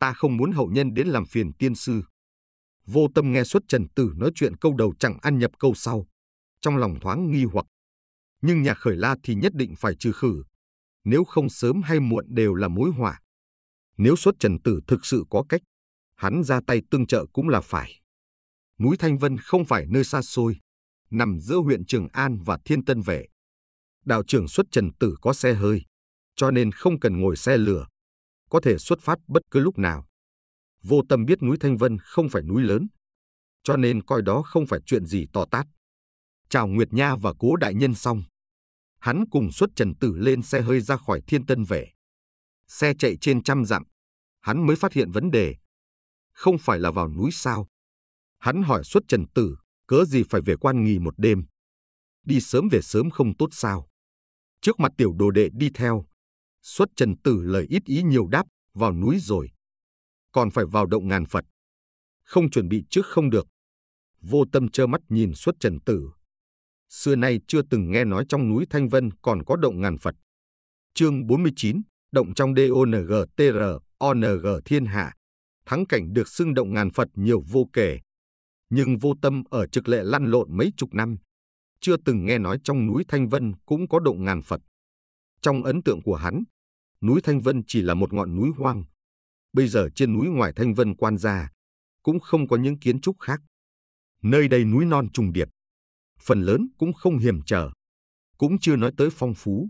ta không muốn hậu nhân đến làm phiền tiên sư. Vô tâm nghe xuất trần tử nói chuyện câu đầu chẳng ăn nhập câu sau. Trong lòng thoáng nghi hoặc. Nhưng nhà khởi la thì nhất định phải trừ khử. Nếu không sớm hay muộn đều là mối hỏa. Nếu xuất trần tử thực sự có cách, hắn ra tay tương trợ cũng là phải. Núi Thanh Vân không phải nơi xa xôi, nằm giữa huyện Trường An và Thiên Tân Vệ. Đạo trưởng xuất trần tử có xe hơi, cho nên không cần ngồi xe lửa có thể xuất phát bất cứ lúc nào. Vô tâm biết núi Thanh Vân không phải núi lớn, cho nên coi đó không phải chuyện gì to tát. Chào Nguyệt Nha và Cố Đại Nhân xong. Hắn cùng xuất Trần Tử lên xe hơi ra khỏi Thiên Tân về. Xe chạy trên trăm dặm, hắn mới phát hiện vấn đề. Không phải là vào núi sao? Hắn hỏi xuất Trần Tử, cớ gì phải về quan nghỉ một đêm? Đi sớm về sớm không tốt sao? Trước mặt tiểu đồ đệ đi theo, Xuất Trần Tử lời ít ý nhiều đáp, vào núi rồi. Còn phải vào động ngàn Phật. Không chuẩn bị trước không được. Vô tâm trơ mắt nhìn Xuất Trần Tử. Xưa nay chưa từng nghe nói trong núi Thanh Vân còn có động ngàn Phật. Chương 49, động trong DONGTR, ONG thiên hạ. Thắng cảnh được xưng động ngàn Phật nhiều vô kể. Nhưng vô tâm ở trực lệ lăn lộn mấy chục năm. Chưa từng nghe nói trong núi Thanh Vân cũng có động ngàn Phật. Trong ấn tượng của hắn, núi Thanh Vân chỉ là một ngọn núi hoang. Bây giờ trên núi ngoài Thanh Vân quan gia, cũng không có những kiến trúc khác. Nơi đây núi non trùng điệp, phần lớn cũng không hiểm trở, cũng chưa nói tới phong phú.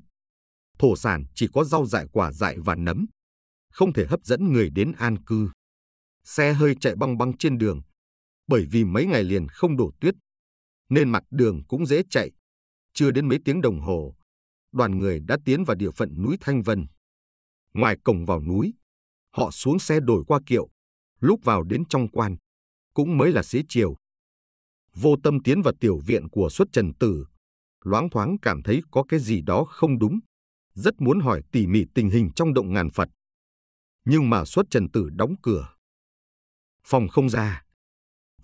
Thổ sản chỉ có rau dại quả dại và nấm, không thể hấp dẫn người đến an cư. Xe hơi chạy băng băng trên đường, bởi vì mấy ngày liền không đổ tuyết, nên mặt đường cũng dễ chạy. Chưa đến mấy tiếng đồng hồ, đoàn người đã tiến vào địa phận núi Thanh Vân. Ngoài cổng vào núi, họ xuống xe đổi qua kiệu, lúc vào đến trong quan, cũng mới là xế chiều. Vô tâm tiến vào tiểu viện của xuất trần tử, loáng thoáng cảm thấy có cái gì đó không đúng, rất muốn hỏi tỉ mỉ tình hình trong động ngàn Phật. Nhưng mà xuất trần tử đóng cửa. Phòng không ra.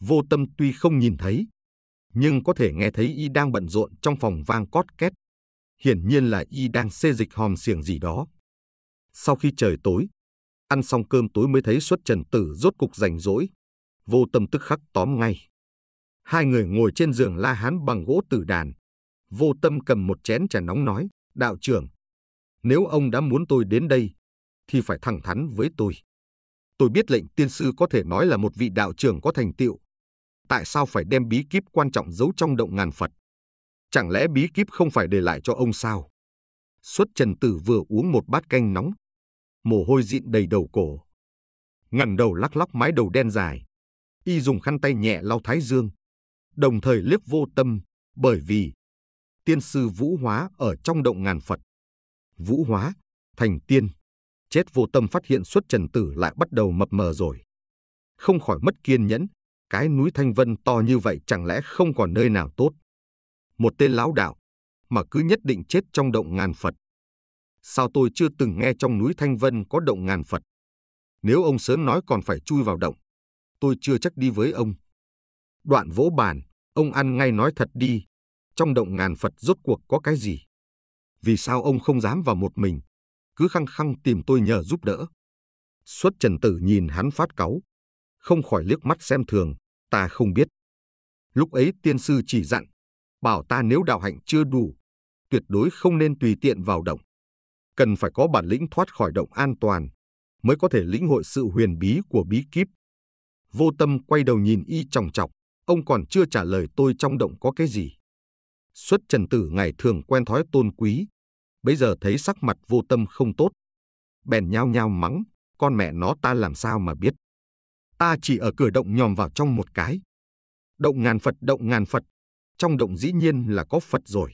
Vô tâm tuy không nhìn thấy, nhưng có thể nghe thấy y đang bận rộn trong phòng vang cót két hiển nhiên là y đang xê dịch hòm xiềng gì đó. Sau khi trời tối, ăn xong cơm tối mới thấy xuất trần tử rốt cục rảnh rỗi, vô tâm tức khắc tóm ngay. Hai người ngồi trên giường la hán bằng gỗ tử đàn, vô tâm cầm một chén trà nóng nói, đạo trưởng, nếu ông đã muốn tôi đến đây, thì phải thẳng thắn với tôi. Tôi biết lệnh tiên sư có thể nói là một vị đạo trưởng có thành tựu. Tại sao phải đem bí kíp quan trọng giấu trong động ngàn Phật? Chẳng lẽ bí kíp không phải để lại cho ông sao? Xuất Trần Tử vừa uống một bát canh nóng, mồ hôi dịn đầy đầu cổ. Ngẩng đầu lắc lắc mái đầu đen dài, y dùng khăn tay nhẹ lau thái dương, đồng thời liếc vô tâm, bởi vì tiên sư Vũ Hóa ở trong động ngàn Phật. Vũ Hóa, thành tiên, chết vô tâm phát hiện xuất Trần Tử lại bắt đầu mập mờ rồi. Không khỏi mất kiên nhẫn, cái núi Thanh Vân to như vậy chẳng lẽ không còn nơi nào tốt một tên lão đạo, mà cứ nhất định chết trong động ngàn Phật. Sao tôi chưa từng nghe trong núi Thanh Vân có động ngàn Phật? Nếu ông sớm nói còn phải chui vào động, tôi chưa chắc đi với ông. Đoạn vỗ bàn, ông ăn ngay nói thật đi, trong động ngàn Phật rốt cuộc có cái gì? Vì sao ông không dám vào một mình, cứ khăng khăng tìm tôi nhờ giúp đỡ? Xuất trần tử nhìn hắn phát cáu, không khỏi liếc mắt xem thường, ta không biết. Lúc ấy tiên sư chỉ dặn, bảo ta nếu đạo hạnh chưa đủ, tuyệt đối không nên tùy tiện vào động. Cần phải có bản lĩnh thoát khỏi động an toàn, mới có thể lĩnh hội sự huyền bí của bí kíp. Vô tâm quay đầu nhìn y trọng trọng, ông còn chưa trả lời tôi trong động có cái gì. Xuất trần tử ngày thường quen thói tôn quý, bây giờ thấy sắc mặt vô tâm không tốt. Bèn nhao nhao mắng, con mẹ nó ta làm sao mà biết. Ta chỉ ở cửa động nhòm vào trong một cái. Động ngàn Phật, động ngàn Phật, trong động dĩ nhiên là có Phật rồi.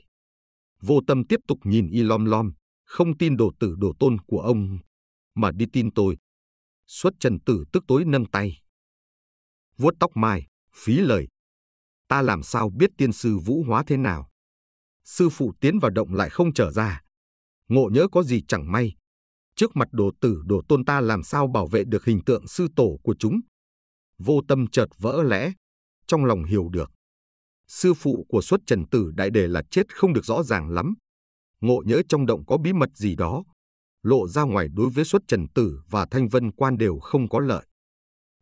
Vô tâm tiếp tục nhìn y lom lom, không tin đồ tử đồ tôn của ông, mà đi tin tôi. Xuất trần tử tức tối nâng tay. vuốt tóc mai, phí lời. Ta làm sao biết tiên sư vũ hóa thế nào? Sư phụ tiến vào động lại không trở ra. Ngộ nhớ có gì chẳng may. Trước mặt đồ tử đồ tôn ta làm sao bảo vệ được hình tượng sư tổ của chúng. Vô tâm chợt vỡ lẽ, trong lòng hiểu được sư phụ của xuất trần tử đại đề là chết không được rõ ràng lắm. Ngộ nhỡ trong động có bí mật gì đó, lộ ra ngoài đối với xuất trần tử và thanh vân quan đều không có lợi.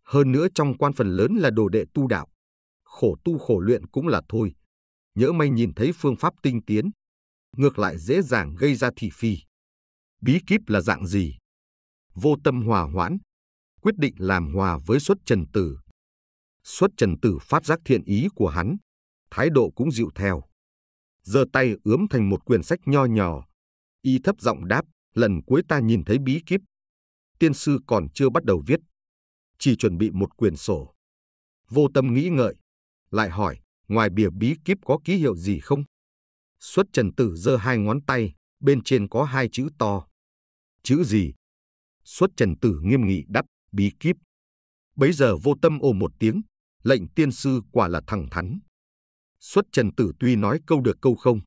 Hơn nữa trong quan phần lớn là đồ đệ tu đạo. Khổ tu khổ luyện cũng là thôi. Nhỡ may nhìn thấy phương pháp tinh tiến. Ngược lại dễ dàng gây ra thị phi. Bí kíp là dạng gì? Vô tâm hòa hoãn. Quyết định làm hòa với xuất trần tử. Xuất trần tử phát giác thiện ý của hắn, thái độ cũng dịu theo. Giơ tay ướm thành một quyển sách nho nhỏ, y thấp giọng đáp, lần cuối ta nhìn thấy bí kíp. Tiên sư còn chưa bắt đầu viết, chỉ chuẩn bị một quyển sổ. Vô tâm nghĩ ngợi, lại hỏi, ngoài bìa bí kíp có ký hiệu gì không? Xuất Trần Tử giơ hai ngón tay, bên trên có hai chữ to. Chữ gì? Xuất Trần Tử nghiêm nghị đáp, bí kíp. Bấy giờ vô tâm ồ một tiếng, lệnh tiên sư quả là thẳng thắn. Xuất Trần Tử tuy nói câu được câu không,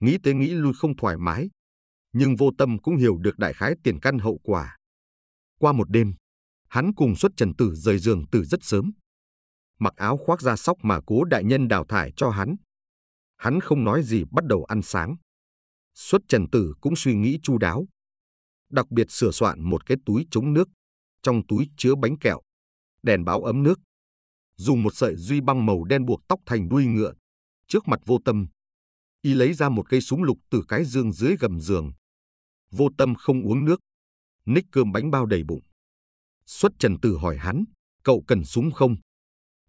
nghĩ tới nghĩ lui không thoải mái, nhưng vô tâm cũng hiểu được đại khái tiền căn hậu quả. Qua một đêm, hắn cùng Xuất Trần Tử rời giường từ rất sớm. Mặc áo khoác ra sóc mà cố đại nhân đào thải cho hắn. Hắn không nói gì bắt đầu ăn sáng. Xuất Trần Tử cũng suy nghĩ chu đáo. Đặc biệt sửa soạn một cái túi chống nước, trong túi chứa bánh kẹo, đèn báo ấm nước. Dùng một sợi duy băng màu đen buộc tóc thành đuôi ngựa Trước mặt vô tâm, y lấy ra một cây súng lục từ cái dương dưới gầm giường. Vô tâm không uống nước, ních cơm bánh bao đầy bụng. Xuất Trần Tử hỏi hắn, cậu cần súng không?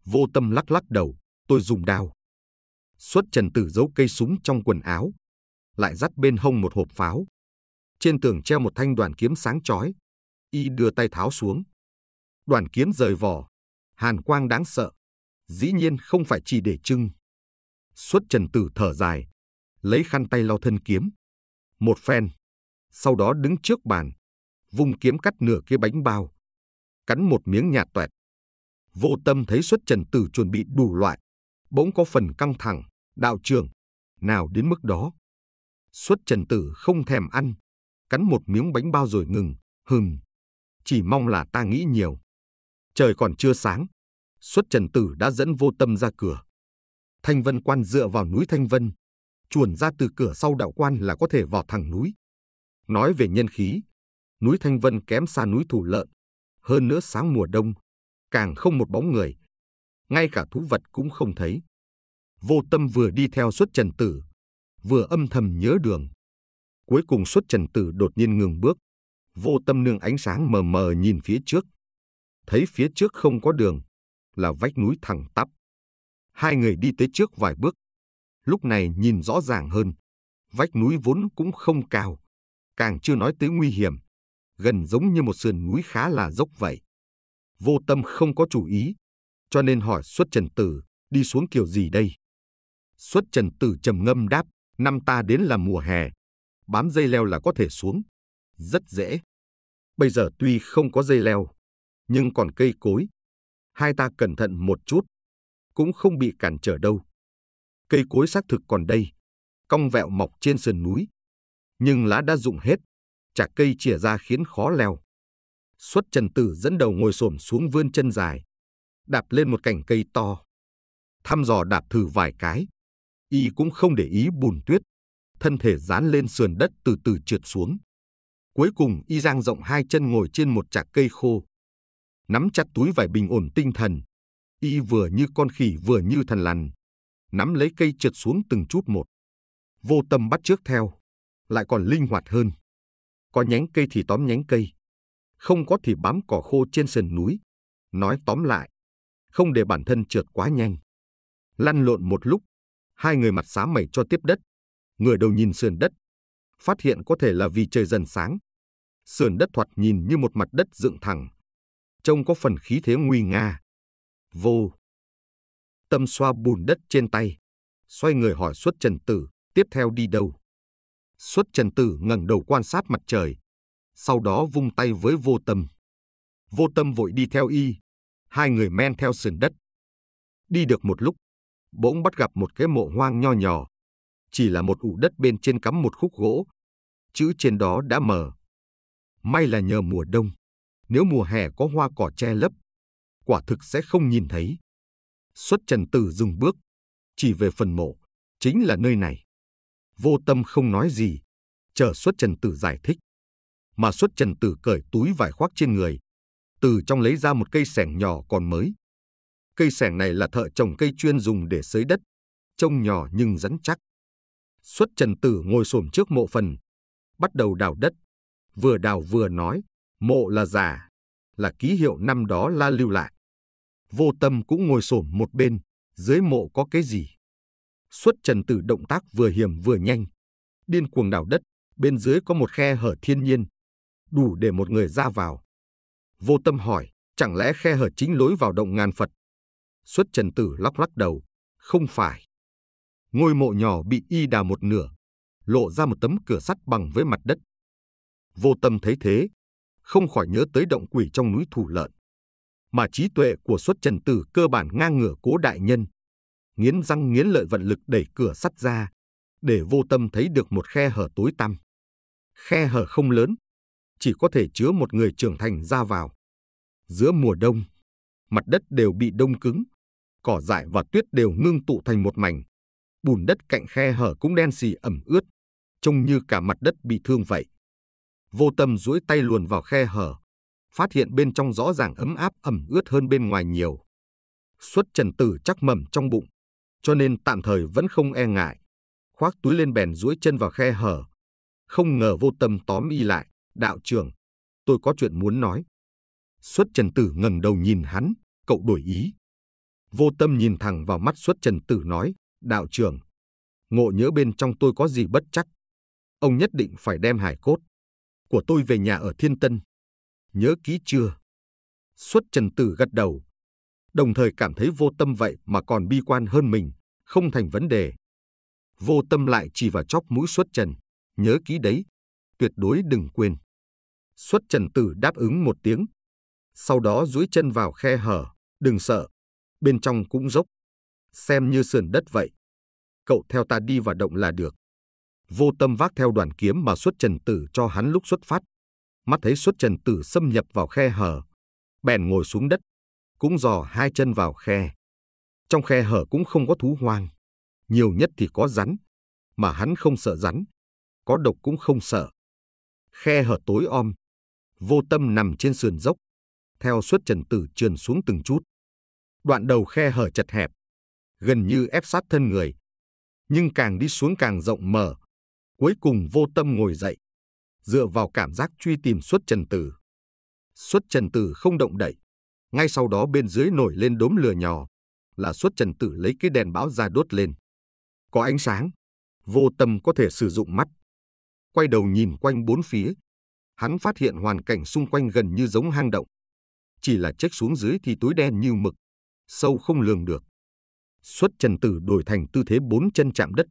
Vô tâm lắc lắc đầu, tôi dùng đao. Xuất Trần Tử giấu cây súng trong quần áo, lại dắt bên hông một hộp pháo. Trên tường treo một thanh đoàn kiếm sáng chói, y đưa tay tháo xuống. Đoàn kiếm rời vỏ, hàn quang đáng sợ, dĩ nhiên không phải chỉ để trưng Xuất Trần Tử thở dài, lấy khăn tay lau thân kiếm. Một phen, sau đó đứng trước bàn, vung kiếm cắt nửa cái bánh bao, cắn một miếng nhạt toẹt. Vô tâm thấy Xuất Trần Tử chuẩn bị đủ loại, bỗng có phần căng thẳng, đạo trưởng nào đến mức đó. Xuất Trần Tử không thèm ăn, cắn một miếng bánh bao rồi ngừng, hừm, chỉ mong là ta nghĩ nhiều. Trời còn chưa sáng, Xuất Trần Tử đã dẫn vô tâm ra cửa. Thanh Vân Quan dựa vào núi Thanh Vân, chuồn ra từ cửa sau đạo quan là có thể vào thẳng núi. Nói về nhân khí, núi Thanh Vân kém xa núi Thủ Lợn, hơn nữa sáng mùa đông, càng không một bóng người, ngay cả thú vật cũng không thấy. Vô tâm vừa đi theo xuất trần tử, vừa âm thầm nhớ đường. Cuối cùng xuất trần tử đột nhiên ngừng bước, vô tâm nương ánh sáng mờ mờ nhìn phía trước. Thấy phía trước không có đường, là vách núi thẳng tắp. Hai người đi tới trước vài bước. Lúc này nhìn rõ ràng hơn. Vách núi vốn cũng không cao. Càng chưa nói tới nguy hiểm. Gần giống như một sườn núi khá là dốc vậy. Vô tâm không có chủ ý. Cho nên hỏi xuất trần tử, đi xuống kiểu gì đây? Xuất trần tử trầm ngâm đáp, năm ta đến là mùa hè. Bám dây leo là có thể xuống. Rất dễ. Bây giờ tuy không có dây leo, nhưng còn cây cối. Hai ta cẩn thận một chút, cũng không bị cản trở đâu. Cây cối xác thực còn đây, cong vẹo mọc trên sườn núi. Nhưng lá đã rụng hết, chả cây chìa ra khiến khó leo. Xuất Trần Tử dẫn đầu ngồi xổm xuống vươn chân dài, đạp lên một cành cây to. Thăm dò đạp thử vài cái, y cũng không để ý bùn tuyết, thân thể dán lên sườn đất từ từ trượt xuống. Cuối cùng y giang rộng hai chân ngồi trên một chạc cây khô. Nắm chặt túi vải bình ổn tinh thần, y vừa như con khỉ vừa như thần lằn, nắm lấy cây trượt xuống từng chút một. Vô tâm bắt trước theo, lại còn linh hoạt hơn. Có nhánh cây thì tóm nhánh cây, không có thì bám cỏ khô trên sườn núi. Nói tóm lại, không để bản thân trượt quá nhanh. Lăn lộn một lúc, hai người mặt xám mẩy cho tiếp đất, người đầu nhìn sườn đất, phát hiện có thể là vì trời dần sáng. Sườn đất thoạt nhìn như một mặt đất dựng thẳng, trông có phần khí thế nguy nga vô. Tâm xoa bùn đất trên tay, xoay người hỏi xuất trần tử, tiếp theo đi đâu. Xuất trần tử ngẩng đầu quan sát mặt trời, sau đó vung tay với vô tâm. Vô tâm vội đi theo y, hai người men theo sườn đất. Đi được một lúc, bỗng bắt gặp một cái mộ hoang nho nhỏ. Chỉ là một ụ đất bên trên cắm một khúc gỗ, chữ trên đó đã mờ. May là nhờ mùa đông, nếu mùa hè có hoa cỏ che lấp, quả thực sẽ không nhìn thấy. Xuất Trần Tử dừng bước, chỉ về phần mộ, chính là nơi này. Vô tâm không nói gì, chờ Xuất Trần Tử giải thích. Mà Xuất Trần Tử cởi túi vải khoác trên người, từ trong lấy ra một cây sẻng nhỏ còn mới. Cây sẻng này là thợ trồng cây chuyên dùng để xới đất, trông nhỏ nhưng rắn chắc. Xuất Trần Tử ngồi xổm trước mộ phần, bắt đầu đào đất, vừa đào vừa nói, mộ là giả, là ký hiệu năm đó la lưu lại. Vô tâm cũng ngồi xổm một bên, dưới mộ có cái gì. Xuất trần tử động tác vừa hiểm vừa nhanh. Điên cuồng đào đất, bên dưới có một khe hở thiên nhiên, đủ để một người ra vào. Vô tâm hỏi, chẳng lẽ khe hở chính lối vào động ngàn Phật? Xuất trần tử lắc lắc đầu, không phải. Ngôi mộ nhỏ bị y đào một nửa, lộ ra một tấm cửa sắt bằng với mặt đất. Vô tâm thấy thế, không khỏi nhớ tới động quỷ trong núi Thủ Lợn. Mà trí tuệ của xuất trần tử cơ bản ngang ngửa cố đại nhân. Nghiến răng nghiến lợi vận lực đẩy cửa sắt ra, để vô tâm thấy được một khe hở tối tăm. Khe hở không lớn, chỉ có thể chứa một người trưởng thành ra vào. Giữa mùa đông, mặt đất đều bị đông cứng, cỏ dại và tuyết đều ngưng tụ thành một mảnh. Bùn đất cạnh khe hở cũng đen xì ẩm ướt, trông như cả mặt đất bị thương vậy vô tâm duỗi tay luồn vào khe hở, phát hiện bên trong rõ ràng ấm áp ẩm ướt hơn bên ngoài nhiều. Xuất trần tử chắc mầm trong bụng, cho nên tạm thời vẫn không e ngại. Khoác túi lên bèn duỗi chân vào khe hở. Không ngờ vô tâm tóm y lại, đạo trưởng, tôi có chuyện muốn nói. Xuất trần tử ngẩng đầu nhìn hắn, cậu đổi ý. Vô tâm nhìn thẳng vào mắt xuất trần tử nói, đạo trưởng, ngộ nhớ bên trong tôi có gì bất chắc. Ông nhất định phải đem hải cốt, của tôi về nhà ở Thiên Tân. Nhớ ký chưa? Xuất Trần Tử gật đầu, đồng thời cảm thấy vô tâm vậy mà còn bi quan hơn mình, không thành vấn đề. Vô tâm lại chỉ vào chóc mũi Xuất Trần, nhớ ký đấy, tuyệt đối đừng quên. Xuất Trần Tử đáp ứng một tiếng, sau đó duỗi chân vào khe hở, đừng sợ, bên trong cũng dốc, xem như sườn đất vậy. Cậu theo ta đi và động là được vô tâm vác theo đoàn kiếm mà xuất trần tử cho hắn lúc xuất phát. Mắt thấy xuất trần tử xâm nhập vào khe hở, bèn ngồi xuống đất, cũng dò hai chân vào khe. Trong khe hở cũng không có thú hoang, nhiều nhất thì có rắn, mà hắn không sợ rắn, có độc cũng không sợ. Khe hở tối om, vô tâm nằm trên sườn dốc, theo suất trần tử trườn xuống từng chút. Đoạn đầu khe hở chật hẹp, gần như ép sát thân người, nhưng càng đi xuống càng rộng mở, cuối cùng vô tâm ngồi dậy, dựa vào cảm giác truy tìm xuất trần tử. Xuất trần tử không động đậy, ngay sau đó bên dưới nổi lên đốm lửa nhỏ, là xuất trần tử lấy cái đèn bão ra đốt lên. Có ánh sáng, vô tâm có thể sử dụng mắt. Quay đầu nhìn quanh bốn phía, hắn phát hiện hoàn cảnh xung quanh gần như giống hang động. Chỉ là chết xuống dưới thì túi đen như mực, sâu không lường được. Xuất trần tử đổi thành tư thế bốn chân chạm đất,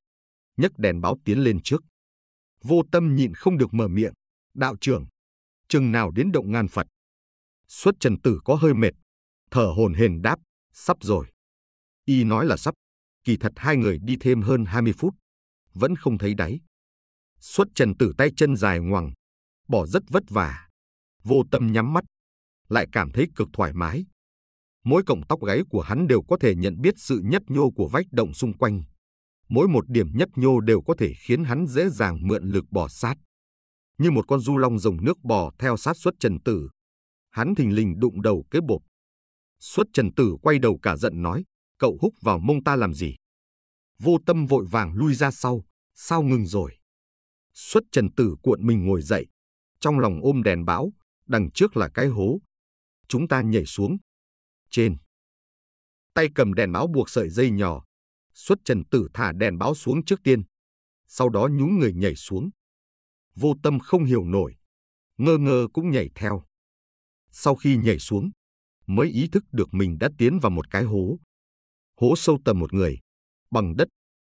nhấc đèn báo tiến lên trước vô tâm nhịn không được mở miệng, đạo trưởng, chừng nào đến động ngàn Phật. Xuất trần tử có hơi mệt, thở hồn hền đáp, sắp rồi. Y nói là sắp, kỳ thật hai người đi thêm hơn 20 phút, vẫn không thấy đáy. Xuất trần tử tay chân dài ngoằng, bỏ rất vất vả, vô tâm nhắm mắt, lại cảm thấy cực thoải mái. Mỗi cọng tóc gáy của hắn đều có thể nhận biết sự nhấp nhô của vách động xung quanh mỗi một điểm nhấp nhô đều có thể khiến hắn dễ dàng mượn lực bỏ sát. Như một con du long rồng nước bò theo sát xuất trần tử, hắn thình lình đụng đầu kế bột. Xuất trần tử quay đầu cả giận nói, cậu húc vào mông ta làm gì? Vô tâm vội vàng lui ra sau, sao ngừng rồi? Xuất trần tử cuộn mình ngồi dậy, trong lòng ôm đèn bão, đằng trước là cái hố. Chúng ta nhảy xuống. Trên. Tay cầm đèn bão buộc sợi dây nhỏ, Xuất Trần Tử thả đèn báo xuống trước tiên, sau đó nhún người nhảy xuống. Vô tâm không hiểu nổi, ngơ ngơ cũng nhảy theo. Sau khi nhảy xuống, mới ý thức được mình đã tiến vào một cái hố. Hố sâu tầm một người, bằng đất,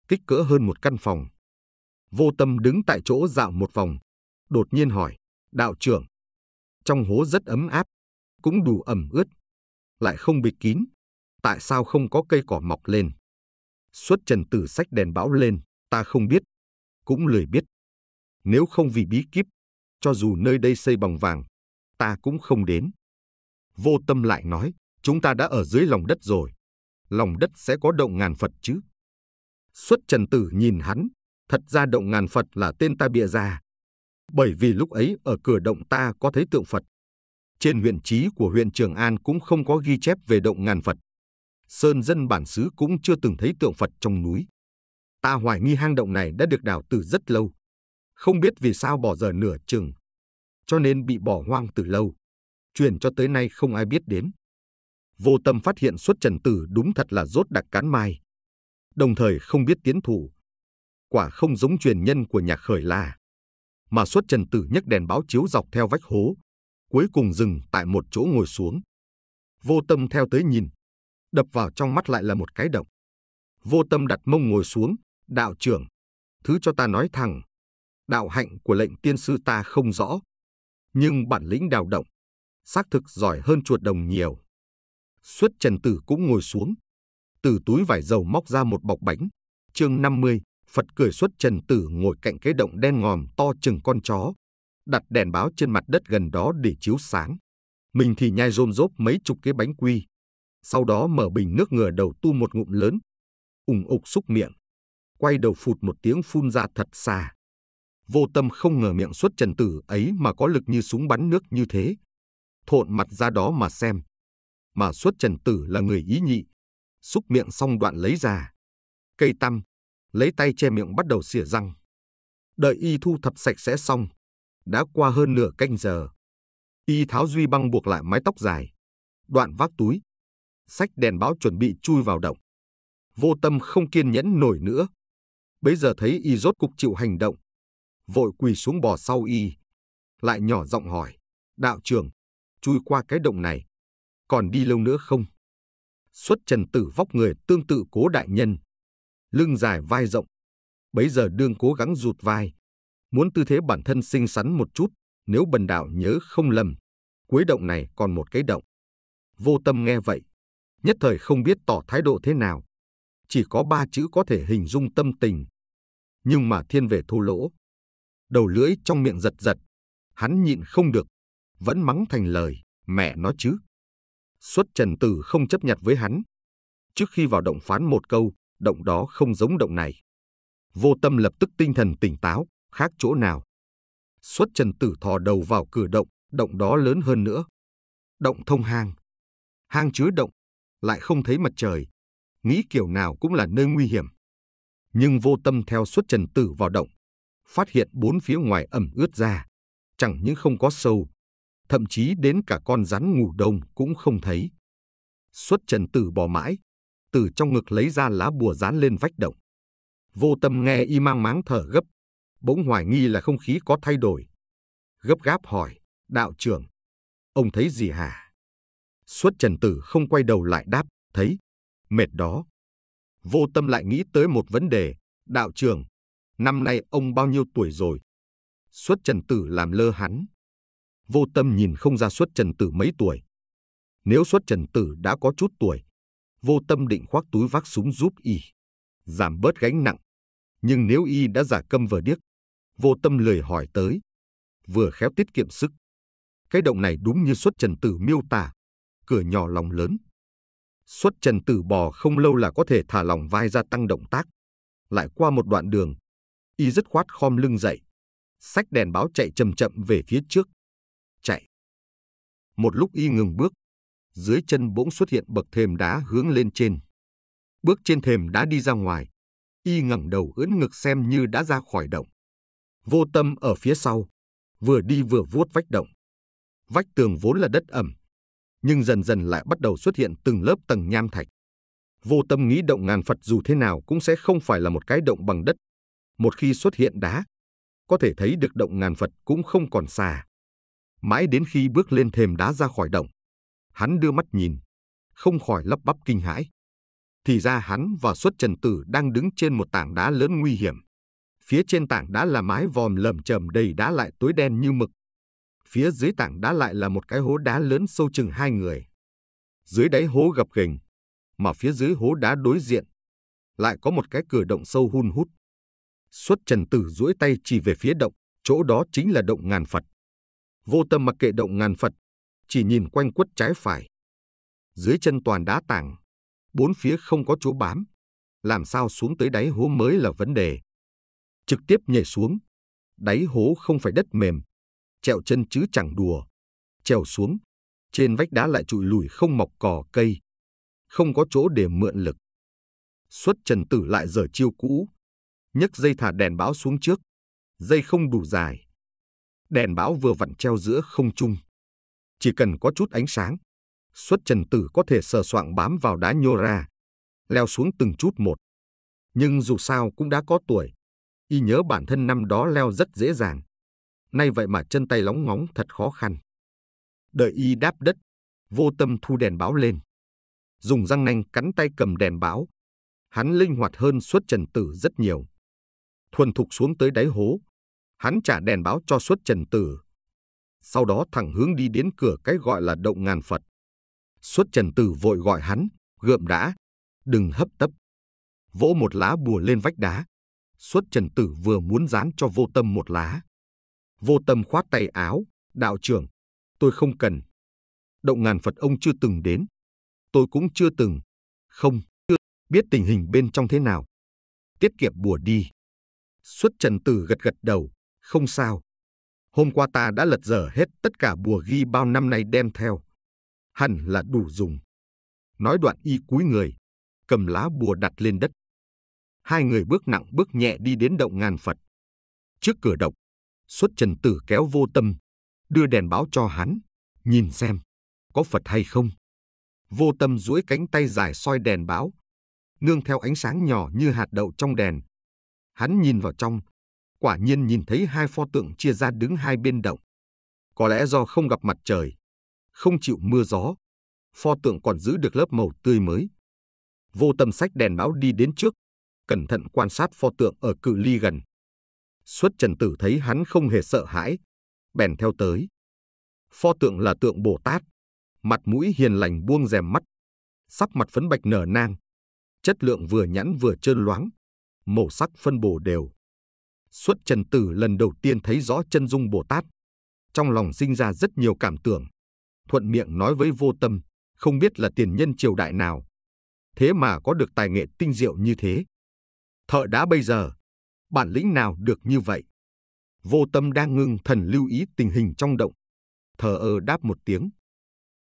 kích cỡ hơn một căn phòng. Vô tâm đứng tại chỗ dạo một vòng, đột nhiên hỏi, đạo trưởng. Trong hố rất ấm áp, cũng đủ ẩm ướt, lại không bị kín. Tại sao không có cây cỏ mọc lên? Xuất trần tử sách đèn bão lên, ta không biết, cũng lười biết. Nếu không vì bí kíp, cho dù nơi đây xây bằng vàng, ta cũng không đến. Vô tâm lại nói, chúng ta đã ở dưới lòng đất rồi. Lòng đất sẽ có động ngàn Phật chứ. Xuất trần tử nhìn hắn, thật ra động ngàn Phật là tên ta bịa ra. Bởi vì lúc ấy ở cửa động ta có thấy tượng Phật. Trên huyện trí của huyện Trường An cũng không có ghi chép về động ngàn Phật. Sơn dân bản xứ cũng chưa từng thấy tượng Phật trong núi. Ta hoài nghi hang động này đã được đào từ rất lâu. Không biết vì sao bỏ giờ nửa chừng. Cho nên bị bỏ hoang từ lâu. Truyền cho tới nay không ai biết đến. Vô tâm phát hiện xuất trần tử đúng thật là rốt đặc cán mai. Đồng thời không biết tiến thủ. Quả không giống truyền nhân của nhà khởi là. Mà xuất trần tử nhấc đèn báo chiếu dọc theo vách hố. Cuối cùng dừng tại một chỗ ngồi xuống. Vô tâm theo tới nhìn, đập vào trong mắt lại là một cái động. Vô tâm đặt mông ngồi xuống, đạo trưởng, thứ cho ta nói thẳng, đạo hạnh của lệnh tiên sư ta không rõ, nhưng bản lĩnh đào động, xác thực giỏi hơn chuột đồng nhiều. Xuất trần tử cũng ngồi xuống, từ túi vải dầu móc ra một bọc bánh, chương 50, Phật cười xuất trần tử ngồi cạnh cái động đen ngòm to chừng con chó, đặt đèn báo trên mặt đất gần đó để chiếu sáng. Mình thì nhai rôm rốp mấy chục cái bánh quy, sau đó mở bình nước ngừa đầu tu một ngụm lớn, ủng ục xúc miệng, quay đầu phụt một tiếng phun ra thật xa. Vô tâm không ngờ miệng xuất trần tử ấy mà có lực như súng bắn nước như thế. Thộn mặt ra đó mà xem. Mà xuất trần tử là người ý nhị. Xúc miệng xong đoạn lấy ra. Cây tăm, lấy tay che miệng bắt đầu xỉa răng. Đợi y thu thập sạch sẽ xong. Đã qua hơn nửa canh giờ. Y tháo duy băng buộc lại mái tóc dài. Đoạn vác túi, sách đèn báo chuẩn bị chui vào động. Vô tâm không kiên nhẫn nổi nữa. Bấy giờ thấy y rốt cục chịu hành động. Vội quỳ xuống bò sau y. Lại nhỏ giọng hỏi. Đạo trưởng, chui qua cái động này. Còn đi lâu nữa không? Xuất trần tử vóc người tương tự cố đại nhân. Lưng dài vai rộng. Bấy giờ đương cố gắng rụt vai. Muốn tư thế bản thân xinh xắn một chút. Nếu bần đạo nhớ không lầm. Cuối động này còn một cái động. Vô tâm nghe vậy, nhất thời không biết tỏ thái độ thế nào. Chỉ có ba chữ có thể hình dung tâm tình. Nhưng mà thiên về thu lỗ. Đầu lưỡi trong miệng giật giật, hắn nhịn không được, vẫn mắng thành lời, mẹ nó chứ. Xuất trần tử không chấp nhận với hắn. Trước khi vào động phán một câu, động đó không giống động này. Vô tâm lập tức tinh thần tỉnh táo, khác chỗ nào. Xuất trần tử thò đầu vào cửa động, động đó lớn hơn nữa. Động thông hang. Hang chứa động, lại không thấy mặt trời, nghĩ kiểu nào cũng là nơi nguy hiểm. Nhưng vô tâm theo suốt trần tử vào động, phát hiện bốn phía ngoài ẩm ướt ra, chẳng những không có sâu, thậm chí đến cả con rắn ngủ đông cũng không thấy. Xuất trần tử bỏ mãi, từ trong ngực lấy ra lá bùa dán lên vách động. Vô tâm nghe y mang máng thở gấp, bỗng hoài nghi là không khí có thay đổi. Gấp gáp hỏi, đạo trưởng, ông thấy gì hả? Xuất trần tử không quay đầu lại đáp, thấy, mệt đó. Vô tâm lại nghĩ tới một vấn đề, đạo trưởng, năm nay ông bao nhiêu tuổi rồi? Xuất trần tử làm lơ hắn. Vô tâm nhìn không ra xuất trần tử mấy tuổi. Nếu xuất trần tử đã có chút tuổi, vô tâm định khoác túi vác súng giúp y, giảm bớt gánh nặng. Nhưng nếu y đã giả câm vờ điếc, vô tâm lười hỏi tới, vừa khéo tiết kiệm sức. Cái động này đúng như xuất trần tử miêu tả, cửa nhỏ lòng lớn. Xuất trần tử bò không lâu là có thể thả lòng vai ra tăng động tác. Lại qua một đoạn đường, y rất khoát khom lưng dậy, sách đèn báo chạy chậm chậm về phía trước. Chạy. Một lúc y ngừng bước, dưới chân bỗng xuất hiện bậc thềm đá hướng lên trên. Bước trên thềm đá đi ra ngoài, y ngẩng đầu ưỡn ngực xem như đã ra khỏi động. Vô tâm ở phía sau, vừa đi vừa vuốt vách động. Vách tường vốn là đất ẩm, nhưng dần dần lại bắt đầu xuất hiện từng lớp tầng nham thạch. Vô tâm nghĩ động ngàn Phật dù thế nào cũng sẽ không phải là một cái động bằng đất. Một khi xuất hiện đá, có thể thấy được động ngàn Phật cũng không còn xa. Mãi đến khi bước lên thềm đá ra khỏi động, hắn đưa mắt nhìn, không khỏi lắp bắp kinh hãi. Thì ra hắn và xuất trần tử đang đứng trên một tảng đá lớn nguy hiểm. Phía trên tảng đá là mái vòm lởm chởm đầy đá lại tối đen như mực, phía dưới tảng đá lại là một cái hố đá lớn sâu chừng hai người. Dưới đáy hố gập ghềnh, mà phía dưới hố đá đối diện, lại có một cái cửa động sâu hun hút. Xuất Trần Tử duỗi tay chỉ về phía động, chỗ đó chính là động ngàn Phật. Vô tâm mặc kệ động ngàn Phật, chỉ nhìn quanh quất trái phải. Dưới chân toàn đá tảng, bốn phía không có chỗ bám, làm sao xuống tới đáy hố mới là vấn đề. Trực tiếp nhảy xuống, đáy hố không phải đất mềm, trẹo chân chứ chẳng đùa. Trèo xuống, trên vách đá lại trụi lùi không mọc cỏ cây, không có chỗ để mượn lực. Xuất trần tử lại dở chiêu cũ, nhấc dây thả đèn báo xuống trước, dây không đủ dài. Đèn báo vừa vặn treo giữa không trung. Chỉ cần có chút ánh sáng, xuất trần tử có thể sờ soạng bám vào đá nhô ra, leo xuống từng chút một. Nhưng dù sao cũng đã có tuổi, y nhớ bản thân năm đó leo rất dễ dàng nay vậy mà chân tay lóng ngóng thật khó khăn. Đợi y đáp đất, vô tâm thu đèn báo lên. Dùng răng nanh cắn tay cầm đèn báo. Hắn linh hoạt hơn suất trần tử rất nhiều. Thuần thục xuống tới đáy hố, hắn trả đèn báo cho suất trần tử. Sau đó thẳng hướng đi đến cửa cái gọi là động ngàn Phật. Suất trần tử vội gọi hắn, gượm đã, đừng hấp tấp. Vỗ một lá bùa lên vách đá. Suất trần tử vừa muốn dán cho vô tâm một lá, Vô tâm khoát tay áo, đạo trưởng, tôi không cần. Động ngàn Phật ông chưa từng đến. Tôi cũng chưa từng. Không, chưa biết tình hình bên trong thế nào. Tiết kiệm bùa đi. Xuất Trần Tử gật gật đầu, không sao. Hôm qua ta đã lật dở hết tất cả bùa ghi bao năm nay đem theo. Hẳn là đủ dùng. Nói đoạn y cúi người, cầm lá bùa đặt lên đất. Hai người bước nặng bước nhẹ đi đến động ngàn Phật. Trước cửa động, xuất trần tử kéo vô tâm, đưa đèn báo cho hắn, nhìn xem, có Phật hay không. Vô tâm duỗi cánh tay dài soi đèn báo, nương theo ánh sáng nhỏ như hạt đậu trong đèn. Hắn nhìn vào trong, quả nhiên nhìn thấy hai pho tượng chia ra đứng hai bên động. Có lẽ do không gặp mặt trời, không chịu mưa gió, pho tượng còn giữ được lớp màu tươi mới. Vô tâm sách đèn báo đi đến trước, cẩn thận quan sát pho tượng ở cự ly gần. Xuất Trần Tử thấy hắn không hề sợ hãi, bèn theo tới. Pho tượng là tượng Bồ Tát, mặt mũi hiền lành buông rèm mắt, sắc mặt phấn bạch nở nang, chất lượng vừa nhẵn vừa trơn loáng, màu sắc phân bổ đều. Xuất Trần Tử lần đầu tiên thấy rõ chân dung Bồ Tát, trong lòng sinh ra rất nhiều cảm tưởng, thuận miệng nói với vô tâm, không biết là tiền nhân triều đại nào. Thế mà có được tài nghệ tinh diệu như thế. Thợ đá bây giờ bản lĩnh nào được như vậy? Vô tâm đang ngưng thần lưu ý tình hình trong động. Thờ ơ đáp một tiếng.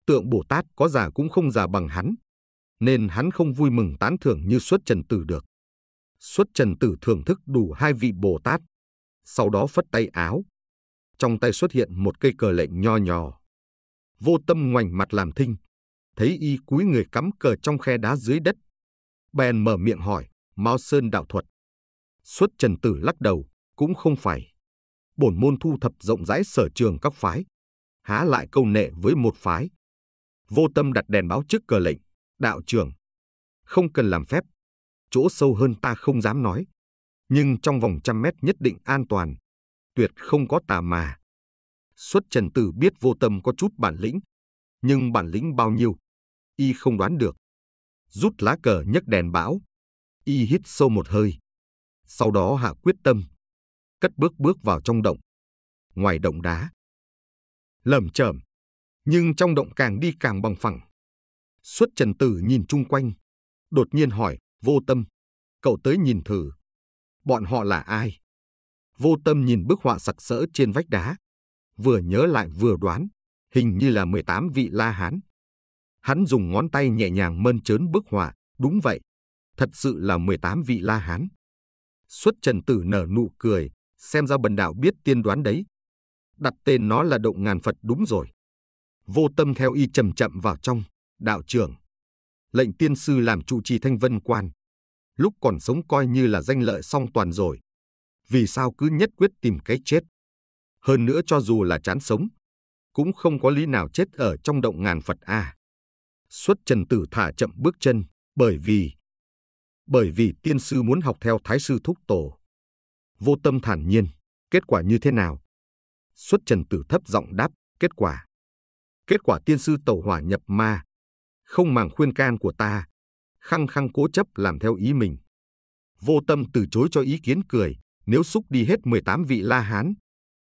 Tượng Bồ Tát có già cũng không già bằng hắn, nên hắn không vui mừng tán thưởng như xuất trần tử được. Xuất trần tử thưởng thức đủ hai vị Bồ Tát, sau đó phất tay áo. Trong tay xuất hiện một cây cờ lệnh nho nhỏ. Vô tâm ngoảnh mặt làm thinh, thấy y cúi người cắm cờ trong khe đá dưới đất. Bèn mở miệng hỏi, Mao Sơn đạo thuật, Xuất Trần Tử lắc đầu, cũng không phải. Bổn môn thu thập rộng rãi sở trường các phái, há lại câu nệ với một phái. Vô tâm đặt đèn báo trước cờ lệnh, đạo trưởng. Không cần làm phép, chỗ sâu hơn ta không dám nói. Nhưng trong vòng trăm mét nhất định an toàn, tuyệt không có tà mà. Xuất Trần Tử biết vô tâm có chút bản lĩnh, nhưng bản lĩnh bao nhiêu, y không đoán được. Rút lá cờ nhấc đèn bão, y hít sâu một hơi, sau đó hạ quyết tâm, cất bước bước vào trong động. Ngoài động đá, lởm chởm, nhưng trong động càng đi càng bằng phẳng. Xuất Trần Tử nhìn chung quanh, đột nhiên hỏi, vô tâm, cậu tới nhìn thử, bọn họ là ai? Vô tâm nhìn bức họa sặc sỡ trên vách đá, vừa nhớ lại vừa đoán, hình như là 18 vị La Hán. Hắn dùng ngón tay nhẹ nhàng mơn trớn bức họa, đúng vậy, thật sự là 18 vị La Hán. Xuất Trần Tử nở nụ cười, xem ra bần đạo biết tiên đoán đấy. Đặt tên nó là Động Ngàn Phật đúng rồi. Vô tâm theo y chậm chậm vào trong, đạo trưởng. Lệnh tiên sư làm trụ trì thanh vân quan. Lúc còn sống coi như là danh lợi song toàn rồi. Vì sao cứ nhất quyết tìm cái chết? Hơn nữa cho dù là chán sống, cũng không có lý nào chết ở trong động ngàn Phật A. À. Xuất Trần Tử thả chậm bước chân, bởi vì bởi vì tiên sư muốn học theo thái sư thúc tổ. Vô tâm thản nhiên, kết quả như thế nào? Xuất trần tử thấp giọng đáp, kết quả. Kết quả tiên sư tẩu hỏa nhập ma. Không màng khuyên can của ta, khăng khăng cố chấp làm theo ý mình. Vô tâm từ chối cho ý kiến cười, nếu xúc đi hết 18 vị La Hán,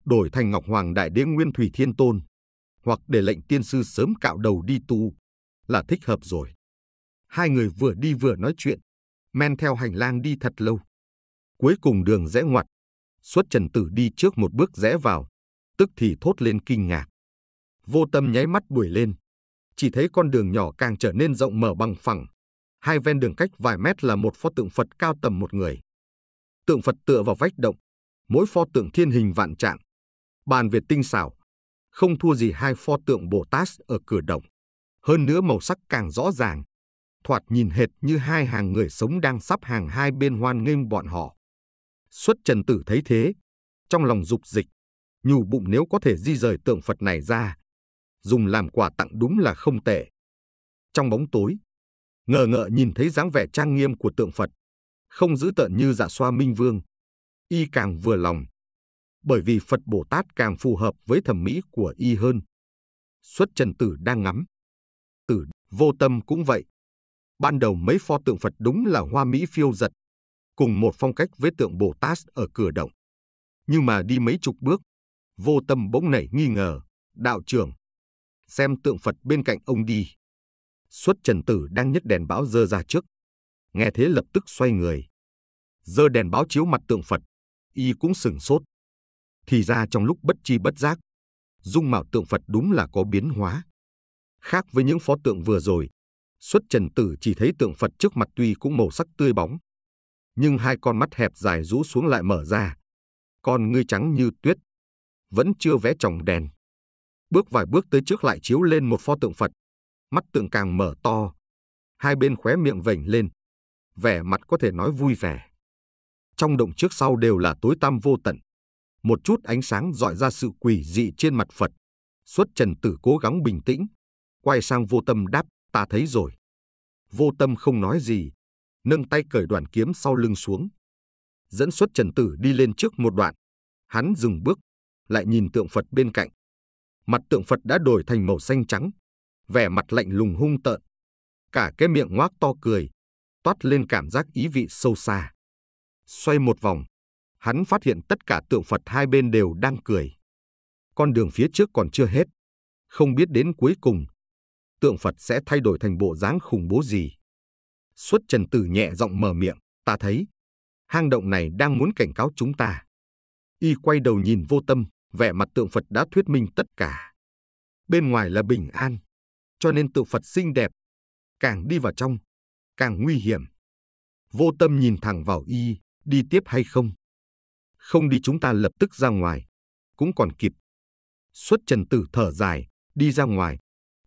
đổi thành Ngọc Hoàng Đại Đế Nguyên Thủy Thiên Tôn, hoặc để lệnh tiên sư sớm cạo đầu đi tu, là thích hợp rồi. Hai người vừa đi vừa nói chuyện, men theo hành lang đi thật lâu. Cuối cùng đường rẽ ngoặt, xuất trần tử đi trước một bước rẽ vào, tức thì thốt lên kinh ngạc. Vô tâm nháy mắt đuổi lên, chỉ thấy con đường nhỏ càng trở nên rộng mở bằng phẳng. Hai ven đường cách vài mét là một pho tượng Phật cao tầm một người. Tượng Phật tựa vào vách động, mỗi pho tượng thiên hình vạn trạng. Bàn về tinh xảo, không thua gì hai pho tượng Bồ Tát ở cửa động. Hơn nữa màu sắc càng rõ ràng, thoạt nhìn hệt như hai hàng người sống đang sắp hàng hai bên hoan nghênh bọn họ. Xuất Trần Tử thấy thế, trong lòng dục dịch, nhủ bụng nếu có thể di rời tượng Phật này ra, dùng làm quà tặng đúng là không tệ. Trong bóng tối, ngờ ngợ nhìn thấy dáng vẻ trang nghiêm của tượng Phật, không giữ tợn như dạ xoa minh vương, y càng vừa lòng, bởi vì Phật Bồ Tát càng phù hợp với thẩm mỹ của y hơn. Xuất Trần Tử đang ngắm, Tử vô tâm cũng vậy, Ban đầu mấy pho tượng Phật đúng là hoa mỹ phiêu giật, cùng một phong cách với tượng Bồ Tát ở cửa động. Nhưng mà đi mấy chục bước, vô tâm bỗng nảy nghi ngờ, đạo trưởng, xem tượng Phật bên cạnh ông đi. Xuất trần tử đang nhấc đèn báo dơ ra trước. Nghe thế lập tức xoay người. Dơ đèn báo chiếu mặt tượng Phật, y cũng sừng sốt. Thì ra trong lúc bất chi bất giác, dung mạo tượng Phật đúng là có biến hóa. Khác với những pho tượng vừa rồi, Xuất trần tử chỉ thấy tượng Phật trước mặt tuy cũng màu sắc tươi bóng, nhưng hai con mắt hẹp dài rũ xuống lại mở ra. Con ngươi trắng như tuyết, vẫn chưa vẽ tròng đèn. Bước vài bước tới trước lại chiếu lên một pho tượng Phật, mắt tượng càng mở to, hai bên khóe miệng vểnh lên, vẻ mặt có thể nói vui vẻ. Trong động trước sau đều là tối tăm vô tận, một chút ánh sáng dọi ra sự quỷ dị trên mặt Phật. Xuất Trần Tử cố gắng bình tĩnh, quay sang vô tâm đáp ta thấy rồi. Vô tâm không nói gì, nâng tay cởi đoàn kiếm sau lưng xuống. Dẫn xuất Trần Tử đi lên trước một đoạn, hắn dừng bước, lại nhìn tượng Phật bên cạnh. Mặt tượng Phật đã đổi thành màu xanh trắng, vẻ mặt lạnh lùng hung tợn. Cả cái miệng ngoác to cười, toát lên cảm giác ý vị sâu xa. Xoay một vòng, hắn phát hiện tất cả tượng Phật hai bên đều đang cười. Con đường phía trước còn chưa hết. Không biết đến cuối cùng, tượng Phật sẽ thay đổi thành bộ dáng khủng bố gì. Xuất Trần Tử nhẹ giọng mở miệng, ta thấy, hang động này đang muốn cảnh cáo chúng ta. Y quay đầu nhìn vô tâm, vẻ mặt tượng Phật đã thuyết minh tất cả. Bên ngoài là bình an, cho nên tượng Phật xinh đẹp. Càng đi vào trong, càng nguy hiểm. Vô tâm nhìn thẳng vào Y, đi tiếp hay không? Không đi chúng ta lập tức ra ngoài, cũng còn kịp. Xuất Trần Tử thở dài, đi ra ngoài,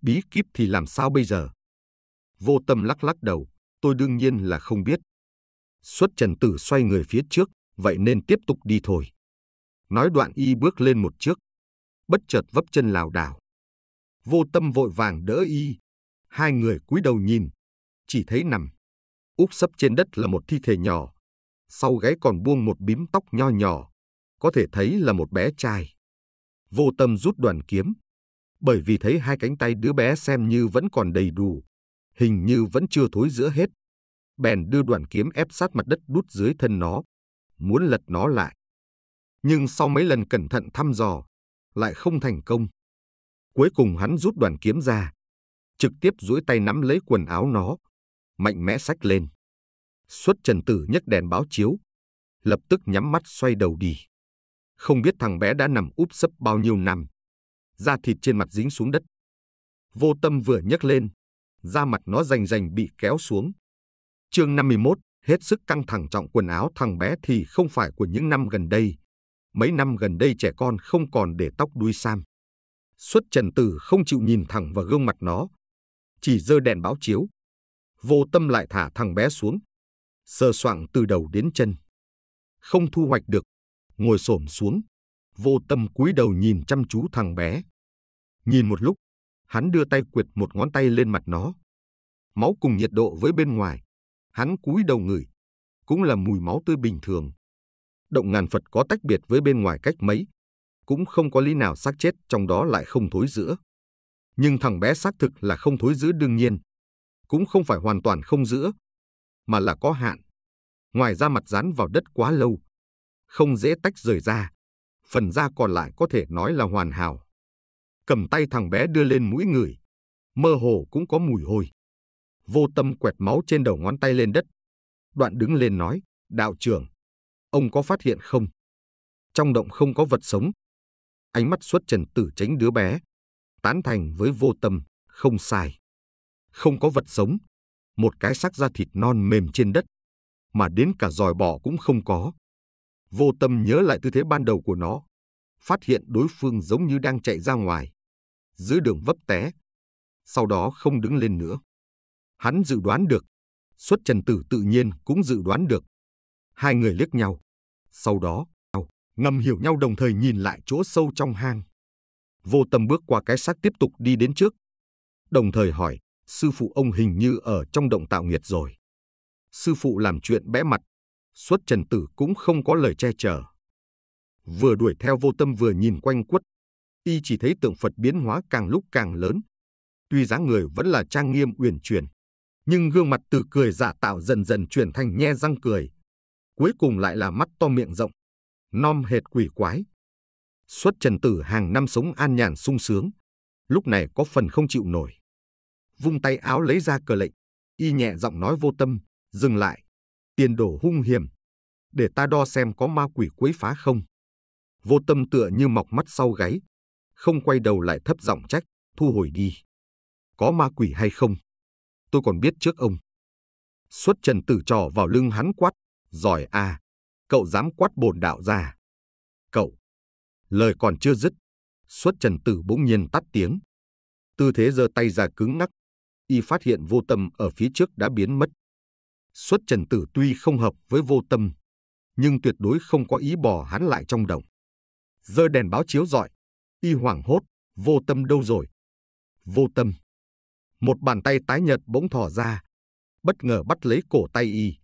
bí kíp thì làm sao bây giờ? Vô tâm lắc lắc đầu, tôi đương nhiên là không biết. Xuất trần tử xoay người phía trước, vậy nên tiếp tục đi thôi. Nói đoạn y bước lên một trước, bất chợt vấp chân lảo đảo. Vô tâm vội vàng đỡ y, hai người cúi đầu nhìn, chỉ thấy nằm. Úp sấp trên đất là một thi thể nhỏ, sau gáy còn buông một bím tóc nho nhỏ, có thể thấy là một bé trai. Vô tâm rút đoàn kiếm, bởi vì thấy hai cánh tay đứa bé xem như vẫn còn đầy đủ, hình như vẫn chưa thối giữa hết. Bèn đưa đoạn kiếm ép sát mặt đất đút dưới thân nó, muốn lật nó lại. Nhưng sau mấy lần cẩn thận thăm dò, lại không thành công. Cuối cùng hắn rút đoàn kiếm ra, trực tiếp duỗi tay nắm lấy quần áo nó, mạnh mẽ sách lên. Xuất trần tử nhấc đèn báo chiếu, lập tức nhắm mắt xoay đầu đi. Không biết thằng bé đã nằm úp sấp bao nhiêu năm da thịt trên mặt dính xuống đất. Vô tâm vừa nhấc lên, da mặt nó rành rành bị kéo xuống. chương 51, hết sức căng thẳng trọng quần áo thằng bé thì không phải của những năm gần đây. Mấy năm gần đây trẻ con không còn để tóc đuôi sam. Xuất trần tử không chịu nhìn thẳng vào gương mặt nó. Chỉ dơ đèn báo chiếu. Vô tâm lại thả thằng bé xuống. sờ soạng từ đầu đến chân. Không thu hoạch được. Ngồi xổm xuống, vô tâm cúi đầu nhìn chăm chú thằng bé. Nhìn một lúc, hắn đưa tay quệt một ngón tay lên mặt nó. Máu cùng nhiệt độ với bên ngoài, hắn cúi đầu ngửi, cũng là mùi máu tươi bình thường. Động ngàn Phật có tách biệt với bên ngoài cách mấy, cũng không có lý nào xác chết trong đó lại không thối giữa. Nhưng thằng bé xác thực là không thối giữa đương nhiên, cũng không phải hoàn toàn không giữa, mà là có hạn. Ngoài ra mặt dán vào đất quá lâu, không dễ tách rời ra phần da còn lại có thể nói là hoàn hảo. Cầm tay thằng bé đưa lên mũi người, mơ hồ cũng có mùi hôi. Vô tâm quẹt máu trên đầu ngón tay lên đất. Đoạn đứng lên nói, đạo trưởng, ông có phát hiện không? Trong động không có vật sống. Ánh mắt xuất trần tử tránh đứa bé, tán thành với vô tâm, không sai. Không có vật sống, một cái xác da thịt non mềm trên đất, mà đến cả giòi bỏ cũng không có vô tâm nhớ lại tư thế ban đầu của nó, phát hiện đối phương giống như đang chạy ra ngoài, giữa đường vấp té, sau đó không đứng lên nữa. Hắn dự đoán được, xuất trần tử tự nhiên cũng dự đoán được. Hai người liếc nhau, sau đó ngầm hiểu nhau đồng thời nhìn lại chỗ sâu trong hang. Vô tâm bước qua cái xác tiếp tục đi đến trước, đồng thời hỏi, sư phụ ông hình như ở trong động tạo nghiệt rồi. Sư phụ làm chuyện bẽ mặt xuất trần tử cũng không có lời che chở. Vừa đuổi theo vô tâm vừa nhìn quanh quất, y chỉ thấy tượng Phật biến hóa càng lúc càng lớn. Tuy dáng người vẫn là trang nghiêm uyển chuyển, nhưng gương mặt từ cười giả tạo dần dần chuyển thành nhe răng cười. Cuối cùng lại là mắt to miệng rộng, non hệt quỷ quái. Xuất trần tử hàng năm sống an nhàn sung sướng, lúc này có phần không chịu nổi. Vung tay áo lấy ra cờ lệnh, y nhẹ giọng nói vô tâm, dừng lại tiền đổ hung hiểm, để ta đo xem có ma quỷ quấy phá không. Vô tâm tựa như mọc mắt sau gáy, không quay đầu lại thấp giọng trách, thu hồi đi. Có ma quỷ hay không? Tôi còn biết trước ông. Xuất trần tử trò vào lưng hắn quát, giỏi a, à, cậu dám quát bồn đạo ra. Cậu, lời còn chưa dứt, xuất trần tử bỗng nhiên tắt tiếng. Tư thế giơ tay ra cứng ngắc, y phát hiện vô tâm ở phía trước đã biến mất. Xuất Trần Tử tuy không hợp với vô tâm, nhưng tuyệt đối không có ý bỏ hắn lại trong đồng. Giờ đèn báo chiếu rọi, y hoảng hốt, vô tâm đâu rồi? Vô tâm. Một bàn tay tái nhợt bỗng thò ra, bất ngờ bắt lấy cổ tay y.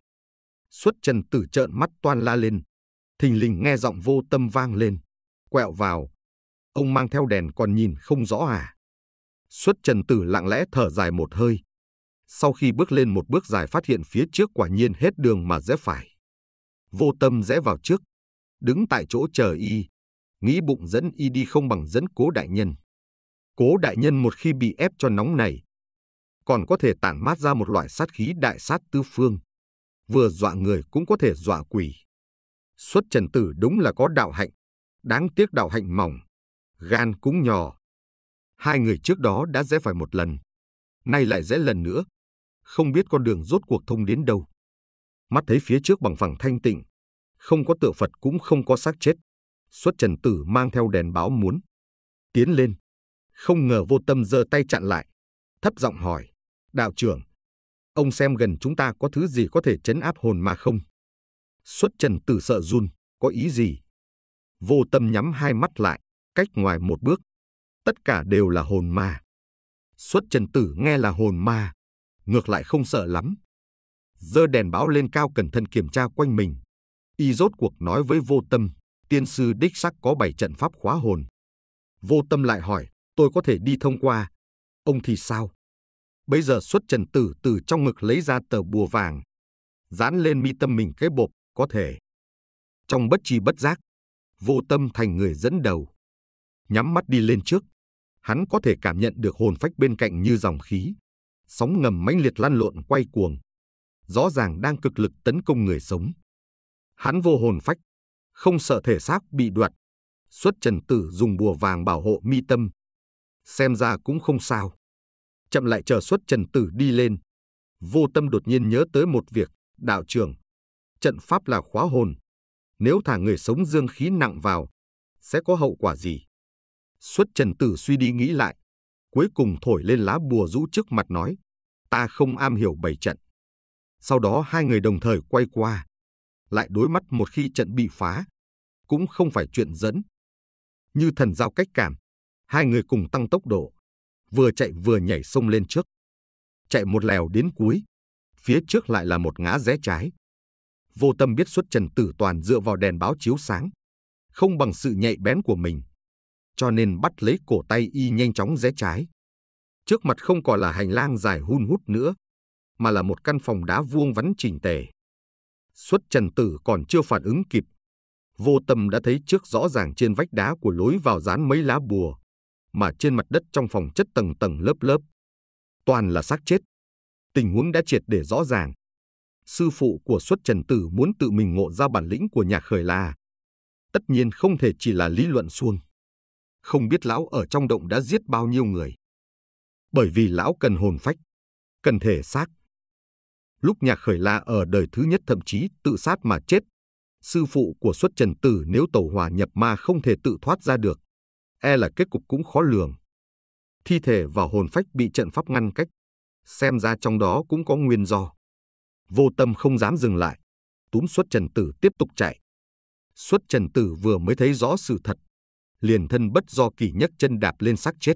Xuất Trần Tử trợn mắt toan la lên, thình lình nghe giọng vô tâm vang lên, quẹo vào. Ông mang theo đèn còn nhìn không rõ à? Xuất Trần Tử lặng lẽ thở dài một hơi, sau khi bước lên một bước dài phát hiện phía trước quả nhiên hết đường mà rẽ phải. Vô tâm rẽ vào trước, đứng tại chỗ chờ y, nghĩ bụng dẫn y đi không bằng dẫn cố đại nhân. Cố đại nhân một khi bị ép cho nóng này, còn có thể tản mát ra một loại sát khí đại sát tứ phương. Vừa dọa người cũng có thể dọa quỷ. Xuất trần tử đúng là có đạo hạnh, đáng tiếc đạo hạnh mỏng, gan cũng nhỏ. Hai người trước đó đã rẽ phải một lần, nay lại rẽ lần nữa, không biết con đường rốt cuộc thông đến đâu. Mắt thấy phía trước bằng phẳng thanh tịnh, không có tượng Phật cũng không có xác chết. Xuất trần tử mang theo đèn báo muốn. Tiến lên, không ngờ vô tâm giơ tay chặn lại, thấp giọng hỏi, đạo trưởng, ông xem gần chúng ta có thứ gì có thể chấn áp hồn mà không? Xuất trần tử sợ run, có ý gì? Vô tâm nhắm hai mắt lại, cách ngoài một bước. Tất cả đều là hồn ma. Xuất trần tử nghe là hồn ma, ngược lại không sợ lắm. Dơ đèn báo lên cao cẩn thận kiểm tra quanh mình. Y rốt cuộc nói với vô tâm, tiên sư đích sắc có bảy trận pháp khóa hồn. Vô tâm lại hỏi, tôi có thể đi thông qua. Ông thì sao? Bây giờ xuất trần tử từ trong ngực lấy ra tờ bùa vàng. Dán lên mi tâm mình cái bộp, có thể. Trong bất tri bất giác, vô tâm thành người dẫn đầu. Nhắm mắt đi lên trước, hắn có thể cảm nhận được hồn phách bên cạnh như dòng khí sóng ngầm mãnh liệt lan lộn quay cuồng, rõ ràng đang cực lực tấn công người sống. Hắn vô hồn phách, không sợ thể xác bị đoạt, xuất trần tử dùng bùa vàng bảo hộ mi tâm. Xem ra cũng không sao. Chậm lại chờ xuất trần tử đi lên. Vô tâm đột nhiên nhớ tới một việc, đạo trưởng. Trận pháp là khóa hồn. Nếu thả người sống dương khí nặng vào, sẽ có hậu quả gì? Xuất trần tử suy đi nghĩ lại cuối cùng thổi lên lá bùa rũ trước mặt nói, ta không am hiểu bảy trận. Sau đó hai người đồng thời quay qua, lại đối mắt một khi trận bị phá, cũng không phải chuyện dẫn. Như thần giao cách cảm, hai người cùng tăng tốc độ, vừa chạy vừa nhảy sông lên trước. Chạy một lèo đến cuối, phía trước lại là một ngã rẽ trái. Vô tâm biết xuất Trần Tử Toàn dựa vào đèn báo chiếu sáng, không bằng sự nhạy bén của mình, cho nên bắt lấy cổ tay y nhanh chóng rẽ trái. Trước mặt không còn là hành lang dài hun hút nữa, mà là một căn phòng đá vuông vắn chỉnh tề. Xuất trần tử còn chưa phản ứng kịp. Vô tâm đã thấy trước rõ ràng trên vách đá của lối vào dán mấy lá bùa, mà trên mặt đất trong phòng chất tầng tầng lớp lớp. Toàn là xác chết. Tình huống đã triệt để rõ ràng. Sư phụ của xuất trần tử muốn tự mình ngộ ra bản lĩnh của nhà khởi là tất nhiên không thể chỉ là lý luận suông không biết lão ở trong động đã giết bao nhiêu người. Bởi vì lão cần hồn phách, cần thể xác. Lúc nhạc khởi la ở đời thứ nhất thậm chí tự sát mà chết, sư phụ của xuất trần tử nếu tẩu hòa nhập ma không thể tự thoát ra được, e là kết cục cũng khó lường. Thi thể và hồn phách bị trận pháp ngăn cách, xem ra trong đó cũng có nguyên do. Vô tâm không dám dừng lại, túm xuất trần tử tiếp tục chạy. Xuất trần tử vừa mới thấy rõ sự thật, liền thân bất do kỳ nhấc chân đạp lên xác chết.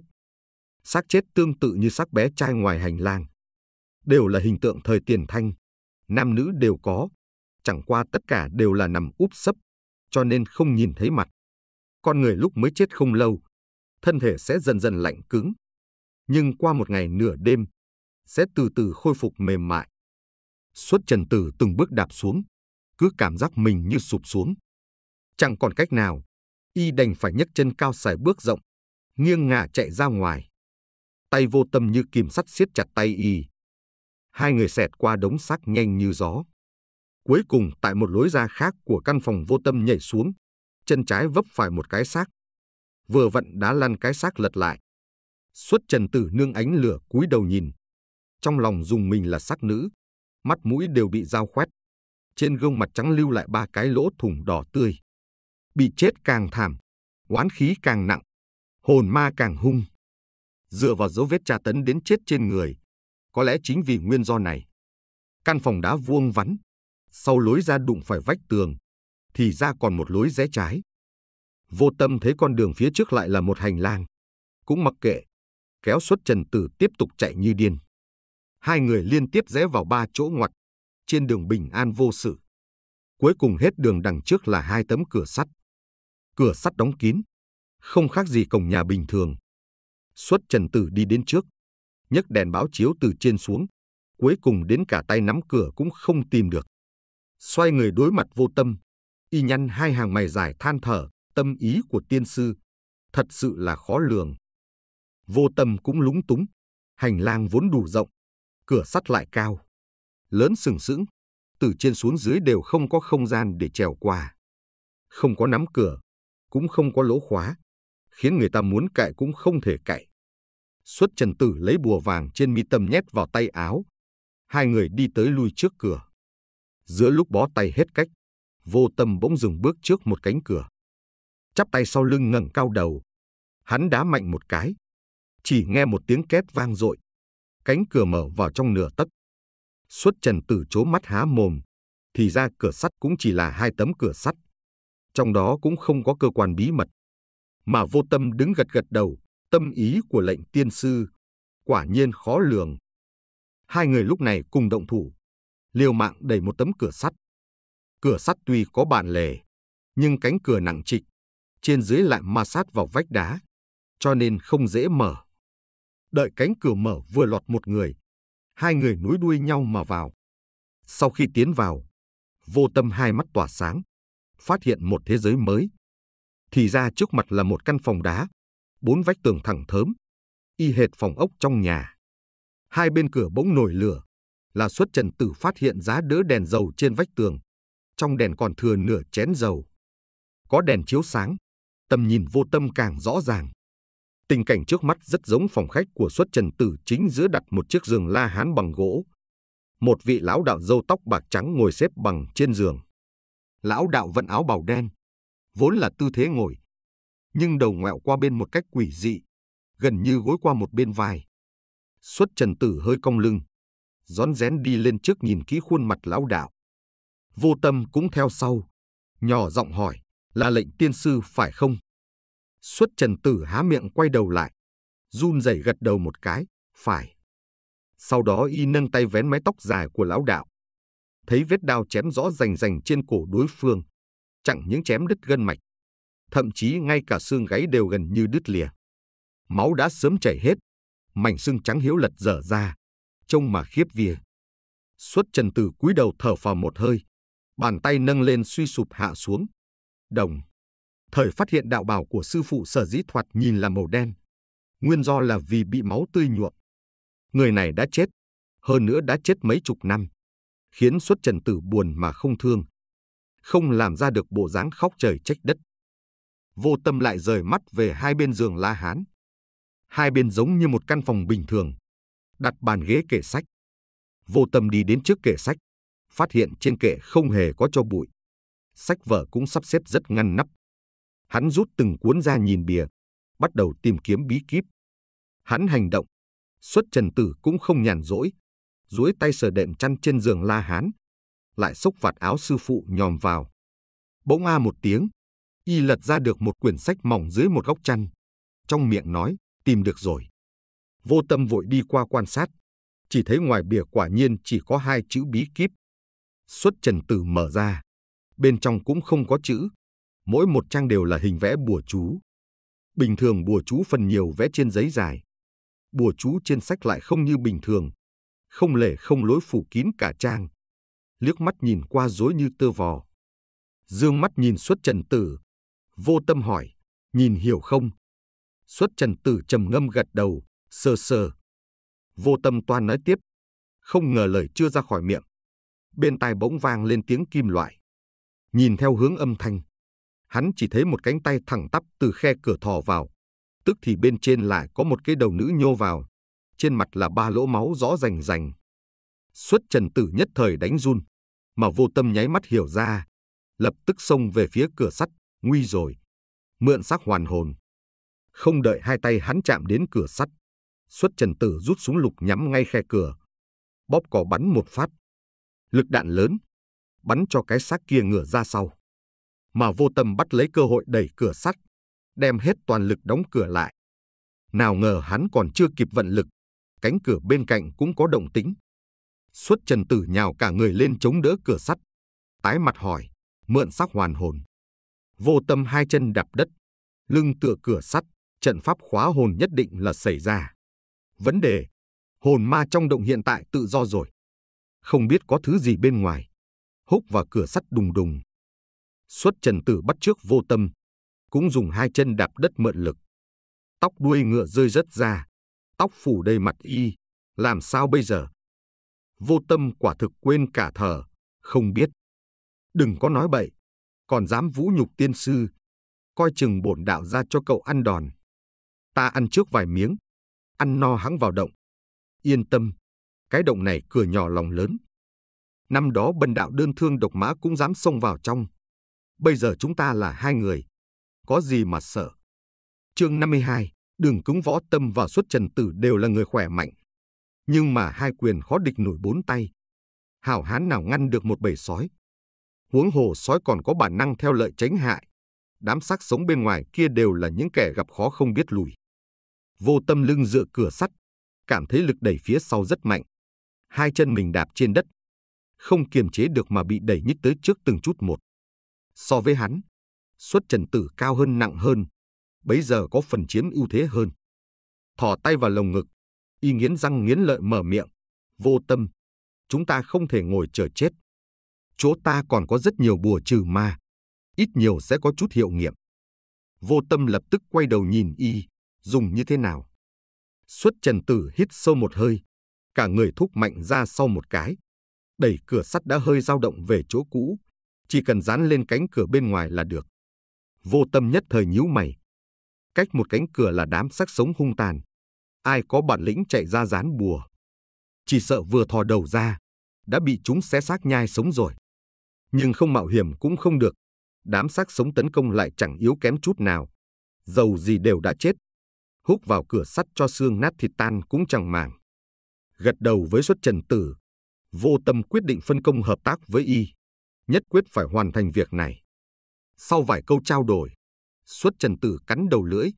Xác chết tương tự như xác bé trai ngoài hành lang. Đều là hình tượng thời tiền thanh, nam nữ đều có, chẳng qua tất cả đều là nằm úp sấp, cho nên không nhìn thấy mặt. Con người lúc mới chết không lâu, thân thể sẽ dần dần lạnh cứng. Nhưng qua một ngày nửa đêm, sẽ từ từ khôi phục mềm mại. Xuất trần tử từng bước đạp xuống, cứ cảm giác mình như sụp xuống. Chẳng còn cách nào, y đành phải nhấc chân cao xài bước rộng, nghiêng ngả chạy ra ngoài. Tay vô tâm như kìm sắt siết chặt tay y. Hai người xẹt qua đống xác nhanh như gió. Cuối cùng tại một lối ra khác của căn phòng vô tâm nhảy xuống, chân trái vấp phải một cái xác. Vừa vặn đá lăn cái xác lật lại. Xuất trần tử nương ánh lửa cúi đầu nhìn. Trong lòng dùng mình là xác nữ, mắt mũi đều bị dao khoét. Trên gương mặt trắng lưu lại ba cái lỗ thủng đỏ tươi bị chết càng thảm, oán khí càng nặng, hồn ma càng hung. Dựa vào dấu vết tra tấn đến chết trên người, có lẽ chính vì nguyên do này. Căn phòng đá vuông vắn, sau lối ra đụng phải vách tường, thì ra còn một lối rẽ trái. Vô tâm thấy con đường phía trước lại là một hành lang, cũng mặc kệ, kéo xuất Trần Tử tiếp tục chạy như điên. Hai người liên tiếp rẽ vào ba chỗ ngoặt, trên đường bình an vô sự. Cuối cùng hết đường đằng trước là hai tấm cửa sắt cửa sắt đóng kín, không khác gì cổng nhà bình thường. Xuất Trần Tử đi đến trước, nhấc đèn báo chiếu từ trên xuống, cuối cùng đến cả tay nắm cửa cũng không tìm được. Xoay người đối mặt vô tâm, y nhăn hai hàng mày dài than thở, tâm ý của tiên sư, thật sự là khó lường. Vô tâm cũng lúng túng, hành lang vốn đủ rộng, cửa sắt lại cao, lớn sừng sững, từ trên xuống dưới đều không có không gian để trèo qua. Không có nắm cửa, cũng không có lỗ khóa, khiến người ta muốn cạy cũng không thể cạy. Xuất Trần Tử lấy bùa vàng trên mi tâm nhét vào tay áo. Hai người đi tới lui trước cửa. Giữa lúc bó tay hết cách, vô tâm bỗng dừng bước trước một cánh cửa. Chắp tay sau lưng ngẩng cao đầu. Hắn đá mạnh một cái. Chỉ nghe một tiếng két vang dội Cánh cửa mở vào trong nửa tấc. Xuất Trần Tử chố mắt há mồm. Thì ra cửa sắt cũng chỉ là hai tấm cửa sắt trong đó cũng không có cơ quan bí mật. Mà vô tâm đứng gật gật đầu, tâm ý của lệnh tiên sư, quả nhiên khó lường. Hai người lúc này cùng động thủ, liều mạng đẩy một tấm cửa sắt. Cửa sắt tuy có bản lề, nhưng cánh cửa nặng trịch, trên dưới lại ma sát vào vách đá, cho nên không dễ mở. Đợi cánh cửa mở vừa lọt một người, hai người nối đuôi nhau mà vào. Sau khi tiến vào, vô tâm hai mắt tỏa sáng, phát hiện một thế giới mới. Thì ra trước mặt là một căn phòng đá, bốn vách tường thẳng thớm, y hệt phòng ốc trong nhà. Hai bên cửa bỗng nổi lửa, là xuất trần tử phát hiện giá đỡ đèn dầu trên vách tường. Trong đèn còn thừa nửa chén dầu. Có đèn chiếu sáng, tầm nhìn vô tâm càng rõ ràng. Tình cảnh trước mắt rất giống phòng khách của xuất trần tử chính giữa đặt một chiếc giường la hán bằng gỗ. Một vị lão đạo dâu tóc bạc trắng ngồi xếp bằng trên giường lão đạo vận áo bào đen, vốn là tư thế ngồi, nhưng đầu ngoẹo qua bên một cách quỷ dị, gần như gối qua một bên vai. Xuất trần tử hơi cong lưng, rón rén đi lên trước nhìn kỹ khuôn mặt lão đạo. Vô tâm cũng theo sau, nhỏ giọng hỏi, là lệnh tiên sư phải không? Xuất trần tử há miệng quay đầu lại, run rẩy gật đầu một cái, phải. Sau đó y nâng tay vén mái tóc dài của lão đạo, thấy vết đao chém rõ rành rành trên cổ đối phương, chẳng những chém đứt gân mạch, thậm chí ngay cả xương gáy đều gần như đứt lìa. Máu đã sớm chảy hết, mảnh xương trắng hiếu lật dở ra, trông mà khiếp vía. Xuất Trần Tử cúi đầu thở phào một hơi, bàn tay nâng lên suy sụp hạ xuống. Đồng, thời phát hiện đạo bảo của sư phụ sở dĩ thoạt nhìn là màu đen. Nguyên do là vì bị máu tươi nhuộm. Người này đã chết, hơn nữa đã chết mấy chục năm khiến xuất trần tử buồn mà không thương. Không làm ra được bộ dáng khóc trời trách đất. Vô tâm lại rời mắt về hai bên giường La Hán. Hai bên giống như một căn phòng bình thường. Đặt bàn ghế kệ sách. Vô tâm đi đến trước kệ sách. Phát hiện trên kệ không hề có cho bụi. Sách vở cũng sắp xếp rất ngăn nắp. Hắn rút từng cuốn ra nhìn bìa. Bắt đầu tìm kiếm bí kíp. Hắn hành động. Xuất trần tử cũng không nhàn rỗi, duỗi tay sờ đệm chăn trên giường la hán, lại xốc vạt áo sư phụ nhòm vào. Bỗng a một tiếng, y lật ra được một quyển sách mỏng dưới một góc chăn, trong miệng nói, tìm được rồi. Vô tâm vội đi qua quan sát, chỉ thấy ngoài bìa quả nhiên chỉ có hai chữ bí kíp. Xuất trần tử mở ra, bên trong cũng không có chữ, mỗi một trang đều là hình vẽ bùa chú. Bình thường bùa chú phần nhiều vẽ trên giấy dài. Bùa chú trên sách lại không như bình thường, không lể không lối phủ kín cả trang. Liếc mắt nhìn qua dối như tơ vò. Dương mắt nhìn xuất trần tử. Vô tâm hỏi, nhìn hiểu không? Xuất trần tử trầm ngâm gật đầu, sơ sơ. Vô tâm toan nói tiếp. Không ngờ lời chưa ra khỏi miệng. Bên tai bỗng vang lên tiếng kim loại. Nhìn theo hướng âm thanh. Hắn chỉ thấy một cánh tay thẳng tắp từ khe cửa thò vào. Tức thì bên trên lại có một cái đầu nữ nhô vào, trên mặt là ba lỗ máu rõ rành rành. Xuất trần tử nhất thời đánh run, mà vô tâm nháy mắt hiểu ra, lập tức xông về phía cửa sắt, nguy rồi. Mượn sắc hoàn hồn. Không đợi hai tay hắn chạm đến cửa sắt, xuất trần tử rút súng lục nhắm ngay khe cửa. Bóp cò bắn một phát. Lực đạn lớn, bắn cho cái xác kia ngửa ra sau. Mà vô tâm bắt lấy cơ hội đẩy cửa sắt, đem hết toàn lực đóng cửa lại. Nào ngờ hắn còn chưa kịp vận lực, cánh cửa bên cạnh cũng có động tĩnh. Xuất Trần Tử nhào cả người lên chống đỡ cửa sắt, tái mặt hỏi, mượn sắc hoàn hồn. Vô tâm hai chân đạp đất, lưng tựa cửa sắt, trận pháp khóa hồn nhất định là xảy ra. Vấn đề, hồn ma trong động hiện tại tự do rồi. Không biết có thứ gì bên ngoài. Húc vào cửa sắt đùng đùng. Xuất Trần Tử bắt trước vô tâm, cũng dùng hai chân đạp đất mượn lực. Tóc đuôi ngựa rơi rất ra, tóc phủ đầy mặt y, làm sao bây giờ? Vô tâm quả thực quên cả thở, không biết. Đừng có nói bậy, còn dám vũ nhục tiên sư, coi chừng bổn đạo ra cho cậu ăn đòn. Ta ăn trước vài miếng, ăn no hắng vào động. Yên tâm, cái động này cửa nhỏ lòng lớn. Năm đó bần đạo đơn thương độc mã cũng dám xông vào trong. Bây giờ chúng ta là hai người, có gì mà sợ. Chương 52 đường cứng võ tâm và xuất trần tử đều là người khỏe mạnh. Nhưng mà hai quyền khó địch nổi bốn tay. Hảo hán nào ngăn được một bầy sói. Huống hồ sói còn có bản năng theo lợi tránh hại. Đám xác sống bên ngoài kia đều là những kẻ gặp khó không biết lùi. Vô tâm lưng dựa cửa sắt, cảm thấy lực đẩy phía sau rất mạnh. Hai chân mình đạp trên đất, không kiềm chế được mà bị đẩy nhích tới trước từng chút một. So với hắn, xuất trần tử cao hơn nặng hơn, bấy giờ có phần chiếm ưu thế hơn. Thỏ tay vào lồng ngực, y nghiến răng nghiến lợi mở miệng, vô tâm, chúng ta không thể ngồi chờ chết. Chỗ ta còn có rất nhiều bùa trừ ma, ít nhiều sẽ có chút hiệu nghiệm. Vô tâm lập tức quay đầu nhìn y, dùng như thế nào. Xuất trần tử hít sâu một hơi, cả người thúc mạnh ra sau một cái. Đẩy cửa sắt đã hơi dao động về chỗ cũ, chỉ cần dán lên cánh cửa bên ngoài là được. Vô tâm nhất thời nhíu mày, cách một cánh cửa là đám xác sống hung tàn. Ai có bản lĩnh chạy ra dán bùa. Chỉ sợ vừa thò đầu ra, đã bị chúng xé xác nhai sống rồi. Nhưng không mạo hiểm cũng không được. Đám xác sống tấn công lại chẳng yếu kém chút nào. Dầu gì đều đã chết. Húc vào cửa sắt cho xương nát thịt tan cũng chẳng màng. Gật đầu với xuất trần tử. Vô tâm quyết định phân công hợp tác với y. Nhất quyết phải hoàn thành việc này. Sau vài câu trao đổi, Xuất Trần Tử cắn đầu lưỡi,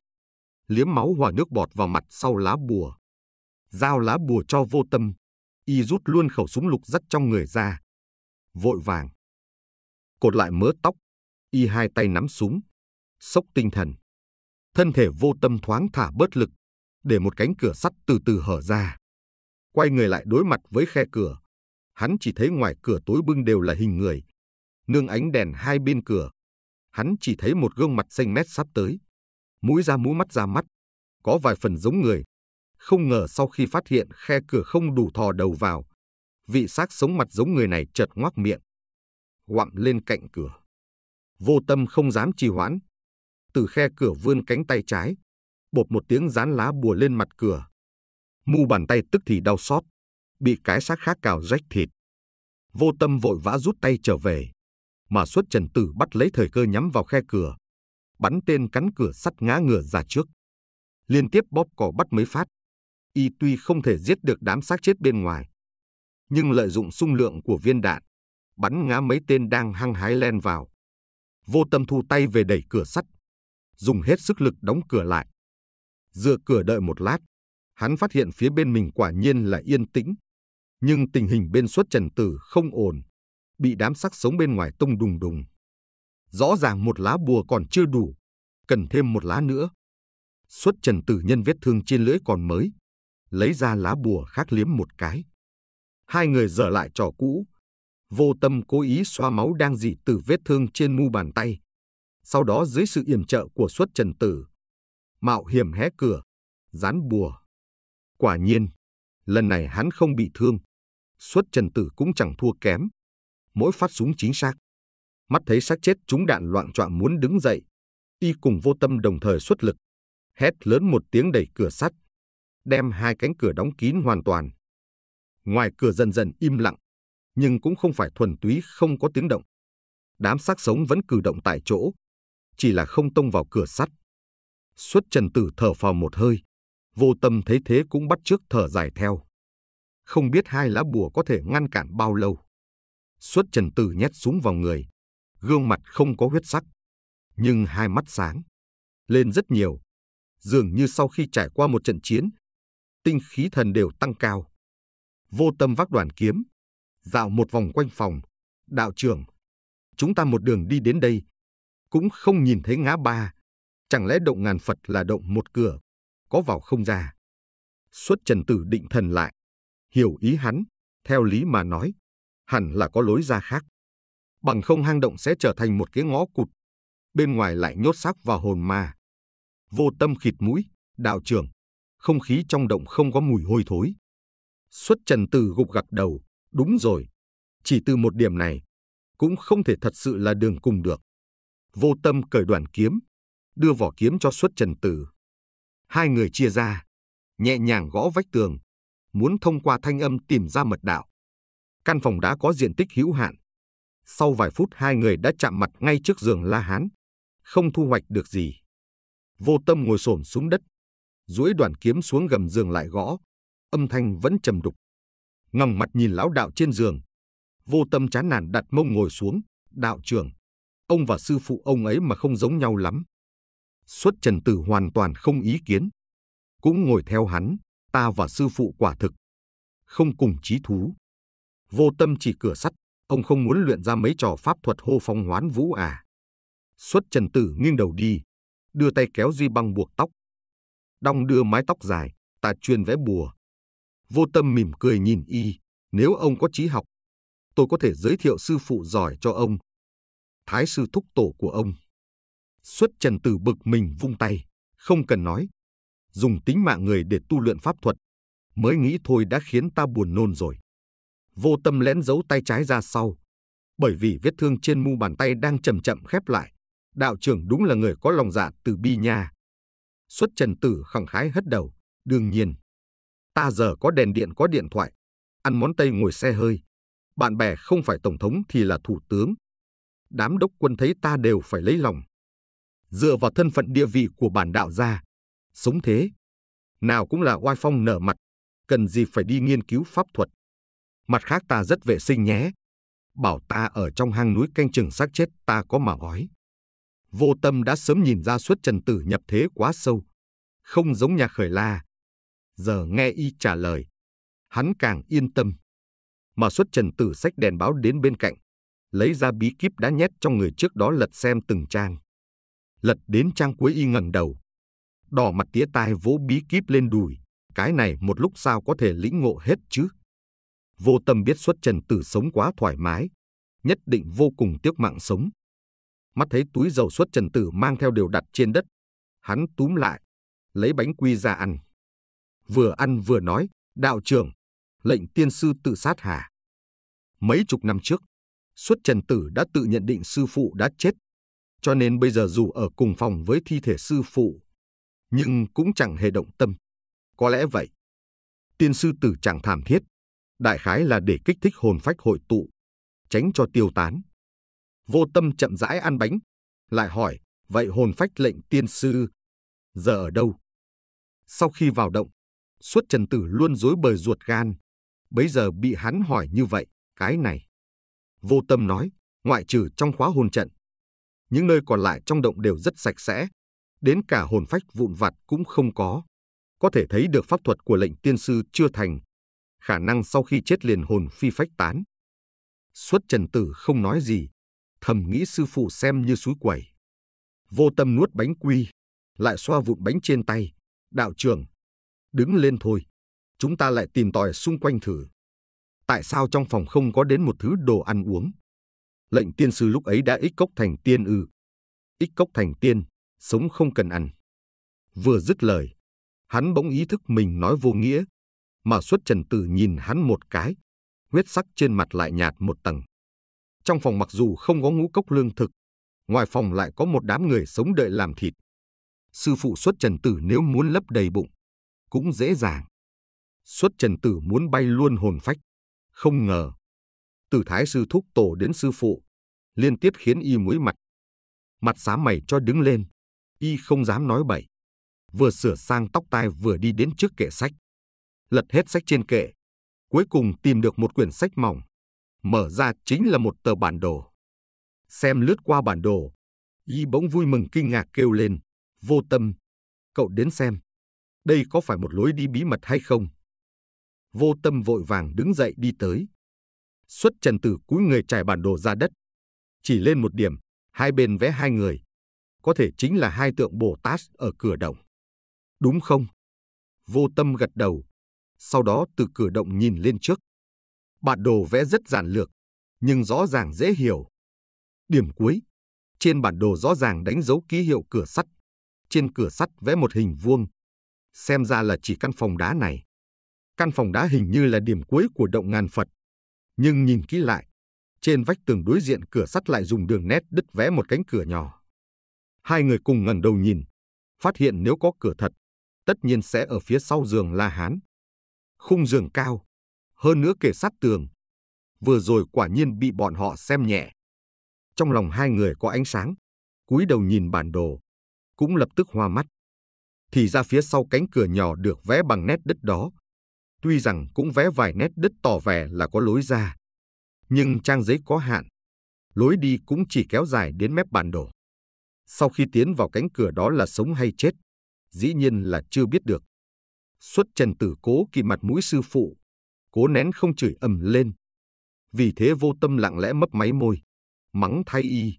liếm máu hòa nước bọt vào mặt sau lá bùa. Giao lá bùa cho vô tâm, y rút luôn khẩu súng lục dắt trong người ra. Vội vàng. Cột lại mớ tóc, y hai tay nắm súng, sốc tinh thần. Thân thể vô tâm thoáng thả bớt lực, để một cánh cửa sắt từ từ hở ra. Quay người lại đối mặt với khe cửa. Hắn chỉ thấy ngoài cửa tối bưng đều là hình người. Nương ánh đèn hai bên cửa, hắn chỉ thấy một gương mặt xanh mét sắp tới. Mũi ra mũi mắt ra mắt, có vài phần giống người. Không ngờ sau khi phát hiện khe cửa không đủ thò đầu vào, vị xác sống mặt giống người này chợt ngoác miệng, quặm lên cạnh cửa. Vô tâm không dám trì hoãn, từ khe cửa vươn cánh tay trái, bột một tiếng dán lá bùa lên mặt cửa. Mu bàn tay tức thì đau xót, bị cái xác khác cào rách thịt. Vô tâm vội vã rút tay trở về mà xuất trần tử bắt lấy thời cơ nhắm vào khe cửa, bắn tên cắn cửa sắt ngã ngửa ra trước. Liên tiếp bóp cò bắt mấy phát, y tuy không thể giết được đám xác chết bên ngoài, nhưng lợi dụng sung lượng của viên đạn, bắn ngã mấy tên đang hăng hái len vào. Vô tâm thu tay về đẩy cửa sắt, dùng hết sức lực đóng cửa lại. Dựa cửa đợi một lát, hắn phát hiện phía bên mình quả nhiên là yên tĩnh. Nhưng tình hình bên xuất trần tử không ổn bị đám sắc sống bên ngoài tông đùng đùng. Rõ ràng một lá bùa còn chưa đủ, cần thêm một lá nữa. Xuất Trần Tử Nhân vết thương trên lưỡi còn mới, lấy ra lá bùa khác liếm một cái. Hai người dở lại trò cũ, vô tâm cố ý xoa máu đang dị từ vết thương trên mu bàn tay. Sau đó dưới sự yểm trợ của Xuất Trần Tử, mạo hiểm hé cửa, dán bùa. Quả nhiên, lần này hắn không bị thương. Xuất Trần Tử cũng chẳng thua kém, mỗi phát súng chính xác. Mắt thấy xác chết chúng đạn loạn trọa muốn đứng dậy, y cùng vô tâm đồng thời xuất lực, hét lớn một tiếng đẩy cửa sắt, đem hai cánh cửa đóng kín hoàn toàn. Ngoài cửa dần dần im lặng, nhưng cũng không phải thuần túy không có tiếng động. Đám xác sống vẫn cử động tại chỗ, chỉ là không tông vào cửa sắt. Xuất Trần Tử thở phào một hơi, vô tâm thấy thế cũng bắt trước thở dài theo. Không biết hai lá bùa có thể ngăn cản bao lâu. Xuất Trần Tử nhét súng vào người, gương mặt không có huyết sắc, nhưng hai mắt sáng, lên rất nhiều. Dường như sau khi trải qua một trận chiến, tinh khí thần đều tăng cao. Vô tâm vác đoàn kiếm, dạo một vòng quanh phòng, đạo trưởng, chúng ta một đường đi đến đây, cũng không nhìn thấy ngã ba, chẳng lẽ động ngàn Phật là động một cửa, có vào không ra. Xuất Trần Tử định thần lại, hiểu ý hắn, theo lý mà nói, hẳn là có lối ra khác. Bằng không hang động sẽ trở thành một cái ngõ cụt, bên ngoài lại nhốt xác và hồn ma. Vô tâm khịt mũi, đạo trưởng, không khí trong động không có mùi hôi thối. Xuất trần từ gục gặt đầu, đúng rồi, chỉ từ một điểm này, cũng không thể thật sự là đường cùng được. Vô tâm cởi đoàn kiếm, đưa vỏ kiếm cho xuất trần từ Hai người chia ra, nhẹ nhàng gõ vách tường, muốn thông qua thanh âm tìm ra mật đạo. Căn phòng đã có diện tích hữu hạn. Sau vài phút hai người đã chạm mặt ngay trước giường La Hán, không thu hoạch được gì. Vô Tâm ngồi xổm xuống đất, duỗi đoàn kiếm xuống gầm giường lại gõ, âm thanh vẫn trầm đục. Ngẩng mặt nhìn lão đạo trên giường, Vô Tâm chán nản đặt mông ngồi xuống, "Đạo trưởng, ông và sư phụ ông ấy mà không giống nhau lắm." Xuất Trần Tử hoàn toàn không ý kiến, cũng ngồi theo hắn, "Ta và sư phụ quả thực không cùng chí thú." Vô tâm chỉ cửa sắt, ông không muốn luyện ra mấy trò pháp thuật hô phong hoán vũ à. Xuất Trần Tử nghiêng đầu đi, đưa tay kéo Duy Băng buộc tóc. Đong đưa mái tóc dài, ta chuyên vẽ bùa. Vô tâm mỉm cười nhìn y, nếu ông có trí học, tôi có thể giới thiệu sư phụ giỏi cho ông. Thái sư thúc tổ của ông. Xuất Trần Tử bực mình vung tay, không cần nói. Dùng tính mạng người để tu luyện pháp thuật, mới nghĩ thôi đã khiến ta buồn nôn rồi vô tâm lén giấu tay trái ra sau. Bởi vì vết thương trên mu bàn tay đang chậm chậm khép lại, đạo trưởng đúng là người có lòng dạ từ bi nha. Xuất trần tử khẳng khái hất đầu, đương nhiên. Ta giờ có đèn điện có điện thoại, ăn món Tây ngồi xe hơi. Bạn bè không phải tổng thống thì là thủ tướng. Đám đốc quân thấy ta đều phải lấy lòng. Dựa vào thân phận địa vị của bản đạo gia, sống thế. Nào cũng là oai phong nở mặt, cần gì phải đi nghiên cứu pháp thuật mặt khác ta rất vệ sinh nhé. Bảo ta ở trong hang núi canh chừng xác chết ta có mà ói. Vô tâm đã sớm nhìn ra suất trần tử nhập thế quá sâu. Không giống nhà khởi la. Giờ nghe y trả lời. Hắn càng yên tâm. Mà suất trần tử sách đèn báo đến bên cạnh. Lấy ra bí kíp đã nhét trong người trước đó lật xem từng trang. Lật đến trang cuối y ngẩng đầu. Đỏ mặt tía tai vỗ bí kíp lên đùi. Cái này một lúc sao có thể lĩnh ngộ hết chứ? vô tâm biết xuất trần tử sống quá thoải mái, nhất định vô cùng tiếc mạng sống. Mắt thấy túi dầu xuất trần tử mang theo đều đặt trên đất, hắn túm lại, lấy bánh quy ra ăn. Vừa ăn vừa nói, đạo trưởng, lệnh tiên sư tự sát hà. Mấy chục năm trước, xuất trần tử đã tự nhận định sư phụ đã chết, cho nên bây giờ dù ở cùng phòng với thi thể sư phụ, nhưng cũng chẳng hề động tâm. Có lẽ vậy, tiên sư tử chẳng thảm thiết, đại khái là để kích thích hồn phách hội tụ, tránh cho tiêu tán. Vô tâm chậm rãi ăn bánh, lại hỏi, vậy hồn phách lệnh tiên sư, giờ ở đâu? Sau khi vào động, suốt trần tử luôn dối bời ruột gan, bấy giờ bị hắn hỏi như vậy, cái này. Vô tâm nói, ngoại trừ trong khóa hồn trận, những nơi còn lại trong động đều rất sạch sẽ, đến cả hồn phách vụn vặt cũng không có. Có thể thấy được pháp thuật của lệnh tiên sư chưa thành, khả năng sau khi chết liền hồn phi phách tán. Xuất trần tử không nói gì, thầm nghĩ sư phụ xem như suối quẩy. Vô tâm nuốt bánh quy, lại xoa vụn bánh trên tay, đạo trưởng. Đứng lên thôi, chúng ta lại tìm tòi xung quanh thử. Tại sao trong phòng không có đến một thứ đồ ăn uống? Lệnh tiên sư lúc ấy đã ích cốc thành tiên ư. Ích cốc thành tiên, sống không cần ăn. Vừa dứt lời, hắn bỗng ý thức mình nói vô nghĩa, mà xuất trần tử nhìn hắn một cái, huyết sắc trên mặt lại nhạt một tầng. Trong phòng mặc dù không có ngũ cốc lương thực, ngoài phòng lại có một đám người sống đợi làm thịt. Sư phụ xuất trần tử nếu muốn lấp đầy bụng, cũng dễ dàng. Xuất trần tử muốn bay luôn hồn phách, không ngờ. Từ thái sư thúc tổ đến sư phụ, liên tiếp khiến y mũi mặt. Mặt xám mày cho đứng lên, y không dám nói bậy. Vừa sửa sang tóc tai vừa đi đến trước kệ sách lật hết sách trên kệ. Cuối cùng tìm được một quyển sách mỏng. Mở ra chính là một tờ bản đồ. Xem lướt qua bản đồ. Y bỗng vui mừng kinh ngạc kêu lên. Vô tâm. Cậu đến xem. Đây có phải một lối đi bí mật hay không? Vô tâm vội vàng đứng dậy đi tới. Xuất trần tử cúi người trải bản đồ ra đất. Chỉ lên một điểm, hai bên vẽ hai người. Có thể chính là hai tượng Bồ Tát ở cửa động. Đúng không? Vô tâm gật đầu, sau đó từ cửa động nhìn lên trước. Bản đồ vẽ rất giản lược, nhưng rõ ràng dễ hiểu. Điểm cuối, trên bản đồ rõ ràng đánh dấu ký hiệu cửa sắt. Trên cửa sắt vẽ một hình vuông. Xem ra là chỉ căn phòng đá này. Căn phòng đá hình như là điểm cuối của động ngàn Phật. Nhưng nhìn kỹ lại, trên vách tường đối diện cửa sắt lại dùng đường nét đứt vẽ một cánh cửa nhỏ. Hai người cùng ngẩng đầu nhìn, phát hiện nếu có cửa thật, tất nhiên sẽ ở phía sau giường La Hán khung giường cao, hơn nữa kể sát tường. Vừa rồi quả nhiên bị bọn họ xem nhẹ. Trong lòng hai người có ánh sáng, cúi đầu nhìn bản đồ, cũng lập tức hoa mắt. Thì ra phía sau cánh cửa nhỏ được vẽ bằng nét đất đó. Tuy rằng cũng vẽ vài nét đất tỏ vẻ là có lối ra, nhưng trang giấy có hạn. Lối đi cũng chỉ kéo dài đến mép bản đồ. Sau khi tiến vào cánh cửa đó là sống hay chết, dĩ nhiên là chưa biết được. Xuất Trần Tử cố kìm mặt mũi sư phụ, cố nén không chửi ầm lên. Vì thế vô tâm lặng lẽ mấp máy môi, mắng thay y.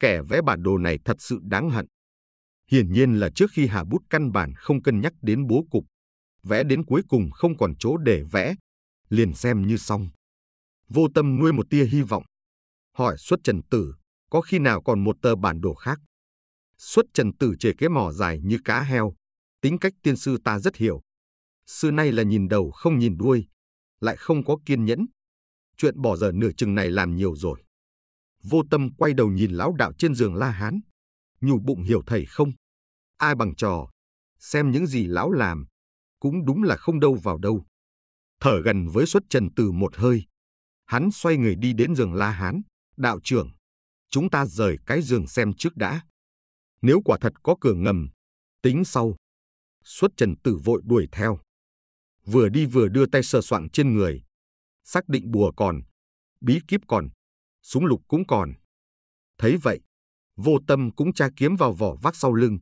Kẻ vẽ bản đồ này thật sự đáng hận. Hiển nhiên là trước khi hạ bút căn bản không cân nhắc đến bố cục, vẽ đến cuối cùng không còn chỗ để vẽ, liền xem như xong. Vô tâm nuôi một tia hy vọng. Hỏi xuất trần tử, có khi nào còn một tờ bản đồ khác? Xuất trần tử chề cái mỏ dài như cá heo, tính cách tiên sư ta rất hiểu. Xưa nay là nhìn đầu không nhìn đuôi, lại không có kiên nhẫn. Chuyện bỏ giờ nửa chừng này làm nhiều rồi. Vô tâm quay đầu nhìn lão đạo trên giường La Hán. Nhủ bụng hiểu thầy không? Ai bằng trò, xem những gì lão làm, cũng đúng là không đâu vào đâu. Thở gần với xuất trần từ một hơi, hắn xoay người đi đến giường La Hán, đạo trưởng, chúng ta rời cái giường xem trước đã. Nếu quả thật có cửa ngầm, tính sau. Xuất Trần Tử vội đuổi theo. Vừa đi vừa đưa tay sờ soạn trên người. Xác định bùa còn, bí kíp còn, súng lục cũng còn. Thấy vậy, vô tâm cũng tra kiếm vào vỏ vác sau lưng.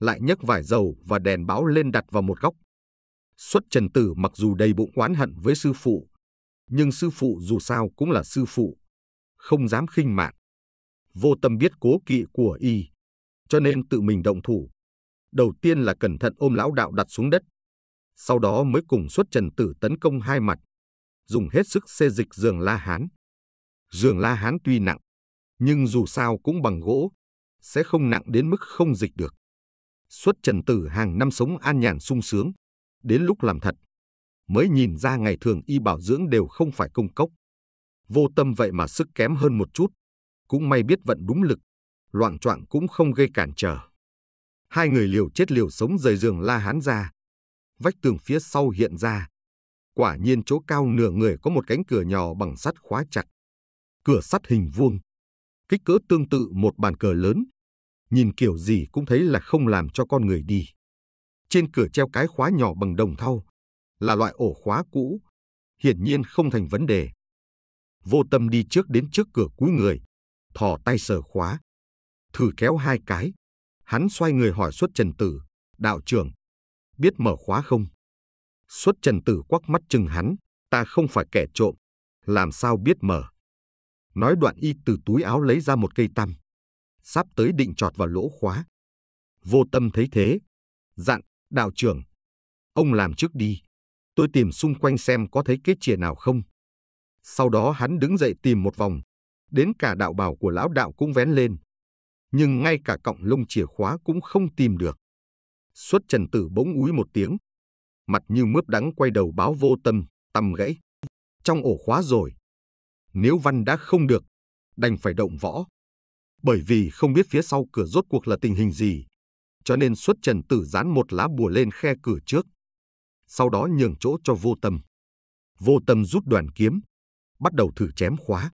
Lại nhấc vải dầu và đèn báo lên đặt vào một góc. Xuất Trần Tử mặc dù đầy bụng oán hận với sư phụ, nhưng sư phụ dù sao cũng là sư phụ, không dám khinh mạn. Vô tâm biết cố kỵ của y, cho nên tự mình động thủ. Đầu tiên là cẩn thận ôm lão đạo đặt xuống đất, sau đó mới cùng xuất trần tử tấn công hai mặt, dùng hết sức xê dịch giường La Hán. Giường La Hán tuy nặng, nhưng dù sao cũng bằng gỗ, sẽ không nặng đến mức không dịch được. Xuất trần tử hàng năm sống an nhàn sung sướng, đến lúc làm thật, mới nhìn ra ngày thường y bảo dưỡng đều không phải công cốc. Vô tâm vậy mà sức kém hơn một chút, cũng may biết vận đúng lực, loạn choạng cũng không gây cản trở. Hai người liều chết liều sống rời giường La Hán ra. Vách tường phía sau hiện ra. Quả nhiên chỗ cao nửa người có một cánh cửa nhỏ bằng sắt khóa chặt. Cửa sắt hình vuông. Kích cỡ tương tự một bàn cờ lớn. Nhìn kiểu gì cũng thấy là không làm cho con người đi. Trên cửa treo cái khóa nhỏ bằng đồng thau. Là loại ổ khóa cũ. Hiển nhiên không thành vấn đề. Vô tâm đi trước đến trước cửa cúi người. Thò tay sờ khóa. Thử kéo hai cái Hắn xoay người hỏi Xuất Trần Tử, đạo trưởng, biết mở khóa không? Xuất Trần Tử quắc mắt chừng hắn, ta không phải kẻ trộm, làm sao biết mở? Nói đoạn y từ túi áo lấy ra một cây tăm, sắp tới định chọt vào lỗ khóa. Vô tâm thấy thế, dặn, đạo trưởng, ông làm trước đi, tôi tìm xung quanh xem có thấy kết chìa nào không. Sau đó hắn đứng dậy tìm một vòng, đến cả đạo bảo của lão đạo cũng vén lên, nhưng ngay cả cọng lông chìa khóa cũng không tìm được. Xuất Trần Tử bỗng úi một tiếng, mặt như mướp đắng quay đầu báo vô tâm, tầm gãy, trong ổ khóa rồi. Nếu văn đã không được, đành phải động võ. Bởi vì không biết phía sau cửa rốt cuộc là tình hình gì, cho nên xuất Trần Tử dán một lá bùa lên khe cửa trước, sau đó nhường chỗ cho vô tâm. Vô tâm rút đoàn kiếm, bắt đầu thử chém khóa.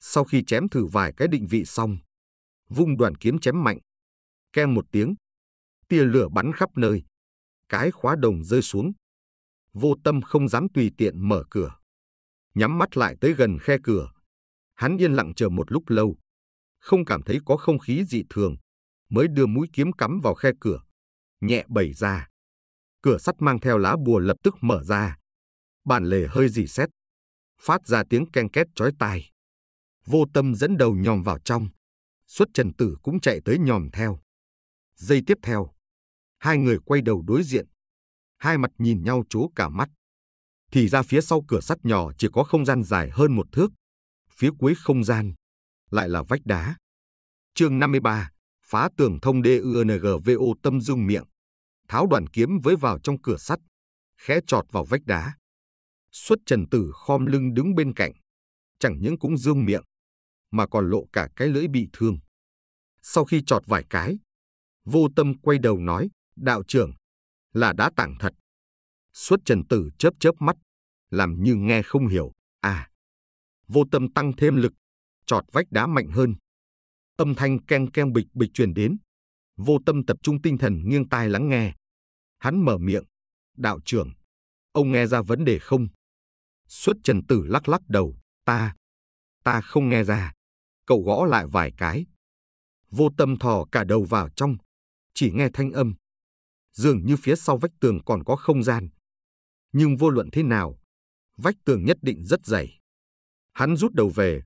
Sau khi chém thử vài cái định vị xong, vung đoàn kiếm chém mạnh. Ken một tiếng, tia lửa bắn khắp nơi, cái khóa đồng rơi xuống. Vô tâm không dám tùy tiện mở cửa. Nhắm mắt lại tới gần khe cửa, hắn yên lặng chờ một lúc lâu, không cảm thấy có không khí dị thường, mới đưa mũi kiếm cắm vào khe cửa, nhẹ bẩy ra. Cửa sắt mang theo lá bùa lập tức mở ra. Bản lề hơi dì xét, phát ra tiếng ken két chói tai. Vô tâm dẫn đầu nhòm vào trong xuất trần tử cũng chạy tới nhòm theo. Giây tiếp theo, hai người quay đầu đối diện. Hai mặt nhìn nhau chố cả mắt. Thì ra phía sau cửa sắt nhỏ chỉ có không gian dài hơn một thước. Phía cuối không gian lại là vách đá. chương 53, phá tường thông DUNGVO tâm dung miệng. Tháo đoàn kiếm với vào trong cửa sắt, khẽ chọt vào vách đá. Xuất trần tử khom lưng đứng bên cạnh. Chẳng những cũng dương miệng, mà còn lộ cả cái lưỡi bị thương. Sau khi chọt vài cái, vô tâm quay đầu nói, đạo trưởng, là đã tặng thật. Xuất trần tử chớp chớp mắt, làm như nghe không hiểu, à. Vô tâm tăng thêm lực, chọt vách đá mạnh hơn. Âm thanh keng keng bịch bịch truyền đến. Vô tâm tập trung tinh thần nghiêng tai lắng nghe. Hắn mở miệng, đạo trưởng, ông nghe ra vấn đề không? Xuất trần tử lắc lắc đầu, ta, ta không nghe ra cậu gõ lại vài cái. Vô tâm thò cả đầu vào trong, chỉ nghe thanh âm. Dường như phía sau vách tường còn có không gian. Nhưng vô luận thế nào, vách tường nhất định rất dày. Hắn rút đầu về,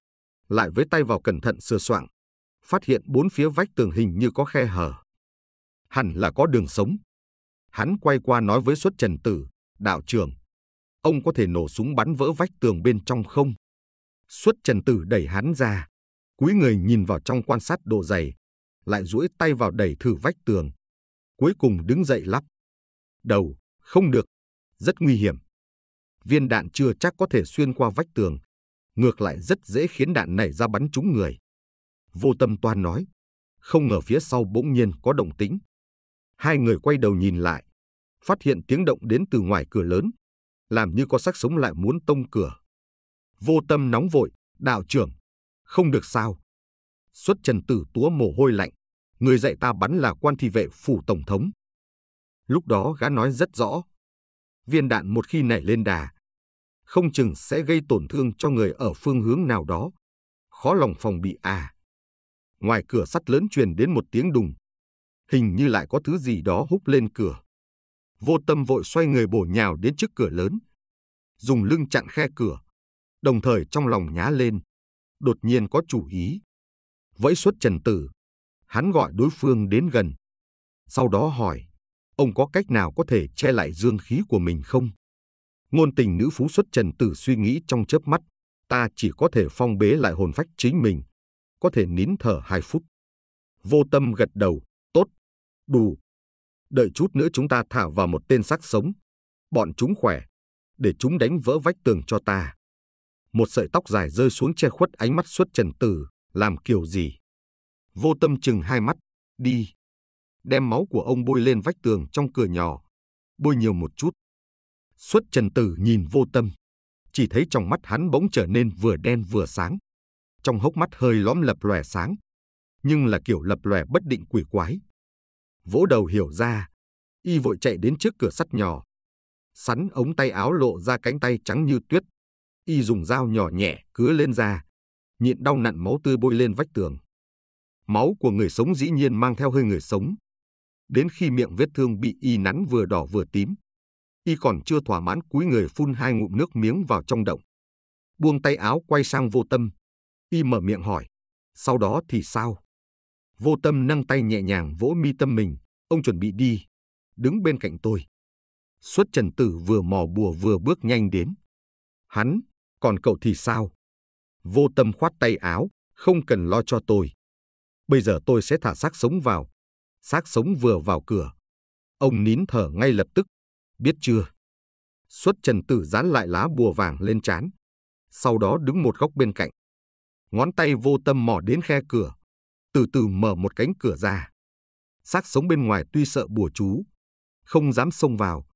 lại với tay vào cẩn thận sửa soạn, phát hiện bốn phía vách tường hình như có khe hở. Hẳn là có đường sống. Hắn quay qua nói với xuất trần tử, đạo trưởng. Ông có thể nổ súng bắn vỡ vách tường bên trong không? Xuất trần tử đẩy hắn ra, cúi người nhìn vào trong quan sát độ dày, lại duỗi tay vào đẩy thử vách tường. Cuối cùng đứng dậy lắp. Đầu, không được, rất nguy hiểm. Viên đạn chưa chắc có thể xuyên qua vách tường, ngược lại rất dễ khiến đạn này ra bắn trúng người. Vô tâm toan nói, không ngờ phía sau bỗng nhiên có động tĩnh. Hai người quay đầu nhìn lại, phát hiện tiếng động đến từ ngoài cửa lớn, làm như có xác sống lại muốn tông cửa. Vô tâm nóng vội, đạo trưởng, không được sao. Xuất trần tử túa mồ hôi lạnh. Người dạy ta bắn là quan thị vệ phủ tổng thống. Lúc đó gã nói rất rõ. Viên đạn một khi nảy lên đà, không chừng sẽ gây tổn thương cho người ở phương hướng nào đó. Khó lòng phòng bị à. Ngoài cửa sắt lớn truyền đến một tiếng đùng. Hình như lại có thứ gì đó húc lên cửa. Vô tâm vội xoay người bổ nhào đến trước cửa lớn. Dùng lưng chặn khe cửa. Đồng thời trong lòng nhá lên đột nhiên có chủ ý. Vẫy xuất trần tử, hắn gọi đối phương đến gần. Sau đó hỏi, ông có cách nào có thể che lại dương khí của mình không? Ngôn tình nữ phú xuất trần tử suy nghĩ trong chớp mắt, ta chỉ có thể phong bế lại hồn phách chính mình, có thể nín thở hai phút. Vô tâm gật đầu, tốt, đủ. Đợi chút nữa chúng ta thả vào một tên xác sống, bọn chúng khỏe, để chúng đánh vỡ vách tường cho ta một sợi tóc dài rơi xuống che khuất ánh mắt xuất trần tử, làm kiểu gì? Vô tâm chừng hai mắt, đi. Đem máu của ông bôi lên vách tường trong cửa nhỏ, bôi nhiều một chút. Xuất trần tử nhìn vô tâm, chỉ thấy trong mắt hắn bỗng trở nên vừa đen vừa sáng. Trong hốc mắt hơi lõm lập lòe sáng, nhưng là kiểu lập lòe bất định quỷ quái. Vỗ đầu hiểu ra, y vội chạy đến trước cửa sắt nhỏ. Sắn ống tay áo lộ ra cánh tay trắng như tuyết, y dùng dao nhỏ nhẹ cứa lên da, nhịn đau nặn máu tươi bôi lên vách tường. Máu của người sống dĩ nhiên mang theo hơi người sống. Đến khi miệng vết thương bị y nắn vừa đỏ vừa tím, y còn chưa thỏa mãn cúi người phun hai ngụm nước miếng vào trong động. Buông tay áo quay sang vô tâm, y mở miệng hỏi, sau đó thì sao? Vô tâm nâng tay nhẹ nhàng vỗ mi tâm mình, ông chuẩn bị đi, đứng bên cạnh tôi. Xuất Trần Tử vừa mò bùa vừa bước nhanh đến. Hắn còn cậu thì sao? Vô tâm khoát tay áo, không cần lo cho tôi. Bây giờ tôi sẽ thả xác sống vào. Xác sống vừa vào cửa. Ông nín thở ngay lập tức. Biết chưa? Xuất trần tử dán lại lá bùa vàng lên trán. Sau đó đứng một góc bên cạnh. Ngón tay vô tâm mò đến khe cửa. Từ từ mở một cánh cửa ra. Xác sống bên ngoài tuy sợ bùa chú. Không dám xông vào.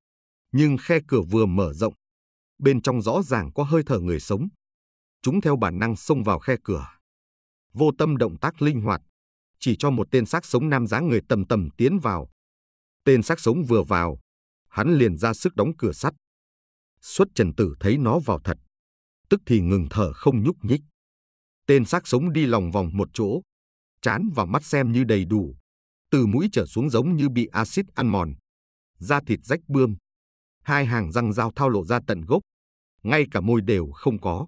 Nhưng khe cửa vừa mở rộng bên trong rõ ràng có hơi thở người sống. Chúng theo bản năng xông vào khe cửa. Vô tâm động tác linh hoạt, chỉ cho một tên xác sống nam dáng người tầm tầm tiến vào. Tên xác sống vừa vào, hắn liền ra sức đóng cửa sắt. Xuất trần tử thấy nó vào thật, tức thì ngừng thở không nhúc nhích. Tên xác sống đi lòng vòng một chỗ, chán và mắt xem như đầy đủ, từ mũi trở xuống giống như bị axit ăn mòn, da thịt rách bươm, hai hàng răng dao thao lộ ra tận gốc, ngay cả môi đều không có.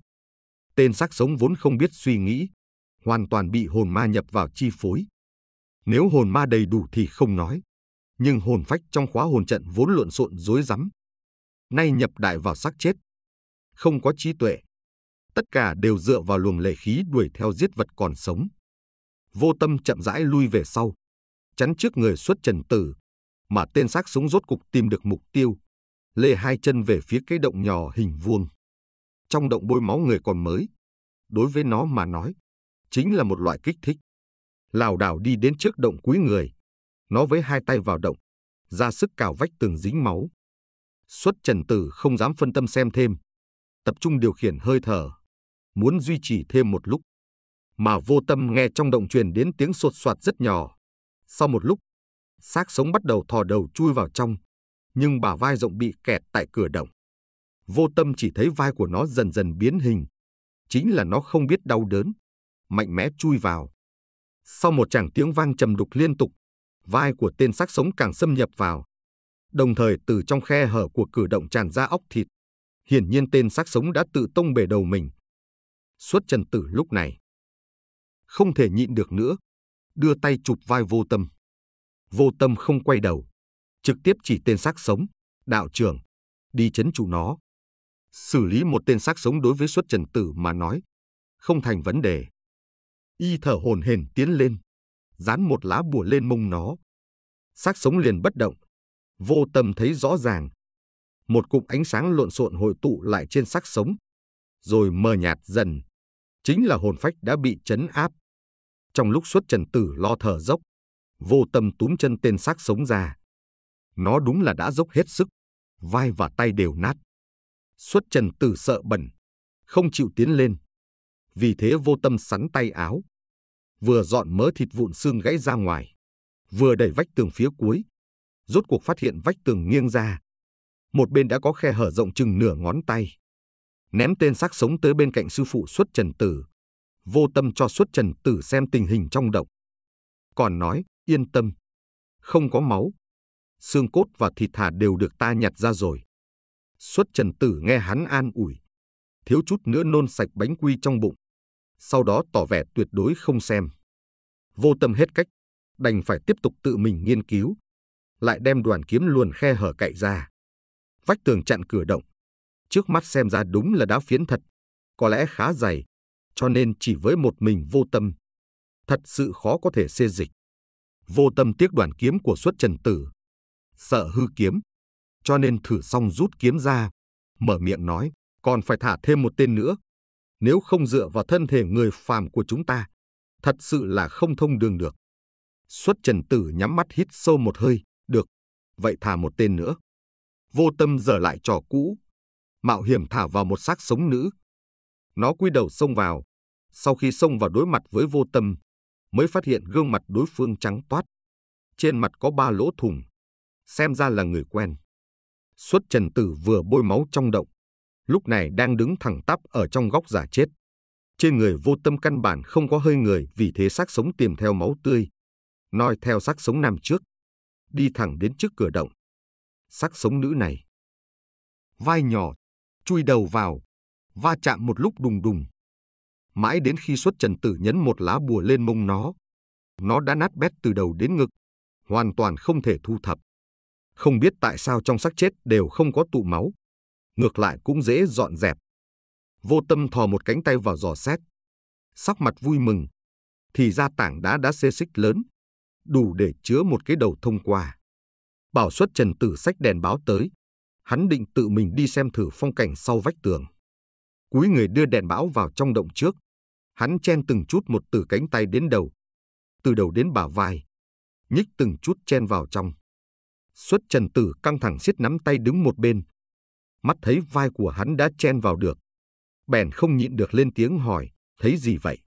Tên xác sống vốn không biết suy nghĩ, hoàn toàn bị hồn ma nhập vào chi phối. Nếu hồn ma đầy đủ thì không nói, nhưng hồn phách trong khóa hồn trận vốn lộn xộn rối rắm. Nay nhập đại vào xác chết, không có trí tuệ. Tất cả đều dựa vào luồng lệ khí đuổi theo giết vật còn sống. Vô tâm chậm rãi lui về sau, chắn trước người xuất trần tử, mà tên xác súng rốt cục tìm được mục tiêu, lê hai chân về phía cái động nhỏ hình vuông. Trong động bôi máu người còn mới, đối với nó mà nói, chính là một loại kích thích. Lào đảo đi đến trước động cuối người, nó với hai tay vào động, ra sức cào vách tường dính máu. Xuất trần tử không dám phân tâm xem thêm, tập trung điều khiển hơi thở, muốn duy trì thêm một lúc. Mà vô tâm nghe trong động truyền đến tiếng sột soạt rất nhỏ. Sau một lúc, xác sống bắt đầu thò đầu chui vào trong, nhưng bà vai rộng bị kẹt tại cửa động. Vô tâm chỉ thấy vai của nó dần dần biến hình. Chính là nó không biết đau đớn, mạnh mẽ chui vào. Sau một tràng tiếng vang trầm đục liên tục, vai của tên xác sống càng xâm nhập vào. Đồng thời từ trong khe hở của cử động tràn ra óc thịt. Hiển nhiên tên xác sống đã tự tông bể đầu mình. suốt trần tử lúc này. Không thể nhịn được nữa. Đưa tay chụp vai vô tâm. Vô tâm không quay đầu trực tiếp chỉ tên xác sống, đạo trưởng, đi chấn trụ nó. Xử lý một tên xác sống đối với xuất trần tử mà nói, không thành vấn đề. Y thở hồn hển tiến lên, dán một lá bùa lên mông nó. Xác sống liền bất động, vô tâm thấy rõ ràng. Một cục ánh sáng lộn xộn hội tụ lại trên xác sống, rồi mờ nhạt dần. Chính là hồn phách đã bị chấn áp. Trong lúc xuất trần tử lo thở dốc, vô tâm túm chân tên xác sống ra. Nó đúng là đã dốc hết sức, vai và tay đều nát. Xuất trần tử sợ bẩn, không chịu tiến lên. Vì thế vô tâm sắn tay áo, vừa dọn mớ thịt vụn xương gãy ra ngoài, vừa đẩy vách tường phía cuối. Rốt cuộc phát hiện vách tường nghiêng ra. Một bên đã có khe hở rộng chừng nửa ngón tay. Ném tên xác sống tới bên cạnh sư phụ xuất trần tử. Vô tâm cho xuất trần tử xem tình hình trong động. Còn nói, yên tâm. Không có máu, xương cốt và thịt thả đều được ta nhặt ra rồi. Xuất trần tử nghe hắn an ủi. Thiếu chút nữa nôn sạch bánh quy trong bụng. Sau đó tỏ vẻ tuyệt đối không xem. Vô tâm hết cách, đành phải tiếp tục tự mình nghiên cứu. Lại đem đoàn kiếm luồn khe hở cậy ra. Vách tường chặn cửa động. Trước mắt xem ra đúng là đá phiến thật. Có lẽ khá dày, cho nên chỉ với một mình vô tâm. Thật sự khó có thể xê dịch. Vô tâm tiếc đoàn kiếm của xuất trần tử sợ hư kiếm. Cho nên thử xong rút kiếm ra, mở miệng nói, còn phải thả thêm một tên nữa. Nếu không dựa vào thân thể người phàm của chúng ta, thật sự là không thông đường được. Xuất trần tử nhắm mắt hít sâu một hơi, được, vậy thả một tên nữa. Vô tâm dở lại trò cũ, mạo hiểm thả vào một xác sống nữ. Nó quy đầu xông vào, sau khi xông vào đối mặt với vô tâm, mới phát hiện gương mặt đối phương trắng toát. Trên mặt có ba lỗ thủng, xem ra là người quen. Xuất Trần Tử vừa bôi máu trong động, lúc này đang đứng thẳng tắp ở trong góc giả chết. Trên người vô tâm căn bản không có hơi người vì thế xác sống tìm theo máu tươi. Noi theo xác sống nam trước, đi thẳng đến trước cửa động. Xác sống nữ này. Vai nhỏ, chui đầu vào, va chạm một lúc đùng đùng. Mãi đến khi xuất trần tử nhấn một lá bùa lên mông nó, nó đã nát bét từ đầu đến ngực, hoàn toàn không thể thu thập. Không biết tại sao trong xác chết đều không có tụ máu. Ngược lại cũng dễ dọn dẹp. Vô tâm thò một cánh tay vào giò xét. Sắc mặt vui mừng. Thì ra tảng đá đã xê xích lớn. Đủ để chứa một cái đầu thông qua. Bảo xuất trần tử sách đèn báo tới. Hắn định tự mình đi xem thử phong cảnh sau vách tường. Cúi người đưa đèn bão vào trong động trước. Hắn chen từng chút một từ cánh tay đến đầu. Từ đầu đến bả vai. Nhích từng chút chen vào trong Xuất Trần Tử căng thẳng siết nắm tay đứng một bên. Mắt thấy vai của hắn đã chen vào được. Bèn không nhịn được lên tiếng hỏi, thấy gì vậy?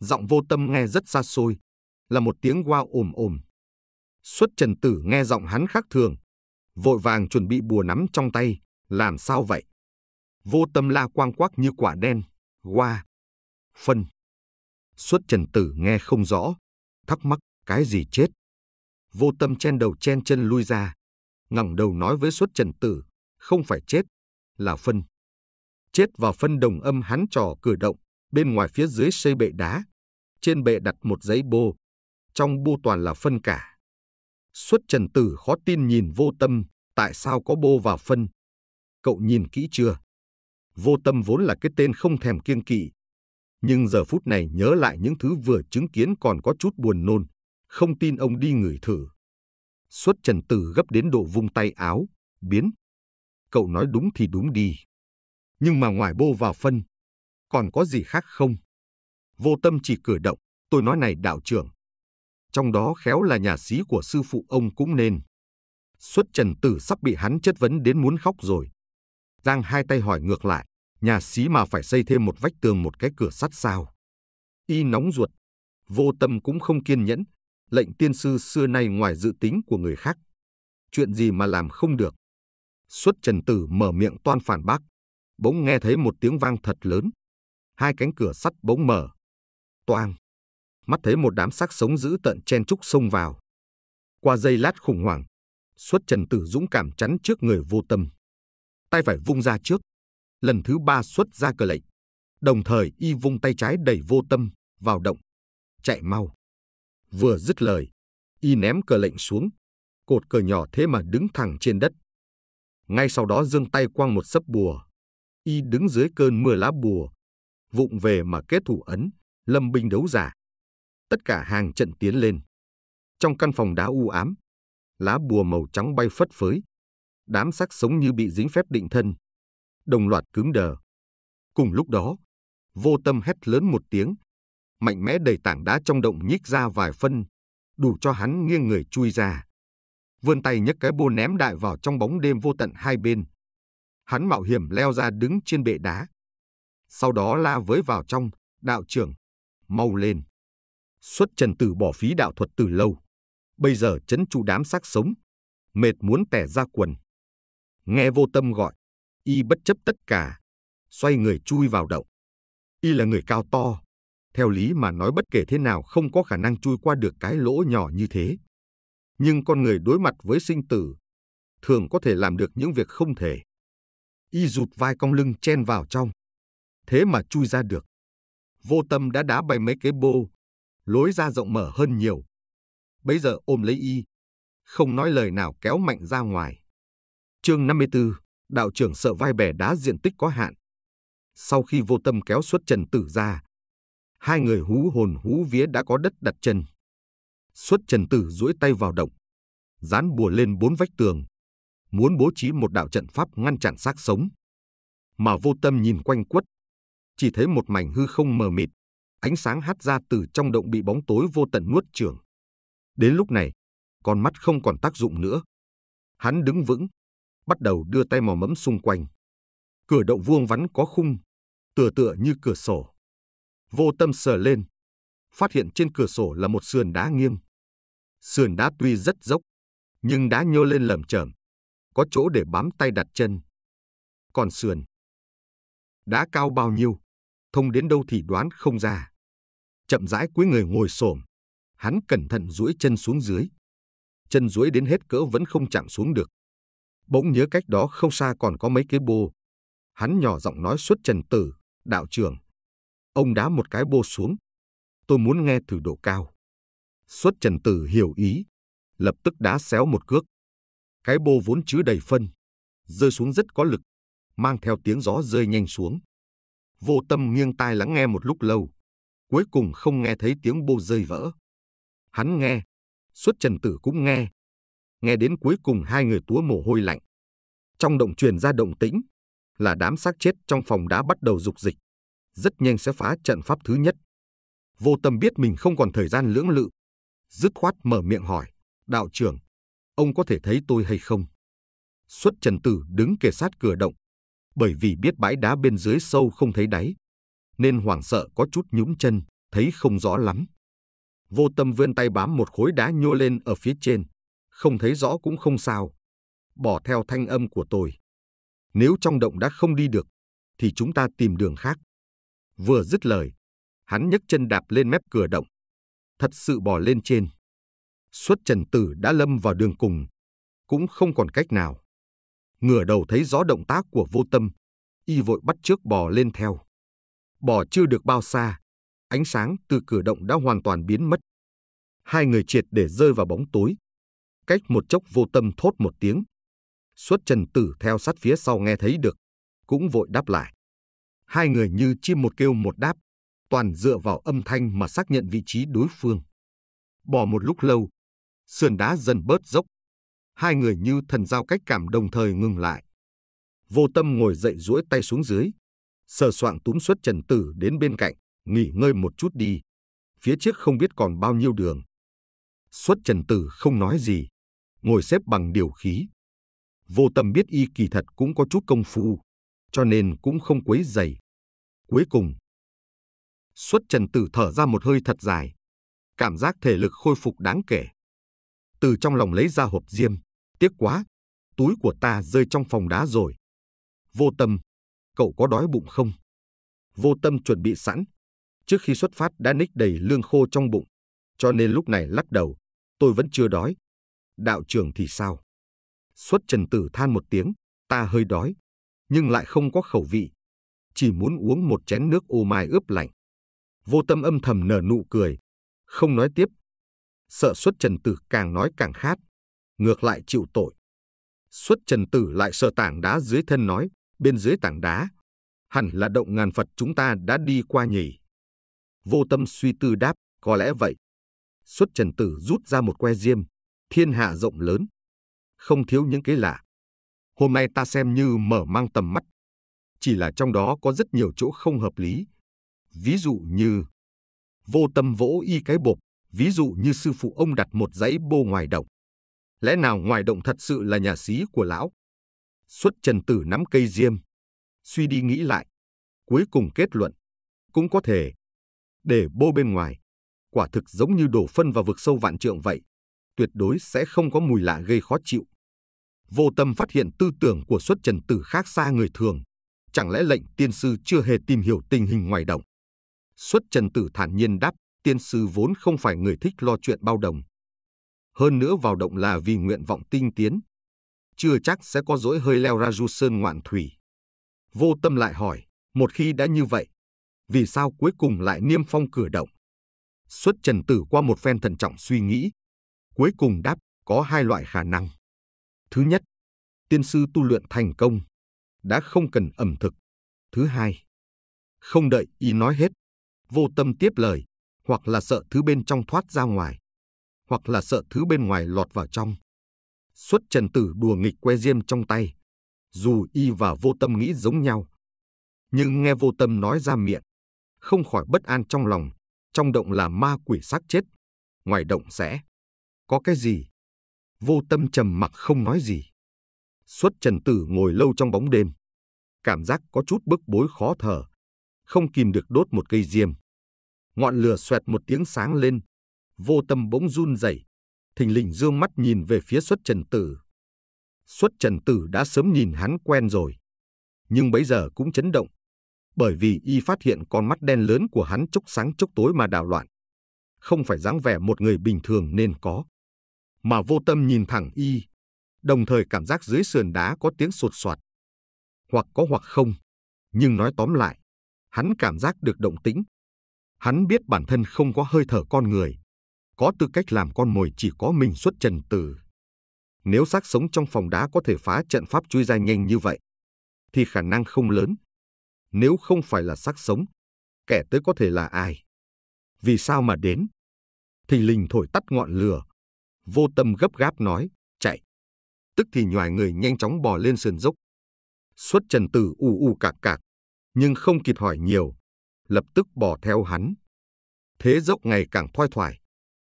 Giọng vô tâm nghe rất xa xôi, là một tiếng qua ồm ồm. Xuất Trần Tử nghe giọng hắn khác thường, vội vàng chuẩn bị bùa nắm trong tay, làm sao vậy? Vô tâm la quang quắc như quả đen, qua, phân. Xuất Trần Tử nghe không rõ, thắc mắc cái gì chết vô tâm chen đầu chen chân lui ra, ngẩng đầu nói với suất trần tử, không phải chết, là phân. Chết và phân đồng âm hắn trò cử động, bên ngoài phía dưới xây bệ đá, trên bệ đặt một giấy bô, trong bô toàn là phân cả. Xuất trần tử khó tin nhìn vô tâm, tại sao có bô và phân? Cậu nhìn kỹ chưa? Vô tâm vốn là cái tên không thèm kiêng kỵ, nhưng giờ phút này nhớ lại những thứ vừa chứng kiến còn có chút buồn nôn không tin ông đi người thử. xuất Trần Tử gấp đến độ vung tay áo, biến. Cậu nói đúng thì đúng đi. Nhưng mà ngoài bô vào phân, còn có gì khác không? Vô tâm chỉ cử động, tôi nói này đạo trưởng. Trong đó khéo là nhà sĩ của sư phụ ông cũng nên. Xuất Trần Tử sắp bị hắn chất vấn đến muốn khóc rồi. Giang hai tay hỏi ngược lại, nhà sĩ mà phải xây thêm một vách tường một cái cửa sắt sao? Y nóng ruột, vô tâm cũng không kiên nhẫn, lệnh tiên sư xưa nay ngoài dự tính của người khác. Chuyện gì mà làm không được. Xuất trần tử mở miệng toan phản bác, bỗng nghe thấy một tiếng vang thật lớn. Hai cánh cửa sắt bỗng mở. Toang! Mắt thấy một đám xác sống dữ tận chen trúc xông vào. Qua giây lát khủng hoảng, xuất trần tử dũng cảm chắn trước người vô tâm. Tay phải vung ra trước. Lần thứ ba xuất ra cờ lệnh. Đồng thời y vung tay trái đẩy vô tâm vào động. Chạy mau. Vừa dứt lời, y ném cờ lệnh xuống, cột cờ nhỏ thế mà đứng thẳng trên đất. Ngay sau đó dương tay quăng một sấp bùa, y đứng dưới cơn mưa lá bùa, vụng về mà kết thủ ấn, lâm binh đấu giả. Tất cả hàng trận tiến lên. Trong căn phòng đá u ám, lá bùa màu trắng bay phất phới, đám sắc sống như bị dính phép định thân, đồng loạt cứng đờ. Cùng lúc đó, vô tâm hét lớn một tiếng, mạnh mẽ đẩy tảng đá trong động nhích ra vài phân, đủ cho hắn nghiêng người chui ra. Vươn tay nhấc cái bô ném đại vào trong bóng đêm vô tận hai bên. Hắn mạo hiểm leo ra đứng trên bệ đá. Sau đó la với vào trong, đạo trưởng, mau lên. Xuất trần tử bỏ phí đạo thuật từ lâu. Bây giờ chấn chu đám xác sống, mệt muốn tẻ ra quần. Nghe vô tâm gọi, y bất chấp tất cả, xoay người chui vào động. Y là người cao to, theo lý mà nói bất kể thế nào không có khả năng chui qua được cái lỗ nhỏ như thế. Nhưng con người đối mặt với sinh tử, thường có thể làm được những việc không thể. Y rụt vai cong lưng chen vào trong. Thế mà chui ra được. Vô tâm đã đá bay mấy cái bô, lối ra rộng mở hơn nhiều. Bây giờ ôm lấy Y, không nói lời nào kéo mạnh ra ngoài. Chương 54, đạo trưởng sợ vai bẻ đá diện tích có hạn. Sau khi vô tâm kéo xuất Trần Tử ra, hai người hú hồn hú vía đã có đất đặt chân. Xuất Trần Tử duỗi tay vào động, dán bùa lên bốn vách tường, muốn bố trí một đạo trận pháp ngăn chặn xác sống. Mà vô tâm nhìn quanh quất, chỉ thấy một mảnh hư không mờ mịt, ánh sáng hắt ra từ trong động bị bóng tối vô tận nuốt chửng. Đến lúc này, con mắt không còn tác dụng nữa. Hắn đứng vững, bắt đầu đưa tay mò mẫm xung quanh. Cửa động vuông vắn có khung, tựa tựa như cửa sổ vô tâm sờ lên. Phát hiện trên cửa sổ là một sườn đá nghiêng. Sườn đá tuy rất dốc, nhưng đá nhô lên lởm chởm, có chỗ để bám tay đặt chân. Còn sườn, đá cao bao nhiêu, thông đến đâu thì đoán không ra. Chậm rãi cuối người ngồi xổm, hắn cẩn thận duỗi chân xuống dưới. Chân duỗi đến hết cỡ vẫn không chạm xuống được. Bỗng nhớ cách đó không xa còn có mấy cái bô. Hắn nhỏ giọng nói suốt trần tử, đạo trưởng. Ông đá một cái bô xuống. Tôi muốn nghe thử độ cao. Xuất Trần Tử hiểu ý, lập tức đá xéo một cước. Cái bô vốn chứa đầy phân, rơi xuống rất có lực, mang theo tiếng gió rơi nhanh xuống. Vô tâm nghiêng tai lắng nghe một lúc lâu, cuối cùng không nghe thấy tiếng bô rơi vỡ. Hắn nghe, xuất trần tử cũng nghe. Nghe đến cuối cùng hai người túa mồ hôi lạnh. Trong động truyền ra động tĩnh, là đám xác chết trong phòng đã bắt đầu dục dịch rất nhanh sẽ phá trận pháp thứ nhất. Vô tâm biết mình không còn thời gian lưỡng lự, dứt khoát mở miệng hỏi, đạo trưởng, ông có thể thấy tôi hay không? Xuất Trần Tử đứng kề sát cửa động, bởi vì biết bãi đá bên dưới sâu không thấy đáy, nên hoảng sợ có chút nhúng chân, thấy không rõ lắm. Vô tâm vươn tay bám một khối đá nhô lên ở phía trên, không thấy rõ cũng không sao. Bỏ theo thanh âm của tôi. Nếu trong động đã không đi được, thì chúng ta tìm đường khác. Vừa dứt lời, hắn nhấc chân đạp lên mép cửa động. Thật sự bò lên trên. xuất trần tử đã lâm vào đường cùng. Cũng không còn cách nào. Ngửa đầu thấy rõ động tác của vô tâm. Y vội bắt trước bò lên theo. Bò chưa được bao xa. Ánh sáng từ cửa động đã hoàn toàn biến mất. Hai người triệt để rơi vào bóng tối. Cách một chốc vô tâm thốt một tiếng. xuất trần tử theo sát phía sau nghe thấy được. Cũng vội đáp lại hai người như chim một kêu một đáp, toàn dựa vào âm thanh mà xác nhận vị trí đối phương. Bỏ một lúc lâu, sườn đá dần bớt dốc. Hai người như thần giao cách cảm đồng thời ngừng lại. Vô tâm ngồi dậy duỗi tay xuống dưới, sờ soạng túm xuất Trần Tử đến bên cạnh, nghỉ ngơi một chút đi. Phía trước không biết còn bao nhiêu đường. Xuất Trần Tử không nói gì, ngồi xếp bằng điều khí. Vô tâm biết y kỳ thật cũng có chút công phu, cho nên cũng không quấy dày cuối cùng. Xuất Trần Tử thở ra một hơi thật dài, cảm giác thể lực khôi phục đáng kể. Từ trong lòng lấy ra hộp diêm, tiếc quá, túi của ta rơi trong phòng đá rồi. Vô tâm, cậu có đói bụng không? Vô tâm chuẩn bị sẵn, trước khi xuất phát đã ních đầy lương khô trong bụng, cho nên lúc này lắc đầu, tôi vẫn chưa đói. Đạo trưởng thì sao? Xuất Trần Tử than một tiếng, ta hơi đói, nhưng lại không có khẩu vị, chỉ muốn uống một chén nước ô mai ướp lạnh. Vô tâm âm thầm nở nụ cười, không nói tiếp. Sợ xuất trần tử càng nói càng khát, ngược lại chịu tội. Xuất trần tử lại sợ tảng đá dưới thân nói, bên dưới tảng đá. Hẳn là động ngàn Phật chúng ta đã đi qua nhỉ. Vô tâm suy tư đáp, có lẽ vậy. Xuất trần tử rút ra một que diêm, thiên hạ rộng lớn. Không thiếu những cái lạ. Hôm nay ta xem như mở mang tầm mắt chỉ là trong đó có rất nhiều chỗ không hợp lý. Ví dụ như vô tâm vỗ y cái bộp, ví dụ như sư phụ ông đặt một dãy bô ngoài động. Lẽ nào ngoài động thật sự là nhà xí của lão? Xuất trần tử nắm cây diêm, suy đi nghĩ lại, cuối cùng kết luận, cũng có thể để bô bên ngoài, quả thực giống như đổ phân vào vực sâu vạn trượng vậy, tuyệt đối sẽ không có mùi lạ gây khó chịu. Vô tâm phát hiện tư tưởng của xuất trần tử khác xa người thường, chẳng lẽ lệnh tiên sư chưa hề tìm hiểu tình hình ngoài động? Xuất Trần Tử thản nhiên đáp, tiên sư vốn không phải người thích lo chuyện bao đồng. Hơn nữa vào động là vì nguyện vọng tinh tiến. Chưa chắc sẽ có dỗi hơi leo ra du sơn ngoạn thủy. Vô tâm lại hỏi, một khi đã như vậy, vì sao cuối cùng lại niêm phong cửa động? Xuất Trần Tử qua một phen thận trọng suy nghĩ, cuối cùng đáp có hai loại khả năng. Thứ nhất, tiên sư tu luyện thành công, đã không cần ẩm thực. Thứ hai, không đợi y nói hết, vô tâm tiếp lời, hoặc là sợ thứ bên trong thoát ra ngoài, hoặc là sợ thứ bên ngoài lọt vào trong. Xuất trần tử đùa nghịch que diêm trong tay, dù y và vô tâm nghĩ giống nhau. Nhưng nghe vô tâm nói ra miệng, không khỏi bất an trong lòng, trong động là ma quỷ xác chết, ngoài động sẽ có cái gì? Vô tâm trầm mặc không nói gì. Xuất Trần Tử ngồi lâu trong bóng đêm. Cảm giác có chút bức bối khó thở. Không kìm được đốt một cây diêm. Ngọn lửa xoẹt một tiếng sáng lên. Vô tâm bỗng run rẩy, Thình lình dương mắt nhìn về phía Xuất Trần Tử. Xuất Trần Tử đã sớm nhìn hắn quen rồi. Nhưng bấy giờ cũng chấn động. Bởi vì y phát hiện con mắt đen lớn của hắn chốc sáng chốc tối mà đảo loạn. Không phải dáng vẻ một người bình thường nên có. Mà vô tâm nhìn thẳng y, đồng thời cảm giác dưới sườn đá có tiếng sột soạt. Hoặc có hoặc không, nhưng nói tóm lại, hắn cảm giác được động tĩnh. Hắn biết bản thân không có hơi thở con người, có tư cách làm con mồi chỉ có mình xuất trần tử. Nếu xác sống trong phòng đá có thể phá trận pháp chui ra nhanh như vậy, thì khả năng không lớn. Nếu không phải là xác sống, kẻ tới có thể là ai? Vì sao mà đến? thì linh thổi tắt ngọn lửa. Vô tâm gấp gáp nói tức thì nhoài người nhanh chóng bò lên sườn dốc. Xuất Trần Tử u u cạc cạc, nhưng không kịp hỏi nhiều, lập tức bò theo hắn. Thế dốc ngày càng thoai thoải,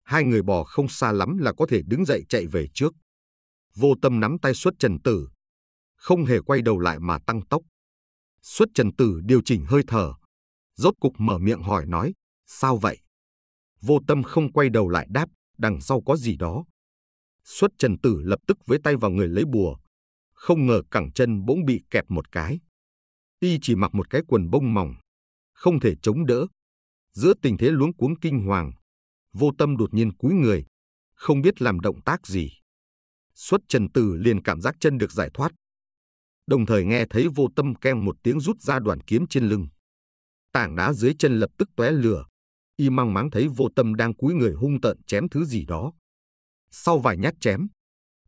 hai người bò không xa lắm là có thể đứng dậy chạy về trước. Vô tâm nắm tay Xuất Trần Tử, không hề quay đầu lại mà tăng tốc. Xuất Trần Tử điều chỉnh hơi thở, rốt cục mở miệng hỏi nói, sao vậy? Vô tâm không quay đầu lại đáp, đằng sau có gì đó. Xuất Trần Tử lập tức với tay vào người lấy bùa. Không ngờ cẳng chân bỗng bị kẹp một cái. Y chỉ mặc một cái quần bông mỏng, không thể chống đỡ. Giữa tình thế luống cuống kinh hoàng, vô tâm đột nhiên cúi người, không biết làm động tác gì. Xuất Trần Tử liền cảm giác chân được giải thoát. Đồng thời nghe thấy vô tâm keng một tiếng rút ra đoàn kiếm trên lưng. Tảng đá dưới chân lập tức tóe lửa. Y mang máng thấy vô tâm đang cúi người hung tợn chém thứ gì đó. Sau vài nhát chém,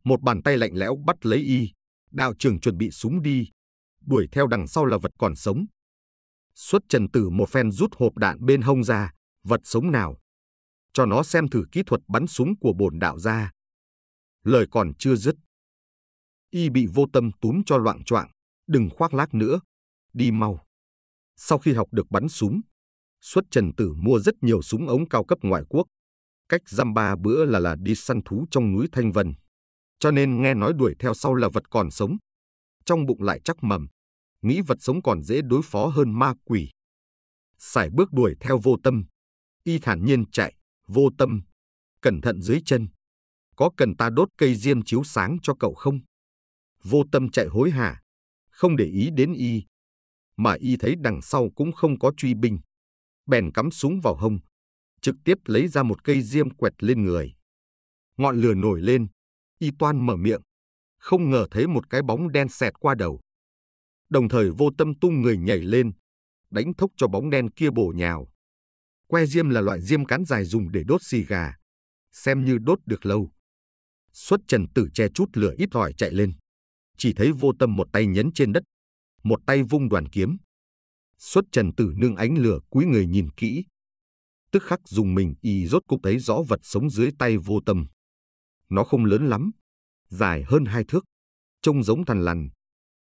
một bàn tay lạnh lẽo bắt lấy y, đạo trưởng chuẩn bị súng đi, đuổi theo đằng sau là vật còn sống. Xuất trần tử một phen rút hộp đạn bên hông ra, vật sống nào. Cho nó xem thử kỹ thuật bắn súng của bổn đạo ra. Lời còn chưa dứt. Y bị vô tâm túm cho loạn choạng, đừng khoác lác nữa, đi mau. Sau khi học được bắn súng, Xuất Trần Tử mua rất nhiều súng ống cao cấp ngoại quốc, cách dăm ba bữa là là đi săn thú trong núi Thanh Vân. Cho nên nghe nói đuổi theo sau là vật còn sống. Trong bụng lại chắc mầm, nghĩ vật sống còn dễ đối phó hơn ma quỷ. xài bước đuổi theo vô tâm, y thản nhiên chạy, vô tâm, cẩn thận dưới chân. Có cần ta đốt cây diêm chiếu sáng cho cậu không? Vô tâm chạy hối hả, không để ý đến y. Mà y thấy đằng sau cũng không có truy binh. Bèn cắm súng vào hông, trực tiếp lấy ra một cây diêm quẹt lên người. Ngọn lửa nổi lên, y toan mở miệng, không ngờ thấy một cái bóng đen xẹt qua đầu. Đồng thời vô tâm tung người nhảy lên, đánh thốc cho bóng đen kia bổ nhào. Que diêm là loại diêm cán dài dùng để đốt xì gà, xem như đốt được lâu. Xuất trần tử che chút lửa ít hỏi chạy lên. Chỉ thấy vô tâm một tay nhấn trên đất, một tay vung đoàn kiếm. Xuất trần tử nương ánh lửa cúi người nhìn kỹ, tức khắc dùng mình y rốt cục thấy rõ vật sống dưới tay vô tâm. Nó không lớn lắm, dài hơn hai thước, trông giống thằn lằn,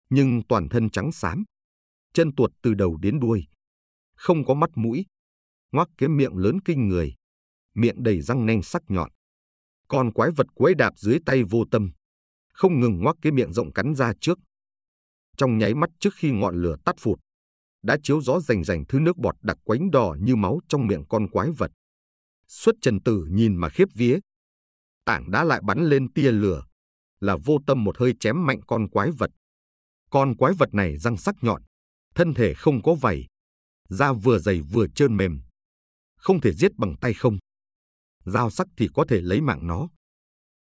nhưng toàn thân trắng xám, chân tuột từ đầu đến đuôi, không có mắt mũi, ngoác cái miệng lớn kinh người, miệng đầy răng nanh sắc nhọn. Con quái vật quấy đạp dưới tay vô tâm, không ngừng ngoác cái miệng rộng cắn ra trước. Trong nháy mắt trước khi ngọn lửa tắt phụt, đã chiếu rõ rành rành thứ nước bọt đặc quánh đỏ như máu trong miệng con quái vật. Xuất trần tử nhìn mà khiếp vía. Tảng đã lại bắn lên tia lửa, là vô tâm một hơi chém mạnh con quái vật. Con quái vật này răng sắc nhọn, thân thể không có vảy, da vừa dày vừa trơn mềm. Không thể giết bằng tay không. Dao sắc thì có thể lấy mạng nó.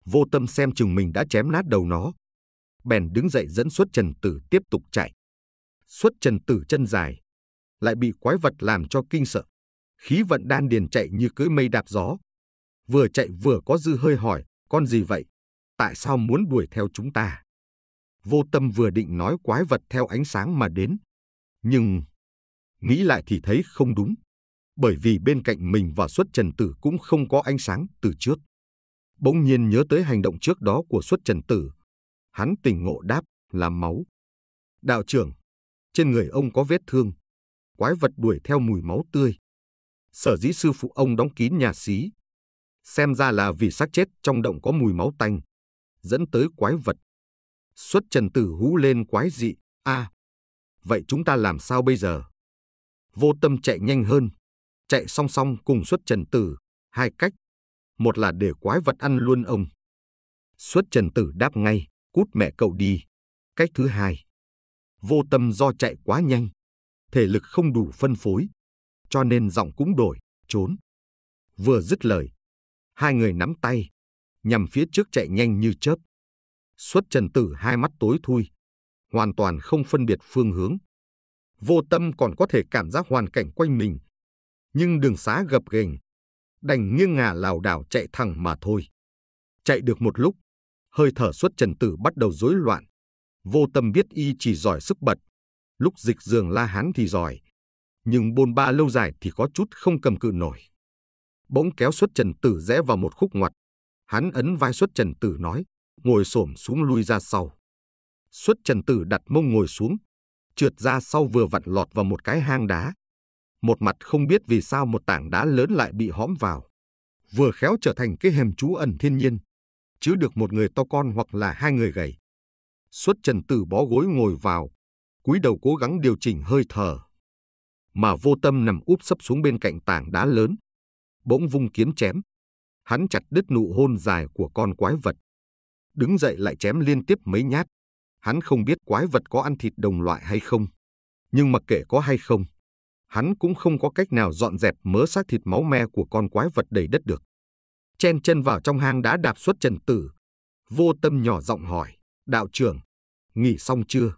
Vô tâm xem chừng mình đã chém nát đầu nó. Bèn đứng dậy dẫn xuất trần tử tiếp tục chạy xuất trần tử chân dài, lại bị quái vật làm cho kinh sợ. Khí vận đan điền chạy như cưỡi mây đạp gió. Vừa chạy vừa có dư hơi hỏi, con gì vậy? Tại sao muốn đuổi theo chúng ta? Vô tâm vừa định nói quái vật theo ánh sáng mà đến. Nhưng, nghĩ lại thì thấy không đúng. Bởi vì bên cạnh mình và xuất trần tử cũng không có ánh sáng từ trước. Bỗng nhiên nhớ tới hành động trước đó của xuất trần tử. Hắn tỉnh ngộ đáp là máu. Đạo trưởng, trên người ông có vết thương. Quái vật đuổi theo mùi máu tươi. Sở dĩ sư phụ ông đóng kín nhà xí. Xem ra là vì xác chết trong động có mùi máu tanh. Dẫn tới quái vật. Xuất trần tử hú lên quái dị. a à, vậy chúng ta làm sao bây giờ? Vô tâm chạy nhanh hơn. Chạy song song cùng xuất trần tử. Hai cách. Một là để quái vật ăn luôn ông. Xuất trần tử đáp ngay, cút mẹ cậu đi. Cách thứ hai, vô tâm do chạy quá nhanh, thể lực không đủ phân phối, cho nên giọng cũng đổi, trốn. Vừa dứt lời, hai người nắm tay, nhằm phía trước chạy nhanh như chớp. Xuất trần tử hai mắt tối thui, hoàn toàn không phân biệt phương hướng. Vô tâm còn có thể cảm giác hoàn cảnh quanh mình, nhưng đường xá gập ghềnh, đành nghiêng ngả lảo đảo chạy thẳng mà thôi. Chạy được một lúc, hơi thở xuất trần tử bắt đầu rối loạn, Vô tâm biết y chỉ giỏi sức bật, lúc dịch giường La Hán thì giỏi, nhưng bôn ba lâu dài thì có chút không cầm cự nổi. Bỗng kéo xuất Trần Tử rẽ vào một khúc ngoặt, hắn ấn vai xuất Trần Tử nói, ngồi xổm xuống lui ra sau. Xuất Trần Tử đặt mông ngồi xuống, trượt ra sau vừa vặn lọt vào một cái hang đá. Một mặt không biết vì sao một tảng đá lớn lại bị hõm vào. Vừa khéo trở thành cái hềm trú ẩn thiên nhiên. Chứ được một người to con hoặc là hai người gầy. Xuất Trần từ bó gối ngồi vào, cúi đầu cố gắng điều chỉnh hơi thở. Mà vô tâm nằm úp sấp xuống bên cạnh tảng đá lớn, bỗng vung kiếm chém. Hắn chặt đứt nụ hôn dài của con quái vật. Đứng dậy lại chém liên tiếp mấy nhát. Hắn không biết quái vật có ăn thịt đồng loại hay không. Nhưng mặc kệ có hay không, hắn cũng không có cách nào dọn dẹp mớ xác thịt máu me của con quái vật đầy đất được. Chen chân vào trong hang đá đạp xuất trần tử. Vô tâm nhỏ giọng hỏi. Đạo trưởng, nghỉ xong chưa?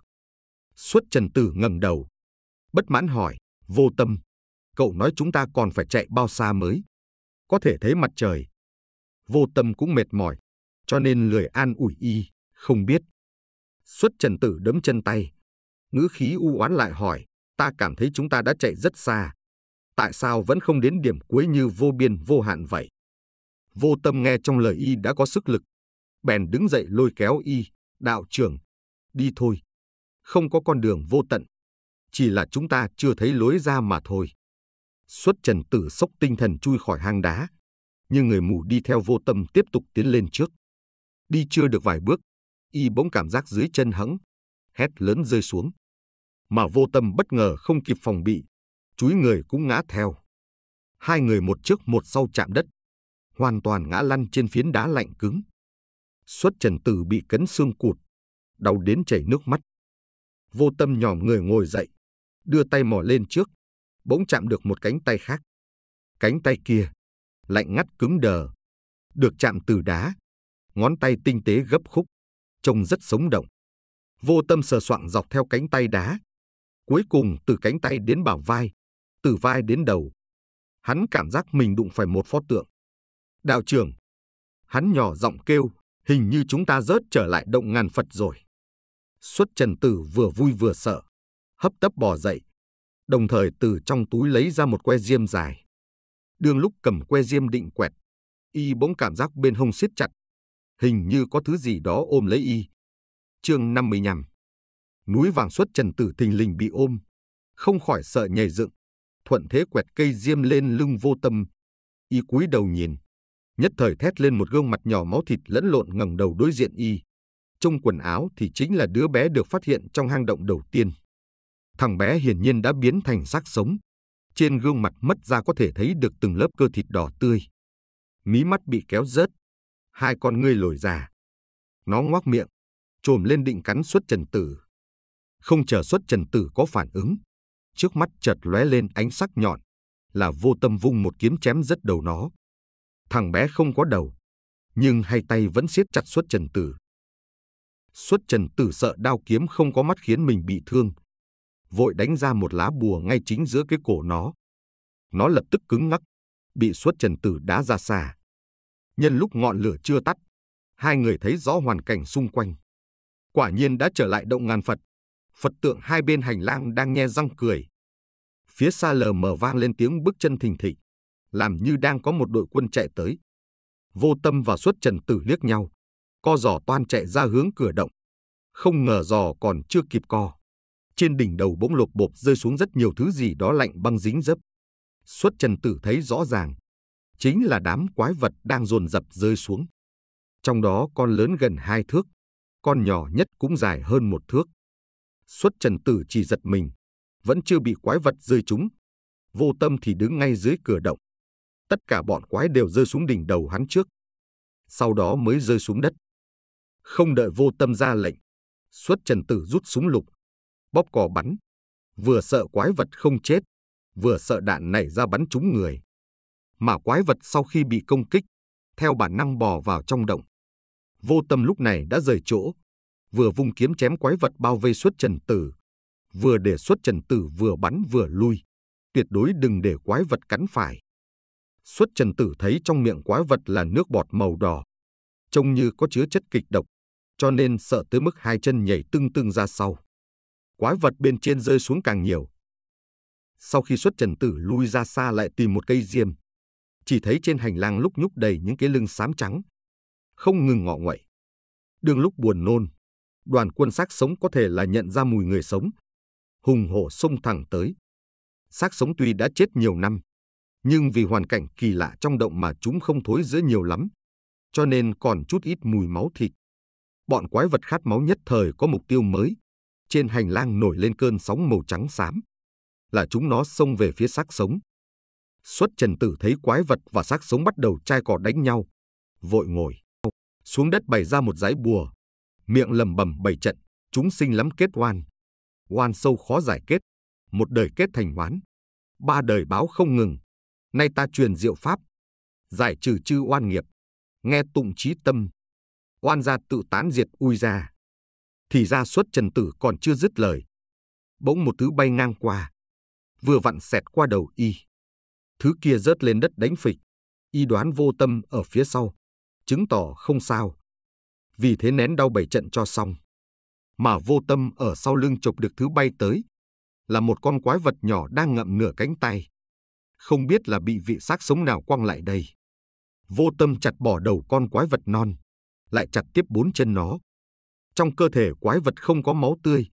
Xuất Trần Tử ngẩng đầu. Bất mãn hỏi, vô tâm. Cậu nói chúng ta còn phải chạy bao xa mới? Có thể thấy mặt trời. Vô tâm cũng mệt mỏi, cho nên lười an ủi y, không biết. Xuất Trần Tử đấm chân tay. Ngữ khí u oán lại hỏi, ta cảm thấy chúng ta đã chạy rất xa. Tại sao vẫn không đến điểm cuối như vô biên vô hạn vậy? Vô tâm nghe trong lời y đã có sức lực. Bèn đứng dậy lôi kéo y, đạo trưởng, đi thôi. Không có con đường vô tận, chỉ là chúng ta chưa thấy lối ra mà thôi. Xuất trần tử sốc tinh thần chui khỏi hang đá, nhưng người mù đi theo vô tâm tiếp tục tiến lên trước. Đi chưa được vài bước, y bỗng cảm giác dưới chân hẫng, hét lớn rơi xuống. Mà vô tâm bất ngờ không kịp phòng bị, chúi người cũng ngã theo. Hai người một trước một sau chạm đất, hoàn toàn ngã lăn trên phiến đá lạnh cứng. Xuất Trần Tử bị cấn xương cụt, đau đến chảy nước mắt. Vô tâm nhòm người ngồi dậy, đưa tay mò lên trước, bỗng chạm được một cánh tay khác. Cánh tay kia, lạnh ngắt cứng đờ, được chạm từ đá, ngón tay tinh tế gấp khúc, trông rất sống động. Vô tâm sờ soạn dọc theo cánh tay đá, cuối cùng từ cánh tay đến bảo vai, từ vai đến đầu. Hắn cảm giác mình đụng phải một pho tượng. Đạo trưởng, hắn nhỏ giọng kêu, hình như chúng ta rớt trở lại động ngàn Phật rồi. Xuất Trần Tử vừa vui vừa sợ, hấp tấp bò dậy, đồng thời từ trong túi lấy ra một que diêm dài. Đương lúc cầm que diêm định quẹt, y bỗng cảm giác bên hông siết chặt, hình như có thứ gì đó ôm lấy y. Chương 55 Núi vàng xuất Trần Tử thình lình bị ôm, không khỏi sợ nhảy dựng, thuận thế quẹt cây diêm lên lưng vô tâm. Y cúi đầu nhìn, nhất thời thét lên một gương mặt nhỏ máu thịt lẫn lộn ngẩng đầu đối diện y. Trong quần áo thì chính là đứa bé được phát hiện trong hang động đầu tiên. Thằng bé hiển nhiên đã biến thành xác sống. Trên gương mặt mất ra có thể thấy được từng lớp cơ thịt đỏ tươi. Mí mắt bị kéo rớt. Hai con ngươi lồi già. Nó ngoác miệng, trồm lên định cắn xuất trần tử. Không chờ xuất trần tử có phản ứng. Trước mắt chợt lóe lên ánh sắc nhọn, là vô tâm vung một kiếm chém rất đầu nó. Thằng bé không có đầu, nhưng hai tay vẫn siết chặt xuất trần tử. Xuất trần tử sợ đao kiếm không có mắt khiến mình bị thương. Vội đánh ra một lá bùa ngay chính giữa cái cổ nó. Nó lập tức cứng ngắc, bị xuất trần tử đá ra xa. Nhân lúc ngọn lửa chưa tắt, hai người thấy rõ hoàn cảnh xung quanh. Quả nhiên đã trở lại động ngàn Phật. Phật tượng hai bên hành lang đang nhe răng cười. Phía xa lờ mờ vang lên tiếng bước chân thình thịch làm như đang có một đội quân chạy tới. Vô tâm và xuất trần tử liếc nhau, co giò toan chạy ra hướng cửa động. Không ngờ giò còn chưa kịp co. Trên đỉnh đầu bỗng lột bộp rơi xuống rất nhiều thứ gì đó lạnh băng dính dấp. Xuất trần tử thấy rõ ràng, chính là đám quái vật đang dồn dập rơi xuống. Trong đó con lớn gần hai thước, con nhỏ nhất cũng dài hơn một thước. Xuất trần tử chỉ giật mình, vẫn chưa bị quái vật rơi trúng. Vô tâm thì đứng ngay dưới cửa động, tất cả bọn quái đều rơi xuống đỉnh đầu hắn trước. Sau đó mới rơi xuống đất. Không đợi vô tâm ra lệnh, xuất trần tử rút súng lục, bóp cò bắn. Vừa sợ quái vật không chết, vừa sợ đạn nảy ra bắn trúng người. Mà quái vật sau khi bị công kích, theo bản năng bò vào trong động. Vô tâm lúc này đã rời chỗ, vừa vung kiếm chém quái vật bao vây xuất trần tử, vừa để xuất trần tử vừa bắn vừa lui. Tuyệt đối đừng để quái vật cắn phải. Xuất Trần Tử thấy trong miệng quái vật là nước bọt màu đỏ, trông như có chứa chất kịch độc, cho nên sợ tới mức hai chân nhảy tưng tưng ra sau. Quái vật bên trên rơi xuống càng nhiều. Sau khi Xuất Trần Tử lui ra xa lại tìm một cây diêm, chỉ thấy trên hành lang lúc nhúc đầy những cái lưng xám trắng, không ngừng ngọ nguậy. Đường lúc buồn nôn, đoàn quân xác sống có thể là nhận ra mùi người sống, hùng hổ xông thẳng tới. Xác sống tuy đã chết nhiều năm, nhưng vì hoàn cảnh kỳ lạ trong động mà chúng không thối rữa nhiều lắm, cho nên còn chút ít mùi máu thịt. Bọn quái vật khát máu nhất thời có mục tiêu mới. Trên hành lang nổi lên cơn sóng màu trắng xám, là chúng nó xông về phía xác sống. Xuất Trần Tử thấy quái vật và xác sống bắt đầu chai cỏ đánh nhau, vội ngồi xuống đất bày ra một dãy bùa, miệng lầm bầm bảy trận, chúng sinh lắm kết oan. Oan sâu khó giải kết, một đời kết thành oán, ba đời báo không ngừng Nay ta truyền diệu pháp, giải trừ chư oan nghiệp, nghe tụng trí tâm, oan gia tự tán diệt ui ra. Thì ra xuất trần tử còn chưa dứt lời. Bỗng một thứ bay ngang qua, vừa vặn xẹt qua đầu y. Thứ kia rớt lên đất đánh phịch, y đoán vô tâm ở phía sau, chứng tỏ không sao. Vì thế nén đau bảy trận cho xong. Mà vô tâm ở sau lưng chụp được thứ bay tới, là một con quái vật nhỏ đang ngậm nửa cánh tay không biết là bị vị xác sống nào quăng lại đây. Vô tâm chặt bỏ đầu con quái vật non, lại chặt tiếp bốn chân nó. Trong cơ thể quái vật không có máu tươi,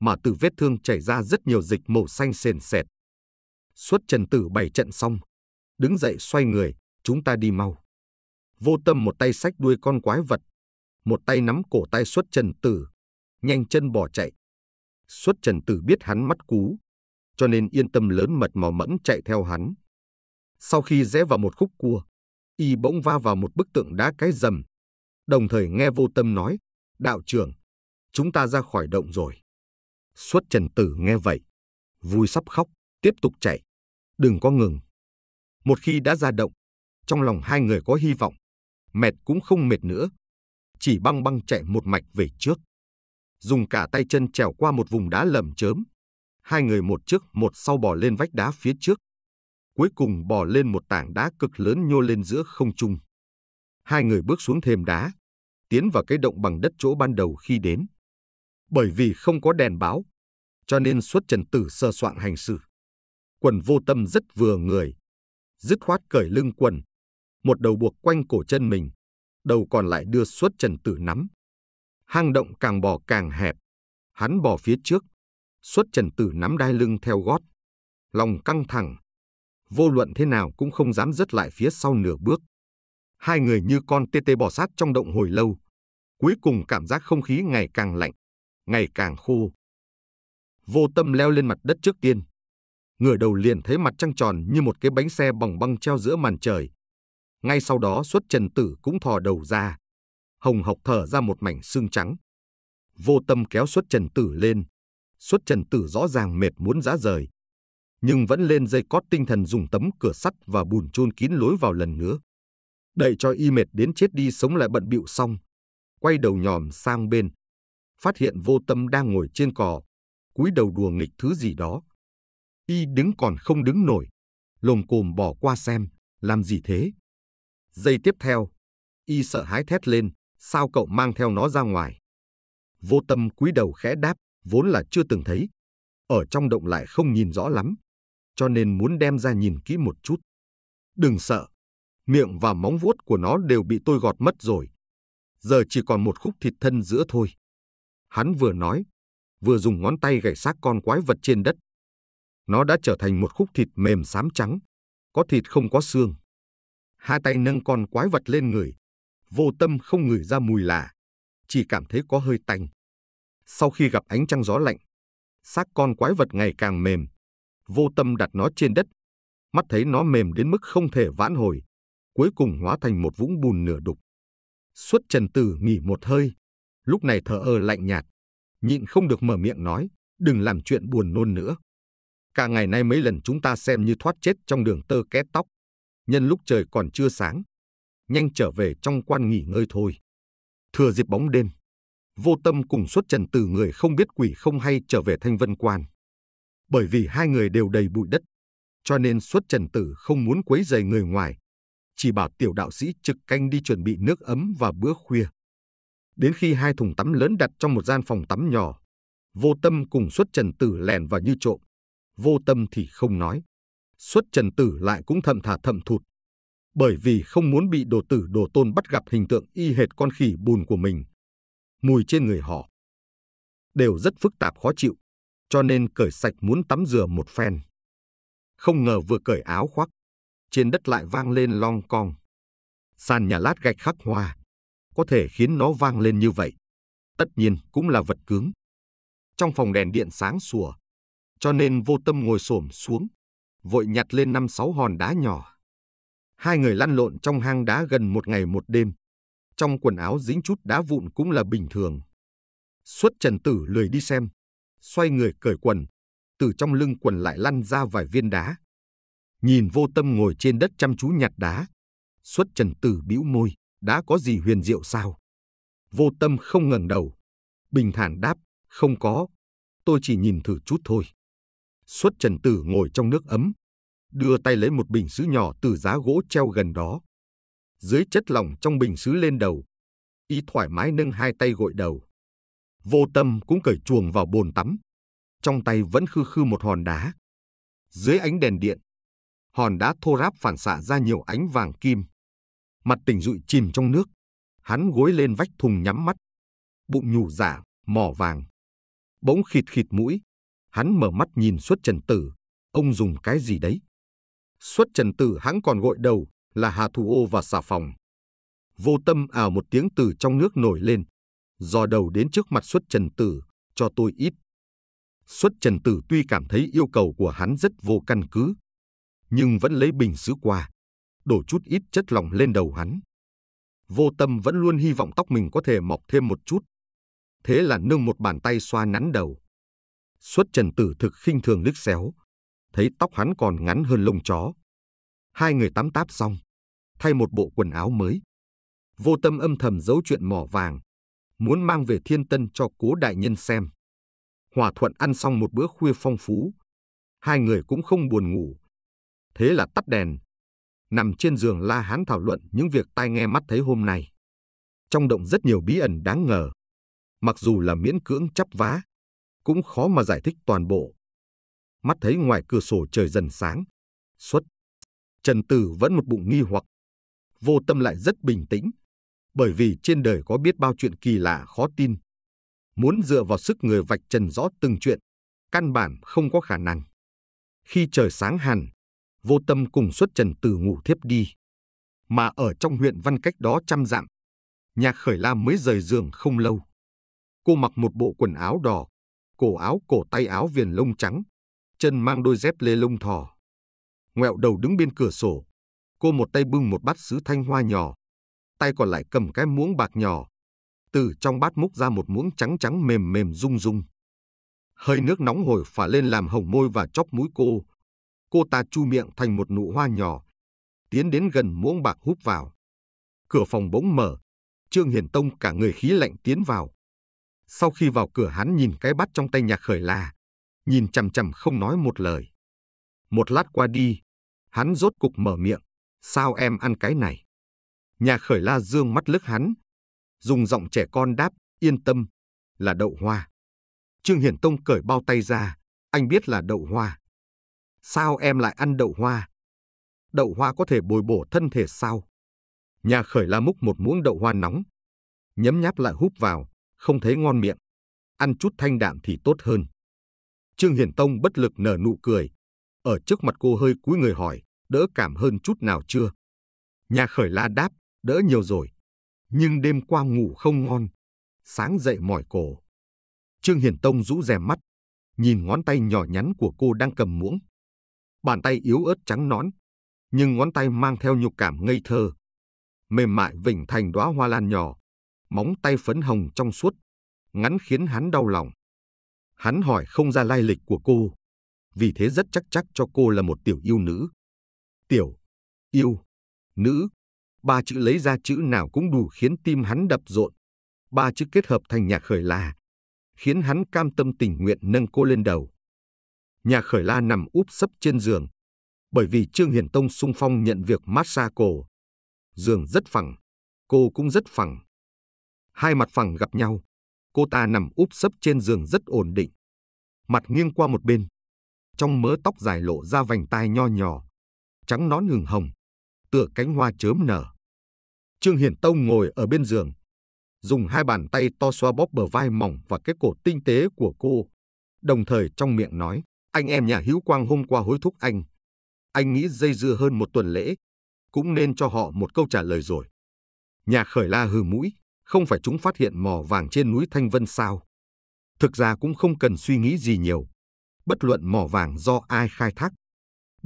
mà từ vết thương chảy ra rất nhiều dịch màu xanh sền sệt. Xuất trần tử bảy trận xong, đứng dậy xoay người, chúng ta đi mau. Vô tâm một tay sách đuôi con quái vật, một tay nắm cổ tay xuất trần tử, nhanh chân bỏ chạy. Xuất trần tử biết hắn mắt cú, cho nên yên tâm lớn mật mò mẫm chạy theo hắn. Sau khi rẽ vào một khúc cua, y bỗng va vào một bức tượng đá cái rầm, đồng thời nghe vô tâm nói, đạo trưởng, chúng ta ra khỏi động rồi. Xuất trần tử nghe vậy, vui sắp khóc, tiếp tục chạy, đừng có ngừng. Một khi đã ra động, trong lòng hai người có hy vọng, mệt cũng không mệt nữa, chỉ băng băng chạy một mạch về trước. Dùng cả tay chân trèo qua một vùng đá lầm chớm, hai người một trước một sau bò lên vách đá phía trước. Cuối cùng bò lên một tảng đá cực lớn nhô lên giữa không trung. Hai người bước xuống thêm đá, tiến vào cái động bằng đất chỗ ban đầu khi đến. Bởi vì không có đèn báo, cho nên xuất trần tử sơ soạn hành sự Quần vô tâm rất vừa người, dứt khoát cởi lưng quần, một đầu buộc quanh cổ chân mình, đầu còn lại đưa xuất trần tử nắm. Hang động càng bò càng hẹp, hắn bò phía trước, Xuất Trần Tử nắm đai lưng theo gót, lòng căng thẳng, vô luận thế nào cũng không dám dứt lại phía sau nửa bước. Hai người như con tê tê bò sát trong động hồi lâu, cuối cùng cảm giác không khí ngày càng lạnh, ngày càng khô. Vô tâm leo lên mặt đất trước tiên, ngửa đầu liền thấy mặt trăng tròn như một cái bánh xe bỏng băng treo giữa màn trời. Ngay sau đó xuất trần tử cũng thò đầu ra, hồng hộc thở ra một mảnh xương trắng. Vô tâm kéo xuất trần tử lên, xuất trần tử rõ ràng mệt muốn giá rời. Nhưng vẫn lên dây cót tinh thần dùng tấm cửa sắt và bùn chôn kín lối vào lần nữa. Đẩy cho y mệt đến chết đi sống lại bận bịu xong. Quay đầu nhòm sang bên. Phát hiện vô tâm đang ngồi trên cỏ. cúi đầu đùa nghịch thứ gì đó. Y đứng còn không đứng nổi. Lồm cồm bỏ qua xem. Làm gì thế? dây tiếp theo. Y sợ hãi thét lên. Sao cậu mang theo nó ra ngoài? Vô tâm cúi đầu khẽ đáp vốn là chưa từng thấy. Ở trong động lại không nhìn rõ lắm, cho nên muốn đem ra nhìn kỹ một chút. Đừng sợ, miệng và móng vuốt của nó đều bị tôi gọt mất rồi. Giờ chỉ còn một khúc thịt thân giữa thôi. Hắn vừa nói, vừa dùng ngón tay gảy xác con quái vật trên đất. Nó đã trở thành một khúc thịt mềm xám trắng, có thịt không có xương. Hai tay nâng con quái vật lên người, vô tâm không ngửi ra mùi lạ, chỉ cảm thấy có hơi tanh. Sau khi gặp ánh trăng gió lạnh, xác con quái vật ngày càng mềm. Vô tâm đặt nó trên đất, mắt thấy nó mềm đến mức không thể vãn hồi, cuối cùng hóa thành một vũng bùn nửa đục. Xuất Trần Tử nghỉ một hơi, lúc này thở ơ lạnh nhạt, nhịn không được mở miệng nói, đừng làm chuyện buồn nôn nữa. Cả ngày nay mấy lần chúng ta xem như thoát chết trong đường tơ ké tóc, nhân lúc trời còn chưa sáng. Nhanh trở về trong quan nghỉ ngơi thôi. Thừa dịp bóng đêm, vô tâm cùng xuất trần từ người không biết quỷ không hay trở về thanh vân quan. Bởi vì hai người đều đầy bụi đất, cho nên xuất trần tử không muốn quấy rầy người ngoài, chỉ bảo tiểu đạo sĩ trực canh đi chuẩn bị nước ấm và bữa khuya. Đến khi hai thùng tắm lớn đặt trong một gian phòng tắm nhỏ, vô tâm cùng xuất trần tử lèn vào như trộm, vô tâm thì không nói. Xuất trần tử lại cũng thầm thả thầm thụt, bởi vì không muốn bị đồ tử đồ tôn bắt gặp hình tượng y hệt con khỉ bùn của mình mùi trên người họ. Đều rất phức tạp khó chịu, cho nên cởi sạch muốn tắm rửa một phen. Không ngờ vừa cởi áo khoác, trên đất lại vang lên long cong. Sàn nhà lát gạch khắc hoa, có thể khiến nó vang lên như vậy. Tất nhiên cũng là vật cứng. Trong phòng đèn điện sáng sủa, cho nên vô tâm ngồi xổm xuống, vội nhặt lên năm sáu hòn đá nhỏ. Hai người lăn lộn trong hang đá gần một ngày một đêm, trong quần áo dính chút đá vụn cũng là bình thường. Xuất Trần Tử lười đi xem, xoay người cởi quần, từ trong lưng quần lại lăn ra vài viên đá. Nhìn vô tâm ngồi trên đất chăm chú nhặt đá. Xuất Trần Tử bĩu môi, đã có gì huyền diệu sao? Vô tâm không ngẩng đầu, bình thản đáp, không có, tôi chỉ nhìn thử chút thôi. Xuất Trần Tử ngồi trong nước ấm, đưa tay lấy một bình sứ nhỏ từ giá gỗ treo gần đó, dưới chất lỏng trong bình sứ lên đầu. Y thoải mái nâng hai tay gội đầu. Vô tâm cũng cởi chuồng vào bồn tắm. Trong tay vẫn khư khư một hòn đá. Dưới ánh đèn điện, hòn đá thô ráp phản xạ ra nhiều ánh vàng kim. Mặt tỉnh rụi chìm trong nước. Hắn gối lên vách thùng nhắm mắt. Bụng nhủ giả, mỏ vàng. Bỗng khịt khịt mũi. Hắn mở mắt nhìn xuất trần tử. Ông dùng cái gì đấy? Xuất trần tử hắn còn gội đầu, là Hà Thủ Ô và xà phòng. Vô tâm ảo một tiếng từ trong nước nổi lên, dò đầu đến trước mặt xuất trần tử, cho tôi ít. Xuất trần tử tuy cảm thấy yêu cầu của hắn rất vô căn cứ, nhưng vẫn lấy bình xứ qua, đổ chút ít chất lỏng lên đầu hắn. Vô tâm vẫn luôn hy vọng tóc mình có thể mọc thêm một chút. Thế là nâng một bàn tay xoa nắn đầu. Xuất trần tử thực khinh thường liếc xéo, thấy tóc hắn còn ngắn hơn lông chó. Hai người tắm táp xong, thay một bộ quần áo mới. Vô tâm âm thầm giấu chuyện mỏ vàng, muốn mang về thiên tân cho cố đại nhân xem. Hòa thuận ăn xong một bữa khuya phong phú, hai người cũng không buồn ngủ. Thế là tắt đèn, nằm trên giường la hán thảo luận những việc tai nghe mắt thấy hôm nay. Trong động rất nhiều bí ẩn đáng ngờ. Mặc dù là miễn cưỡng chắp vá, cũng khó mà giải thích toàn bộ. Mắt thấy ngoài cửa sổ trời dần sáng. Xuất. Trần Tử vẫn một bụng nghi hoặc vô tâm lại rất bình tĩnh, bởi vì trên đời có biết bao chuyện kỳ lạ khó tin. Muốn dựa vào sức người vạch trần rõ từng chuyện, căn bản không có khả năng. Khi trời sáng hẳn, vô tâm cùng xuất trần từ ngủ thiếp đi. Mà ở trong huyện văn cách đó trăm dặm, nhạc khởi la mới rời giường không lâu. Cô mặc một bộ quần áo đỏ, cổ áo cổ tay áo viền lông trắng, chân mang đôi dép lê lông thỏ. ngẹo đầu đứng bên cửa sổ, Cô một tay bưng một bát sứ thanh hoa nhỏ, tay còn lại cầm cái muỗng bạc nhỏ. Từ trong bát múc ra một muỗng trắng trắng mềm mềm rung rung. Hơi nước nóng hổi phả lên làm hồng môi và chóp mũi cô. Cô ta chu miệng thành một nụ hoa nhỏ, tiến đến gần muỗng bạc hút vào. Cửa phòng bỗng mở, Trương Hiển Tông cả người khí lạnh tiến vào. Sau khi vào cửa hắn nhìn cái bát trong tay nhạc khởi là, nhìn chằm chằm không nói một lời. Một lát qua đi, hắn rốt cục mở miệng sao em ăn cái này? Nhà khởi la dương mắt lức hắn, dùng giọng trẻ con đáp, yên tâm, là đậu hoa. Trương Hiển Tông cởi bao tay ra, anh biết là đậu hoa. Sao em lại ăn đậu hoa? Đậu hoa có thể bồi bổ thân thể sao? Nhà khởi la múc một muỗng đậu hoa nóng, nhấm nháp lại húp vào, không thấy ngon miệng. Ăn chút thanh đạm thì tốt hơn. Trương Hiển Tông bất lực nở nụ cười, ở trước mặt cô hơi cúi người hỏi, đỡ cảm hơn chút nào chưa? Nhà khởi la đáp, đỡ nhiều rồi. Nhưng đêm qua ngủ không ngon, sáng dậy mỏi cổ. Trương Hiền Tông rũ rèm mắt, nhìn ngón tay nhỏ nhắn của cô đang cầm muỗng. Bàn tay yếu ớt trắng nón nhưng ngón tay mang theo nhục cảm ngây thơ. Mềm mại vỉnh thành đóa hoa lan nhỏ, móng tay phấn hồng trong suốt, ngắn khiến hắn đau lòng. Hắn hỏi không ra lai lịch của cô, vì thế rất chắc chắc cho cô là một tiểu yêu nữ tiểu, yêu, nữ. Ba chữ lấy ra chữ nào cũng đủ khiến tim hắn đập rộn. Ba chữ kết hợp thành nhà khởi la, khiến hắn cam tâm tình nguyện nâng cô lên đầu. Nhà khởi la nằm úp sấp trên giường, bởi vì Trương Hiển Tông sung phong nhận việc massage cổ. Giường rất phẳng, cô cũng rất phẳng. Hai mặt phẳng gặp nhau, cô ta nằm úp sấp trên giường rất ổn định. Mặt nghiêng qua một bên, trong mớ tóc dài lộ ra vành tai nho nhỏ trắng nón hừng hồng, tựa cánh hoa chớm nở. Trương Hiển Tông ngồi ở bên giường, dùng hai bàn tay to xoa bóp bờ vai mỏng và cái cổ tinh tế của cô, đồng thời trong miệng nói, anh em nhà Hữu Quang hôm qua hối thúc anh. Anh nghĩ dây dưa hơn một tuần lễ, cũng nên cho họ một câu trả lời rồi. Nhà khởi la hừ mũi, không phải chúng phát hiện mỏ vàng trên núi Thanh Vân sao. Thực ra cũng không cần suy nghĩ gì nhiều. Bất luận mỏ vàng do ai khai thác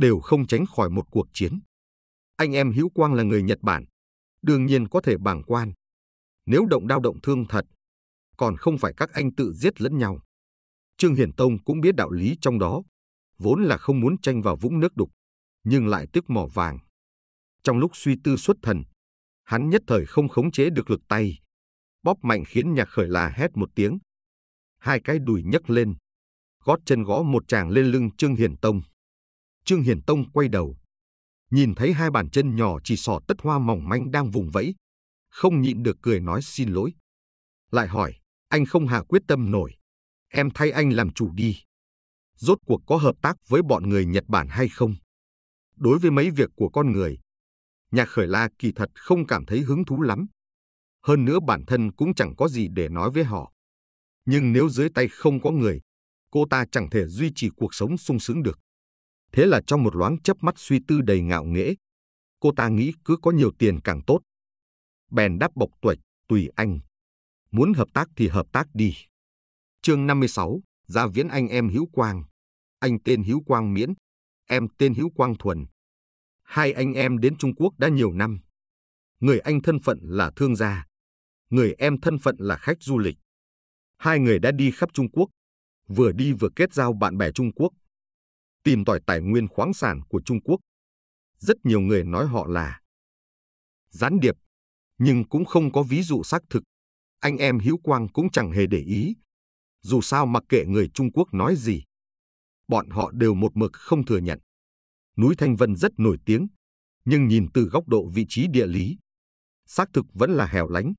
đều không tránh khỏi một cuộc chiến. Anh em Hữu Quang là người Nhật Bản, đương nhiên có thể bàng quan. Nếu động đao động thương thật, còn không phải các anh tự giết lẫn nhau. Trương Hiển Tông cũng biết đạo lý trong đó, vốn là không muốn tranh vào vũng nước đục, nhưng lại tức mỏ vàng. Trong lúc suy tư xuất thần, hắn nhất thời không khống chế được lực tay, bóp mạnh khiến nhạc khởi là hét một tiếng. Hai cái đùi nhấc lên, gót chân gõ một chàng lên lưng Trương Hiển Tông. Trương Hiền Tông quay đầu. Nhìn thấy hai bàn chân nhỏ chỉ sỏ tất hoa mỏng manh đang vùng vẫy. Không nhịn được cười nói xin lỗi. Lại hỏi, anh không hạ quyết tâm nổi. Em thay anh làm chủ đi. Rốt cuộc có hợp tác với bọn người Nhật Bản hay không? Đối với mấy việc của con người, nhạc khởi la kỳ thật không cảm thấy hứng thú lắm. Hơn nữa bản thân cũng chẳng có gì để nói với họ. Nhưng nếu dưới tay không có người, cô ta chẳng thể duy trì cuộc sống sung sướng được. Thế là trong một loáng chớp mắt suy tư đầy ngạo nghễ, cô ta nghĩ cứ có nhiều tiền càng tốt. Bèn đáp bộc tuệch, tùy anh. Muốn hợp tác thì hợp tác đi. Chương 56, Gia Viễn anh em Hữu Quang. Anh tên Hữu Quang Miễn, em tên Hữu Quang Thuần. Hai anh em đến Trung Quốc đã nhiều năm. Người anh thân phận là thương gia, người em thân phận là khách du lịch. Hai người đã đi khắp Trung Quốc, vừa đi vừa kết giao bạn bè Trung Quốc tìm tỏi tài nguyên khoáng sản của Trung Quốc. Rất nhiều người nói họ là gián điệp, nhưng cũng không có ví dụ xác thực. Anh em Hữu Quang cũng chẳng hề để ý. Dù sao mặc kệ người Trung Quốc nói gì, bọn họ đều một mực không thừa nhận. Núi Thanh Vân rất nổi tiếng, nhưng nhìn từ góc độ vị trí địa lý, xác thực vẫn là hẻo lánh.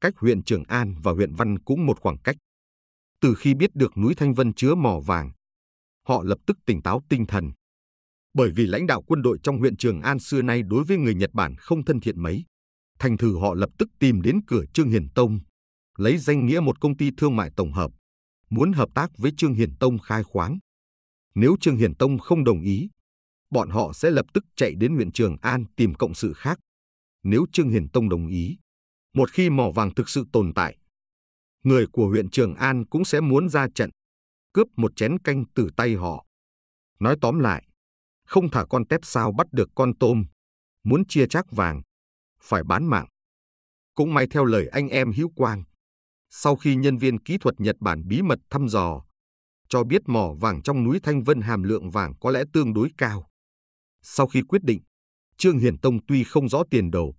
Cách huyện Trường An và huyện Văn cũng một khoảng cách. Từ khi biết được núi Thanh Vân chứa mỏ vàng, họ lập tức tỉnh táo tinh thần. Bởi vì lãnh đạo quân đội trong huyện Trường An xưa nay đối với người Nhật Bản không thân thiện mấy, thành thử họ lập tức tìm đến cửa Trương Hiền Tông, lấy danh nghĩa một công ty thương mại tổng hợp, muốn hợp tác với Trương Hiền Tông khai khoáng. Nếu Trương Hiền Tông không đồng ý, bọn họ sẽ lập tức chạy đến huyện Trường An tìm cộng sự khác. Nếu Trương Hiền Tông đồng ý, một khi mỏ vàng thực sự tồn tại, người của huyện Trường An cũng sẽ muốn ra trận cướp một chén canh từ tay họ. Nói tóm lại, không thả con tép sao bắt được con tôm, muốn chia chác vàng, phải bán mạng. Cũng may theo lời anh em Hữu Quang, sau khi nhân viên kỹ thuật Nhật Bản bí mật thăm dò, cho biết mỏ vàng trong núi Thanh Vân hàm lượng vàng có lẽ tương đối cao. Sau khi quyết định, Trương Hiển Tông tuy không rõ tiền đầu,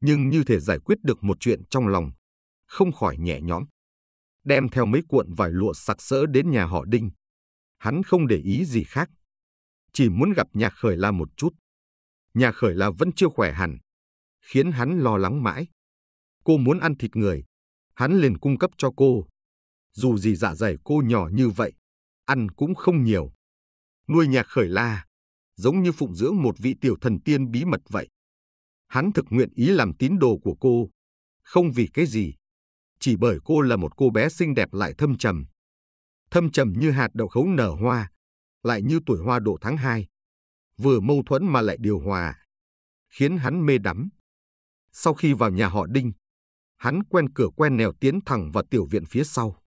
nhưng như thể giải quyết được một chuyện trong lòng, không khỏi nhẹ nhõm đem theo mấy cuộn vải lụa sặc sỡ đến nhà họ Đinh. Hắn không để ý gì khác, chỉ muốn gặp nhà khởi la một chút. Nhà khởi la vẫn chưa khỏe hẳn, khiến hắn lo lắng mãi. Cô muốn ăn thịt người, hắn liền cung cấp cho cô. Dù gì dạ dày cô nhỏ như vậy, ăn cũng không nhiều. Nuôi nhà khởi la, giống như phụng dưỡng một vị tiểu thần tiên bí mật vậy. Hắn thực nguyện ý làm tín đồ của cô, không vì cái gì, chỉ bởi cô là một cô bé xinh đẹp lại thâm trầm. Thâm trầm như hạt đậu khấu nở hoa, lại như tuổi hoa độ tháng 2. Vừa mâu thuẫn mà lại điều hòa, khiến hắn mê đắm. Sau khi vào nhà họ Đinh, hắn quen cửa quen nẻo tiến thẳng vào tiểu viện phía sau.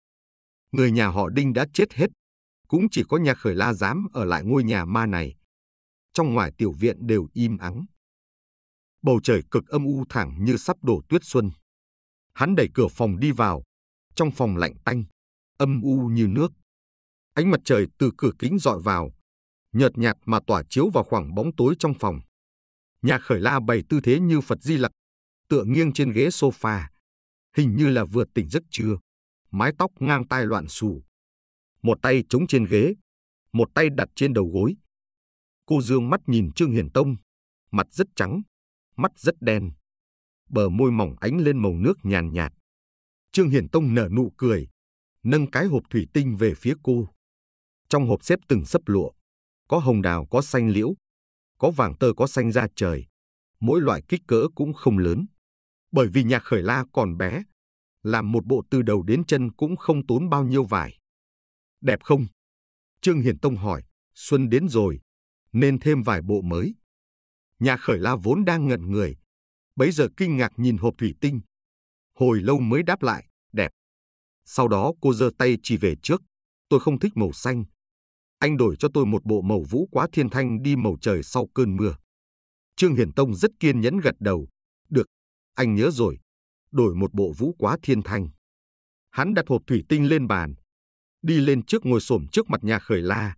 Người nhà họ Đinh đã chết hết, cũng chỉ có nhà khởi la dám ở lại ngôi nhà ma này. Trong ngoài tiểu viện đều im ắng. Bầu trời cực âm u thẳng như sắp đổ tuyết xuân. Hắn đẩy cửa phòng đi vào. Trong phòng lạnh tanh, âm u như nước. Ánh mặt trời từ cửa kính dọi vào, nhợt nhạt mà tỏa chiếu vào khoảng bóng tối trong phòng. Nhà khởi la bày tư thế như Phật Di Lặc, tựa nghiêng trên ghế sofa, hình như là vừa tỉnh giấc chưa. mái tóc ngang tai loạn xù. Một tay chống trên ghế, một tay đặt trên đầu gối. Cô dương mắt nhìn Trương hiển Tông, mặt rất trắng, mắt rất đen bờ môi mỏng ánh lên màu nước nhàn nhạt. Trương Hiển Tông nở nụ cười, nâng cái hộp thủy tinh về phía cô. Trong hộp xếp từng sấp lụa, có hồng đào có xanh liễu, có vàng tơ có xanh da trời. Mỗi loại kích cỡ cũng không lớn. Bởi vì nhà khởi la còn bé, làm một bộ từ đầu đến chân cũng không tốn bao nhiêu vải. Đẹp không? Trương Hiển Tông hỏi, xuân đến rồi, nên thêm vài bộ mới. Nhà khởi la vốn đang ngẩn người, bấy giờ kinh ngạc nhìn hộp thủy tinh. Hồi lâu mới đáp lại, đẹp. Sau đó cô giơ tay chỉ về trước, tôi không thích màu xanh. Anh đổi cho tôi một bộ màu vũ quá thiên thanh đi màu trời sau cơn mưa. Trương Hiển Tông rất kiên nhẫn gật đầu. Được, anh nhớ rồi. Đổi một bộ vũ quá thiên thanh. Hắn đặt hộp thủy tinh lên bàn. Đi lên trước ngồi xổm trước mặt nhà khởi la.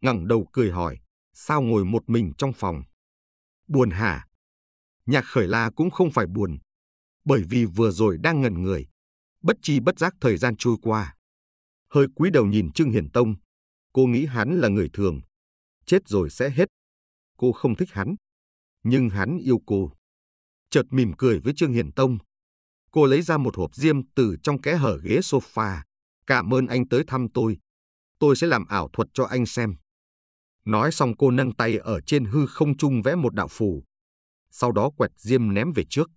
ngẩng đầu cười hỏi, sao ngồi một mình trong phòng? Buồn hả? nhạc khởi la cũng không phải buồn, bởi vì vừa rồi đang ngẩn người, bất chi bất giác thời gian trôi qua. Hơi cúi đầu nhìn Trương Hiển Tông, cô nghĩ hắn là người thường, chết rồi sẽ hết. Cô không thích hắn, nhưng hắn yêu cô. Chợt mỉm cười với Trương Hiển Tông, cô lấy ra một hộp diêm từ trong kẽ hở ghế sofa. Cảm ơn anh tới thăm tôi. Tôi sẽ làm ảo thuật cho anh xem. Nói xong cô nâng tay ở trên hư không trung vẽ một đạo phù sau đó quẹt diêm ném về trước.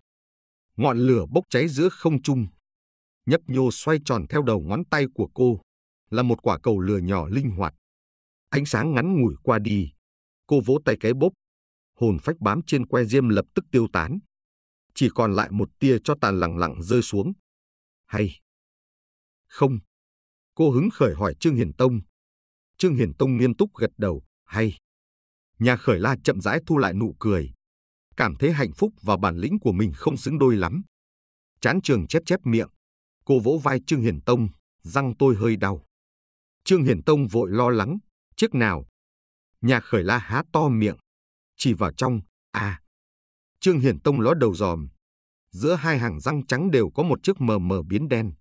Ngọn lửa bốc cháy giữa không trung, nhấp nhô xoay tròn theo đầu ngón tay của cô, là một quả cầu lửa nhỏ linh hoạt. Ánh sáng ngắn ngủi qua đi, cô vỗ tay cái bốc hồn phách bám trên que diêm lập tức tiêu tán. Chỉ còn lại một tia cho tàn lặng lặng rơi xuống. Hay. Không. Cô hứng khởi hỏi Trương Hiển Tông. Trương Hiển Tông nghiêm túc gật đầu, hay. Nhà khởi la chậm rãi thu lại nụ cười, cảm thấy hạnh phúc và bản lĩnh của mình không xứng đôi lắm. Chán trường chép chép miệng, cô vỗ vai Trương Hiển Tông, răng tôi hơi đau. Trương Hiển Tông vội lo lắng, chiếc nào? Nhà khởi la há to miệng, chỉ vào trong, à. Trương Hiển Tông ló đầu dòm giữa hai hàng răng trắng đều có một chiếc mờ mờ biến đen.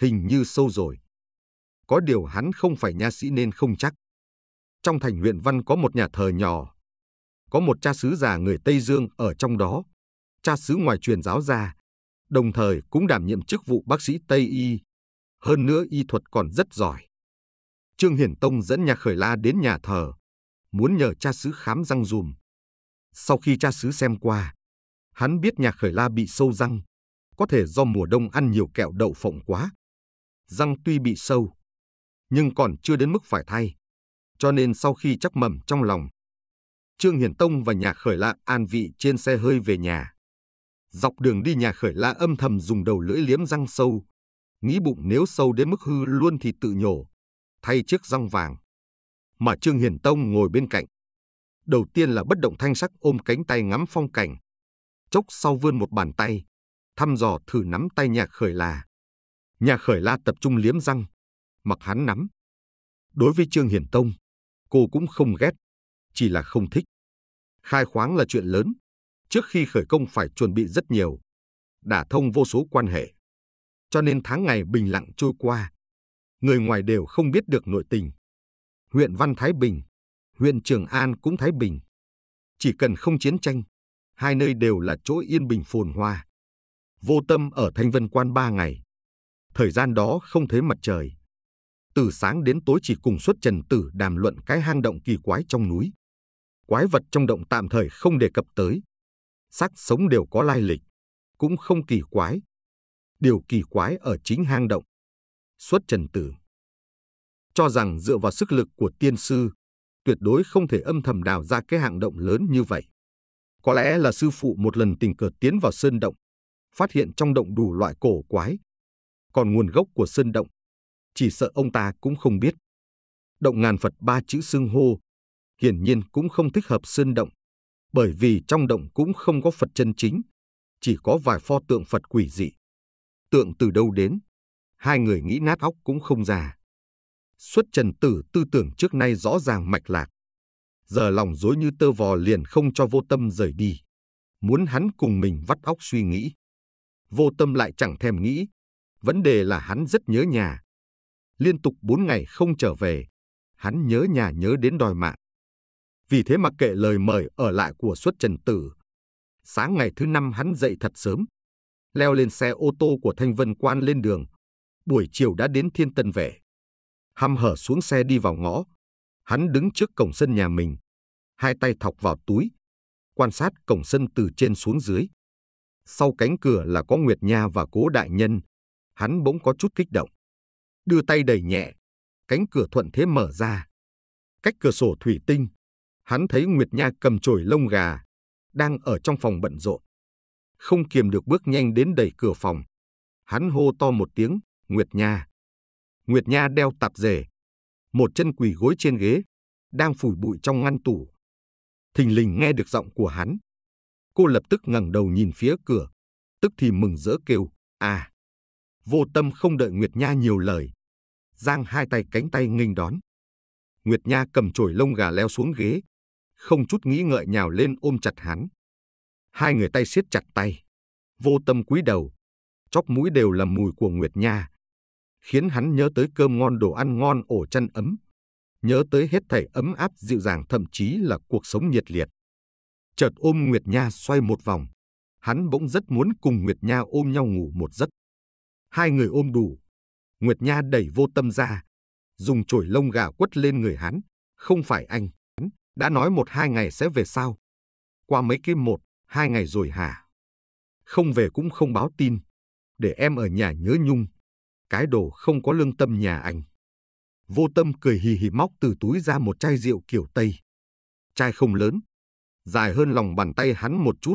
Hình như sâu rồi. Có điều hắn không phải nha sĩ nên không chắc. Trong thành huyện Văn có một nhà thờ nhỏ, có một cha xứ già người Tây Dương ở trong đó, cha xứ ngoài truyền giáo gia, đồng thời cũng đảm nhiệm chức vụ bác sĩ Tây Y. Hơn nữa y thuật còn rất giỏi. Trương Hiển Tông dẫn nhà khởi la đến nhà thờ, muốn nhờ cha xứ khám răng dùm. Sau khi cha xứ xem qua, hắn biết nhà khởi la bị sâu răng, có thể do mùa đông ăn nhiều kẹo đậu phộng quá. Răng tuy bị sâu, nhưng còn chưa đến mức phải thay. Cho nên sau khi chắc mầm trong lòng, Trương Hiển Tông và nhà khởi la an vị trên xe hơi về nhà. Dọc đường đi nhà khởi la âm thầm dùng đầu lưỡi liếm răng sâu. Nghĩ bụng nếu sâu đến mức hư luôn thì tự nhổ, thay chiếc răng vàng. Mà Trương Hiển Tông ngồi bên cạnh. Đầu tiên là bất động thanh sắc ôm cánh tay ngắm phong cảnh. Chốc sau vươn một bàn tay, thăm dò thử nắm tay nhà khởi la. Nhà khởi la tập trung liếm răng, mặc hắn nắm. Đối với Trương Hiển Tông, cô cũng không ghét chỉ là không thích. Khai khoáng là chuyện lớn, trước khi khởi công phải chuẩn bị rất nhiều, đả thông vô số quan hệ. Cho nên tháng ngày bình lặng trôi qua, người ngoài đều không biết được nội tình. Huyện Văn Thái Bình, huyện Trường An cũng Thái Bình. Chỉ cần không chiến tranh, hai nơi đều là chỗ yên bình phồn hoa. Vô tâm ở Thanh Vân Quan ba ngày. Thời gian đó không thấy mặt trời. Từ sáng đến tối chỉ cùng xuất trần tử đàm luận cái hang động kỳ quái trong núi quái vật trong động tạm thời không đề cập tới. Xác sống đều có lai lịch, cũng không kỳ quái. Điều kỳ quái ở chính hang động. Xuất Trần Tử cho rằng dựa vào sức lực của tiên sư, tuyệt đối không thể âm thầm đào ra cái hạng động lớn như vậy. Có lẽ là sư phụ một lần tình cờ tiến vào sơn động, phát hiện trong động đủ loại cổ quái. Còn nguồn gốc của sơn động, chỉ sợ ông ta cũng không biết. Động ngàn Phật ba chữ xưng hô, hiển nhiên cũng không thích hợp sơn động, bởi vì trong động cũng không có Phật chân chính, chỉ có vài pho tượng Phật quỷ dị. Tượng từ đâu đến, hai người nghĩ nát óc cũng không ra. Xuất trần tử tư tưởng trước nay rõ ràng mạch lạc. Giờ lòng dối như tơ vò liền không cho vô tâm rời đi. Muốn hắn cùng mình vắt óc suy nghĩ. Vô tâm lại chẳng thèm nghĩ. Vấn đề là hắn rất nhớ nhà. Liên tục bốn ngày không trở về. Hắn nhớ nhà nhớ đến đòi mạng. Vì thế mặc kệ lời mời ở lại của xuất trần tử. Sáng ngày thứ năm hắn dậy thật sớm, leo lên xe ô tô của Thanh Vân Quan lên đường. Buổi chiều đã đến Thiên Tân về. Hăm hở xuống xe đi vào ngõ. Hắn đứng trước cổng sân nhà mình, hai tay thọc vào túi, quan sát cổng sân từ trên xuống dưới. Sau cánh cửa là có Nguyệt Nha và Cố Đại Nhân. Hắn bỗng có chút kích động. Đưa tay đẩy nhẹ, cánh cửa thuận thế mở ra. Cách cửa sổ thủy tinh, hắn thấy Nguyệt Nha cầm chổi lông gà, đang ở trong phòng bận rộn. Không kiềm được bước nhanh đến đẩy cửa phòng. Hắn hô to một tiếng, Nguyệt Nha. Nguyệt Nha đeo tạp dề, một chân quỳ gối trên ghế, đang phủi bụi trong ngăn tủ. Thình lình nghe được giọng của hắn. Cô lập tức ngẩng đầu nhìn phía cửa, tức thì mừng rỡ kêu, à. Vô tâm không đợi Nguyệt Nha nhiều lời. Giang hai tay cánh tay nghênh đón. Nguyệt Nha cầm chổi lông gà leo xuống ghế, không chút nghĩ ngợi nhào lên ôm chặt hắn. Hai người tay siết chặt tay, vô tâm cúi đầu, chóp mũi đều là mùi của Nguyệt Nha, khiến hắn nhớ tới cơm ngon đồ ăn ngon ổ chăn ấm, nhớ tới hết thảy ấm áp dịu dàng thậm chí là cuộc sống nhiệt liệt. Chợt ôm Nguyệt Nha xoay một vòng, hắn bỗng rất muốn cùng Nguyệt Nha ôm nhau ngủ một giấc. Hai người ôm đủ, Nguyệt Nha đẩy vô tâm ra, dùng chổi lông gà quất lên người hắn, không phải anh. Đã nói một hai ngày sẽ về sao? Qua mấy cái một, hai ngày rồi hả? Không về cũng không báo tin. Để em ở nhà nhớ nhung. Cái đồ không có lương tâm nhà anh. Vô tâm cười hì hì móc từ túi ra một chai rượu kiểu Tây. Chai không lớn. Dài hơn lòng bàn tay hắn một chút.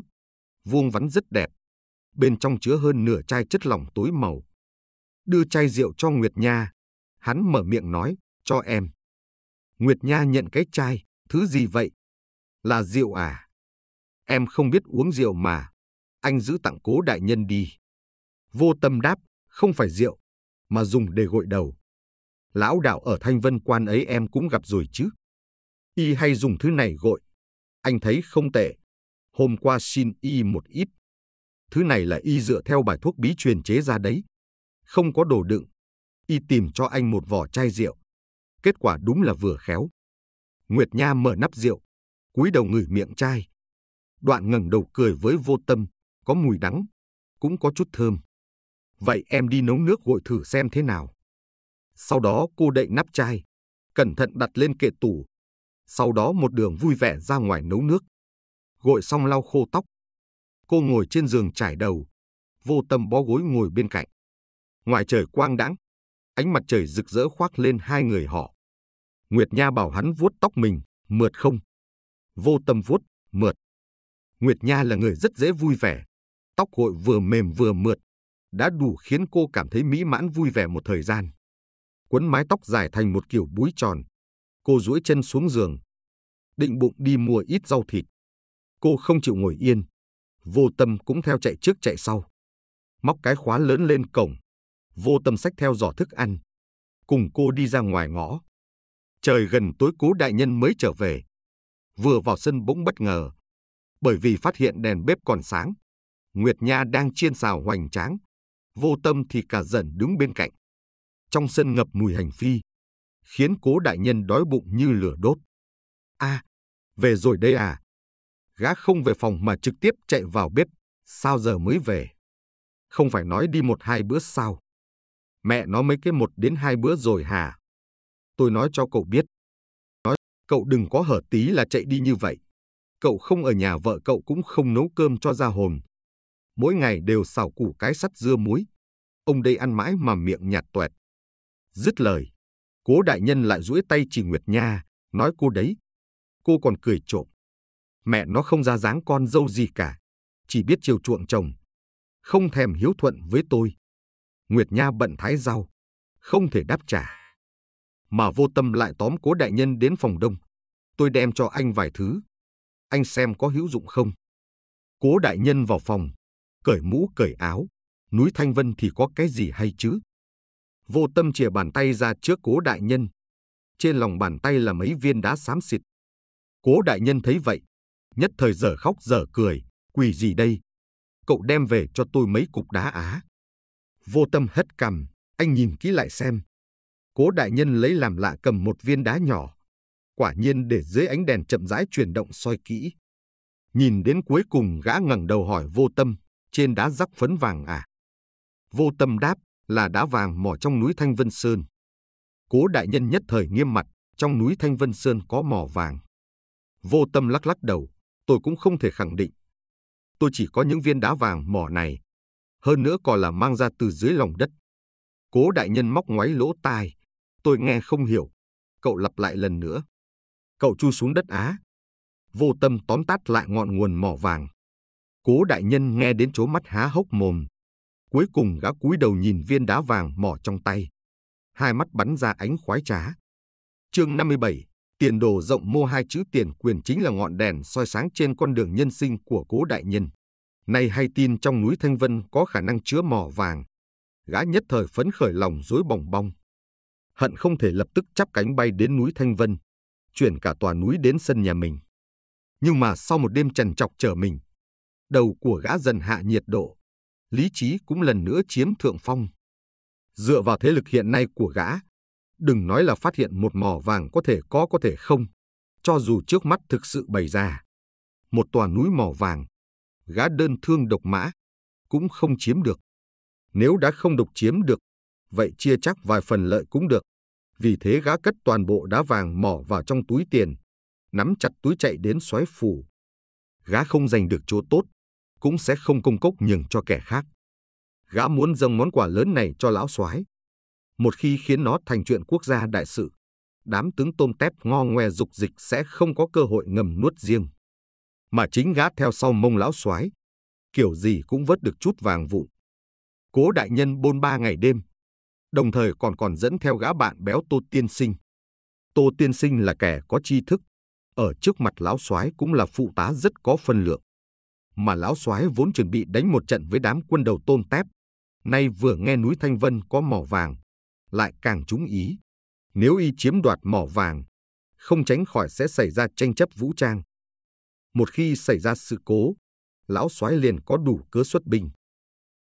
Vuông vắn rất đẹp. Bên trong chứa hơn nửa chai chất lỏng tối màu. Đưa chai rượu cho Nguyệt Nha. Hắn mở miệng nói, cho em. Nguyệt Nha nhận cái chai, Thứ gì vậy? Là rượu à? Em không biết uống rượu mà. Anh giữ tặng cố đại nhân đi. Vô tâm đáp, không phải rượu, mà dùng để gội đầu. Lão đạo ở Thanh Vân Quan ấy em cũng gặp rồi chứ. Y hay dùng thứ này gội. Anh thấy không tệ. Hôm qua xin Y một ít. Thứ này là Y dựa theo bài thuốc bí truyền chế ra đấy. Không có đồ đựng. Y tìm cho anh một vỏ chai rượu. Kết quả đúng là vừa khéo. Nguyệt Nha mở nắp rượu, cúi đầu ngửi miệng chai. Đoạn ngẩng đầu cười với vô tâm, có mùi đắng, cũng có chút thơm. Vậy em đi nấu nước gội thử xem thế nào. Sau đó cô đậy nắp chai, cẩn thận đặt lên kệ tủ. Sau đó một đường vui vẻ ra ngoài nấu nước. Gội xong lau khô tóc. Cô ngồi trên giường trải đầu, vô tâm bó gối ngồi bên cạnh. Ngoài trời quang đãng, ánh mặt trời rực rỡ khoác lên hai người họ. Nguyệt Nha bảo hắn vuốt tóc mình, mượt không. Vô tâm vuốt, mượt. Nguyệt Nha là người rất dễ vui vẻ. Tóc gội vừa mềm vừa mượt, đã đủ khiến cô cảm thấy mỹ mãn vui vẻ một thời gian. Quấn mái tóc dài thành một kiểu búi tròn. Cô duỗi chân xuống giường. Định bụng đi mua ít rau thịt. Cô không chịu ngồi yên. Vô tâm cũng theo chạy trước chạy sau. Móc cái khóa lớn lên cổng. Vô tâm sách theo giỏ thức ăn. Cùng cô đi ra ngoài ngõ. Trời gần tối cú đại nhân mới trở về. Vừa vào sân bỗng bất ngờ, bởi vì phát hiện đèn bếp còn sáng. Nguyệt Nha đang chiên xào hoành tráng, vô tâm thì cả dần đứng bên cạnh. Trong sân ngập mùi hành phi, khiến cố đại nhân đói bụng như lửa đốt. a à, về rồi đây à? Gã không về phòng mà trực tiếp chạy vào bếp, sao giờ mới về? Không phải nói đi một hai bữa sau Mẹ nó mấy cái một đến hai bữa rồi hả? Tôi nói cho cậu biết. Nói, cậu đừng có hở tí là chạy đi như vậy. Cậu không ở nhà vợ cậu cũng không nấu cơm cho ra hồn. Mỗi ngày đều xào củ cái sắt dưa muối. Ông đây ăn mãi mà miệng nhạt tuẹt. Dứt lời, cố đại nhân lại duỗi tay chỉ Nguyệt Nha, nói cô đấy. Cô còn cười trộm. Mẹ nó không ra dáng con dâu gì cả, chỉ biết chiều chuộng chồng. Không thèm hiếu thuận với tôi. Nguyệt Nha bận thái rau, không thể đáp trả mà vô tâm lại tóm cố đại nhân đến phòng đông. Tôi đem cho anh vài thứ. Anh xem có hữu dụng không? Cố đại nhân vào phòng, cởi mũ cởi áo. Núi Thanh Vân thì có cái gì hay chứ? Vô tâm chìa bàn tay ra trước cố đại nhân. Trên lòng bàn tay là mấy viên đá xám xịt. Cố đại nhân thấy vậy, nhất thời dở khóc dở cười, quỳ gì đây? Cậu đem về cho tôi mấy cục đá á. Vô tâm hất cằm, anh nhìn kỹ lại xem, Cố đại nhân lấy làm lạ cầm một viên đá nhỏ. Quả nhiên để dưới ánh đèn chậm rãi chuyển động soi kỹ. Nhìn đến cuối cùng gã ngẩng đầu hỏi vô tâm, trên đá rắc phấn vàng à? Vô tâm đáp là đá vàng mỏ trong núi Thanh Vân Sơn. Cố đại nhân nhất thời nghiêm mặt, trong núi Thanh Vân Sơn có mỏ vàng. Vô tâm lắc lắc đầu, tôi cũng không thể khẳng định. Tôi chỉ có những viên đá vàng mỏ này, hơn nữa còn là mang ra từ dưới lòng đất. Cố đại nhân móc ngoáy lỗ tai, Tôi nghe không hiểu. Cậu lặp lại lần nữa. Cậu chui xuống đất Á. Vô tâm tóm tắt lại ngọn nguồn mỏ vàng. Cố đại nhân nghe đến chỗ mắt há hốc mồm. Cuối cùng gã cúi đầu nhìn viên đá vàng mỏ trong tay. Hai mắt bắn ra ánh khoái trá. Chương 57, tiền đồ rộng mô hai chữ tiền quyền chính là ngọn đèn soi sáng trên con đường nhân sinh của cố đại nhân. Nay hay tin trong núi Thanh Vân có khả năng chứa mỏ vàng. Gã nhất thời phấn khởi lòng dối bồng bong hận không thể lập tức chắp cánh bay đến núi Thanh Vân, chuyển cả tòa núi đến sân nhà mình. Nhưng mà sau một đêm trần trọc trở mình, đầu của gã dần hạ nhiệt độ, lý trí cũng lần nữa chiếm thượng phong. Dựa vào thế lực hiện nay của gã, đừng nói là phát hiện một mỏ vàng có thể có có thể không, cho dù trước mắt thực sự bày ra. Một tòa núi mỏ vàng, gã đơn thương độc mã, cũng không chiếm được. Nếu đã không độc chiếm được vậy chia chắc vài phần lợi cũng được. Vì thế gã cất toàn bộ đá vàng mỏ vào trong túi tiền, nắm chặt túi chạy đến xoáy phủ. Gã không giành được chỗ tốt, cũng sẽ không công cốc nhường cho kẻ khác. Gã muốn dâng món quà lớn này cho lão soái. Một khi khiến nó thành chuyện quốc gia đại sự, đám tướng tôm tép ngo ngoe dục dịch sẽ không có cơ hội ngầm nuốt riêng. Mà chính gã theo sau mông lão soái, kiểu gì cũng vớt được chút vàng vụn. Cố đại nhân bôn ba ngày đêm, đồng thời còn còn dẫn theo gã bạn béo Tô Tiên Sinh. Tô Tiên Sinh là kẻ có tri thức, ở trước mặt lão soái cũng là phụ tá rất có phân lượng. Mà lão soái vốn chuẩn bị đánh một trận với đám quân đầu tôn tép, nay vừa nghe núi Thanh Vân có mỏ vàng, lại càng trúng ý. Nếu y chiếm đoạt mỏ vàng, không tránh khỏi sẽ xảy ra tranh chấp vũ trang. Một khi xảy ra sự cố, lão soái liền có đủ cớ xuất binh.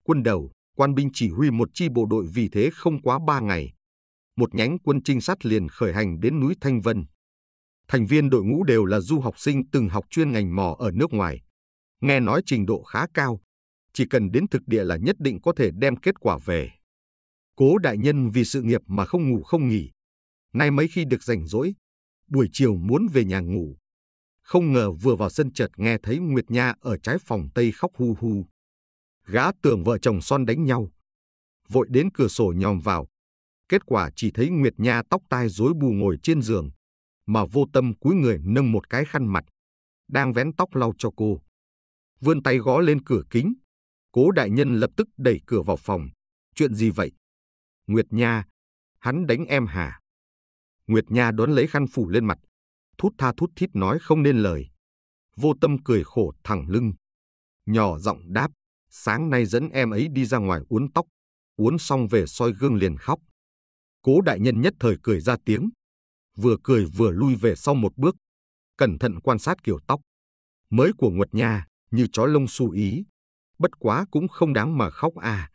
Quân đầu, Quan binh chỉ huy một chi bộ đội vì thế không quá ba ngày. Một nhánh quân trinh sát liền khởi hành đến núi Thanh Vân. Thành viên đội ngũ đều là du học sinh từng học chuyên ngành mò ở nước ngoài. Nghe nói trình độ khá cao, chỉ cần đến thực địa là nhất định có thể đem kết quả về. Cố đại nhân vì sự nghiệp mà không ngủ không nghỉ. Nay mấy khi được rảnh rỗi, buổi chiều muốn về nhà ngủ. Không ngờ vừa vào sân chợt nghe thấy Nguyệt Nha ở trái phòng tây khóc hu hu gã tưởng vợ chồng son đánh nhau. Vội đến cửa sổ nhòm vào. Kết quả chỉ thấy Nguyệt Nha tóc tai rối bù ngồi trên giường, mà vô tâm cúi người nâng một cái khăn mặt, đang vén tóc lau cho cô. Vươn tay gõ lên cửa kính, cố đại nhân lập tức đẩy cửa vào phòng. Chuyện gì vậy? Nguyệt Nha, hắn đánh em hà? Nguyệt Nha đón lấy khăn phủ lên mặt, thút tha thút thít nói không nên lời. Vô tâm cười khổ thẳng lưng, nhỏ giọng đáp, sáng nay dẫn em ấy đi ra ngoài uốn tóc, uốn xong về soi gương liền khóc. Cố đại nhân nhất thời cười ra tiếng, vừa cười vừa lui về sau một bước, cẩn thận quan sát kiểu tóc. Mới của Nguật Nha, như chó lông xù ý, bất quá cũng không đáng mà khóc à.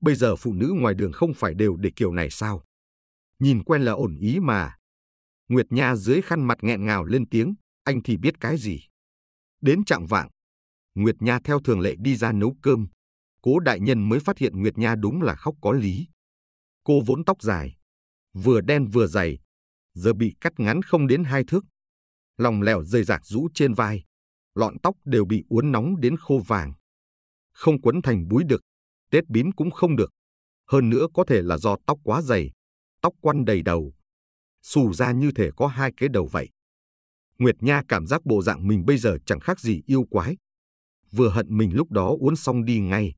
Bây giờ phụ nữ ngoài đường không phải đều để kiểu này sao? Nhìn quen là ổn ý mà. Nguyệt Nha dưới khăn mặt nghẹn ngào lên tiếng, anh thì biết cái gì. Đến trạng vạng, Nguyệt Nha theo thường lệ đi ra nấu cơm. Cố đại nhân mới phát hiện Nguyệt Nha đúng là khóc có lý. Cô vốn tóc dài, vừa đen vừa dày, giờ bị cắt ngắn không đến hai thước. Lòng lẻo rời rạc rũ trên vai, lọn tóc đều bị uốn nóng đến khô vàng. Không quấn thành búi được, tết bím cũng không được. Hơn nữa có thể là do tóc quá dày, tóc quăn đầy đầu. Xù ra như thể có hai cái đầu vậy. Nguyệt Nha cảm giác bộ dạng mình bây giờ chẳng khác gì yêu quái, vừa hận mình lúc đó uốn xong đi ngay,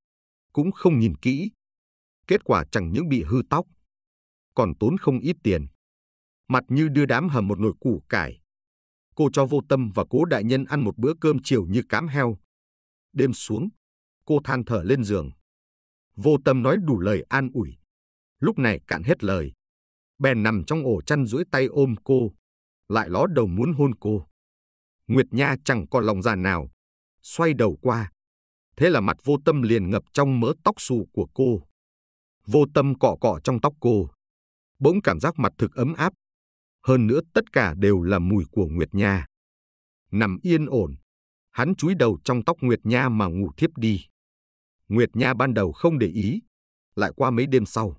cũng không nhìn kỹ. Kết quả chẳng những bị hư tóc, còn tốn không ít tiền. Mặt như đưa đám hầm một nồi củ cải. Cô cho vô tâm và cố đại nhân ăn một bữa cơm chiều như cám heo. Đêm xuống, cô than thở lên giường. Vô tâm nói đủ lời an ủi. Lúc này cạn hết lời. Bèn nằm trong ổ chăn duỗi tay ôm cô. Lại ló đầu muốn hôn cô. Nguyệt Nha chẳng còn lòng già nào xoay đầu qua. Thế là mặt vô tâm liền ngập trong mớ tóc xù của cô. Vô tâm cọ cọ trong tóc cô. Bỗng cảm giác mặt thực ấm áp. Hơn nữa tất cả đều là mùi của Nguyệt Nha. Nằm yên ổn, hắn chúi đầu trong tóc Nguyệt Nha mà ngủ thiếp đi. Nguyệt Nha ban đầu không để ý, lại qua mấy đêm sau,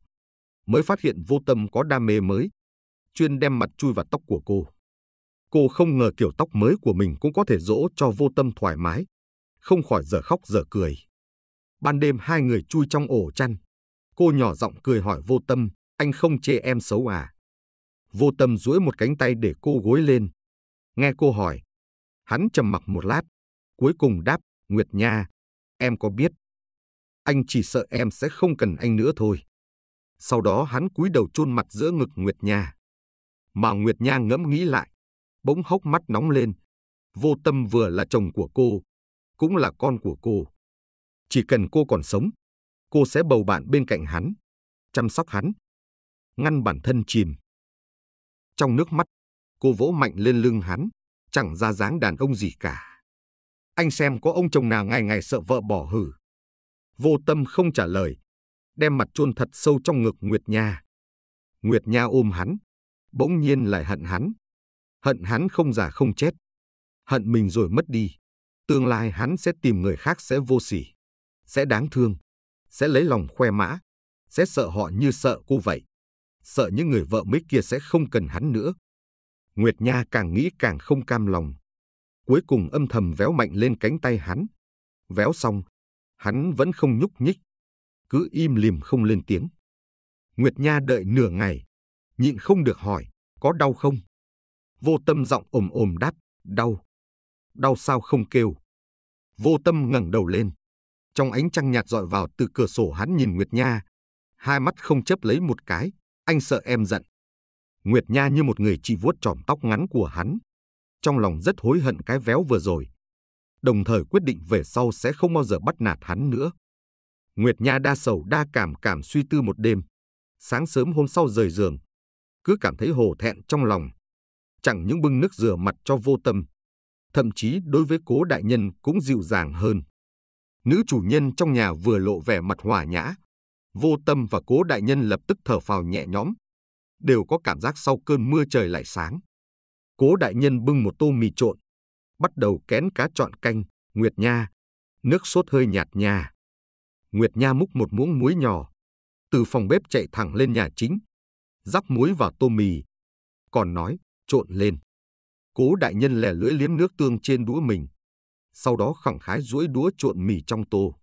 mới phát hiện vô tâm có đam mê mới, chuyên đem mặt chui vào tóc của cô. Cô không ngờ kiểu tóc mới của mình cũng có thể dỗ cho vô tâm thoải mái, không khỏi giờ khóc giờ cười. Ban đêm hai người chui trong ổ chăn. Cô nhỏ giọng cười hỏi vô tâm, anh không chê em xấu à? Vô tâm duỗi một cánh tay để cô gối lên. Nghe cô hỏi. Hắn trầm mặc một lát, cuối cùng đáp, Nguyệt Nha, em có biết. Anh chỉ sợ em sẽ không cần anh nữa thôi. Sau đó hắn cúi đầu chôn mặt giữa ngực Nguyệt Nha. Mà Nguyệt Nha ngẫm nghĩ lại, bỗng hốc mắt nóng lên. Vô tâm vừa là chồng của cô, cũng là con của cô. Chỉ cần cô còn sống, cô sẽ bầu bạn bên cạnh hắn, chăm sóc hắn, ngăn bản thân chìm. Trong nước mắt, cô vỗ mạnh lên lưng hắn, chẳng ra dáng đàn ông gì cả. Anh xem có ông chồng nào ngày ngày sợ vợ bỏ hử. Vô tâm không trả lời, đem mặt chôn thật sâu trong ngực Nguyệt Nha. Nguyệt Nha ôm hắn, bỗng nhiên lại hận hắn. Hận hắn không già không chết. Hận mình rồi mất đi tương lai hắn sẽ tìm người khác sẽ vô sỉ, sẽ đáng thương, sẽ lấy lòng khoe mã, sẽ sợ họ như sợ cô vậy. Sợ những người vợ mấy kia sẽ không cần hắn nữa. Nguyệt Nha càng nghĩ càng không cam lòng. Cuối cùng âm thầm véo mạnh lên cánh tay hắn. Véo xong, hắn vẫn không nhúc nhích. Cứ im lìm không lên tiếng. Nguyệt Nha đợi nửa ngày. Nhịn không được hỏi, có đau không? Vô tâm giọng ồm ồm đáp, đau đau sao không kêu. Vô tâm ngẩng đầu lên. Trong ánh trăng nhạt dọi vào từ cửa sổ hắn nhìn Nguyệt Nha. Hai mắt không chấp lấy một cái, anh sợ em giận. Nguyệt Nha như một người chỉ vuốt tròn tóc ngắn của hắn. Trong lòng rất hối hận cái véo vừa rồi. Đồng thời quyết định về sau sẽ không bao giờ bắt nạt hắn nữa. Nguyệt Nha đa sầu đa cảm cảm suy tư một đêm. Sáng sớm hôm sau rời giường, cứ cảm thấy hồ thẹn trong lòng. Chẳng những bưng nước rửa mặt cho vô tâm, thậm chí đối với cố đại nhân cũng dịu dàng hơn. Nữ chủ nhân trong nhà vừa lộ vẻ mặt hòa nhã, vô tâm và cố đại nhân lập tức thở phào nhẹ nhõm, đều có cảm giác sau cơn mưa trời lại sáng. Cố đại nhân bưng một tô mì trộn, bắt đầu kén cá trọn canh, Nguyệt Nha, nước sốt hơi nhạt nhà. Nguyệt Nha múc một muỗng muối nhỏ, từ phòng bếp chạy thẳng lên nhà chính, rắc muối vào tô mì, còn nói trộn lên. Cố đại nhân lẻ lưỡi liếm nước tương trên đũa mình. Sau đó khẳng khái duỗi đũa trộn mì trong tô.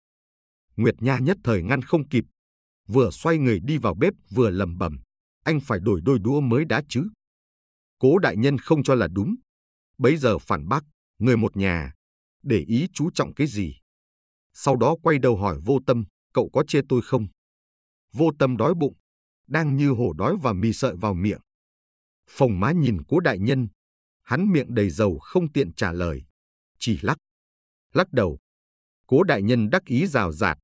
Nguyệt Nha nhất thời ngăn không kịp. Vừa xoay người đi vào bếp vừa lầm bầm: Anh phải đổi đôi đũa mới đã chứ. Cố đại nhân không cho là đúng. Bấy giờ phản bác, người một nhà. Để ý chú trọng cái gì? Sau đó quay đầu hỏi vô tâm, cậu có chê tôi không? Vô tâm đói bụng, đang như hổ đói và mì sợi vào miệng. Phòng má nhìn cố đại nhân, Hắn miệng đầy dầu không tiện trả lời, chỉ lắc. Lắc đầu. Cố đại nhân đắc ý rào rạt.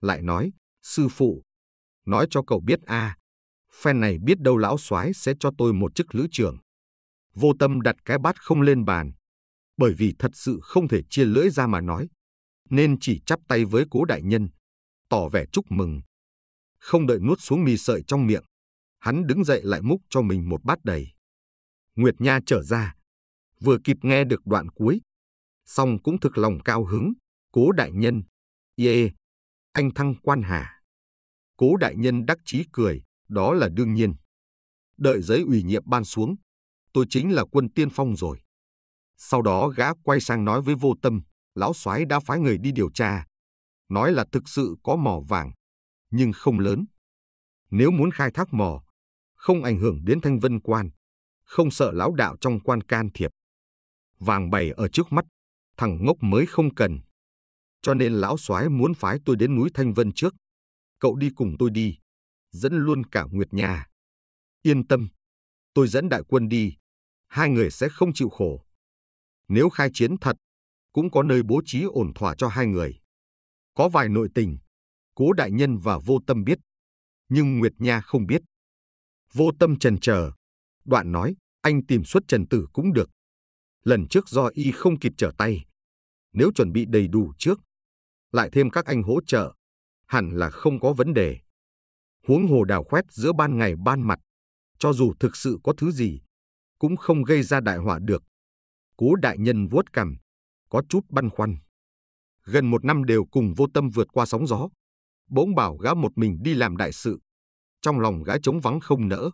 Lại nói, sư phụ, nói cho cậu biết a à, phen này biết đâu lão soái sẽ cho tôi một chức lữ trưởng. Vô tâm đặt cái bát không lên bàn, bởi vì thật sự không thể chia lưỡi ra mà nói, nên chỉ chắp tay với cố đại nhân, tỏ vẻ chúc mừng. Không đợi nuốt xuống mì sợi trong miệng, hắn đứng dậy lại múc cho mình một bát đầy. Nguyệt Nha trở ra, vừa kịp nghe được đoạn cuối, song cũng thực lòng cao hứng, cố đại nhân, yê, anh thăng quan hà. Cố đại nhân đắc chí cười, đó là đương nhiên. Đợi giấy ủy nhiệm ban xuống, tôi chính là quân tiên phong rồi. Sau đó gã quay sang nói với vô tâm, lão soái đã phái người đi điều tra. Nói là thực sự có mỏ vàng, nhưng không lớn. Nếu muốn khai thác mỏ, không ảnh hưởng đến thanh vân quan, không sợ lão đạo trong quan can thiệp vàng bày ở trước mắt, thằng ngốc mới không cần. Cho nên lão soái muốn phái tôi đến núi Thanh Vân trước. Cậu đi cùng tôi đi, dẫn luôn cả Nguyệt nhà. Yên tâm, tôi dẫn đại quân đi, hai người sẽ không chịu khổ. Nếu khai chiến thật, cũng có nơi bố trí ổn thỏa cho hai người. Có vài nội tình, cố đại nhân và vô tâm biết, nhưng Nguyệt Nha không biết. Vô tâm trần chờ, đoạn nói, anh tìm suất trần tử cũng được lần trước do y không kịp trở tay. Nếu chuẩn bị đầy đủ trước, lại thêm các anh hỗ trợ, hẳn là không có vấn đề. Huống hồ đào khoét giữa ban ngày ban mặt, cho dù thực sự có thứ gì, cũng không gây ra đại họa được. Cố đại nhân vuốt cằm, có chút băn khoăn. Gần một năm đều cùng vô tâm vượt qua sóng gió. Bỗng bảo gã một mình đi làm đại sự. Trong lòng gã trống vắng không nỡ.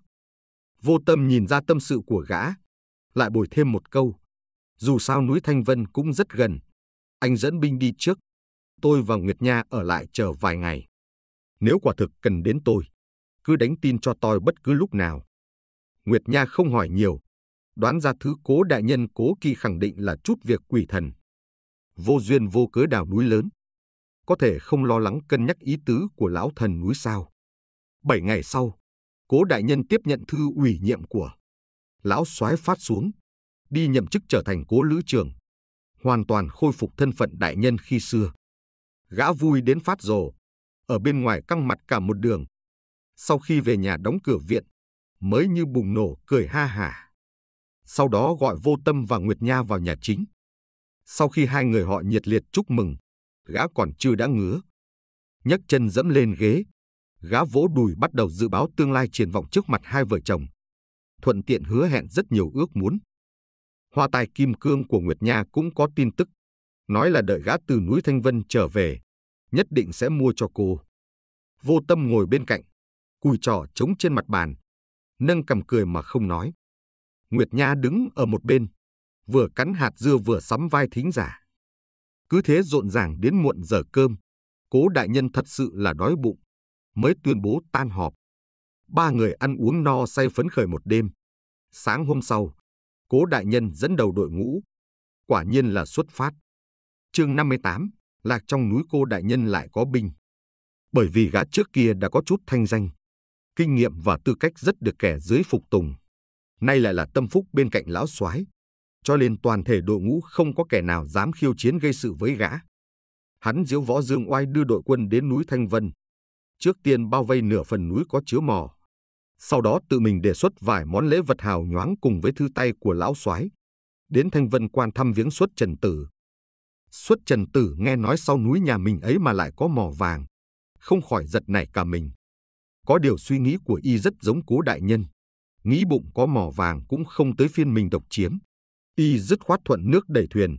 Vô tâm nhìn ra tâm sự của gã. Lại bồi thêm một câu. Dù sao núi Thanh Vân cũng rất gần. Anh dẫn binh đi trước. Tôi và Nguyệt Nha ở lại chờ vài ngày. Nếu quả thực cần đến tôi, cứ đánh tin cho tôi bất cứ lúc nào. Nguyệt Nha không hỏi nhiều. Đoán ra thứ cố đại nhân cố kỳ khẳng định là chút việc quỷ thần. Vô duyên vô cớ đào núi lớn. Có thể không lo lắng cân nhắc ý tứ của lão thần núi sao. Bảy ngày sau, cố đại nhân tiếp nhận thư ủy nhiệm của lão soái phát xuống đi nhậm chức trở thành cố lữ trưởng, hoàn toàn khôi phục thân phận đại nhân khi xưa. Gã vui đến phát rồ, ở bên ngoài căng mặt cả một đường. Sau khi về nhà đóng cửa viện, mới như bùng nổ cười ha hả. Sau đó gọi Vô Tâm và Nguyệt Nha vào nhà chính. Sau khi hai người họ nhiệt liệt chúc mừng, gã còn chưa đã ngứa. Nhấc chân dẫm lên ghế, gã vỗ đùi bắt đầu dự báo tương lai triển vọng trước mặt hai vợ chồng. Thuận tiện hứa hẹn rất nhiều ước muốn. Hoa Tài kim cương của Nguyệt Nha cũng có tin tức, nói là đợi gã từ núi Thanh Vân trở về, nhất định sẽ mua cho cô. Vô tâm ngồi bên cạnh, cùi trỏ trống trên mặt bàn, nâng cằm cười mà không nói. Nguyệt Nha đứng ở một bên, vừa cắn hạt dưa vừa sắm vai thính giả. Cứ thế rộn ràng đến muộn giờ cơm, cố đại nhân thật sự là đói bụng, mới tuyên bố tan họp. Ba người ăn uống no say phấn khởi một đêm. Sáng hôm sau, Cố đại nhân dẫn đầu đội ngũ, quả nhiên là xuất phát. Chương 58, lạc trong núi cô đại nhân lại có binh. Bởi vì gã trước kia đã có chút thanh danh, kinh nghiệm và tư cách rất được kẻ dưới phục tùng. Nay lại là tâm phúc bên cạnh lão soái, cho nên toàn thể đội ngũ không có kẻ nào dám khiêu chiến gây sự với gã. Hắn diễu võ dương oai đưa đội quân đến núi Thanh Vân. Trước tiên bao vây nửa phần núi có chứa mỏ, sau đó tự mình đề xuất vài món lễ vật hào nhoáng cùng với thư tay của lão soái đến Thanh Vân Quan thăm viếng xuất Trần Tử. Xuất Trần Tử nghe nói sau núi nhà mình ấy mà lại có mỏ vàng, không khỏi giật nảy cả mình. Có điều suy nghĩ của y rất giống cố đại nhân, nghĩ bụng có mỏ vàng cũng không tới phiên mình độc chiếm. Y dứt khoát thuận nước đẩy thuyền,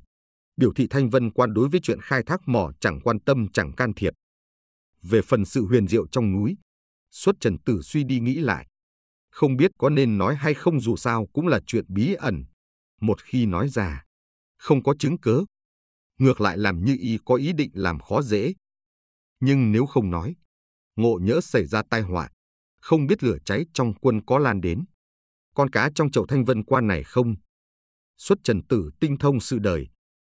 biểu thị Thanh Vân Quan đối với chuyện khai thác mỏ chẳng quan tâm chẳng can thiệp. Về phần sự huyền diệu trong núi, xuất Trần Tử suy đi nghĩ lại, không biết có nên nói hay không dù sao cũng là chuyện bí ẩn. Một khi nói ra, không có chứng cớ, ngược lại làm như y có ý định làm khó dễ. Nhưng nếu không nói, ngộ nhỡ xảy ra tai họa, không biết lửa cháy trong quân có lan đến. Con cá trong chậu thanh vân quan này không? Xuất trần tử tinh thông sự đời,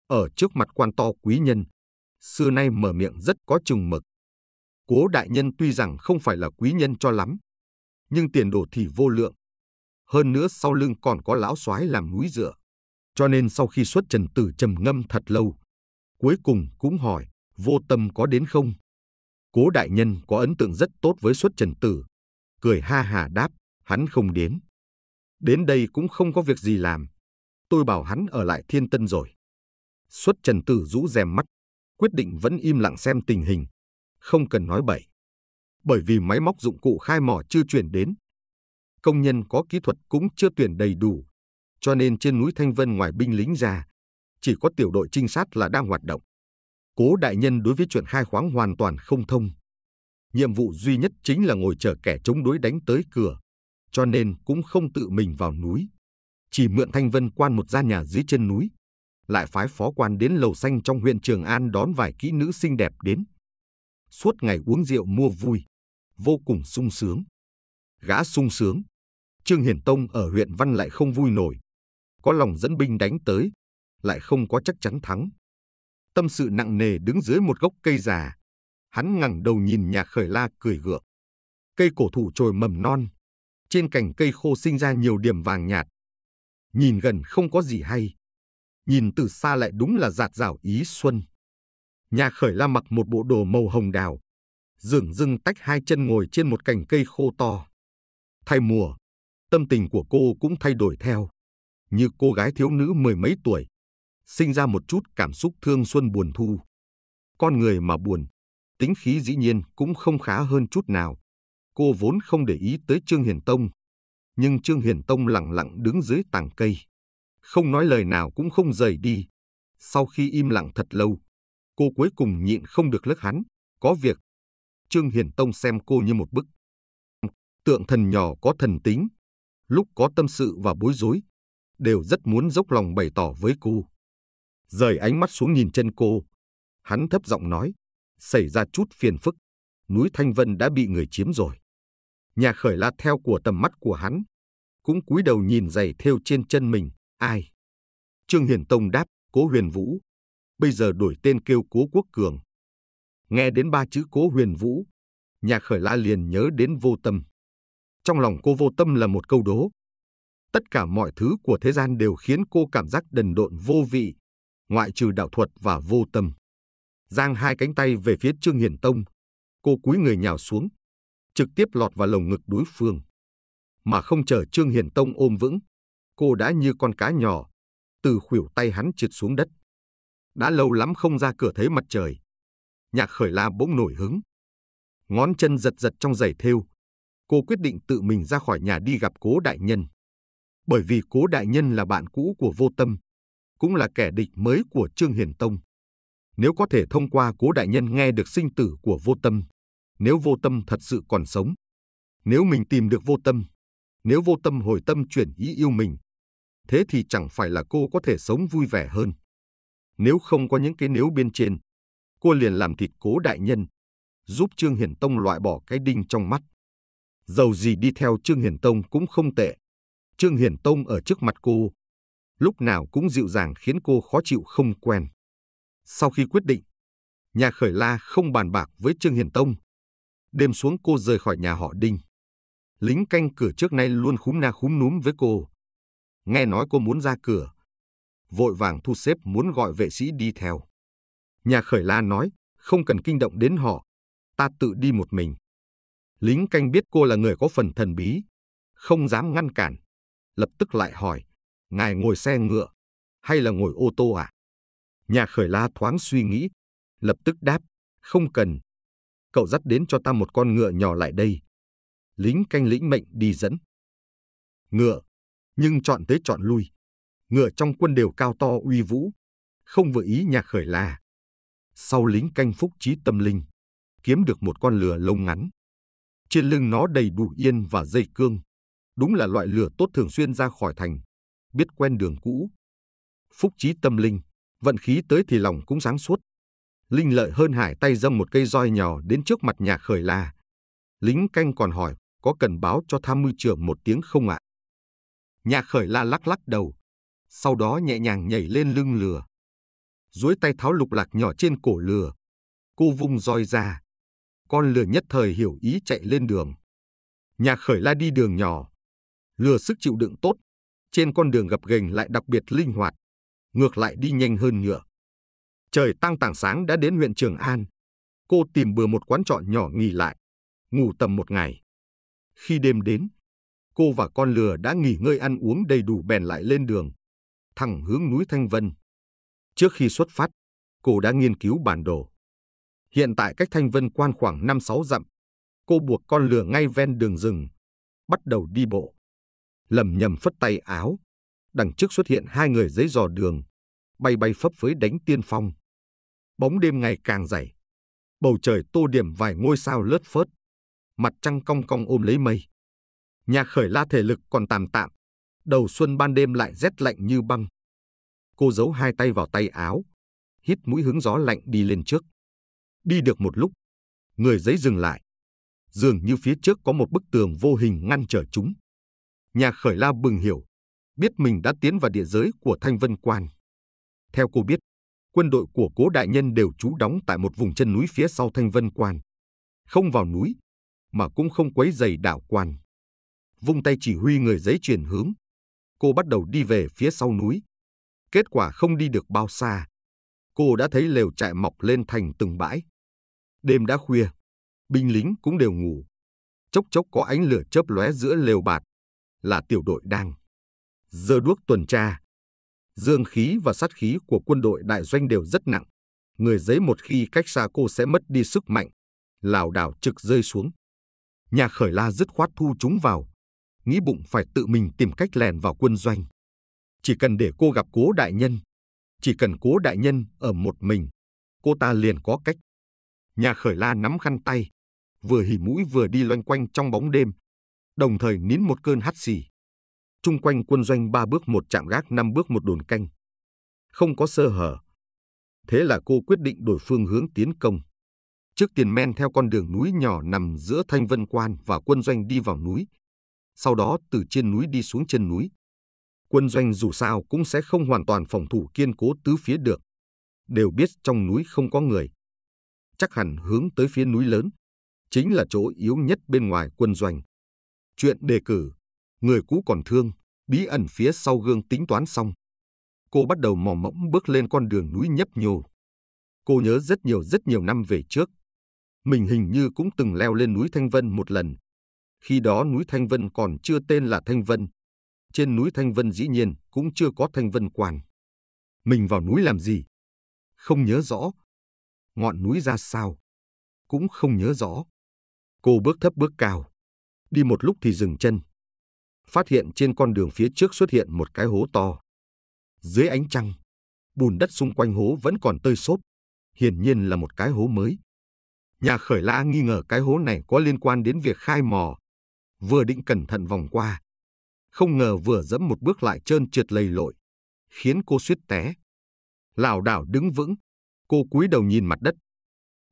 ở trước mặt quan to quý nhân, xưa nay mở miệng rất có chừng mực. Cố đại nhân tuy rằng không phải là quý nhân cho lắm, nhưng tiền đồ thì vô lượng. Hơn nữa sau lưng còn có lão soái làm núi dựa. Cho nên sau khi xuất trần tử trầm ngâm thật lâu, cuối cùng cũng hỏi, vô tâm có đến không? Cố đại nhân có ấn tượng rất tốt với xuất trần tử, cười ha hà đáp, hắn không đến. Đến đây cũng không có việc gì làm, tôi bảo hắn ở lại thiên tân rồi. Xuất trần tử rũ rèm mắt, quyết định vẫn im lặng xem tình hình, không cần nói bậy bởi vì máy móc dụng cụ khai mỏ chưa chuyển đến. Công nhân có kỹ thuật cũng chưa tuyển đầy đủ, cho nên trên núi Thanh Vân ngoài binh lính già, chỉ có tiểu đội trinh sát là đang hoạt động. Cố đại nhân đối với chuyện khai khoáng hoàn toàn không thông. Nhiệm vụ duy nhất chính là ngồi chờ kẻ chống đối đánh tới cửa, cho nên cũng không tự mình vào núi. Chỉ mượn Thanh Vân quan một gian nhà dưới chân núi, lại phái phó quan đến lầu xanh trong huyện Trường An đón vài kỹ nữ xinh đẹp đến. Suốt ngày uống rượu mua vui, vô cùng sung sướng. Gã sung sướng, Trương Hiển Tông ở huyện Văn lại không vui nổi, có lòng dẫn binh đánh tới, lại không có chắc chắn thắng. Tâm sự nặng nề đứng dưới một gốc cây già, hắn ngẩng đầu nhìn nhà khởi la cười gượng. Cây cổ thụ trồi mầm non, trên cành cây khô sinh ra nhiều điểm vàng nhạt. Nhìn gần không có gì hay, nhìn từ xa lại đúng là giạt rào ý xuân. Nhà khởi la mặc một bộ đồ màu hồng đào, dường dưng tách hai chân ngồi trên một cành cây khô to. Thay mùa, tâm tình của cô cũng thay đổi theo. Như cô gái thiếu nữ mười mấy tuổi, sinh ra một chút cảm xúc thương xuân buồn thu. Con người mà buồn, tính khí dĩ nhiên cũng không khá hơn chút nào. Cô vốn không để ý tới Trương Hiền Tông, nhưng Trương Hiền Tông lặng lặng đứng dưới tàng cây. Không nói lời nào cũng không rời đi. Sau khi im lặng thật lâu, cô cuối cùng nhịn không được lấc hắn, có việc Trương Hiển Tông xem cô như một bức tượng thần nhỏ có thần tính, lúc có tâm sự và bối rối, đều rất muốn dốc lòng bày tỏ với cô. Rời ánh mắt xuống nhìn chân cô, hắn thấp giọng nói, xảy ra chút phiền phức, núi Thanh Vân đã bị người chiếm rồi. Nhà khởi la theo của tầm mắt của hắn, cũng cúi đầu nhìn giày theo trên chân mình, ai? Trương Hiển Tông đáp, Cố Huyền Vũ, bây giờ đổi tên kêu Cố Quốc Cường. Nghe đến ba chữ cố huyền vũ, nhà khởi la liền nhớ đến vô tâm. Trong lòng cô vô tâm là một câu đố. Tất cả mọi thứ của thế gian đều khiến cô cảm giác đần độn vô vị, ngoại trừ đạo thuật và vô tâm. Giang hai cánh tay về phía Trương Hiển Tông, cô cúi người nhào xuống, trực tiếp lọt vào lồng ngực đối phương. Mà không chờ Trương Hiển Tông ôm vững, cô đã như con cá nhỏ, từ khuỷu tay hắn trượt xuống đất. Đã lâu lắm không ra cửa thấy mặt trời. Nhạc khởi la bỗng nổi hứng. Ngón chân giật giật trong giày thêu. Cô quyết định tự mình ra khỏi nhà đi gặp cố đại nhân. Bởi vì cố đại nhân là bạn cũ của vô tâm, cũng là kẻ địch mới của Trương Hiền Tông. Nếu có thể thông qua cố đại nhân nghe được sinh tử của vô tâm, nếu vô tâm thật sự còn sống, nếu mình tìm được vô tâm, nếu vô tâm hồi tâm chuyển ý yêu mình, thế thì chẳng phải là cô có thể sống vui vẻ hơn. Nếu không có những cái nếu bên trên, cô liền làm thịt cố đại nhân, giúp Trương Hiển Tông loại bỏ cái đinh trong mắt. Dầu gì đi theo Trương Hiển Tông cũng không tệ. Trương Hiển Tông ở trước mặt cô, lúc nào cũng dịu dàng khiến cô khó chịu không quen. Sau khi quyết định, nhà khởi la không bàn bạc với Trương Hiển Tông. Đêm xuống cô rời khỏi nhà họ Đinh. Lính canh cửa trước nay luôn khúm na khúm núm với cô. Nghe nói cô muốn ra cửa. Vội vàng thu xếp muốn gọi vệ sĩ đi theo. Nhà khởi la nói, không cần kinh động đến họ, ta tự đi một mình. Lính canh biết cô là người có phần thần bí, không dám ngăn cản. Lập tức lại hỏi, ngài ngồi xe ngựa, hay là ngồi ô tô à? Nhà khởi la thoáng suy nghĩ, lập tức đáp, không cần. Cậu dắt đến cho ta một con ngựa nhỏ lại đây. Lính canh lĩnh mệnh đi dẫn. Ngựa, nhưng chọn tới chọn lui. Ngựa trong quân đều cao to uy vũ, không vừa ý nhà khởi la sau lính canh phúc trí tâm linh, kiếm được một con lừa lông ngắn. Trên lưng nó đầy đủ yên và dây cương, đúng là loại lừa tốt thường xuyên ra khỏi thành, biết quen đường cũ. Phúc trí tâm linh, vận khí tới thì lòng cũng sáng suốt. Linh lợi hơn hải tay dâm một cây roi nhỏ đến trước mặt nhà khởi là. Lính canh còn hỏi có cần báo cho tham mưu trưởng một tiếng không ạ? À? Nhà khởi la lắc lắc đầu, sau đó nhẹ nhàng nhảy lên lưng lừa duỗi tay tháo lục lạc nhỏ trên cổ lừa. Cô vung roi ra. Con lừa nhất thời hiểu ý chạy lên đường. Nhà khởi la đi đường nhỏ. Lừa sức chịu đựng tốt. Trên con đường gập ghềnh lại đặc biệt linh hoạt. Ngược lại đi nhanh hơn ngựa. Trời tăng tảng sáng đã đến huyện Trường An. Cô tìm bừa một quán trọ nhỏ nghỉ lại. Ngủ tầm một ngày. Khi đêm đến, cô và con lừa đã nghỉ ngơi ăn uống đầy đủ bèn lại lên đường. Thẳng hướng núi Thanh Vân. Trước khi xuất phát, cô đã nghiên cứu bản đồ. Hiện tại cách Thanh Vân Quan khoảng 5-6 dặm, cô buộc con lừa ngay ven đường rừng, bắt đầu đi bộ. Lầm nhầm phất tay áo, đằng trước xuất hiện hai người giấy dò đường, bay bay phấp phới đánh tiên phong. Bóng đêm ngày càng dày, bầu trời tô điểm vài ngôi sao lướt phớt, mặt trăng cong cong ôm lấy mây. Nhà khởi la thể lực còn tạm tạm, đầu xuân ban đêm lại rét lạnh như băng cô giấu hai tay vào tay áo, hít mũi hướng gió lạnh đi lên trước. Đi được một lúc, người giấy dừng lại. Dường như phía trước có một bức tường vô hình ngăn trở chúng. Nhà khởi la bừng hiểu, biết mình đã tiến vào địa giới của Thanh Vân Quan. Theo cô biết, quân đội của cố đại nhân đều trú đóng tại một vùng chân núi phía sau Thanh Vân Quan. Không vào núi, mà cũng không quấy dày đảo quan. Vung tay chỉ huy người giấy chuyển hướng. Cô bắt đầu đi về phía sau núi. Kết quả không đi được bao xa. Cô đã thấy lều trại mọc lên thành từng bãi. Đêm đã khuya, binh lính cũng đều ngủ. Chốc chốc có ánh lửa chớp lóe giữa lều bạt, là tiểu đội đang. Giờ đuốc tuần tra. Dương khí và sát khí của quân đội đại doanh đều rất nặng. Người giấy một khi cách xa cô sẽ mất đi sức mạnh, lảo đảo trực rơi xuống. Nhà khởi la dứt khoát thu chúng vào, nghĩ bụng phải tự mình tìm cách lèn vào quân doanh. Chỉ cần để cô gặp cố đại nhân, chỉ cần cố đại nhân ở một mình, cô ta liền có cách. Nhà khởi la nắm khăn tay, vừa hỉ mũi vừa đi loanh quanh trong bóng đêm, đồng thời nín một cơn hắt xì. Trung quanh quân doanh ba bước một chạm gác năm bước một đồn canh. Không có sơ hở. Thế là cô quyết định đổi phương hướng tiến công. Trước tiền men theo con đường núi nhỏ nằm giữa Thanh Vân Quan và quân doanh đi vào núi. Sau đó từ trên núi đi xuống chân núi quân doanh dù sao cũng sẽ không hoàn toàn phòng thủ kiên cố tứ phía được. Đều biết trong núi không có người. Chắc hẳn hướng tới phía núi lớn, chính là chỗ yếu nhất bên ngoài quân doanh. Chuyện đề cử, người cũ còn thương, bí ẩn phía sau gương tính toán xong. Cô bắt đầu mò mẫm bước lên con đường núi nhấp nhô. Cô nhớ rất nhiều rất nhiều năm về trước. Mình hình như cũng từng leo lên núi Thanh Vân một lần. Khi đó núi Thanh Vân còn chưa tên là Thanh Vân, trên núi Thanh Vân dĩ nhiên cũng chưa có Thanh Vân Quan. Mình vào núi làm gì? Không nhớ rõ. Ngọn núi ra sao? Cũng không nhớ rõ. Cô bước thấp bước cao. Đi một lúc thì dừng chân. Phát hiện trên con đường phía trước xuất hiện một cái hố to. Dưới ánh trăng, bùn đất xung quanh hố vẫn còn tơi xốp. Hiển nhiên là một cái hố mới. Nhà khởi lã nghi ngờ cái hố này có liên quan đến việc khai mò. Vừa định cẩn thận vòng qua, không ngờ vừa dẫm một bước lại trơn trượt lầy lội, khiến cô suýt té. Lảo đảo đứng vững, cô cúi đầu nhìn mặt đất.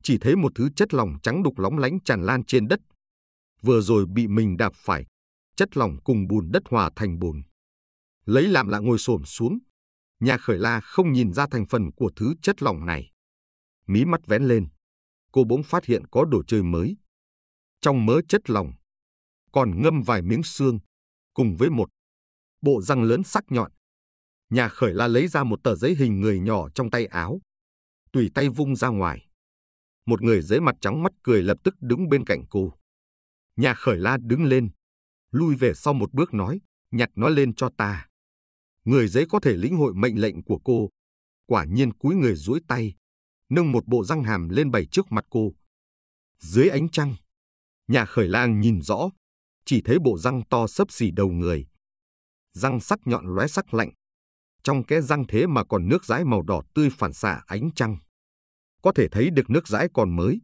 Chỉ thấy một thứ chất lỏng trắng đục lóng lánh tràn lan trên đất. Vừa rồi bị mình đạp phải, chất lỏng cùng bùn đất hòa thành bùn. Lấy làm lạ ngồi xổm xuống, nhà khởi la không nhìn ra thành phần của thứ chất lỏng này. Mí mắt vén lên, cô bỗng phát hiện có đồ chơi mới. Trong mớ chất lỏng, còn ngâm vài miếng xương, cùng với một bộ răng lớn sắc nhọn. Nhà khởi la lấy ra một tờ giấy hình người nhỏ trong tay áo, tùy tay vung ra ngoài. Một người dưới mặt trắng mắt cười lập tức đứng bên cạnh cô. Nhà khởi la đứng lên, lui về sau một bước nói, nhặt nó lên cho ta. Người giấy có thể lĩnh hội mệnh lệnh của cô. Quả nhiên cúi người duỗi tay, nâng một bộ răng hàm lên bày trước mặt cô. Dưới ánh trăng, nhà khởi lang nhìn rõ, chỉ thấy bộ răng to sấp xỉ đầu người. Răng sắc nhọn lóe sắc lạnh. Trong cái răng thế mà còn nước dãi màu đỏ tươi phản xạ ánh trăng. Có thể thấy được nước dãi còn mới.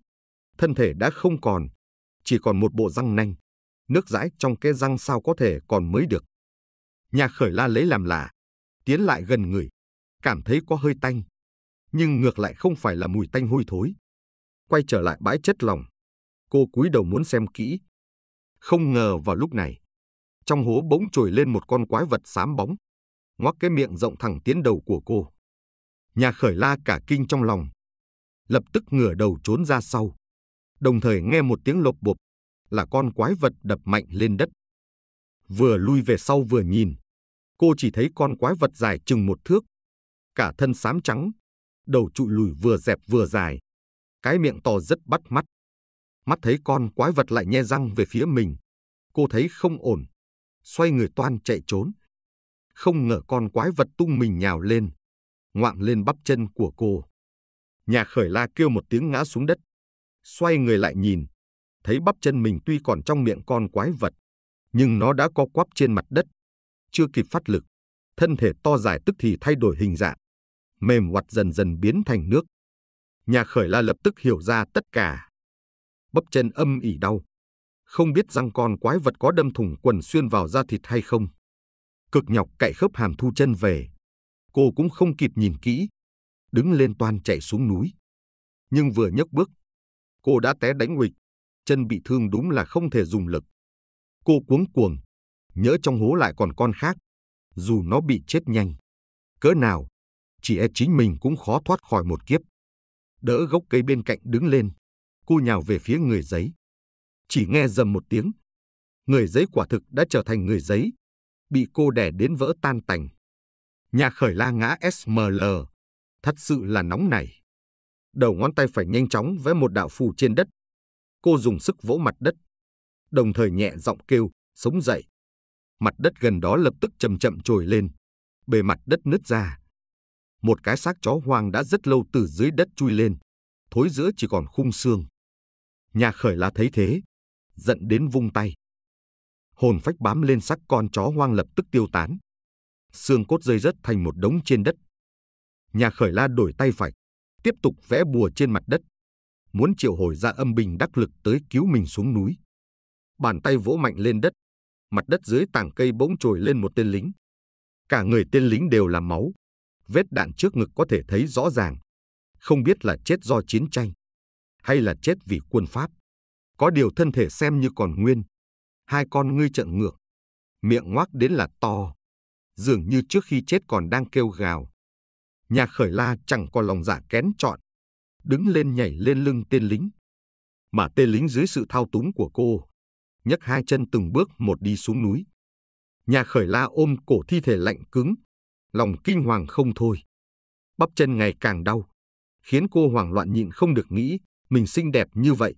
Thân thể đã không còn, chỉ còn một bộ răng nanh. Nước dãi trong cái răng sao có thể còn mới được. Nhà khởi la lấy làm lạ, tiến lại gần người, cảm thấy có hơi tanh. Nhưng ngược lại không phải là mùi tanh hôi thối. Quay trở lại bãi chất lỏng, cô cúi đầu muốn xem kỹ, không ngờ vào lúc này, trong hố bỗng trồi lên một con quái vật xám bóng, ngoác cái miệng rộng thẳng tiến đầu của cô. Nhà khởi la cả kinh trong lòng, lập tức ngửa đầu trốn ra sau, đồng thời nghe một tiếng lộp bộp là con quái vật đập mạnh lên đất. Vừa lui về sau vừa nhìn, cô chỉ thấy con quái vật dài chừng một thước, cả thân xám trắng, đầu trụi lùi vừa dẹp vừa dài, cái miệng to rất bắt mắt. Mắt thấy con quái vật lại nhe răng về phía mình. Cô thấy không ổn. Xoay người toan chạy trốn. Không ngờ con quái vật tung mình nhào lên. Ngoạm lên bắp chân của cô. Nhà khởi la kêu một tiếng ngã xuống đất. Xoay người lại nhìn. Thấy bắp chân mình tuy còn trong miệng con quái vật. Nhưng nó đã co quắp trên mặt đất. Chưa kịp phát lực. Thân thể to dài tức thì thay đổi hình dạng. Mềm hoạt dần dần biến thành nước. Nhà khởi la lập tức hiểu ra tất cả bắp chân âm ỉ đau. Không biết răng con quái vật có đâm thủng quần xuyên vào da thịt hay không. Cực nhọc cậy khớp hàm thu chân về. Cô cũng không kịp nhìn kỹ. Đứng lên toan chạy xuống núi. Nhưng vừa nhấc bước, cô đã té đánh huỵch. Chân bị thương đúng là không thể dùng lực. Cô cuống cuồng, nhớ trong hố lại còn con khác. Dù nó bị chết nhanh, cỡ nào, chỉ e chính mình cũng khó thoát khỏi một kiếp đỡ gốc cây bên cạnh đứng lên, cô nhào về phía người giấy. Chỉ nghe dầm một tiếng, người giấy quả thực đã trở thành người giấy, bị cô đè đến vỡ tan tành. Nhà khởi la ngã SML, thật sự là nóng này. Đầu ngón tay phải nhanh chóng vẽ một đạo phù trên đất. Cô dùng sức vỗ mặt đất, đồng thời nhẹ giọng kêu, sống dậy. Mặt đất gần đó lập tức chậm chậm trồi lên, bề mặt đất nứt ra. Một cái xác chó hoang đã rất lâu từ dưới đất chui lên, thối giữa chỉ còn khung xương. Nhà khởi là thấy thế, giận đến vung tay. Hồn phách bám lên xác con chó hoang lập tức tiêu tán. Xương cốt rơi rớt thành một đống trên đất. Nhà khởi la đổi tay phải, tiếp tục vẽ bùa trên mặt đất. Muốn triệu hồi ra âm bình đắc lực tới cứu mình xuống núi. Bàn tay vỗ mạnh lên đất, mặt đất dưới tảng cây bỗng trồi lên một tên lính. Cả người tên lính đều là máu, vết đạn trước ngực có thể thấy rõ ràng. Không biết là chết do chiến tranh hay là chết vì quân Pháp. Có điều thân thể xem như còn nguyên, hai con ngươi trận ngược, miệng ngoác đến là to, dường như trước khi chết còn đang kêu gào. Nhà khởi la chẳng có lòng giả dạ kén chọn, đứng lên nhảy lên lưng tên lính. Mà tên lính dưới sự thao túng của cô, nhấc hai chân từng bước một đi xuống núi. Nhà khởi la ôm cổ thi thể lạnh cứng, lòng kinh hoàng không thôi. Bắp chân ngày càng đau, khiến cô hoảng loạn nhịn không được nghĩ mình xinh đẹp như vậy,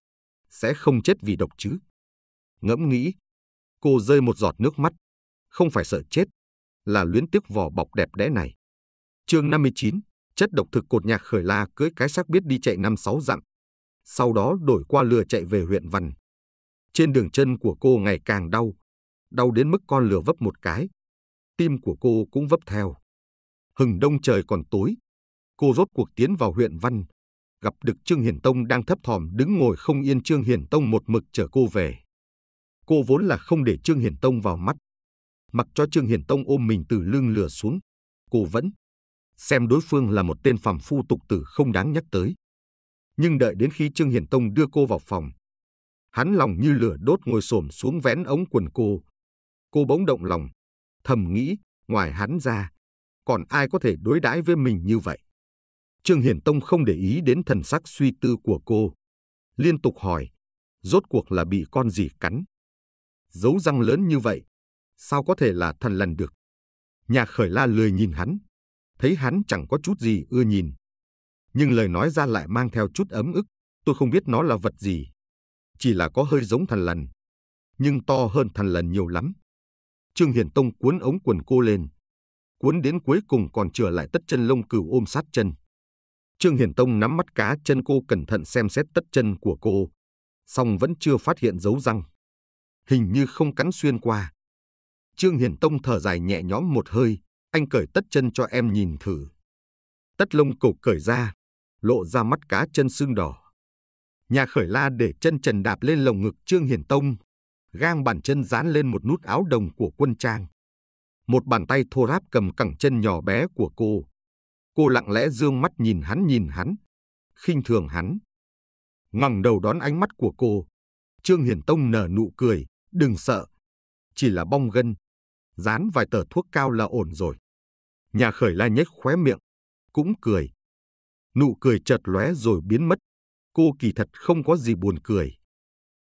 sẽ không chết vì độc chứ. Ngẫm nghĩ, cô rơi một giọt nước mắt, không phải sợ chết, là luyến tiếc vỏ bọc đẹp đẽ này. chương 59, chất độc thực cột nhạc khởi la cưới cái xác biết đi chạy năm sáu dặm, sau đó đổi qua lừa chạy về huyện Văn. Trên đường chân của cô ngày càng đau, đau đến mức con lừa vấp một cái. Tim của cô cũng vấp theo. Hừng đông trời còn tối, cô rốt cuộc tiến vào huyện Văn, gặp được Trương Hiển Tông đang thấp thỏm đứng ngồi không yên Trương Hiển Tông một mực chở cô về. Cô vốn là không để Trương Hiển Tông vào mắt. Mặc cho Trương Hiển Tông ôm mình từ lưng lửa xuống, cô vẫn xem đối phương là một tên phàm phu tục tử không đáng nhắc tới. Nhưng đợi đến khi Trương Hiển Tông đưa cô vào phòng, hắn lòng như lửa đốt ngồi xổm xuống vén ống quần cô. Cô bỗng động lòng, thầm nghĩ, ngoài hắn ra, còn ai có thể đối đãi với mình như vậy? Trương Hiển Tông không để ý đến thần sắc suy tư của cô. Liên tục hỏi, rốt cuộc là bị con gì cắn? Dấu răng lớn như vậy, sao có thể là thần lần được? Nhà khởi la lười nhìn hắn, thấy hắn chẳng có chút gì ưa nhìn. Nhưng lời nói ra lại mang theo chút ấm ức, tôi không biết nó là vật gì. Chỉ là có hơi giống thần lần, nhưng to hơn thần lần nhiều lắm. Trương Hiển Tông cuốn ống quần cô lên, cuốn đến cuối cùng còn trở lại tất chân lông cừu ôm sát chân. Trương Hiển Tông nắm mắt cá chân cô cẩn thận xem xét tất chân của cô, song vẫn chưa phát hiện dấu răng. Hình như không cắn xuyên qua. Trương Hiển Tông thở dài nhẹ nhõm một hơi, anh cởi tất chân cho em nhìn thử. Tất lông cổ cởi ra, lộ ra mắt cá chân xương đỏ. Nhà khởi la để chân trần đạp lên lồng ngực Trương Hiển Tông, gang bàn chân dán lên một nút áo đồng của quân trang. Một bàn tay thô ráp cầm cẳng chân nhỏ bé của cô, Cô lặng lẽ dương mắt nhìn hắn nhìn hắn, khinh thường hắn. Ngẩng đầu đón ánh mắt của cô, Trương Hiển Tông nở nụ cười, đừng sợ, chỉ là bong gân, dán vài tờ thuốc cao là ổn rồi. Nhà khởi la nhếch khóe miệng, cũng cười. Nụ cười chợt lóe rồi biến mất, cô kỳ thật không có gì buồn cười.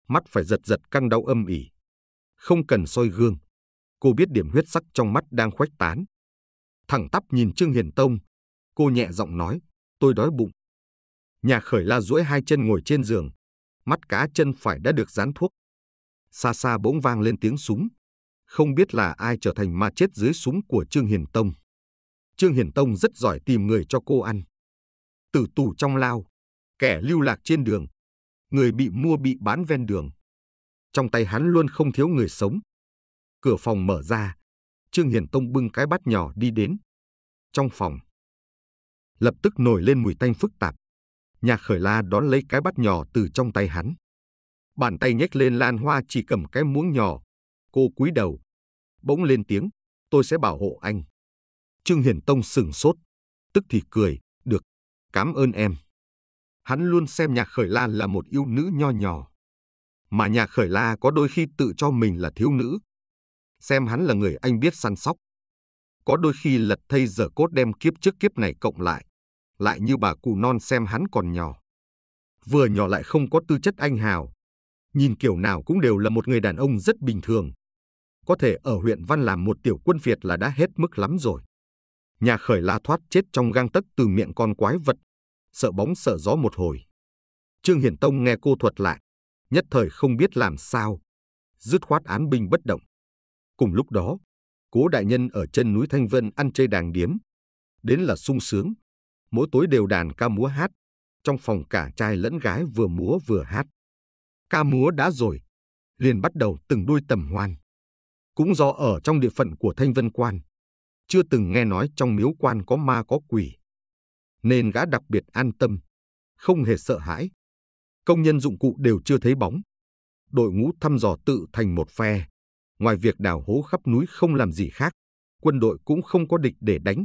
Mắt phải giật giật căng đau âm ỉ. Không cần soi gương, cô biết điểm huyết sắc trong mắt đang khuếch tán. Thẳng tắp nhìn Trương Hiền Tông, Cô nhẹ giọng nói, tôi đói bụng. Nhà khởi la duỗi hai chân ngồi trên giường. Mắt cá chân phải đã được dán thuốc. Xa xa bỗng vang lên tiếng súng. Không biết là ai trở thành ma chết dưới súng của Trương Hiền Tông. Trương Hiền Tông rất giỏi tìm người cho cô ăn. Tử tù trong lao, kẻ lưu lạc trên đường, người bị mua bị bán ven đường. Trong tay hắn luôn không thiếu người sống. Cửa phòng mở ra, Trương Hiền Tông bưng cái bát nhỏ đi đến. Trong phòng, lập tức nổi lên mùi tanh phức tạp. Nhạc khởi la đón lấy cái bát nhỏ từ trong tay hắn. Bàn tay nhếch lên Lan Hoa chỉ cầm cái muỗng nhỏ. Cô cúi đầu. Bỗng lên tiếng, tôi sẽ bảo hộ anh. Trương Hiển Tông sừng sốt, tức thì cười, được, cảm ơn em. Hắn luôn xem nhạc khởi la là một yêu nữ nho nhỏ. Mà nhạc khởi la có đôi khi tự cho mình là thiếu nữ. Xem hắn là người anh biết săn sóc. Có đôi khi lật thay giờ cốt đem kiếp trước kiếp này cộng lại lại như bà cụ non xem hắn còn nhỏ. Vừa nhỏ lại không có tư chất anh hào, nhìn kiểu nào cũng đều là một người đàn ông rất bình thường. Có thể ở huyện Văn làm một tiểu quân phiệt là đã hết mức lắm rồi. Nhà khởi lá thoát chết trong gang tấc từ miệng con quái vật, sợ bóng sợ gió một hồi. Trương Hiển Tông nghe cô thuật lại, nhất thời không biết làm sao, dứt khoát án binh bất động. Cùng lúc đó, cố đại nhân ở chân núi Thanh Vân ăn chơi đàng điếm. Đến là sung sướng, mỗi tối đều đàn ca múa hát, trong phòng cả trai lẫn gái vừa múa vừa hát. Ca múa đã rồi, liền bắt đầu từng đôi tầm hoan. Cũng do ở trong địa phận của Thanh Vân Quan, chưa từng nghe nói trong miếu quan có ma có quỷ, nên gã đặc biệt an tâm, không hề sợ hãi. Công nhân dụng cụ đều chưa thấy bóng. Đội ngũ thăm dò tự thành một phe. Ngoài việc đào hố khắp núi không làm gì khác, quân đội cũng không có địch để đánh,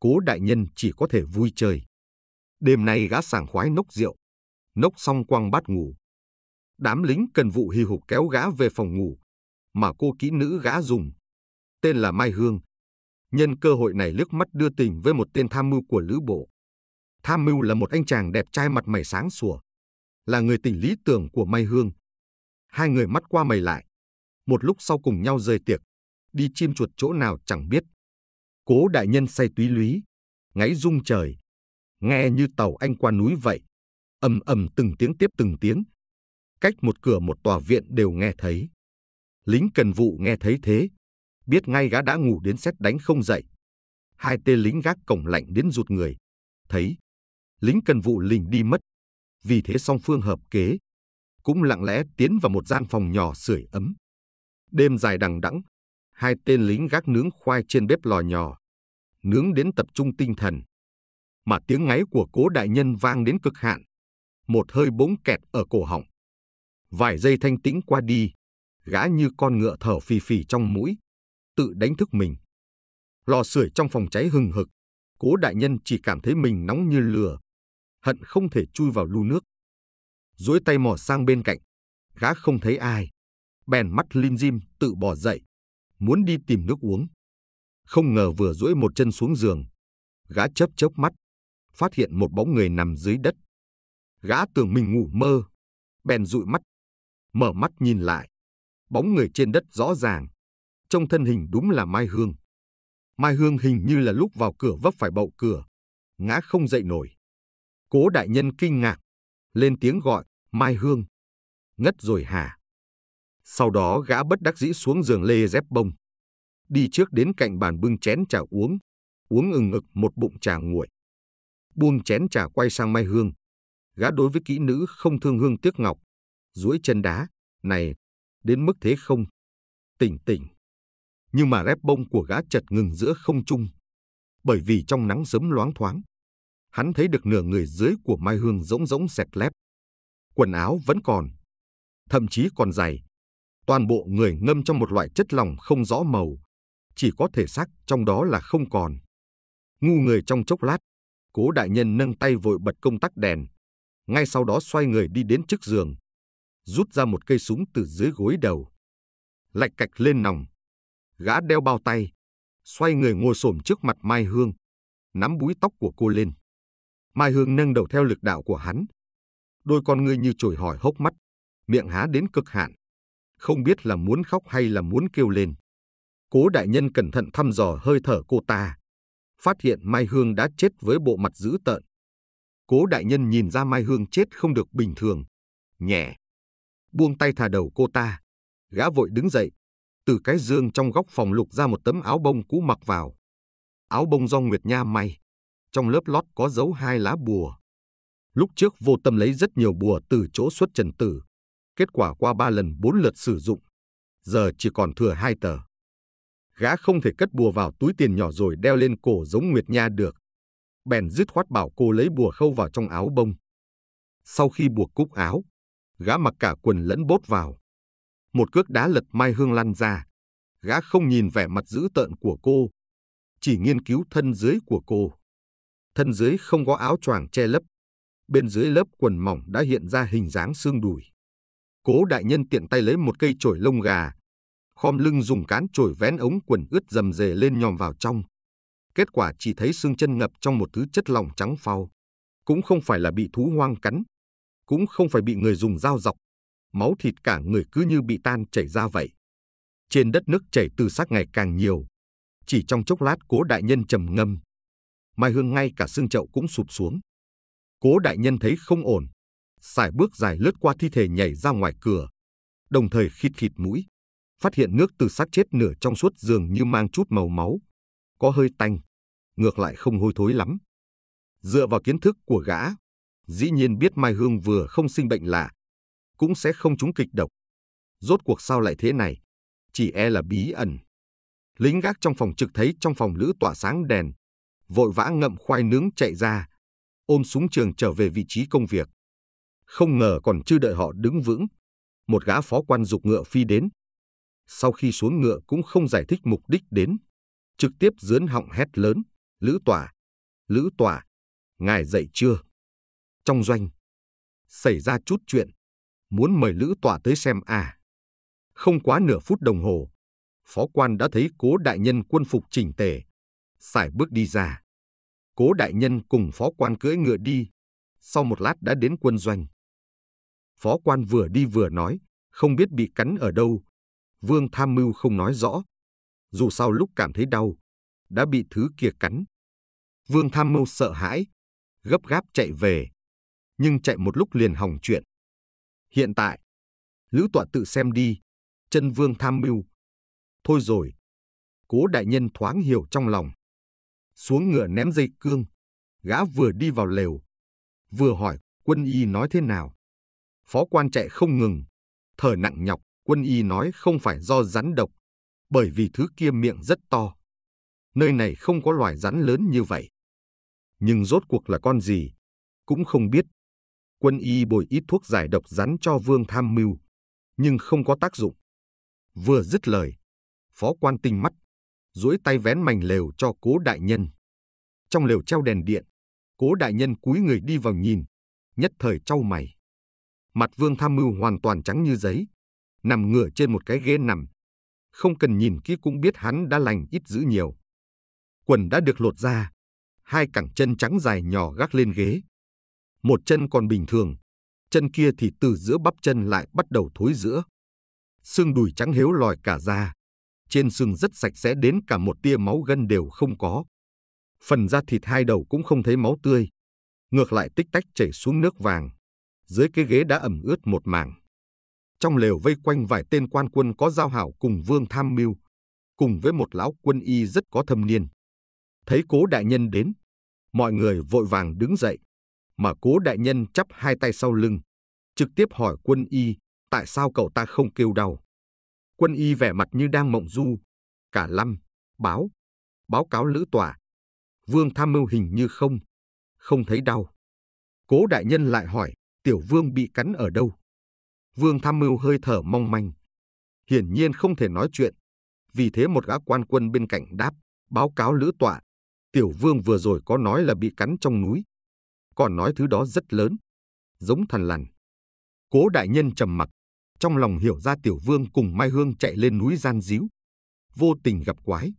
cố đại nhân chỉ có thể vui chơi. Đêm nay gã sảng khoái nốc rượu, nốc xong quăng bát ngủ. Đám lính cần vụ hì hục kéo gã về phòng ngủ, mà cô kỹ nữ gã dùng, tên là Mai Hương. Nhân cơ hội này liếc mắt đưa tình với một tên tham mưu của lữ bộ. Tham mưu là một anh chàng đẹp trai mặt mày sáng sủa, là người tình lý tưởng của Mai Hương. Hai người mắt qua mày lại, một lúc sau cùng nhau rời tiệc, đi chim chuột chỗ nào chẳng biết. Cố đại nhân say túy lý, ngáy rung trời, nghe như tàu anh qua núi vậy, ầm ầm từng tiếng tiếp từng tiếng. Cách một cửa một tòa viện đều nghe thấy. Lính cần vụ nghe thấy thế, biết ngay gã đã ngủ đến xét đánh không dậy. Hai tên lính gác cổng lạnh đến rụt người, thấy lính cần vụ lình đi mất. Vì thế song phương hợp kế, cũng lặng lẽ tiến vào một gian phòng nhỏ sưởi ấm. Đêm dài đằng đẵng, hai tên lính gác nướng khoai trên bếp lò nhỏ, nướng đến tập trung tinh thần. Mà tiếng ngáy của cố đại nhân vang đến cực hạn. Một hơi bỗng kẹt ở cổ họng. Vài giây thanh tĩnh qua đi, gã như con ngựa thở phì phì trong mũi, tự đánh thức mình. Lò sưởi trong phòng cháy hừng hực, cố đại nhân chỉ cảm thấy mình nóng như lửa, hận không thể chui vào lu nước. Duỗi tay mò sang bên cạnh, gã không thấy ai, bèn mắt lim dim tự bỏ dậy, muốn đi tìm nước uống. Không ngờ vừa duỗi một chân xuống giường, gã chớp chớp mắt, phát hiện một bóng người nằm dưới đất. Gã tưởng mình ngủ mơ, bèn dụi mắt, mở mắt nhìn lại. Bóng người trên đất rõ ràng, trong thân hình đúng là Mai Hương. Mai Hương hình như là lúc vào cửa vấp phải bậu cửa, ngã không dậy nổi. Cố đại nhân kinh ngạc, lên tiếng gọi, Mai Hương. Ngất rồi hả? Sau đó gã bất đắc dĩ xuống giường lê dép bông đi trước đến cạnh bàn bưng chén trà uống, uống ừng ực một bụng trà nguội. Buông chén trà quay sang Mai Hương, gã đối với kỹ nữ không thương hương tiếc ngọc, duỗi chân đá, này, đến mức thế không? Tỉnh tỉnh. Nhưng mà rép bông của gã chật ngừng giữa không trung, bởi vì trong nắng sớm loáng thoáng, hắn thấy được nửa người dưới của Mai Hương rỗng rỗng sẹt lép. Quần áo vẫn còn, thậm chí còn dày. Toàn bộ người ngâm trong một loại chất lỏng không rõ màu, chỉ có thể xác trong đó là không còn. Ngu người trong chốc lát, cố đại nhân nâng tay vội bật công tắc đèn. Ngay sau đó xoay người đi đến trước giường, rút ra một cây súng từ dưới gối đầu. Lạch cạch lên nòng, gã đeo bao tay, xoay người ngồi xổm trước mặt Mai Hương, nắm búi tóc của cô lên. Mai Hương nâng đầu theo lực đạo của hắn. Đôi con người như trồi hỏi hốc mắt, miệng há đến cực hạn. Không biết là muốn khóc hay là muốn kêu lên. Cố đại nhân cẩn thận thăm dò hơi thở cô ta, phát hiện Mai Hương đã chết với bộ mặt dữ tợn. Cố đại nhân nhìn ra Mai Hương chết không được bình thường, nhẹ. Buông tay thả đầu cô ta, gã vội đứng dậy, từ cái dương trong góc phòng lục ra một tấm áo bông cũ mặc vào. Áo bông do Nguyệt Nha may, trong lớp lót có dấu hai lá bùa. Lúc trước vô tâm lấy rất nhiều bùa từ chỗ xuất trần tử, kết quả qua ba lần bốn lượt sử dụng, giờ chỉ còn thừa hai tờ gã không thể cất bùa vào túi tiền nhỏ rồi đeo lên cổ giống Nguyệt Nha được. Bèn dứt khoát bảo cô lấy bùa khâu vào trong áo bông. Sau khi buộc cúc áo, gã mặc cả quần lẫn bốt vào. Một cước đá lật Mai Hương lăn ra. Gã không nhìn vẻ mặt dữ tợn của cô, chỉ nghiên cứu thân dưới của cô. Thân dưới không có áo choàng che lấp, bên dưới lớp quần mỏng đã hiện ra hình dáng xương đùi. Cố đại nhân tiện tay lấy một cây chổi lông gà, khom lưng dùng cán chổi vén ống quần ướt dầm dề lên nhòm vào trong. Kết quả chỉ thấy xương chân ngập trong một thứ chất lỏng trắng phao Cũng không phải là bị thú hoang cắn, cũng không phải bị người dùng dao dọc. Máu thịt cả người cứ như bị tan chảy ra vậy. Trên đất nước chảy từ xác ngày càng nhiều. Chỉ trong chốc lát cố đại nhân trầm ngâm. Mai Hương ngay cả xương chậu cũng sụp xuống. Cố đại nhân thấy không ổn. Xài bước dài lướt qua thi thể nhảy ra ngoài cửa. Đồng thời khịt khịt mũi phát hiện nước từ xác chết nửa trong suốt dường như mang chút màu máu, có hơi tanh, ngược lại không hôi thối lắm. Dựa vào kiến thức của gã, dĩ nhiên biết Mai Hương vừa không sinh bệnh lạ, cũng sẽ không trúng kịch độc. Rốt cuộc sao lại thế này? Chỉ e là bí ẩn. Lính gác trong phòng trực thấy trong phòng lữ tỏa sáng đèn, vội vã ngậm khoai nướng chạy ra, ôm súng trường trở về vị trí công việc. Không ngờ còn chưa đợi họ đứng vững, một gã phó quan dục ngựa phi đến, sau khi xuống ngựa cũng không giải thích mục đích đến, trực tiếp dướn họng hét lớn, Lữ Tòa, Lữ Tòa, ngài dậy chưa? Trong doanh, xảy ra chút chuyện, muốn mời Lữ Tòa tới xem à. Không quá nửa phút đồng hồ, phó quan đã thấy cố đại nhân quân phục chỉnh tề, xài bước đi ra. Cố đại nhân cùng phó quan cưỡi ngựa đi, sau một lát đã đến quân doanh. Phó quan vừa đi vừa nói, không biết bị cắn ở đâu, Vương tham mưu không nói rõ. Dù sao lúc cảm thấy đau, đã bị thứ kia cắn. Vương tham mưu sợ hãi, gấp gáp chạy về. Nhưng chạy một lúc liền hỏng chuyện. Hiện tại, Lữ tọa tự xem đi, chân vương tham mưu. Thôi rồi, cố đại nhân thoáng hiểu trong lòng. Xuống ngựa ném dây cương, gã vừa đi vào lều, vừa hỏi quân y nói thế nào. Phó quan chạy không ngừng, thở nặng nhọc quân y nói không phải do rắn độc, bởi vì thứ kia miệng rất to. Nơi này không có loài rắn lớn như vậy. Nhưng rốt cuộc là con gì, cũng không biết. Quân y bồi ít thuốc giải độc rắn cho vương tham mưu, nhưng không có tác dụng. Vừa dứt lời, phó quan tinh mắt, duỗi tay vén mảnh lều cho cố đại nhân. Trong lều treo đèn điện, cố đại nhân cúi người đi vào nhìn, nhất thời trao mày. Mặt vương tham mưu hoàn toàn trắng như giấy, nằm ngửa trên một cái ghế nằm. Không cần nhìn kỹ cũng biết hắn đã lành ít dữ nhiều. Quần đã được lột ra, hai cẳng chân trắng dài nhỏ gác lên ghế. Một chân còn bình thường, chân kia thì từ giữa bắp chân lại bắt đầu thối giữa. Xương đùi trắng hếu lòi cả ra, trên xương rất sạch sẽ đến cả một tia máu gân đều không có. Phần da thịt hai đầu cũng không thấy máu tươi, ngược lại tích tách chảy xuống nước vàng. Dưới cái ghế đã ẩm ướt một mảng. Trong lều vây quanh vài tên quan quân có giao hảo cùng vương tham mưu, cùng với một lão quân y rất có thâm niên. Thấy cố đại nhân đến, mọi người vội vàng đứng dậy, mà cố đại nhân chắp hai tay sau lưng, trực tiếp hỏi quân y tại sao cậu ta không kêu đau. Quân y vẻ mặt như đang mộng du, cả lâm báo, báo cáo lữ tòa. Vương tham mưu hình như không, không thấy đau. Cố đại nhân lại hỏi, tiểu vương bị cắn ở đâu? Vương tham mưu hơi thở mong manh. Hiển nhiên không thể nói chuyện. Vì thế một gã quan quân bên cạnh đáp, báo cáo lữ tọa. Tiểu vương vừa rồi có nói là bị cắn trong núi. Còn nói thứ đó rất lớn. Giống thần lằn. Cố đại nhân trầm mặc. Trong lòng hiểu ra tiểu vương cùng Mai Hương chạy lên núi gian díu. Vô tình gặp quái.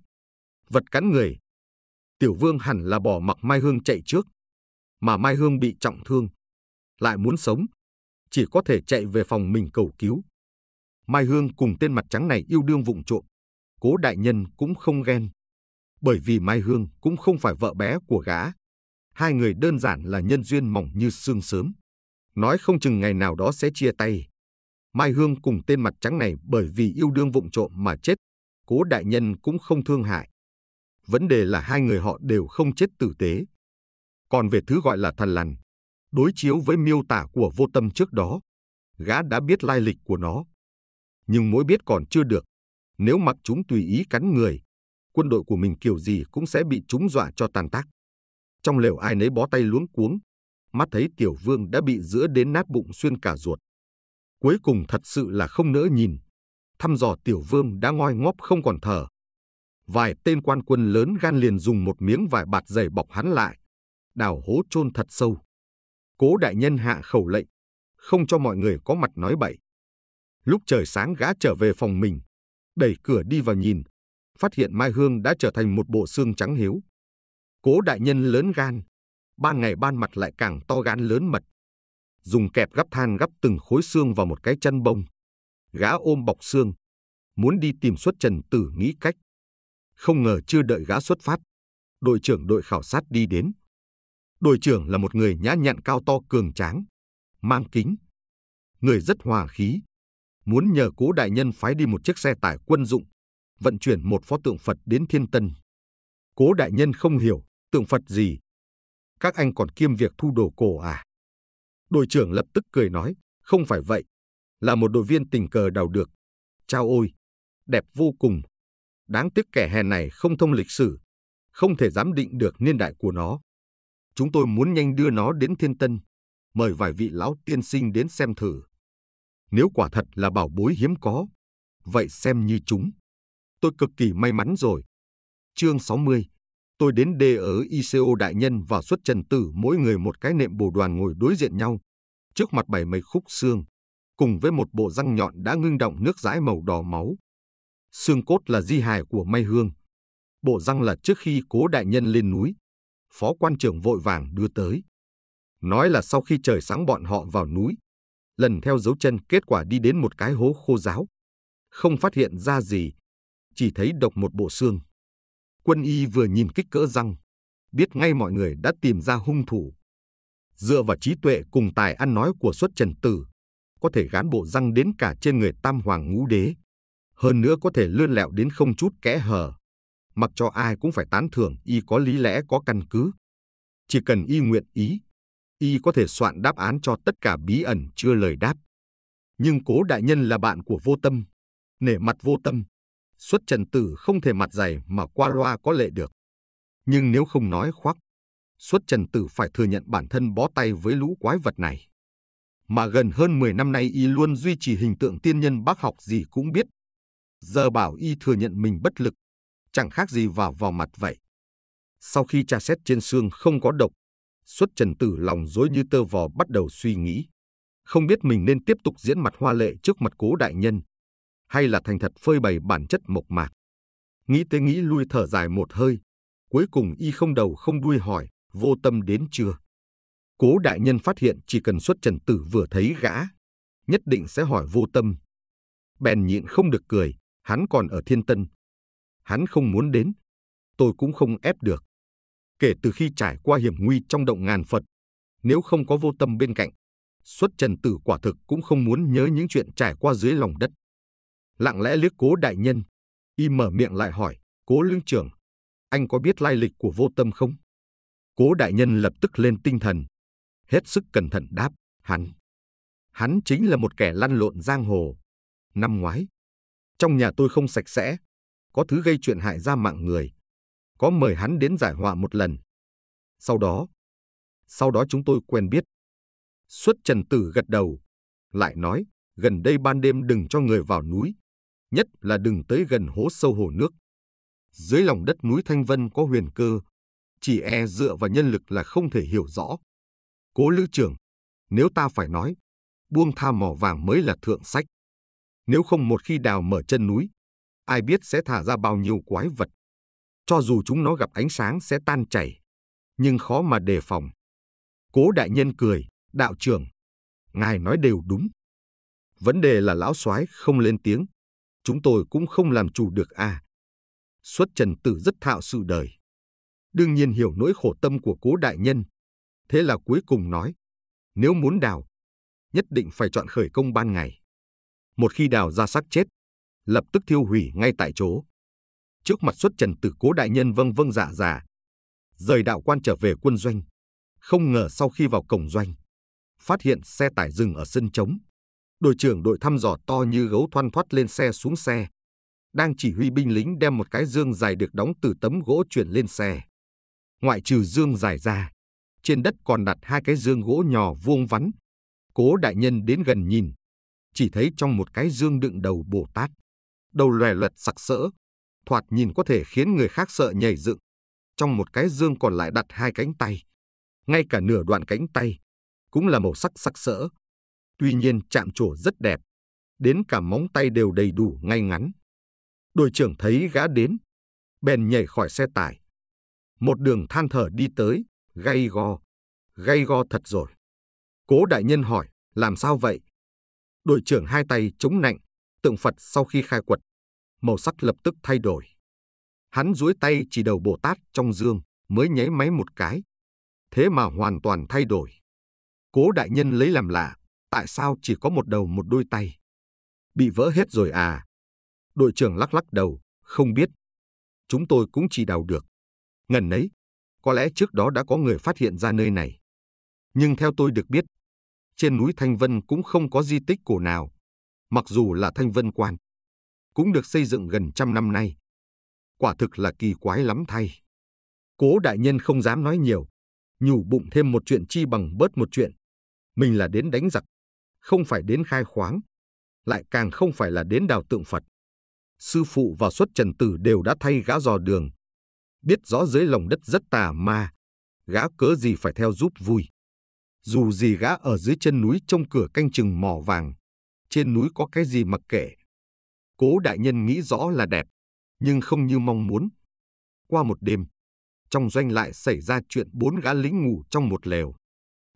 Vật cắn người. Tiểu vương hẳn là bỏ mặc Mai Hương chạy trước. Mà Mai Hương bị trọng thương. Lại muốn sống chỉ có thể chạy về phòng mình cầu cứu. Mai Hương cùng tên mặt trắng này yêu đương vụng trộm, cố đại nhân cũng không ghen. Bởi vì Mai Hương cũng không phải vợ bé của gã. Hai người đơn giản là nhân duyên mỏng như xương sớm. Nói không chừng ngày nào đó sẽ chia tay. Mai Hương cùng tên mặt trắng này bởi vì yêu đương vụng trộm mà chết. Cố đại nhân cũng không thương hại. Vấn đề là hai người họ đều không chết tử tế. Còn về thứ gọi là thần lằn, đối chiếu với miêu tả của vô tâm trước đó, gã đã biết lai lịch của nó. Nhưng mỗi biết còn chưa được, nếu mặc chúng tùy ý cắn người, quân đội của mình kiểu gì cũng sẽ bị chúng dọa cho tàn tác. Trong lều ai nấy bó tay luống cuống, mắt thấy tiểu vương đã bị giữa đến nát bụng xuyên cả ruột. Cuối cùng thật sự là không nỡ nhìn, thăm dò tiểu vương đã ngoi ngóp không còn thở. Vài tên quan quân lớn gan liền dùng một miếng vải bạt dày bọc hắn lại, đào hố chôn thật sâu. Cố đại nhân hạ khẩu lệnh, không cho mọi người có mặt nói bậy. Lúc trời sáng gã trở về phòng mình, đẩy cửa đi vào nhìn, phát hiện Mai Hương đã trở thành một bộ xương trắng hiếu. Cố đại nhân lớn gan, ban ngày ban mặt lại càng to gan lớn mật. Dùng kẹp gắp than gắp từng khối xương vào một cái chân bông. Gã ôm bọc xương, muốn đi tìm xuất trần tử nghĩ cách. Không ngờ chưa đợi gã xuất phát, đội trưởng đội khảo sát đi đến. Đội trưởng là một người nhã nhặn cao to cường tráng, mang kính, người rất hòa khí, muốn nhờ cố đại nhân phái đi một chiếc xe tải quân dụng, vận chuyển một pho tượng Phật đến Thiên Tân. Cố đại nhân không hiểu, tượng Phật gì? Các anh còn kiêm việc thu đồ cổ à? Đội trưởng lập tức cười nói, không phải vậy, là một đội viên tình cờ đào được. Chao ôi, đẹp vô cùng. Đáng tiếc kẻ hèn này không thông lịch sử, không thể giám định được niên đại của nó. Chúng tôi muốn nhanh đưa nó đến thiên tân, mời vài vị lão tiên sinh đến xem thử. Nếu quả thật là bảo bối hiếm có, vậy xem như chúng. Tôi cực kỳ may mắn rồi. Chương 60 Tôi đến đê ở ICO Đại Nhân và xuất trần tử mỗi người một cái nệm bồ đoàn ngồi đối diện nhau, trước mặt bảy mấy khúc xương, cùng với một bộ răng nhọn đã ngưng động nước dãi màu đỏ máu. Xương cốt là di hài của may Hương. Bộ răng là trước khi cố đại nhân lên núi, phó quan trưởng vội vàng đưa tới. Nói là sau khi trời sáng bọn họ vào núi, lần theo dấu chân kết quả đi đến một cái hố khô giáo. Không phát hiện ra gì, chỉ thấy độc một bộ xương. Quân y vừa nhìn kích cỡ răng, biết ngay mọi người đã tìm ra hung thủ. Dựa vào trí tuệ cùng tài ăn nói của xuất trần tử, có thể gán bộ răng đến cả trên người tam hoàng ngũ đế. Hơn nữa có thể lươn lẹo đến không chút kẽ hở mặc cho ai cũng phải tán thưởng y có lý lẽ có căn cứ. Chỉ cần y nguyện ý, y có thể soạn đáp án cho tất cả bí ẩn chưa lời đáp. Nhưng cố đại nhân là bạn của vô tâm, nể mặt vô tâm, xuất trần tử không thể mặt dày mà qua loa có lệ được. Nhưng nếu không nói khoác, xuất trần tử phải thừa nhận bản thân bó tay với lũ quái vật này. Mà gần hơn 10 năm nay y luôn duy trì hình tượng tiên nhân bác học gì cũng biết. Giờ bảo y thừa nhận mình bất lực chẳng khác gì vào vào mặt vậy. Sau khi tra xét trên xương không có độc, xuất trần tử lòng dối như tơ vò bắt đầu suy nghĩ. Không biết mình nên tiếp tục diễn mặt hoa lệ trước mặt cố đại nhân, hay là thành thật phơi bày bản chất mộc mạc. Nghĩ tới nghĩ lui thở dài một hơi, cuối cùng y không đầu không đuôi hỏi, vô tâm đến chưa? Cố đại nhân phát hiện chỉ cần xuất trần tử vừa thấy gã, nhất định sẽ hỏi vô tâm. Bèn nhịn không được cười, hắn còn ở thiên tân, hắn không muốn đến. Tôi cũng không ép được. Kể từ khi trải qua hiểm nguy trong động ngàn Phật, nếu không có vô tâm bên cạnh, xuất trần tử quả thực cũng không muốn nhớ những chuyện trải qua dưới lòng đất. Lặng lẽ liếc cố đại nhân, y mở miệng lại hỏi, cố lương trưởng, anh có biết lai lịch của vô tâm không? Cố đại nhân lập tức lên tinh thần, hết sức cẩn thận đáp, hắn. Hắn chính là một kẻ lăn lộn giang hồ. Năm ngoái, trong nhà tôi không sạch sẽ, có thứ gây chuyện hại ra mạng người, có mời hắn đến giải họa một lần. Sau đó, sau đó chúng tôi quen biết. Xuất Trần Tử gật đầu, lại nói, gần đây ban đêm đừng cho người vào núi, nhất là đừng tới gần hố sâu hồ nước. Dưới lòng đất núi Thanh Vân có huyền cơ, chỉ e dựa vào nhân lực là không thể hiểu rõ. Cố lữ trưởng, nếu ta phải nói, buông tha mỏ vàng mới là thượng sách. Nếu không một khi đào mở chân núi, ai biết sẽ thả ra bao nhiêu quái vật. Cho dù chúng nó gặp ánh sáng sẽ tan chảy, nhưng khó mà đề phòng. Cố đại nhân cười, đạo trưởng, ngài nói đều đúng. Vấn đề là lão soái không lên tiếng, chúng tôi cũng không làm chủ được À. Xuất Trần Tử rất thạo sự đời. Đương nhiên hiểu nỗi khổ tâm của cố đại nhân. Thế là cuối cùng nói, nếu muốn đào, nhất định phải chọn khởi công ban ngày. Một khi đào ra xác chết, lập tức thiêu hủy ngay tại chỗ. Trước mặt xuất trần từ cố đại nhân vâng vâng dạ dạ Rời đạo quan trở về quân doanh. Không ngờ sau khi vào cổng doanh, phát hiện xe tải dừng ở sân trống. Đội trưởng đội thăm dò to như gấu thoăn thoát lên xe xuống xe. Đang chỉ huy binh lính đem một cái dương dài được đóng từ tấm gỗ chuyển lên xe. Ngoại trừ dương dài ra, trên đất còn đặt hai cái dương gỗ nhỏ vuông vắn. Cố đại nhân đến gần nhìn, chỉ thấy trong một cái dương đựng đầu Bồ Tát đầu lòe lật sặc sỡ, thoạt nhìn có thể khiến người khác sợ nhảy dựng. Trong một cái dương còn lại đặt hai cánh tay, ngay cả nửa đoạn cánh tay, cũng là màu sắc sặc sỡ. Tuy nhiên chạm trổ rất đẹp, đến cả móng tay đều đầy đủ ngay ngắn. Đội trưởng thấy gã đến, bèn nhảy khỏi xe tải. Một đường than thở đi tới, gay go, gay go thật rồi. Cố đại nhân hỏi, làm sao vậy? Đội trưởng hai tay chống nạnh, tượng Phật sau khi khai quật, màu sắc lập tức thay đổi. Hắn duỗi tay chỉ đầu Bồ Tát trong dương mới nháy máy một cái. Thế mà hoàn toàn thay đổi. Cố đại nhân lấy làm lạ, tại sao chỉ có một đầu một đôi tay? Bị vỡ hết rồi à? Đội trưởng lắc lắc đầu, không biết. Chúng tôi cũng chỉ đào được. Ngần ấy, có lẽ trước đó đã có người phát hiện ra nơi này. Nhưng theo tôi được biết, trên núi Thanh Vân cũng không có di tích cổ nào mặc dù là thanh vân quan, cũng được xây dựng gần trăm năm nay. Quả thực là kỳ quái lắm thay. Cố đại nhân không dám nói nhiều, nhủ bụng thêm một chuyện chi bằng bớt một chuyện. Mình là đến đánh giặc, không phải đến khai khoáng, lại càng không phải là đến đào tượng Phật. Sư phụ và xuất trần tử đều đã thay gã dò đường. Biết rõ dưới lòng đất rất tà ma, gã cớ gì phải theo giúp vui. Dù gì gã ở dưới chân núi trong cửa canh chừng mỏ vàng, trên núi có cái gì mặc kệ. Cố đại nhân nghĩ rõ là đẹp, nhưng không như mong muốn. Qua một đêm, trong doanh lại xảy ra chuyện bốn gã lính ngủ trong một lều.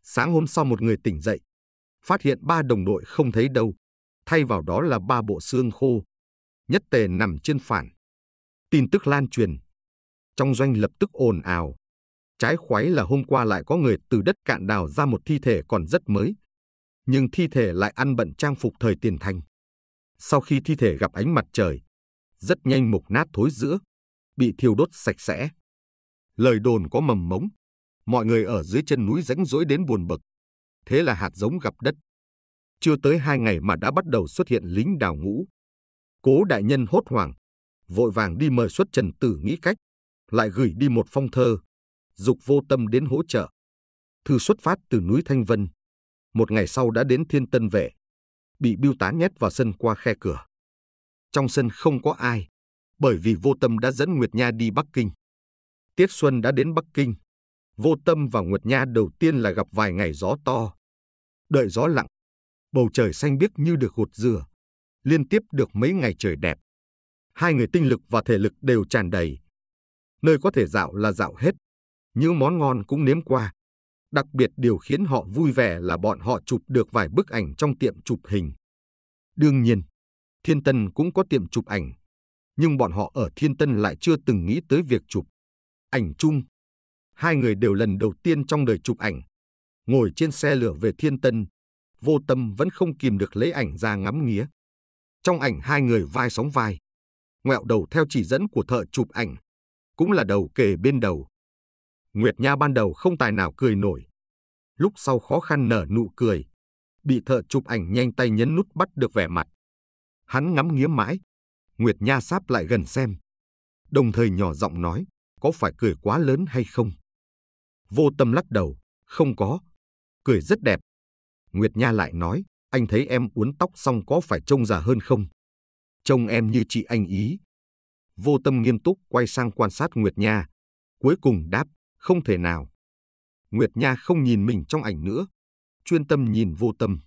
Sáng hôm sau một người tỉnh dậy, phát hiện ba đồng đội không thấy đâu, thay vào đó là ba bộ xương khô. Nhất tề nằm trên phản. Tin tức lan truyền. Trong doanh lập tức ồn ào. Trái khoái là hôm qua lại có người từ đất cạn đào ra một thi thể còn rất mới nhưng thi thể lại ăn bận trang phục thời tiền thành Sau khi thi thể gặp ánh mặt trời, rất nhanh mục nát thối giữa, bị thiêu đốt sạch sẽ. Lời đồn có mầm mống, mọi người ở dưới chân núi rãnh rỗi đến buồn bực. Thế là hạt giống gặp đất. Chưa tới hai ngày mà đã bắt đầu xuất hiện lính đào ngũ. Cố đại nhân hốt hoảng, vội vàng đi mời xuất Trần Tử nghĩ cách, lại gửi đi một phong thơ, dục vô tâm đến hỗ trợ. Thư xuất phát từ núi Thanh Vân, một ngày sau đã đến Thiên Tân về, bị biêu tá nhét vào sân qua khe cửa. Trong sân không có ai, bởi vì vô tâm đã dẫn Nguyệt Nha đi Bắc Kinh. Tiết Xuân đã đến Bắc Kinh. Vô tâm và Nguyệt Nha đầu tiên là gặp vài ngày gió to. Đợi gió lặng, bầu trời xanh biếc như được gột dừa. Liên tiếp được mấy ngày trời đẹp. Hai người tinh lực và thể lực đều tràn đầy. Nơi có thể dạo là dạo hết. Những món ngon cũng nếm qua. Đặc biệt điều khiến họ vui vẻ là bọn họ chụp được vài bức ảnh trong tiệm chụp hình. Đương nhiên, Thiên Tân cũng có tiệm chụp ảnh, nhưng bọn họ ở Thiên Tân lại chưa từng nghĩ tới việc chụp ảnh chung. Hai người đều lần đầu tiên trong đời chụp ảnh. Ngồi trên xe lửa về Thiên Tân, vô tâm vẫn không kìm được lấy ảnh ra ngắm nghía. Trong ảnh hai người vai sóng vai, ngoẹo đầu theo chỉ dẫn của thợ chụp ảnh, cũng là đầu kề bên đầu. Nguyệt Nha ban đầu không tài nào cười nổi. Lúc sau khó khăn nở nụ cười. Bị thợ chụp ảnh nhanh tay nhấn nút bắt được vẻ mặt. Hắn ngắm nghía mãi. Nguyệt Nha sáp lại gần xem. Đồng thời nhỏ giọng nói, có phải cười quá lớn hay không? Vô tâm lắc đầu, không có. Cười rất đẹp. Nguyệt Nha lại nói, anh thấy em uốn tóc xong có phải trông già hơn không? Trông em như chị anh ý. Vô tâm nghiêm túc quay sang quan sát Nguyệt Nha. Cuối cùng đáp, không thể nào. Nguyệt Nha không nhìn mình trong ảnh nữa, chuyên tâm nhìn vô tâm.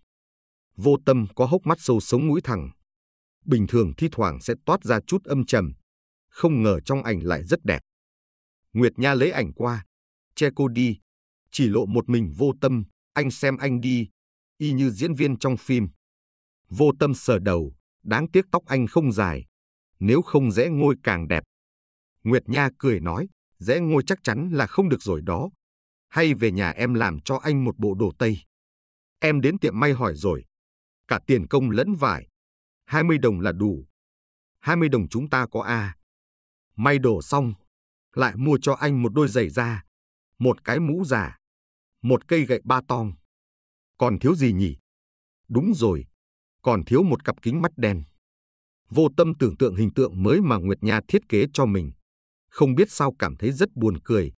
Vô tâm có hốc mắt sâu sống mũi thẳng. Bình thường thi thoảng sẽ toát ra chút âm trầm, không ngờ trong ảnh lại rất đẹp. Nguyệt Nha lấy ảnh qua, che cô đi, chỉ lộ một mình vô tâm, anh xem anh đi, y như diễn viên trong phim. Vô tâm sờ đầu, đáng tiếc tóc anh không dài, nếu không dễ ngôi càng đẹp. Nguyệt Nha cười nói, rẽ ngôi chắc chắn là không được rồi đó. Hay về nhà em làm cho anh một bộ đồ Tây. Em đến tiệm may hỏi rồi. Cả tiền công lẫn vải. 20 đồng là đủ. 20 đồng chúng ta có A. May đồ xong, lại mua cho anh một đôi giày da, một cái mũ giả, một cây gậy ba tong. Còn thiếu gì nhỉ? Đúng rồi, còn thiếu một cặp kính mắt đen. Vô tâm tưởng tượng hình tượng mới mà Nguyệt Nha thiết kế cho mình không biết sao cảm thấy rất buồn cười,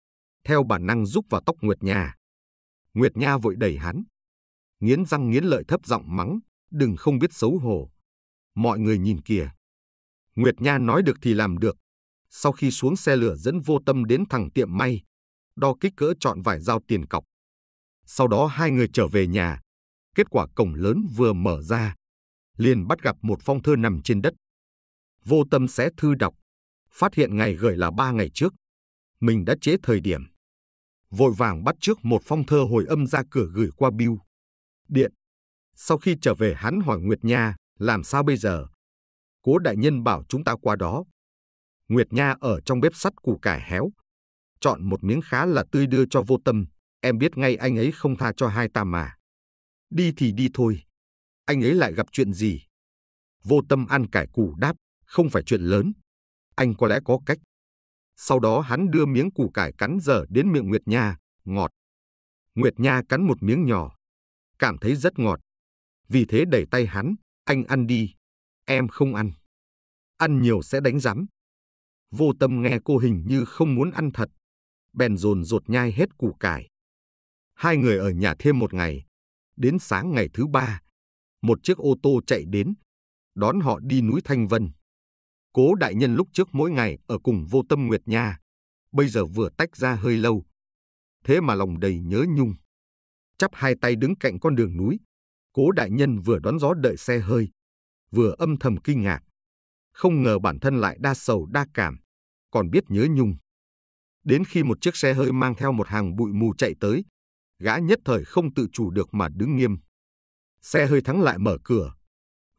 theo bản năng rúc vào tóc Nguyệt Nha. Nguyệt Nha vội đẩy hắn, nghiến răng nghiến lợi thấp giọng mắng, đừng không biết xấu hổ. Mọi người nhìn kìa. Nguyệt Nha nói được thì làm được. Sau khi xuống xe lửa dẫn vô tâm đến thẳng tiệm may, đo kích cỡ chọn vải giao tiền cọc. Sau đó hai người trở về nhà. Kết quả cổng lớn vừa mở ra, liền bắt gặp một phong thư nằm trên đất. Vô tâm xé thư đọc, phát hiện ngày gửi là ba ngày trước. Mình đã chế thời điểm. Vội vàng bắt trước một phong thơ hồi âm ra cửa gửi qua Biêu. Điện. Sau khi trở về hắn hỏi Nguyệt Nha, làm sao bây giờ? Cố đại nhân bảo chúng ta qua đó. Nguyệt Nha ở trong bếp sắt củ cải héo. Chọn một miếng khá là tươi đưa cho vô tâm. Em biết ngay anh ấy không tha cho hai ta mà. Đi thì đi thôi. Anh ấy lại gặp chuyện gì? Vô tâm ăn cải củ đáp, không phải chuyện lớn, anh có lẽ có cách. Sau đó hắn đưa miếng củ cải cắn dở đến miệng Nguyệt Nha, ngọt. Nguyệt Nha cắn một miếng nhỏ, cảm thấy rất ngọt. Vì thế đẩy tay hắn, anh ăn đi, em không ăn. Ăn nhiều sẽ đánh rắm. Vô tâm nghe cô hình như không muốn ăn thật. Bèn dồn dột nhai hết củ cải. Hai người ở nhà thêm một ngày. Đến sáng ngày thứ ba, một chiếc ô tô chạy đến, đón họ đi núi Thanh Vân. Cố đại nhân lúc trước mỗi ngày ở cùng vô tâm nguyệt nha, bây giờ vừa tách ra hơi lâu. Thế mà lòng đầy nhớ nhung. Chắp hai tay đứng cạnh con đường núi, cố đại nhân vừa đón gió đợi xe hơi, vừa âm thầm kinh ngạc. Không ngờ bản thân lại đa sầu đa cảm, còn biết nhớ nhung. Đến khi một chiếc xe hơi mang theo một hàng bụi mù chạy tới, gã nhất thời không tự chủ được mà đứng nghiêm. Xe hơi thắng lại mở cửa.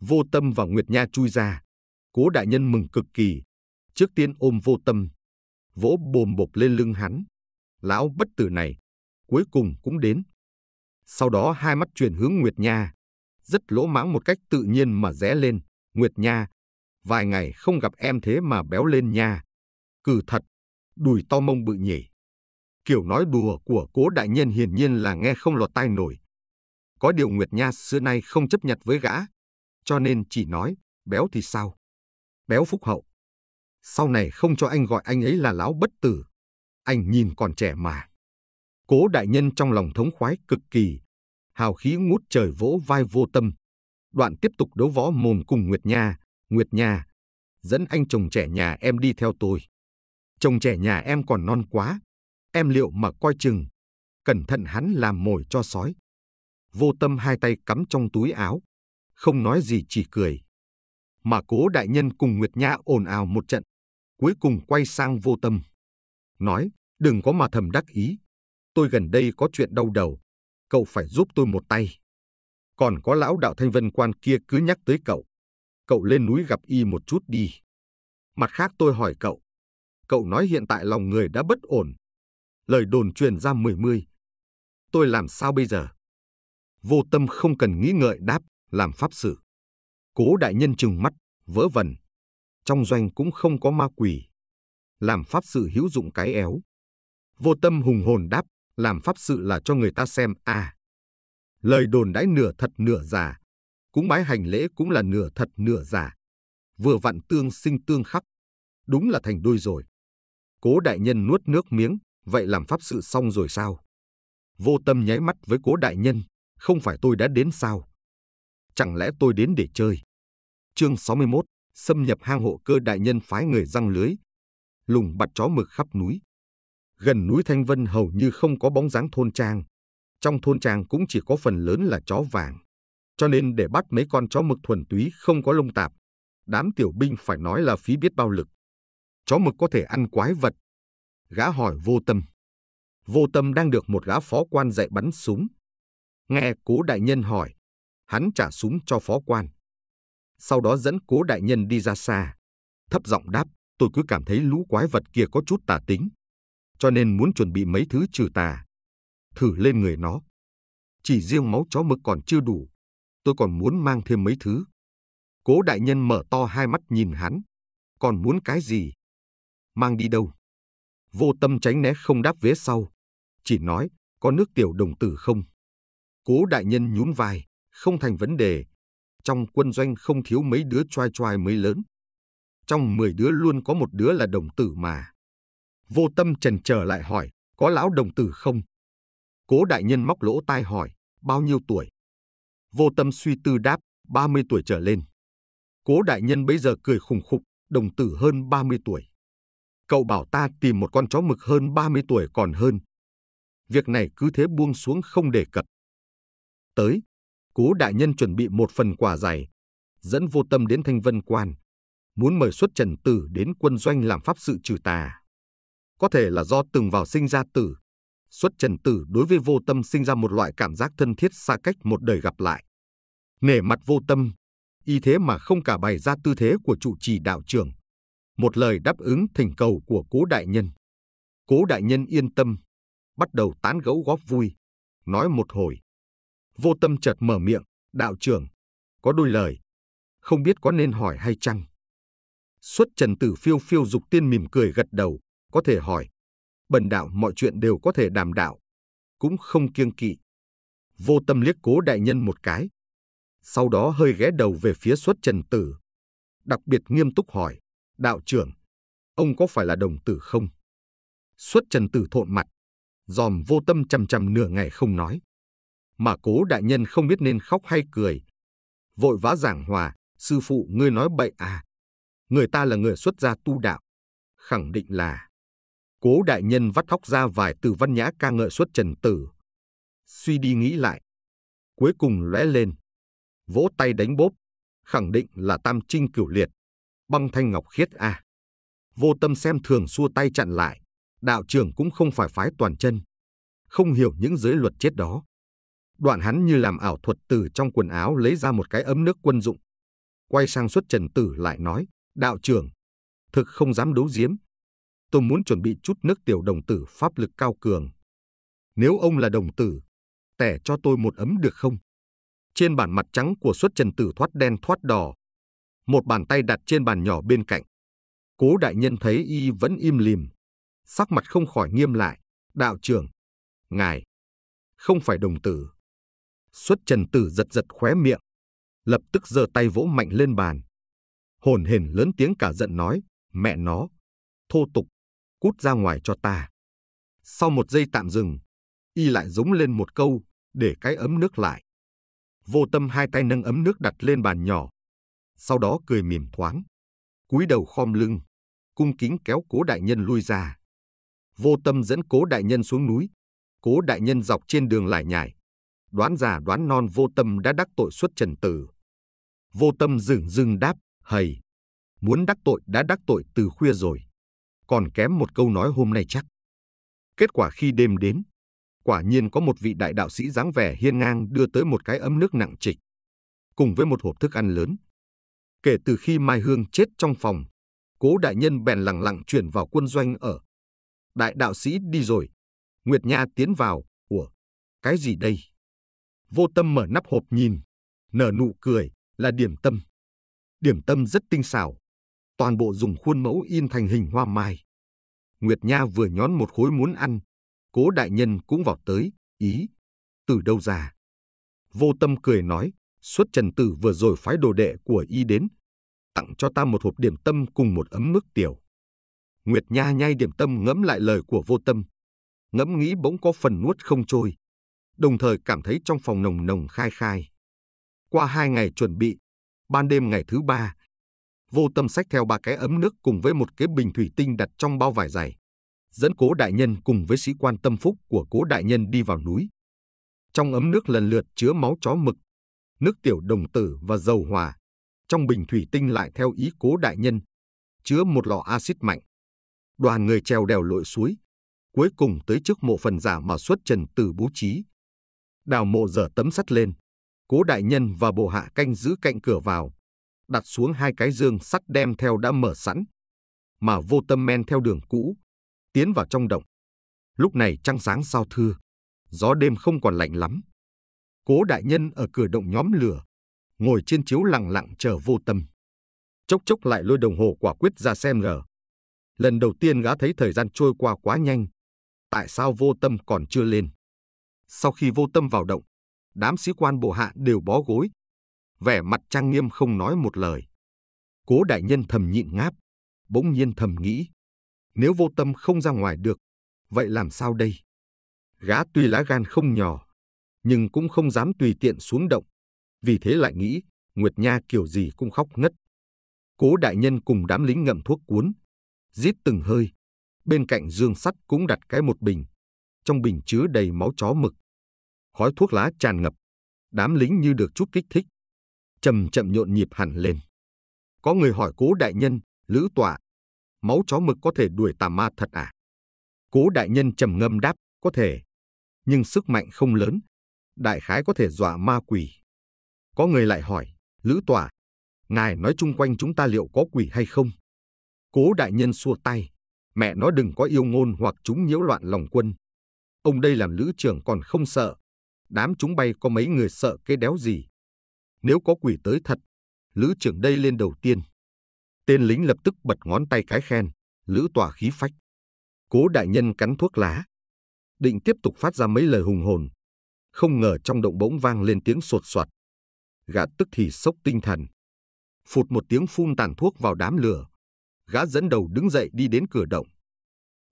Vô tâm và Nguyệt Nha chui ra. Cố đại nhân mừng cực kỳ. Trước tiên ôm vô tâm. Vỗ bồm bộp lên lưng hắn. Lão bất tử này. Cuối cùng cũng đến. Sau đó hai mắt chuyển hướng Nguyệt Nha. Rất lỗ mãng một cách tự nhiên mà rẽ lên. Nguyệt Nha. Vài ngày không gặp em thế mà béo lên nha. Cử thật. Đùi to mông bự nhỉ. Kiểu nói đùa của cố đại nhân hiển nhiên là nghe không lọt tai nổi. Có điều Nguyệt Nha xưa nay không chấp nhận với gã. Cho nên chỉ nói, béo thì sao? béo phúc hậu. Sau này không cho anh gọi anh ấy là lão bất tử. Anh nhìn còn trẻ mà. Cố đại nhân trong lòng thống khoái cực kỳ. Hào khí ngút trời vỗ vai vô tâm. Đoạn tiếp tục đấu võ mồm cùng Nguyệt Nha. Nguyệt Nha, dẫn anh chồng trẻ nhà em đi theo tôi. Chồng trẻ nhà em còn non quá. Em liệu mà coi chừng. Cẩn thận hắn làm mồi cho sói. Vô tâm hai tay cắm trong túi áo. Không nói gì chỉ cười mà cố đại nhân cùng Nguyệt Nha ồn ào một trận, cuối cùng quay sang vô tâm. Nói, đừng có mà thầm đắc ý, tôi gần đây có chuyện đau đầu, cậu phải giúp tôi một tay. Còn có lão đạo thanh vân quan kia cứ nhắc tới cậu, cậu lên núi gặp y một chút đi. Mặt khác tôi hỏi cậu, cậu nói hiện tại lòng người đã bất ổn. Lời đồn truyền ra mười mươi. Tôi làm sao bây giờ? Vô tâm không cần nghĩ ngợi đáp, làm pháp sự. Cố đại nhân trừng mắt, vỡ vần Trong doanh cũng không có ma quỷ. Làm pháp sự hữu dụng cái éo. Vô tâm hùng hồn đáp, làm pháp sự là cho người ta xem à. Lời đồn đãi nửa thật nửa giả. cũng bái hành lễ cũng là nửa thật nửa giả. Vừa vặn tương sinh tương khắc. Đúng là thành đôi rồi. Cố đại nhân nuốt nước miếng, vậy làm pháp sự xong rồi sao? Vô tâm nháy mắt với cố đại nhân, không phải tôi đã đến sao? Chẳng lẽ tôi đến để chơi? chương 61, xâm nhập hang hộ cơ đại nhân phái người răng lưới, lùng bắt chó mực khắp núi. Gần núi Thanh Vân hầu như không có bóng dáng thôn trang. Trong thôn trang cũng chỉ có phần lớn là chó vàng. Cho nên để bắt mấy con chó mực thuần túy không có lông tạp, đám tiểu binh phải nói là phí biết bao lực. Chó mực có thể ăn quái vật. Gã hỏi vô tâm. Vô tâm đang được một gã phó quan dạy bắn súng. Nghe cố đại nhân hỏi, hắn trả súng cho phó quan sau đó dẫn cố đại nhân đi ra xa. Thấp giọng đáp, tôi cứ cảm thấy lũ quái vật kia có chút tà tính, cho nên muốn chuẩn bị mấy thứ trừ tà. Thử lên người nó. Chỉ riêng máu chó mực còn chưa đủ, tôi còn muốn mang thêm mấy thứ. Cố đại nhân mở to hai mắt nhìn hắn, còn muốn cái gì? Mang đi đâu? Vô tâm tránh né không đáp vế sau, chỉ nói, có nước tiểu đồng tử không? Cố đại nhân nhún vai, không thành vấn đề, trong quân doanh không thiếu mấy đứa trai trai mới lớn. Trong 10 đứa luôn có một đứa là đồng tử mà. Vô tâm trần trở lại hỏi, có lão đồng tử không? Cố đại nhân móc lỗ tai hỏi, bao nhiêu tuổi? Vô tâm suy tư đáp, 30 tuổi trở lên. Cố đại nhân bây giờ cười khùng khục, đồng tử hơn 30 tuổi. Cậu bảo ta tìm một con chó mực hơn 30 tuổi còn hơn. Việc này cứ thế buông xuống không đề cập. Tới, Cố đại nhân chuẩn bị một phần quà dày, dẫn vô tâm đến Thanh Vân Quan, muốn mời xuất Trần Tử đến quân doanh làm pháp sự trừ tà. Có thể là do từng vào sinh ra tử, xuất Trần Tử đối với vô tâm sinh ra một loại cảm giác thân thiết xa cách một đời gặp lại. Nể mặt vô tâm, y thế mà không cả bày ra tư thế của trụ trì đạo trưởng. Một lời đáp ứng thỉnh cầu của cố đại nhân. Cố đại nhân yên tâm, bắt đầu tán gẫu góp vui, nói một hồi vô tâm chợt mở miệng, đạo trưởng, có đôi lời, không biết có nên hỏi hay chăng? Xuất trần tử phiêu phiêu dục tiên mỉm cười gật đầu, có thể hỏi. Bần đạo mọi chuyện đều có thể đàm đạo, cũng không kiêng kỵ. Vô tâm liếc cố đại nhân một cái. Sau đó hơi ghé đầu về phía xuất trần tử. Đặc biệt nghiêm túc hỏi, đạo trưởng, ông có phải là đồng tử không? Xuất trần tử thộn mặt, dòm vô tâm chằm chằm nửa ngày không nói mà cố đại nhân không biết nên khóc hay cười. Vội vã giảng hòa, sư phụ ngươi nói bậy à. Người ta là người xuất gia tu đạo. Khẳng định là. Cố đại nhân vắt thóc ra vài từ văn nhã ca ngợi xuất trần tử. Suy đi nghĩ lại. Cuối cùng lóe lên. Vỗ tay đánh bốp. Khẳng định là tam trinh cửu liệt. Băng thanh ngọc khiết a à. Vô tâm xem thường xua tay chặn lại. Đạo trưởng cũng không phải phái toàn chân. Không hiểu những giới luật chết đó đoạn hắn như làm ảo thuật từ trong quần áo lấy ra một cái ấm nước quân dụng. Quay sang xuất trần tử lại nói, đạo trưởng, thực không dám đấu giếm. Tôi muốn chuẩn bị chút nước tiểu đồng tử pháp lực cao cường. Nếu ông là đồng tử, tẻ cho tôi một ấm được không? Trên bản mặt trắng của xuất trần tử thoát đen thoát đỏ, một bàn tay đặt trên bàn nhỏ bên cạnh. Cố đại nhân thấy y vẫn im lìm, sắc mặt không khỏi nghiêm lại. Đạo trưởng, ngài, không phải đồng tử. Xuất trần tử giật giật khóe miệng, lập tức giơ tay vỗ mạnh lên bàn. Hồn hển lớn tiếng cả giận nói, mẹ nó, thô tục, cút ra ngoài cho ta. Sau một giây tạm dừng, y lại giống lên một câu, để cái ấm nước lại. Vô tâm hai tay nâng ấm nước đặt lên bàn nhỏ, sau đó cười mỉm thoáng, cúi đầu khom lưng, cung kính kéo cố đại nhân lui ra. Vô tâm dẫn cố đại nhân xuống núi, cố đại nhân dọc trên đường lại nhảy đoán già đoán non vô tâm đã đắc tội xuất trần tử. Vô tâm dừng dưng đáp, hầy, muốn đắc tội đã đắc tội từ khuya rồi, còn kém một câu nói hôm nay chắc. Kết quả khi đêm đến, quả nhiên có một vị đại đạo sĩ dáng vẻ hiên ngang đưa tới một cái ấm nước nặng trịch, cùng với một hộp thức ăn lớn. Kể từ khi Mai Hương chết trong phòng, cố đại nhân bèn lặng lặng chuyển vào quân doanh ở. Đại đạo sĩ đi rồi, Nguyệt Nha tiến vào, ủa, cái gì đây? vô tâm mở nắp hộp nhìn, nở nụ cười là điểm tâm. Điểm tâm rất tinh xảo, toàn bộ dùng khuôn mẫu in thành hình hoa mai. Nguyệt Nha vừa nhón một khối muốn ăn, cố đại nhân cũng vào tới, ý, từ đâu ra. Vô tâm cười nói, xuất trần tử vừa rồi phái đồ đệ của y đến, tặng cho ta một hộp điểm tâm cùng một ấm nước tiểu. Nguyệt Nha nhai điểm tâm ngẫm lại lời của vô tâm, ngẫm nghĩ bỗng có phần nuốt không trôi, đồng thời cảm thấy trong phòng nồng nồng khai khai. Qua hai ngày chuẩn bị, ban đêm ngày thứ ba, vô tâm sách theo ba cái ấm nước cùng với một cái bình thủy tinh đặt trong bao vải dày, dẫn cố đại nhân cùng với sĩ quan tâm phúc của cố đại nhân đi vào núi. Trong ấm nước lần lượt chứa máu chó mực, nước tiểu đồng tử và dầu hòa. Trong bình thủy tinh lại theo ý cố đại nhân, chứa một lọ axit mạnh. Đoàn người trèo đèo lội suối, cuối cùng tới trước mộ phần giả mà xuất trần từ bố trí. Đào mộ dở tấm sắt lên. Cố đại nhân và bộ hạ canh giữ cạnh cửa vào. Đặt xuống hai cái dương sắt đem theo đã mở sẵn. Mà vô tâm men theo đường cũ. Tiến vào trong động. Lúc này trăng sáng sao thưa. Gió đêm không còn lạnh lắm. Cố đại nhân ở cửa động nhóm lửa. Ngồi trên chiếu lặng lặng chờ vô tâm. Chốc chốc lại lôi đồng hồ quả quyết ra xem ngờ. Lần đầu tiên gã thấy thời gian trôi qua quá nhanh. Tại sao vô tâm còn chưa lên? Sau khi vô tâm vào động, đám sĩ quan bộ hạ đều bó gối, vẻ mặt trang nghiêm không nói một lời. Cố đại nhân thầm nhịn ngáp, bỗng nhiên thầm nghĩ. Nếu vô tâm không ra ngoài được, vậy làm sao đây? Gã tuy lá gan không nhỏ, nhưng cũng không dám tùy tiện xuống động. Vì thế lại nghĩ, Nguyệt Nha kiểu gì cũng khóc ngất. Cố đại nhân cùng đám lính ngậm thuốc cuốn, giết từng hơi. Bên cạnh dương sắt cũng đặt cái một bình, trong bình chứa đầy máu chó mực. Khói thuốc lá tràn ngập, đám lính như được chút kích thích, chậm chậm nhộn nhịp hẳn lên. Có người hỏi cố đại nhân, lữ tọa, máu chó mực có thể đuổi tà ma thật à? Cố đại nhân trầm ngâm đáp, có thể, nhưng sức mạnh không lớn, đại khái có thể dọa ma quỷ. Có người lại hỏi, lữ tọa, ngài nói chung quanh chúng ta liệu có quỷ hay không? Cố đại nhân xua tay, mẹ nó đừng có yêu ngôn hoặc chúng nhiễu loạn lòng quân, Ông đây làm lữ trưởng còn không sợ. Đám chúng bay có mấy người sợ cái đéo gì. Nếu có quỷ tới thật, lữ trưởng đây lên đầu tiên. Tên lính lập tức bật ngón tay cái khen, lữ tỏa khí phách. Cố đại nhân cắn thuốc lá. Định tiếp tục phát ra mấy lời hùng hồn. Không ngờ trong động bỗng vang lên tiếng sột soạt. Gã tức thì sốc tinh thần. Phụt một tiếng phun tàn thuốc vào đám lửa. Gã dẫn đầu đứng dậy đi đến cửa động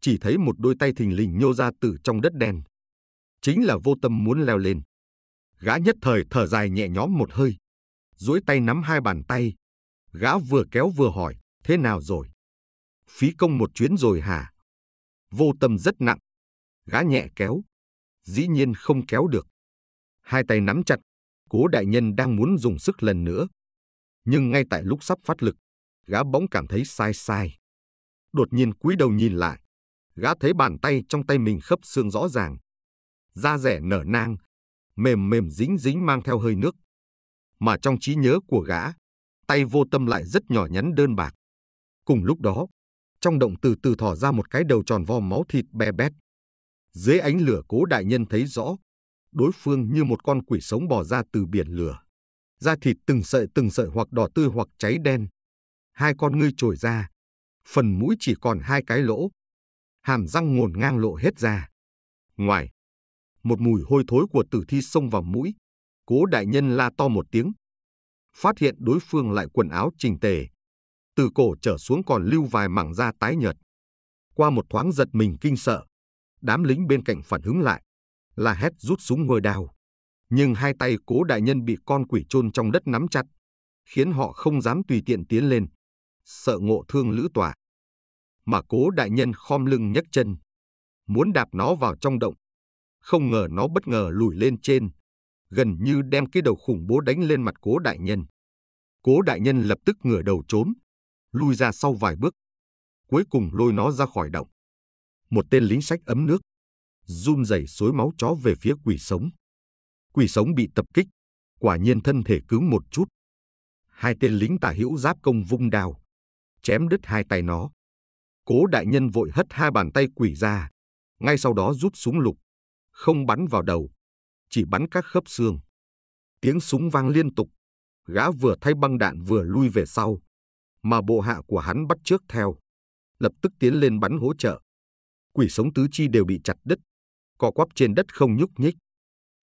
chỉ thấy một đôi tay thình lình nhô ra từ trong đất đen. Chính là vô tâm muốn leo lên. Gã nhất thời thở dài nhẹ nhõm một hơi, duỗi tay nắm hai bàn tay. Gã vừa kéo vừa hỏi, thế nào rồi? Phí công một chuyến rồi hả? Vô tâm rất nặng. Gã nhẹ kéo. Dĩ nhiên không kéo được. Hai tay nắm chặt, cố đại nhân đang muốn dùng sức lần nữa. Nhưng ngay tại lúc sắp phát lực, gã bóng cảm thấy sai sai. Đột nhiên cúi đầu nhìn lại, Gã thấy bàn tay trong tay mình khớp xương rõ ràng. Da rẻ nở nang, mềm mềm dính dính mang theo hơi nước. Mà trong trí nhớ của gã, tay vô tâm lại rất nhỏ nhắn đơn bạc. Cùng lúc đó, trong động từ từ thỏ ra một cái đầu tròn vo máu thịt be bét. Dưới ánh lửa cố đại nhân thấy rõ, đối phương như một con quỷ sống bò ra từ biển lửa. Da thịt từng sợi từng sợi hoặc đỏ tươi hoặc cháy đen. Hai con ngươi trồi ra, phần mũi chỉ còn hai cái lỗ, hàm răng ngổn ngang lộ hết ra. Ngoài, một mùi hôi thối của tử thi xông vào mũi, cố đại nhân la to một tiếng. Phát hiện đối phương lại quần áo trình tề, từ cổ trở xuống còn lưu vài mảng da tái nhợt. Qua một thoáng giật mình kinh sợ, đám lính bên cạnh phản hứng lại, là hét rút súng ngôi đào Nhưng hai tay cố đại nhân bị con quỷ chôn trong đất nắm chặt, khiến họ không dám tùy tiện tiến lên, sợ ngộ thương lữ tỏa mà cố đại nhân khom lưng nhấc chân, muốn đạp nó vào trong động. Không ngờ nó bất ngờ lùi lên trên, gần như đem cái đầu khủng bố đánh lên mặt cố đại nhân. Cố đại nhân lập tức ngửa đầu trốn, lui ra sau vài bước, cuối cùng lôi nó ra khỏi động. Một tên lính sách ấm nước, run rẩy xối máu chó về phía quỷ sống. Quỷ sống bị tập kích, quả nhiên thân thể cứng một chút. Hai tên lính tả hữu giáp công vung đao, chém đứt hai tay nó. Cố đại nhân vội hất hai bàn tay quỷ ra, ngay sau đó rút súng lục, không bắn vào đầu, chỉ bắn các khớp xương. Tiếng súng vang liên tục, gã vừa thay băng đạn vừa lui về sau, mà bộ hạ của hắn bắt trước theo, lập tức tiến lên bắn hỗ trợ. Quỷ sống tứ chi đều bị chặt đứt, co quắp trên đất không nhúc nhích.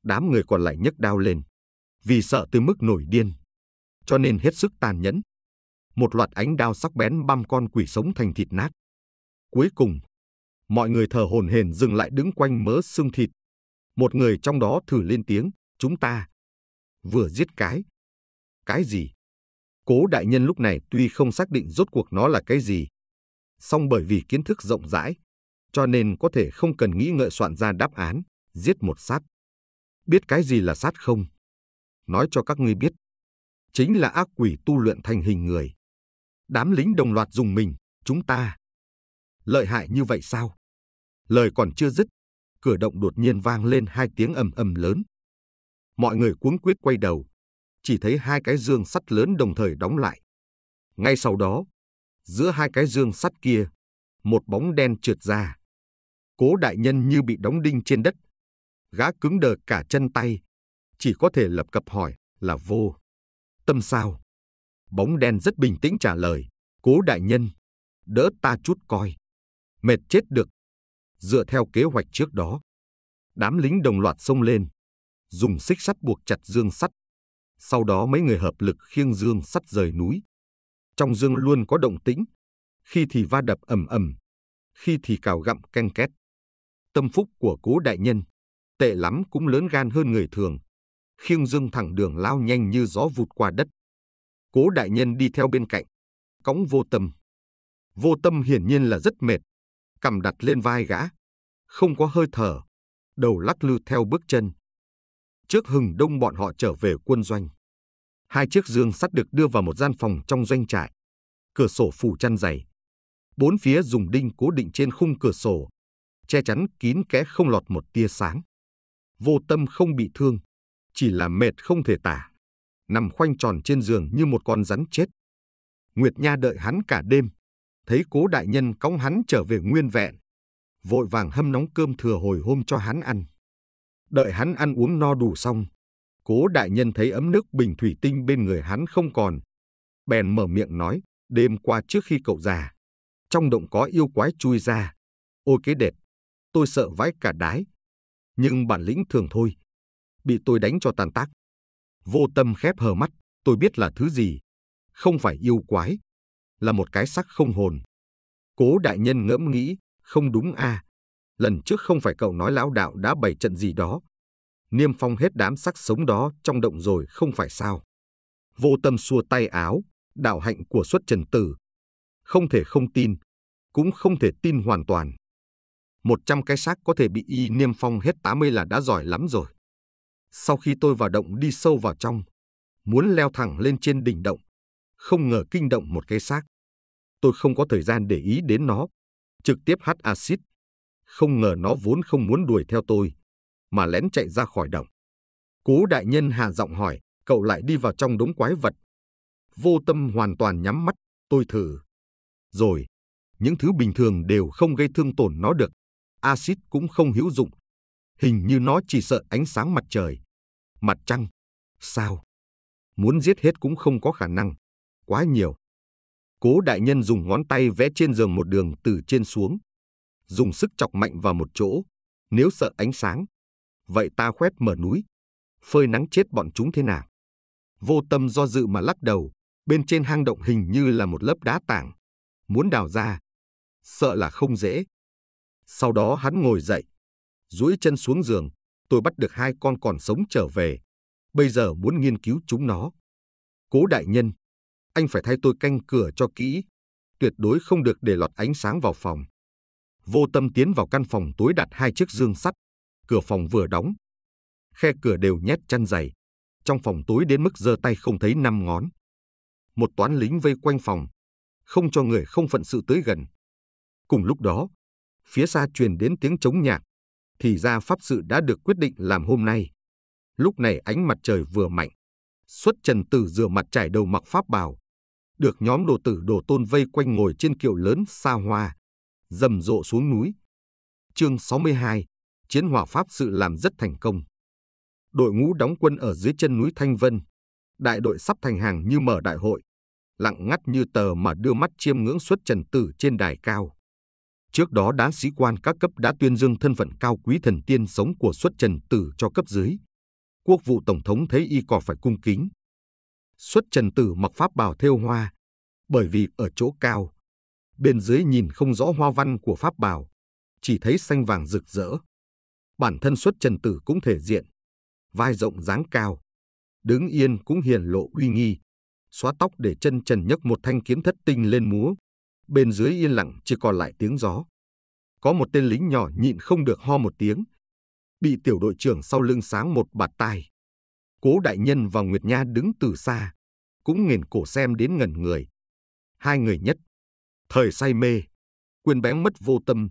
Đám người còn lại nhấc đao lên, vì sợ tới mức nổi điên, cho nên hết sức tàn nhẫn. Một loạt ánh đao sắc bén băm con quỷ sống thành thịt nát. Cuối cùng, mọi người thở hổn hển dừng lại đứng quanh mớ xương thịt. Một người trong đó thử lên tiếng, chúng ta vừa giết cái. Cái gì? Cố đại nhân lúc này tuy không xác định rốt cuộc nó là cái gì, song bởi vì kiến thức rộng rãi, cho nên có thể không cần nghĩ ngợi soạn ra đáp án, giết một sát. Biết cái gì là sát không? Nói cho các ngươi biết, chính là ác quỷ tu luyện thành hình người. Đám lính đồng loạt dùng mình, chúng ta lợi hại như vậy sao? Lời còn chưa dứt, cửa động đột nhiên vang lên hai tiếng ầm ầm lớn. Mọi người cuống quyết quay đầu, chỉ thấy hai cái dương sắt lớn đồng thời đóng lại. Ngay sau đó, giữa hai cái dương sắt kia, một bóng đen trượt ra. Cố đại nhân như bị đóng đinh trên đất. Gã cứng đờ cả chân tay, chỉ có thể lập cập hỏi là vô. Tâm sao? Bóng đen rất bình tĩnh trả lời, cố đại nhân, đỡ ta chút coi mệt chết được. Dựa theo kế hoạch trước đó, đám lính đồng loạt xông lên, dùng xích sắt buộc chặt dương sắt. Sau đó mấy người hợp lực khiêng dương sắt rời núi. Trong dương luôn có động tĩnh, khi thì va đập ầm ầm, khi thì cào gặm ken két. Tâm phúc của cố đại nhân, tệ lắm cũng lớn gan hơn người thường. Khiêng dương thẳng đường lao nhanh như gió vụt qua đất. Cố đại nhân đi theo bên cạnh, cõng vô tâm. Vô tâm hiển nhiên là rất mệt, cầm đặt lên vai gã, không có hơi thở, đầu lắc lư theo bước chân. Trước hừng đông bọn họ trở về quân doanh. Hai chiếc giường sắt được đưa vào một gian phòng trong doanh trại. Cửa sổ phủ chăn dày. Bốn phía dùng đinh cố định trên khung cửa sổ, che chắn kín kẽ không lọt một tia sáng. Vô tâm không bị thương, chỉ là mệt không thể tả. Nằm khoanh tròn trên giường như một con rắn chết. Nguyệt Nha đợi hắn cả đêm, thấy cố đại nhân cõng hắn trở về nguyên vẹn, vội vàng hâm nóng cơm thừa hồi hôm cho hắn ăn. Đợi hắn ăn uống no đủ xong, cố đại nhân thấy ấm nước bình thủy tinh bên người hắn không còn. Bèn mở miệng nói, đêm qua trước khi cậu già, trong động có yêu quái chui ra. Ôi cái đẹp, tôi sợ vãi cả đái. Nhưng bản lĩnh thường thôi, bị tôi đánh cho tàn tác. Vô tâm khép hờ mắt, tôi biết là thứ gì. Không phải yêu quái, là một cái xác không hồn. Cố đại nhân ngẫm nghĩ, không đúng a à. Lần trước không phải cậu nói lão đạo đã bày trận gì đó. Niêm phong hết đám xác sống đó trong động rồi không phải sao. Vô tâm xua tay áo, đạo hạnh của xuất trần tử. Không thể không tin, cũng không thể tin hoàn toàn. một trăm cái xác có thể bị y niêm phong hết tám mươi là đã giỏi lắm rồi. Sau khi tôi vào động đi sâu vào trong, muốn leo thẳng lên trên đỉnh động, không ngờ kinh động một cái xác tôi không có thời gian để ý đến nó. Trực tiếp hắt axit. Không ngờ nó vốn không muốn đuổi theo tôi, mà lén chạy ra khỏi động Cố đại nhân hạ giọng hỏi, cậu lại đi vào trong đống quái vật. Vô tâm hoàn toàn nhắm mắt, tôi thử. Rồi, những thứ bình thường đều không gây thương tổn nó được. Axit cũng không hữu dụng. Hình như nó chỉ sợ ánh sáng mặt trời. Mặt trăng. Sao? Muốn giết hết cũng không có khả năng. Quá nhiều. Cố đại nhân dùng ngón tay vẽ trên giường một đường từ trên xuống. Dùng sức chọc mạnh vào một chỗ, nếu sợ ánh sáng. Vậy ta khoét mở núi, phơi nắng chết bọn chúng thế nào? Vô tâm do dự mà lắc đầu, bên trên hang động hình như là một lớp đá tảng. Muốn đào ra, sợ là không dễ. Sau đó hắn ngồi dậy, duỗi chân xuống giường, tôi bắt được hai con còn sống trở về. Bây giờ muốn nghiên cứu chúng nó. Cố đại nhân, anh phải thay tôi canh cửa cho kỹ, tuyệt đối không được để lọt ánh sáng vào phòng. Vô tâm tiến vào căn phòng tối đặt hai chiếc dương sắt, cửa phòng vừa đóng. Khe cửa đều nhét chăn dày, trong phòng tối đến mức giơ tay không thấy năm ngón. Một toán lính vây quanh phòng, không cho người không phận sự tới gần. Cùng lúc đó, phía xa truyền đến tiếng trống nhạc, thì ra pháp sự đã được quyết định làm hôm nay. Lúc này ánh mặt trời vừa mạnh, xuất trần tử rửa mặt trải đầu mặc pháp bào, được nhóm đồ tử đồ tôn vây quanh ngồi trên kiệu lớn xa hoa, rầm rộ xuống núi. Chương 62, Chiến hỏa Pháp sự làm rất thành công. Đội ngũ đóng quân ở dưới chân núi Thanh Vân, đại đội sắp thành hàng như mở đại hội, lặng ngắt như tờ mà đưa mắt chiêm ngưỡng xuất trần tử trên đài cao. Trước đó đá sĩ quan các cấp đã tuyên dương thân phận cao quý thần tiên sống của xuất trần tử cho cấp dưới. Quốc vụ Tổng thống thấy y cỏ phải cung kính, xuất trần tử mặc pháp bào thêu hoa, bởi vì ở chỗ cao, bên dưới nhìn không rõ hoa văn của pháp bào, chỉ thấy xanh vàng rực rỡ. Bản thân xuất trần tử cũng thể diện, vai rộng dáng cao, đứng yên cũng hiền lộ uy nghi, xóa tóc để chân trần nhấc một thanh kiếm thất tinh lên múa, bên dưới yên lặng chỉ còn lại tiếng gió. Có một tên lính nhỏ nhịn không được ho một tiếng, bị tiểu đội trưởng sau lưng sáng một bạt tai. Cố đại nhân và Nguyệt Nha đứng từ xa, cũng nghiền cổ xem đến ngẩn người. Hai người nhất, thời say mê, quyền bén mất vô tâm.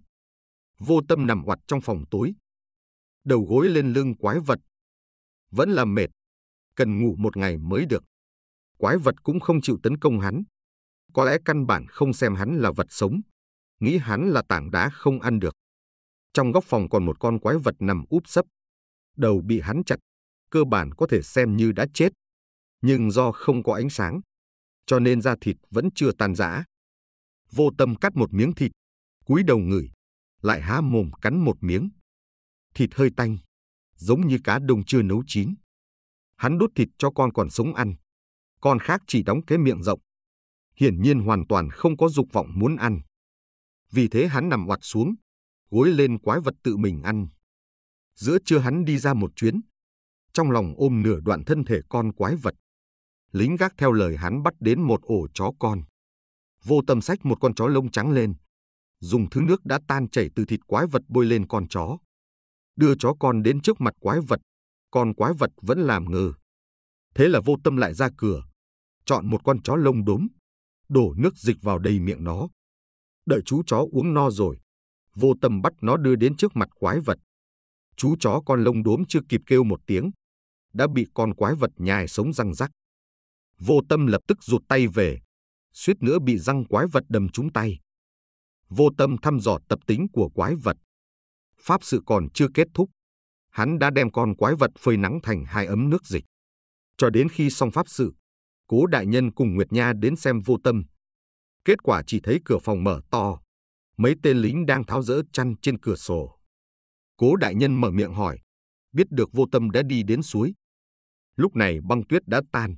Vô tâm nằm hoạt trong phòng tối, đầu gối lên lưng quái vật. Vẫn là mệt, cần ngủ một ngày mới được. Quái vật cũng không chịu tấn công hắn. Có lẽ căn bản không xem hắn là vật sống, nghĩ hắn là tảng đá không ăn được. Trong góc phòng còn một con quái vật nằm úp sấp, đầu bị hắn chặt cơ bản có thể xem như đã chết, nhưng do không có ánh sáng, cho nên da thịt vẫn chưa tan rã. Vô tâm cắt một miếng thịt, cúi đầu ngửi, lại há mồm cắn một miếng. Thịt hơi tanh, giống như cá đông chưa nấu chín. Hắn đốt thịt cho con còn sống ăn, con khác chỉ đóng cái miệng rộng. Hiển nhiên hoàn toàn không có dục vọng muốn ăn. Vì thế hắn nằm oặt xuống, gối lên quái vật tự mình ăn. Giữa trưa hắn đi ra một chuyến, trong lòng ôm nửa đoạn thân thể con quái vật. Lính gác theo lời hắn bắt đến một ổ chó con. Vô tâm sách một con chó lông trắng lên, dùng thứ nước đã tan chảy từ thịt quái vật bôi lên con chó. Đưa chó con đến trước mặt quái vật, con quái vật vẫn làm ngơ. Thế là vô tâm lại ra cửa, chọn một con chó lông đốm, đổ nước dịch vào đầy miệng nó. Đợi chú chó uống no rồi, vô tâm bắt nó đưa đến trước mặt quái vật. Chú chó con lông đốm chưa kịp kêu một tiếng, đã bị con quái vật nhai sống răng rắc. Vô tâm lập tức rụt tay về, suýt nữa bị răng quái vật đâm trúng tay. Vô tâm thăm dò tập tính của quái vật. Pháp sự còn chưa kết thúc, hắn đã đem con quái vật phơi nắng thành hai ấm nước dịch. Cho đến khi xong pháp sự, cố đại nhân cùng Nguyệt Nha đến xem vô tâm. Kết quả chỉ thấy cửa phòng mở to, mấy tên lính đang tháo rỡ chăn trên cửa sổ. Cố đại nhân mở miệng hỏi, biết được vô tâm đã đi đến suối, Lúc này băng tuyết đã tan,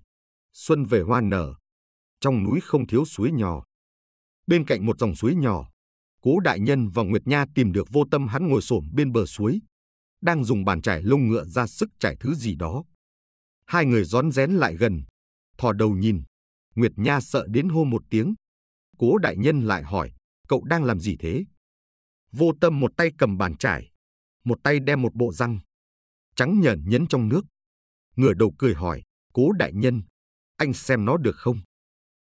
xuân về hoa nở, trong núi không thiếu suối nhỏ. Bên cạnh một dòng suối nhỏ, Cố Đại Nhân và Nguyệt Nha tìm được vô tâm hắn ngồi xổm bên bờ suối, đang dùng bàn chải lông ngựa ra sức chải thứ gì đó. Hai người rón rén lại gần, thò đầu nhìn. Nguyệt Nha sợ đến hô một tiếng. Cố Đại Nhân lại hỏi, cậu đang làm gì thế? Vô tâm một tay cầm bàn chải, một tay đem một bộ răng. Trắng nhờn nhấn trong nước, ngửa đầu cười hỏi, cố đại nhân, anh xem nó được không?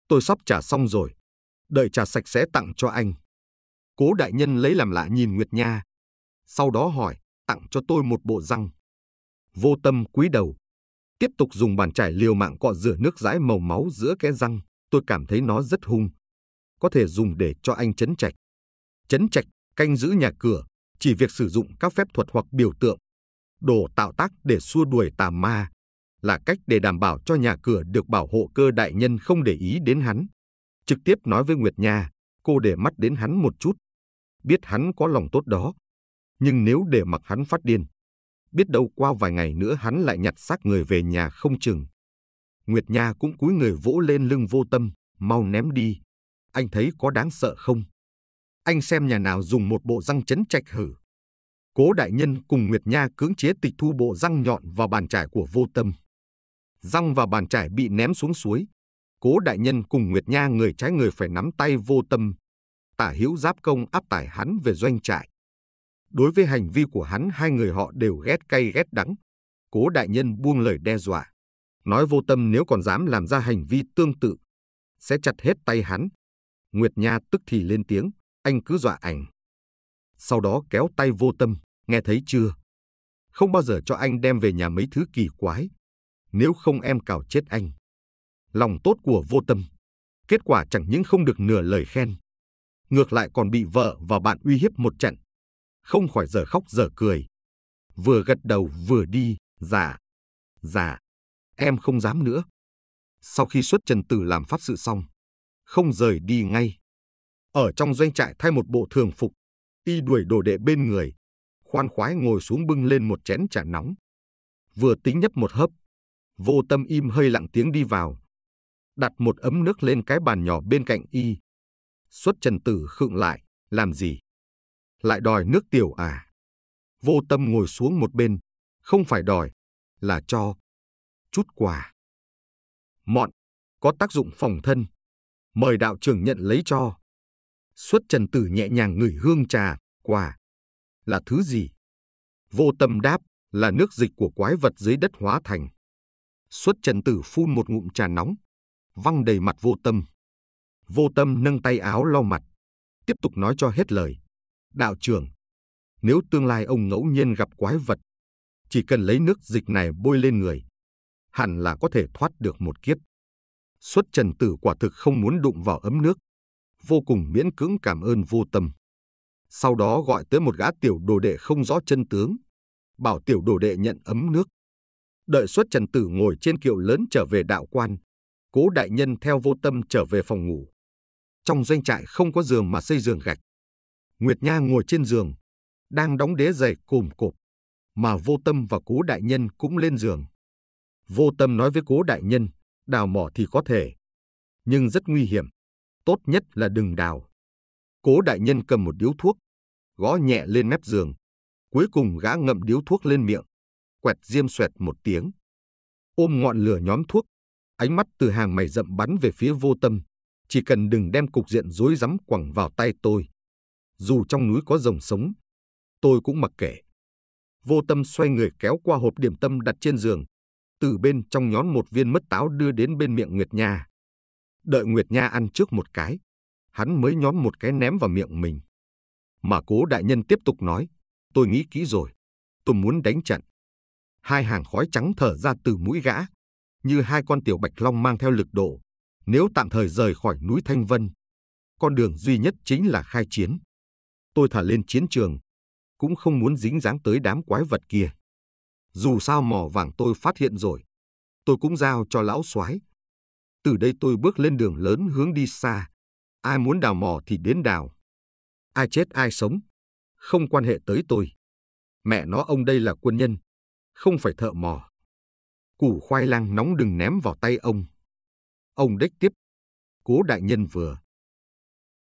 Tôi sắp trả xong rồi, đợi trả sạch sẽ tặng cho anh. Cố đại nhân lấy làm lạ nhìn Nguyệt Nha, sau đó hỏi, tặng cho tôi một bộ răng. Vô tâm cúi đầu, tiếp tục dùng bàn chải liều mạng cọ rửa nước dãi màu máu giữa cái răng, tôi cảm thấy nó rất hung. Có thể dùng để cho anh chấn trạch. Chấn trạch, canh giữ nhà cửa, chỉ việc sử dụng các phép thuật hoặc biểu tượng. Đồ tạo tác để xua đuổi tà ma, là cách để đảm bảo cho nhà cửa được bảo hộ cơ đại nhân không để ý đến hắn. Trực tiếp nói với Nguyệt Nha, cô để mắt đến hắn một chút. Biết hắn có lòng tốt đó. Nhưng nếu để mặc hắn phát điên, biết đâu qua vài ngày nữa hắn lại nhặt xác người về nhà không chừng. Nguyệt Nha cũng cúi người vỗ lên lưng vô tâm, mau ném đi. Anh thấy có đáng sợ không? Anh xem nhà nào dùng một bộ răng chấn trạch hử. Cố đại nhân cùng Nguyệt Nha cưỡng chế tịch thu bộ răng nhọn vào bàn trải của vô tâm răng và bàn chải bị ném xuống suối. Cố đại nhân cùng Nguyệt Nha người trái người phải nắm tay vô tâm. Tả hữu giáp công áp tải hắn về doanh trại. Đối với hành vi của hắn hai người họ đều ghét cay ghét đắng. Cố đại nhân buông lời đe dọa. Nói vô tâm nếu còn dám làm ra hành vi tương tự, sẽ chặt hết tay hắn. Nguyệt Nha tức thì lên tiếng, anh cứ dọa ảnh. Sau đó kéo tay vô tâm, nghe thấy chưa? Không bao giờ cho anh đem về nhà mấy thứ kỳ quái, nếu không em cào chết anh. Lòng tốt của vô tâm, kết quả chẳng những không được nửa lời khen, ngược lại còn bị vợ và bạn uy hiếp một trận, không khỏi giờ khóc giờ cười. Vừa gật đầu vừa đi, giả, dạ, giả, dạ, em không dám nữa. Sau khi xuất Trần Tử làm pháp sự xong, không rời đi ngay. Ở trong doanh trại thay một bộ thường phục, y đuổi đồ đệ bên người, khoan khoái ngồi xuống bưng lên một chén trà nóng. Vừa tính nhấp một hớp, Vô tâm im hơi lặng tiếng đi vào. Đặt một ấm nước lên cái bàn nhỏ bên cạnh y. Xuất trần tử khựng lại, làm gì? Lại đòi nước tiểu à? Vô tâm ngồi xuống một bên, không phải đòi, là cho. Chút quà. Mọn, có tác dụng phòng thân. Mời đạo trưởng nhận lấy cho. Xuất trần tử nhẹ nhàng ngửi hương trà, quà. Là thứ gì? Vô tâm đáp là nước dịch của quái vật dưới đất hóa thành. Xuất trần tử phun một ngụm trà nóng, văng đầy mặt vô tâm. Vô tâm nâng tay áo lau mặt, tiếp tục nói cho hết lời. Đạo trưởng, nếu tương lai ông ngẫu nhiên gặp quái vật, chỉ cần lấy nước dịch này bôi lên người, hẳn là có thể thoát được một kiếp. Xuất trần tử quả thực không muốn đụng vào ấm nước, vô cùng miễn cưỡng cảm ơn vô tâm. Sau đó gọi tới một gã tiểu đồ đệ không rõ chân tướng, bảo tiểu đồ đệ nhận ấm nước. Đợi xuất trần tử ngồi trên kiệu lớn trở về đạo quan, cố đại nhân theo vô tâm trở về phòng ngủ. Trong doanh trại không có giường mà xây giường gạch. Nguyệt Nha ngồi trên giường, đang đóng đế giày cùm cộp, mà vô tâm và cố đại nhân cũng lên giường. Vô tâm nói với cố đại nhân, đào mỏ thì có thể, nhưng rất nguy hiểm, tốt nhất là đừng đào. Cố đại nhân cầm một điếu thuốc, gõ nhẹ lên mép giường, cuối cùng gã ngậm điếu thuốc lên miệng, quẹt diêm xoẹt một tiếng. Ôm ngọn lửa nhóm thuốc, ánh mắt từ hàng mày rậm bắn về phía vô tâm, chỉ cần đừng đem cục diện rối rắm quẳng vào tay tôi. Dù trong núi có rồng sống, tôi cũng mặc kệ. Vô tâm xoay người kéo qua hộp điểm tâm đặt trên giường, từ bên trong nhón một viên mất táo đưa đến bên miệng Nguyệt Nha. Đợi Nguyệt Nha ăn trước một cái, hắn mới nhón một cái ném vào miệng mình. Mà cố đại nhân tiếp tục nói, tôi nghĩ kỹ rồi, tôi muốn đánh trận hai hàng khói trắng thở ra từ mũi gã, như hai con tiểu bạch long mang theo lực độ, nếu tạm thời rời khỏi núi Thanh Vân. Con đường duy nhất chính là khai chiến. Tôi thả lên chiến trường, cũng không muốn dính dáng tới đám quái vật kia. Dù sao mỏ vàng tôi phát hiện rồi, tôi cũng giao cho lão soái. Từ đây tôi bước lên đường lớn hướng đi xa. Ai muốn đào mỏ thì đến đào. Ai chết ai sống, không quan hệ tới tôi. Mẹ nó ông đây là quân nhân, không phải thợ mò Củ khoai lang nóng đừng ném vào tay ông. Ông đếch tiếp. Cố đại nhân vừa.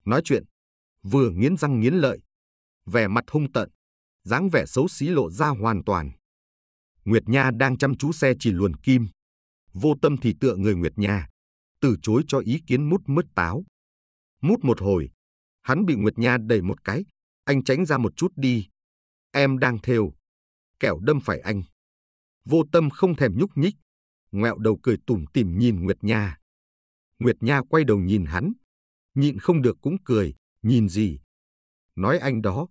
Nói chuyện, vừa nghiến răng nghiến lợi. Vẻ mặt hung tận, dáng vẻ xấu xí lộ ra hoàn toàn. Nguyệt Nha đang chăm chú xe chỉ luồn kim. Vô tâm thì tựa người Nguyệt Nha, từ chối cho ý kiến mút mứt táo. Mút một hồi, hắn bị Nguyệt Nha đẩy một cái, anh tránh ra một chút đi. Em đang thêu, kẻo đâm phải anh. Vô tâm không thèm nhúc nhích, ngoẹo đầu cười tủm tỉm nhìn Nguyệt Nha. Nguyệt Nha quay đầu nhìn hắn, nhịn không được cũng cười, nhìn gì? Nói anh đó,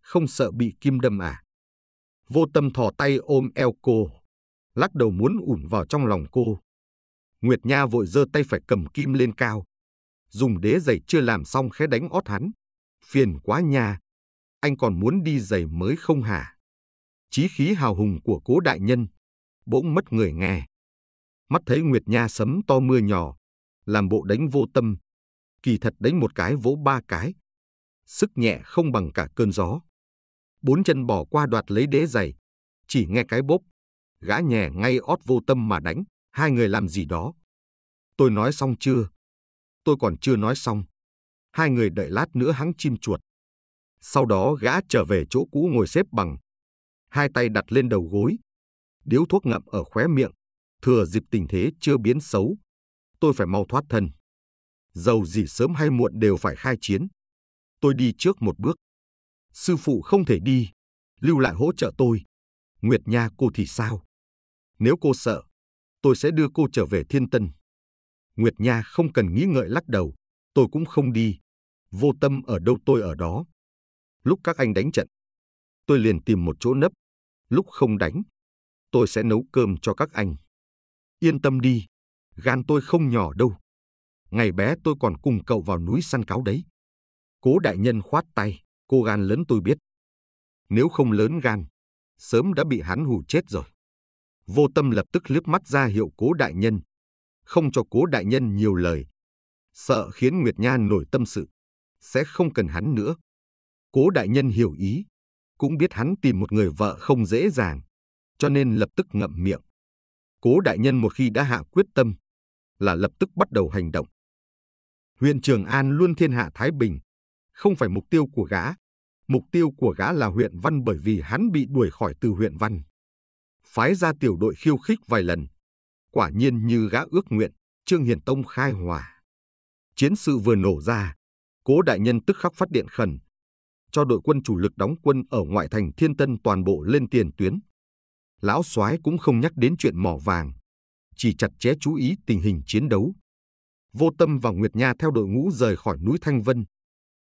không sợ bị kim đâm à? Vô tâm thò tay ôm eo cô, lắc đầu muốn ủn vào trong lòng cô. Nguyệt Nha vội giơ tay phải cầm kim lên cao. Dùng đế giày chưa làm xong khẽ đánh ót hắn. Phiền quá nha, anh còn muốn đi giày mới không hả? chí khí hào hùng của cố đại nhân, bỗng mất người nghe. Mắt thấy Nguyệt Nha sấm to mưa nhỏ, làm bộ đánh vô tâm, kỳ thật đánh một cái vỗ ba cái. Sức nhẹ không bằng cả cơn gió. Bốn chân bỏ qua đoạt lấy đế giày, chỉ nghe cái bốp, gã nhẹ ngay ót vô tâm mà đánh, hai người làm gì đó. Tôi nói xong chưa? Tôi còn chưa nói xong. Hai người đợi lát nữa hắng chim chuột. Sau đó gã trở về chỗ cũ ngồi xếp bằng, hai tay đặt lên đầu gối, điếu thuốc ngậm ở khóe miệng, thừa dịp tình thế chưa biến xấu. Tôi phải mau thoát thân. Dầu gì sớm hay muộn đều phải khai chiến. Tôi đi trước một bước. Sư phụ không thể đi, lưu lại hỗ trợ tôi. Nguyệt Nha cô thì sao? Nếu cô sợ, tôi sẽ đưa cô trở về thiên tân. Nguyệt Nha không cần nghĩ ngợi lắc đầu, tôi cũng không đi. Vô tâm ở đâu tôi ở đó. Lúc các anh đánh trận, tôi liền tìm một chỗ nấp, lúc không đánh. Tôi sẽ nấu cơm cho các anh. Yên tâm đi, gan tôi không nhỏ đâu. Ngày bé tôi còn cùng cậu vào núi săn cáo đấy. Cố đại nhân khoát tay, cô gan lớn tôi biết. Nếu không lớn gan, sớm đã bị hắn hù chết rồi. Vô tâm lập tức liếc mắt ra hiệu cố đại nhân. Không cho cố đại nhân nhiều lời. Sợ khiến Nguyệt Nha nổi tâm sự. Sẽ không cần hắn nữa. Cố đại nhân hiểu ý, cũng biết hắn tìm một người vợ không dễ dàng, cho nên lập tức ngậm miệng. Cố đại nhân một khi đã hạ quyết tâm, là lập tức bắt đầu hành động. Huyện Trường An luôn thiên hạ Thái Bình, không phải mục tiêu của gã. Mục tiêu của gã là huyện Văn bởi vì hắn bị đuổi khỏi từ huyện Văn. Phái ra tiểu đội khiêu khích vài lần. Quả nhiên như gã ước nguyện, Trương Hiền Tông khai hòa. Chiến sự vừa nổ ra, cố đại nhân tức khắc phát điện khẩn, cho đội quân chủ lực đóng quân ở ngoại thành Thiên Tân toàn bộ lên tiền tuyến. Lão soái cũng không nhắc đến chuyện mỏ vàng, chỉ chặt chẽ chú ý tình hình chiến đấu. Vô Tâm và Nguyệt Nha theo đội ngũ rời khỏi núi Thanh Vân,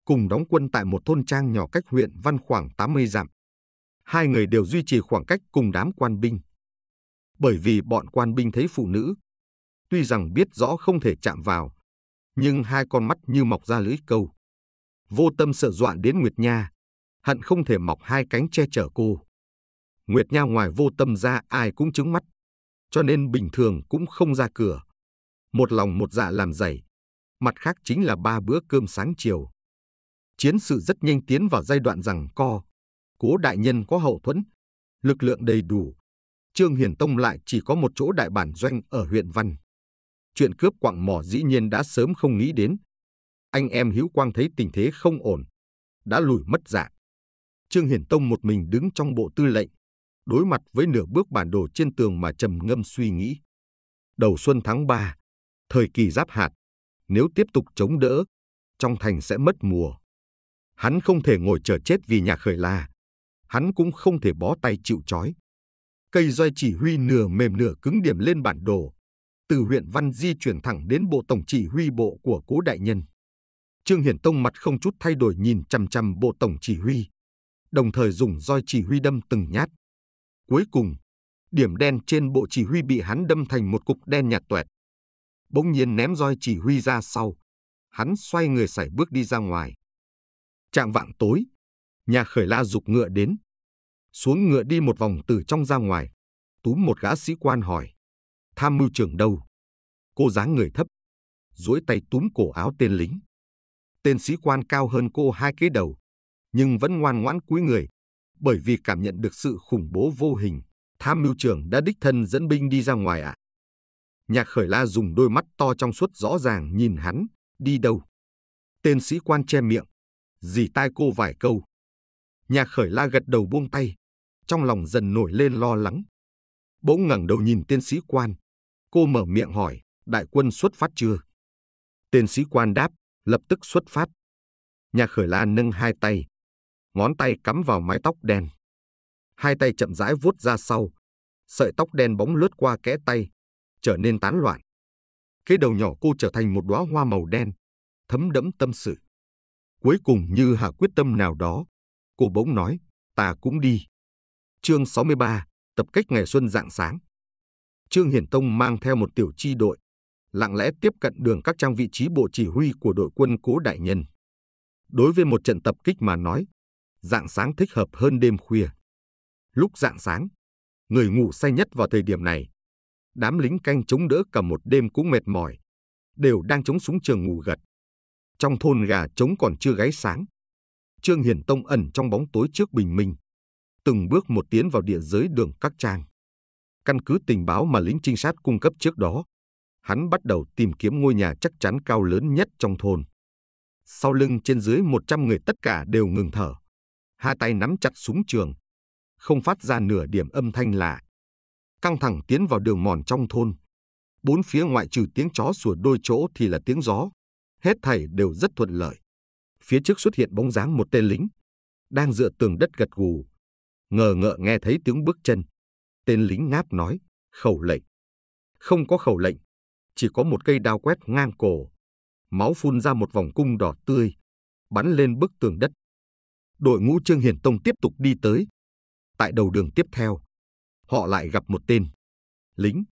cùng đóng quân tại một thôn trang nhỏ cách huyện Văn khoảng 80 dặm. Hai người đều duy trì khoảng cách cùng đám quan binh. Bởi vì bọn quan binh thấy phụ nữ, tuy rằng biết rõ không thể chạm vào, nhưng hai con mắt như mọc ra lưỡi câu vô tâm sợ dọa đến Nguyệt Nha, hận không thể mọc hai cánh che chở cô. Nguyệt Nha ngoài vô tâm ra ai cũng chứng mắt, cho nên bình thường cũng không ra cửa. Một lòng một dạ làm giày, mặt khác chính là ba bữa cơm sáng chiều. Chiến sự rất nhanh tiến vào giai đoạn rằng co, cố đại nhân có hậu thuẫn, lực lượng đầy đủ. Trương Hiển Tông lại chỉ có một chỗ đại bản doanh ở huyện Văn. Chuyện cướp quặng mỏ dĩ nhiên đã sớm không nghĩ đến, anh em Hữu Quang thấy tình thế không ổn, đã lùi mất dạng. Trương Hiển Tông một mình đứng trong bộ tư lệnh, đối mặt với nửa bước bản đồ trên tường mà trầm ngâm suy nghĩ. Đầu xuân tháng 3, thời kỳ giáp hạt, nếu tiếp tục chống đỡ, trong thành sẽ mất mùa. Hắn không thể ngồi chờ chết vì nhà khởi la, hắn cũng không thể bó tay chịu trói. Cây roi chỉ huy nửa mềm nửa cứng điểm lên bản đồ, từ huyện Văn Di chuyển thẳng đến bộ tổng chỉ huy bộ của Cố Đại Nhân. Trương Hiển Tông mặt không chút thay đổi nhìn chằm chằm bộ tổng chỉ huy, đồng thời dùng roi chỉ huy đâm từng nhát. Cuối cùng, điểm đen trên bộ chỉ huy bị hắn đâm thành một cục đen nhạt tuẹt. Bỗng nhiên ném roi chỉ huy ra sau, hắn xoay người sải bước đi ra ngoài. Trạng vạng tối, nhà khởi la dục ngựa đến. Xuống ngựa đi một vòng từ trong ra ngoài, túm một gã sĩ quan hỏi. Tham mưu trưởng đâu? Cô dáng người thấp, duỗi tay túm cổ áo tên lính tên sĩ quan cao hơn cô hai cái đầu, nhưng vẫn ngoan ngoãn cúi người, bởi vì cảm nhận được sự khủng bố vô hình, tham mưu trưởng đã đích thân dẫn binh đi ra ngoài ạ. À. Nhạc khởi la dùng đôi mắt to trong suốt rõ ràng nhìn hắn, đi đâu? Tên sĩ quan che miệng, dì tai cô vài câu. Nhạc khởi la gật đầu buông tay, trong lòng dần nổi lên lo lắng. Bỗng ngẩng đầu nhìn tên sĩ quan, cô mở miệng hỏi, đại quân xuất phát chưa? Tên sĩ quan đáp, lập tức xuất phát. Nhà khởi la nâng hai tay, ngón tay cắm vào mái tóc đen. Hai tay chậm rãi vuốt ra sau, sợi tóc đen bóng lướt qua kẽ tay, trở nên tán loạn. Cái đầu nhỏ cô trở thành một đóa hoa màu đen, thấm đẫm tâm sự. Cuối cùng như hạ quyết tâm nào đó, cô bỗng nói, ta cũng đi. Chương 63, tập cách ngày xuân dạng sáng. Trương Hiển Tông mang theo một tiểu chi đội, lặng lẽ tiếp cận đường các trang vị trí bộ chỉ huy của đội quân cố đại nhân. Đối với một trận tập kích mà nói, dạng sáng thích hợp hơn đêm khuya. Lúc dạng sáng, người ngủ say nhất vào thời điểm này, đám lính canh chống đỡ cả một đêm cũng mệt mỏi, đều đang chống súng trường ngủ gật. Trong thôn gà trống còn chưa gáy sáng, Trương Hiển Tông ẩn trong bóng tối trước bình minh, từng bước một tiến vào địa giới đường các trang. Căn cứ tình báo mà lính trinh sát cung cấp trước đó, hắn bắt đầu tìm kiếm ngôi nhà chắc chắn cao lớn nhất trong thôn. Sau lưng trên dưới 100 người tất cả đều ngừng thở. Hai tay nắm chặt súng trường. Không phát ra nửa điểm âm thanh lạ. Căng thẳng tiến vào đường mòn trong thôn. Bốn phía ngoại trừ tiếng chó sủa đôi chỗ thì là tiếng gió. Hết thảy đều rất thuận lợi. Phía trước xuất hiện bóng dáng một tên lính. Đang dựa tường đất gật gù. Ngờ ngợ nghe thấy tiếng bước chân. Tên lính ngáp nói, khẩu lệnh. Không có khẩu lệnh, chỉ có một cây đao quét ngang cổ. Máu phun ra một vòng cung đỏ tươi, bắn lên bức tường đất. Đội ngũ Trương Hiển Tông tiếp tục đi tới. Tại đầu đường tiếp theo, họ lại gặp một tên. Lính.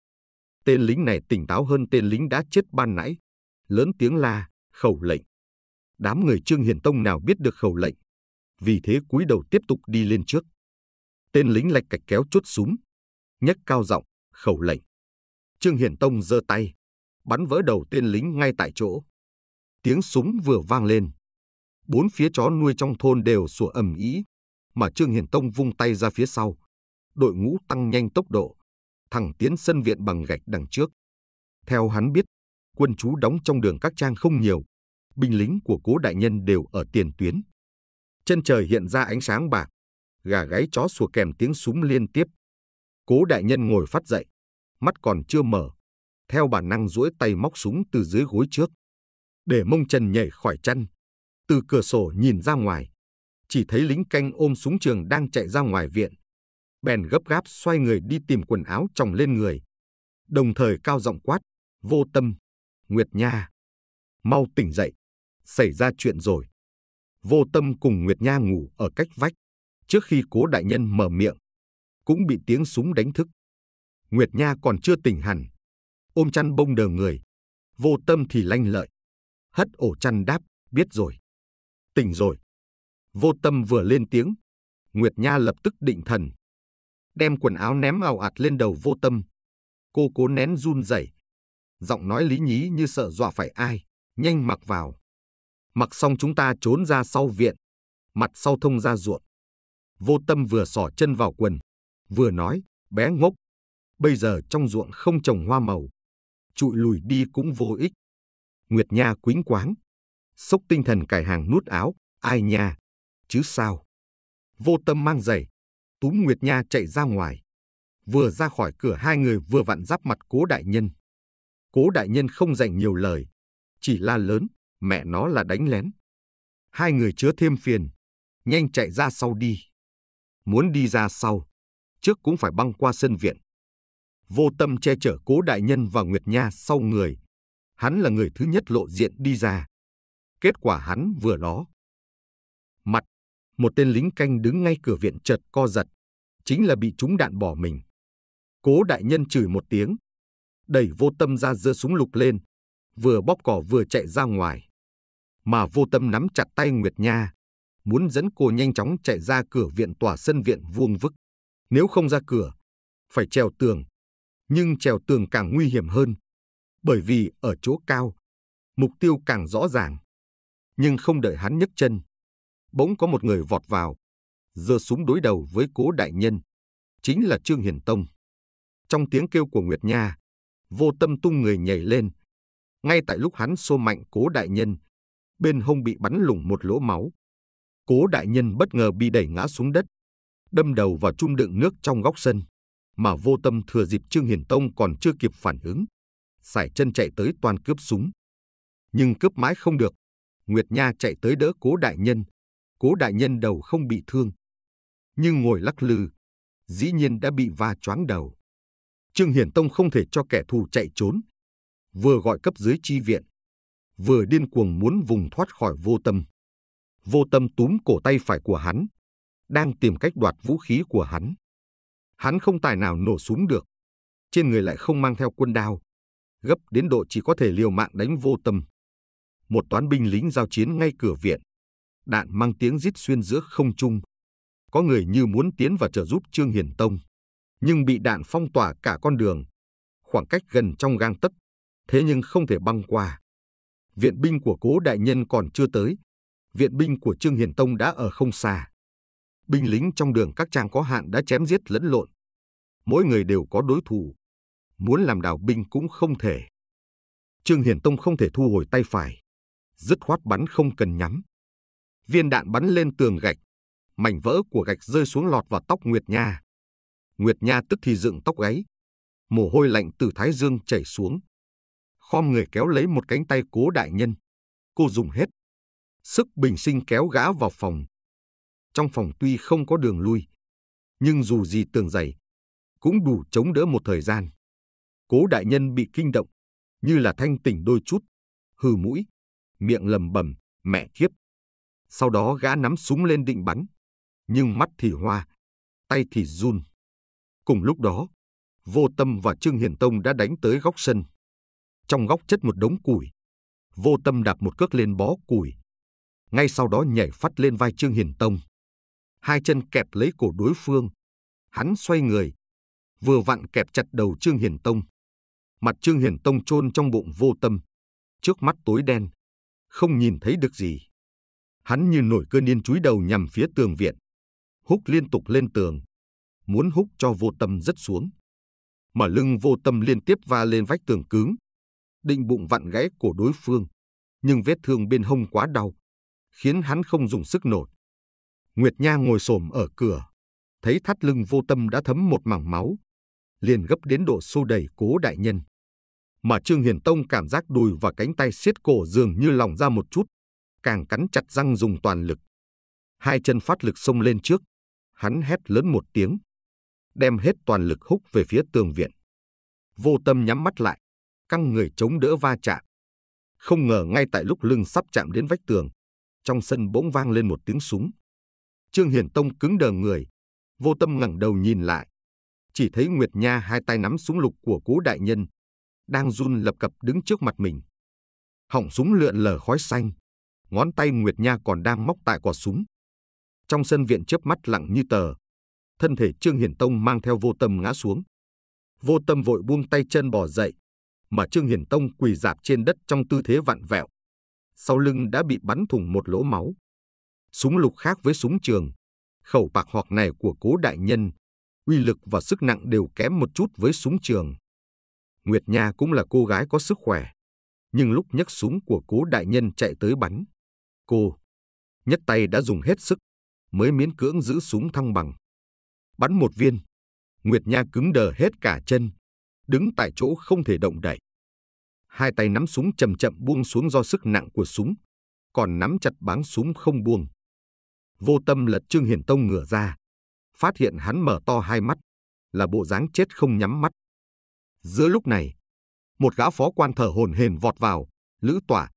Tên lính này tỉnh táo hơn tên lính đã chết ban nãy. Lớn tiếng la, khẩu lệnh. Đám người Trương Hiển Tông nào biết được khẩu lệnh. Vì thế cúi đầu tiếp tục đi lên trước. Tên lính lạch cạch kéo chốt súng. nhấc cao giọng, khẩu lệnh. Trương Hiển Tông giơ tay, bắn vỡ đầu tên lính ngay tại chỗ. Tiếng súng vừa vang lên. Bốn phía chó nuôi trong thôn đều sủa ầm ĩ, mà Trương Hiền Tông vung tay ra phía sau. Đội ngũ tăng nhanh tốc độ, thẳng tiến sân viện bằng gạch đằng trước. Theo hắn biết, quân chú đóng trong đường các trang không nhiều, binh lính của cố đại nhân đều ở tiền tuyến. Chân trời hiện ra ánh sáng bạc, gà gáy chó sủa kèm tiếng súng liên tiếp. Cố đại nhân ngồi phát dậy, mắt còn chưa mở, theo bản năng duỗi tay móc súng từ dưới gối trước. Để mông chân nhảy khỏi chân, từ cửa sổ nhìn ra ngoài, chỉ thấy lính canh ôm súng trường đang chạy ra ngoài viện. Bèn gấp gáp xoay người đi tìm quần áo tròng lên người. Đồng thời cao giọng quát, vô tâm, Nguyệt Nha. Mau tỉnh dậy, xảy ra chuyện rồi. Vô tâm cùng Nguyệt Nha ngủ ở cách vách, trước khi cố đại nhân mở miệng, cũng bị tiếng súng đánh thức. Nguyệt Nha còn chưa tỉnh hẳn, ôm chăn bông đờ người. Vô tâm thì lanh lợi. Hất ổ chăn đáp, biết rồi. Tỉnh rồi. Vô tâm vừa lên tiếng. Nguyệt Nha lập tức định thần. Đem quần áo ném ào ạt lên đầu vô tâm. Cô cố nén run rẩy Giọng nói lý nhí như sợ dọa phải ai. Nhanh mặc vào. Mặc xong chúng ta trốn ra sau viện. Mặt sau thông ra ruộng. Vô tâm vừa xỏ chân vào quần. Vừa nói, bé ngốc. Bây giờ trong ruộng không trồng hoa màu trụi lùi đi cũng vô ích. Nguyệt Nha quính quáng, sốc tinh thần cải hàng nút áo, ai nha, chứ sao. Vô tâm mang giày, túm Nguyệt Nha chạy ra ngoài. Vừa ra khỏi cửa hai người vừa vặn giáp mặt cố đại nhân. Cố đại nhân không dành nhiều lời, chỉ la lớn, mẹ nó là đánh lén. Hai người chứa thêm phiền, nhanh chạy ra sau đi. Muốn đi ra sau, trước cũng phải băng qua sân viện vô tâm che chở cố đại nhân và Nguyệt Nha sau người. Hắn là người thứ nhất lộ diện đi ra. Kết quả hắn vừa đó. Mặt, một tên lính canh đứng ngay cửa viện chợt co giật, chính là bị trúng đạn bỏ mình. Cố đại nhân chửi một tiếng, đẩy vô tâm ra giơ súng lục lên, vừa bóp cỏ vừa chạy ra ngoài. Mà vô tâm nắm chặt tay Nguyệt Nha, muốn dẫn cô nhanh chóng chạy ra cửa viện tòa sân viện vuông vức. Nếu không ra cửa, phải treo tường, nhưng trèo tường càng nguy hiểm hơn, bởi vì ở chỗ cao, mục tiêu càng rõ ràng. Nhưng không đợi hắn nhấc chân, bỗng có một người vọt vào, giơ súng đối đầu với cố đại nhân, chính là Trương Hiền Tông. Trong tiếng kêu của Nguyệt Nha, vô tâm tung người nhảy lên. Ngay tại lúc hắn xô mạnh cố đại nhân, bên hông bị bắn lủng một lỗ máu. Cố đại nhân bất ngờ bị đẩy ngã xuống đất, đâm đầu vào chung đựng nước trong góc sân mà vô tâm thừa dịp Trương Hiển Tông còn chưa kịp phản ứng. Sải chân chạy tới toàn cướp súng. Nhưng cướp mãi không được. Nguyệt Nha chạy tới đỡ cố đại nhân. Cố đại nhân đầu không bị thương. Nhưng ngồi lắc lư, dĩ nhiên đã bị va choáng đầu. Trương Hiển Tông không thể cho kẻ thù chạy trốn. Vừa gọi cấp dưới chi viện, vừa điên cuồng muốn vùng thoát khỏi vô tâm. Vô tâm túm cổ tay phải của hắn, đang tìm cách đoạt vũ khí của hắn hắn không tài nào nổ súng được. Trên người lại không mang theo quân đao, gấp đến độ chỉ có thể liều mạng đánh vô tâm. Một toán binh lính giao chiến ngay cửa viện, đạn mang tiếng rít xuyên giữa không trung. Có người như muốn tiến và trợ giúp Trương Hiền Tông, nhưng bị đạn phong tỏa cả con đường, khoảng cách gần trong gang tấc, thế nhưng không thể băng qua. Viện binh của Cố đại nhân còn chưa tới, viện binh của Trương Hiền Tông đã ở không xa binh lính trong đường các trang có hạn đã chém giết lẫn lộn. Mỗi người đều có đối thủ, muốn làm đào binh cũng không thể. Trương Hiển Tông không thể thu hồi tay phải, dứt khoát bắn không cần nhắm. Viên đạn bắn lên tường gạch, mảnh vỡ của gạch rơi xuống lọt vào tóc Nguyệt Nha. Nguyệt Nha tức thì dựng tóc gáy, mồ hôi lạnh từ thái dương chảy xuống. Khom người kéo lấy một cánh tay cố đại nhân. Cô dùng hết. Sức bình sinh kéo gã vào phòng, trong phòng tuy không có đường lui, nhưng dù gì tường dày, cũng đủ chống đỡ một thời gian. Cố đại nhân bị kinh động, như là thanh tỉnh đôi chút, hừ mũi, miệng lầm bầm, mẹ kiếp. Sau đó gã nắm súng lên định bắn, nhưng mắt thì hoa, tay thì run. Cùng lúc đó, Vô Tâm và Trương Hiền Tông đã đánh tới góc sân. Trong góc chất một đống củi. Vô Tâm đạp một cước lên bó củi. Ngay sau đó nhảy phát lên vai Trương Hiền Tông hai chân kẹp lấy cổ đối phương. Hắn xoay người, vừa vặn kẹp chặt đầu Trương hiển Tông. Mặt Trương hiển Tông chôn trong bụng vô tâm, trước mắt tối đen, không nhìn thấy được gì. Hắn như nổi cơn điên chúi đầu nhằm phía tường viện, húc liên tục lên tường, muốn húc cho vô tâm rất xuống. mở lưng vô tâm liên tiếp va lên vách tường cứng, định bụng vặn gãy cổ đối phương, nhưng vết thương bên hông quá đau, khiến hắn không dùng sức nổi. Nguyệt Nha ngồi xổm ở cửa, thấy thắt lưng vô tâm đã thấm một mảng máu, liền gấp đến độ xô đẩy cố đại nhân. Mà Trương Hiền Tông cảm giác đùi và cánh tay siết cổ dường như lòng ra một chút, càng cắn chặt răng dùng toàn lực. Hai chân phát lực xông lên trước, hắn hét lớn một tiếng, đem hết toàn lực húc về phía tường viện. Vô tâm nhắm mắt lại, căng người chống đỡ va chạm. Không ngờ ngay tại lúc lưng sắp chạm đến vách tường, trong sân bỗng vang lên một tiếng súng. Trương Hiển Tông cứng đờ người, vô tâm ngẩng đầu nhìn lại. Chỉ thấy Nguyệt Nha hai tay nắm súng lục của cố đại nhân, đang run lập cập đứng trước mặt mình. họng súng lượn lờ khói xanh, ngón tay Nguyệt Nha còn đang móc tại quả súng. Trong sân viện chớp mắt lặng như tờ, thân thể Trương Hiển Tông mang theo vô tâm ngã xuống. Vô tâm vội buông tay chân bỏ dậy, mà Trương Hiển Tông quỳ dạp trên đất trong tư thế vặn vẹo. Sau lưng đã bị bắn thủng một lỗ máu súng lục khác với súng trường, khẩu bạc hoặc này của cố đại nhân, uy lực và sức nặng đều kém một chút với súng trường. Nguyệt Nha cũng là cô gái có sức khỏe, nhưng lúc nhấc súng của cố đại nhân chạy tới bắn, cô nhấc tay đã dùng hết sức, mới miễn cưỡng giữ súng thăng bằng. Bắn một viên, Nguyệt Nha cứng đờ hết cả chân, đứng tại chỗ không thể động đậy. Hai tay nắm súng chậm chậm buông xuống do sức nặng của súng, còn nắm chặt báng súng không buông. Vô tâm lật Trương Hiển Tông ngửa ra, phát hiện hắn mở to hai mắt, là bộ dáng chết không nhắm mắt. Giữa lúc này, một gã phó quan thở hồn hền vọt vào, lữ tỏa.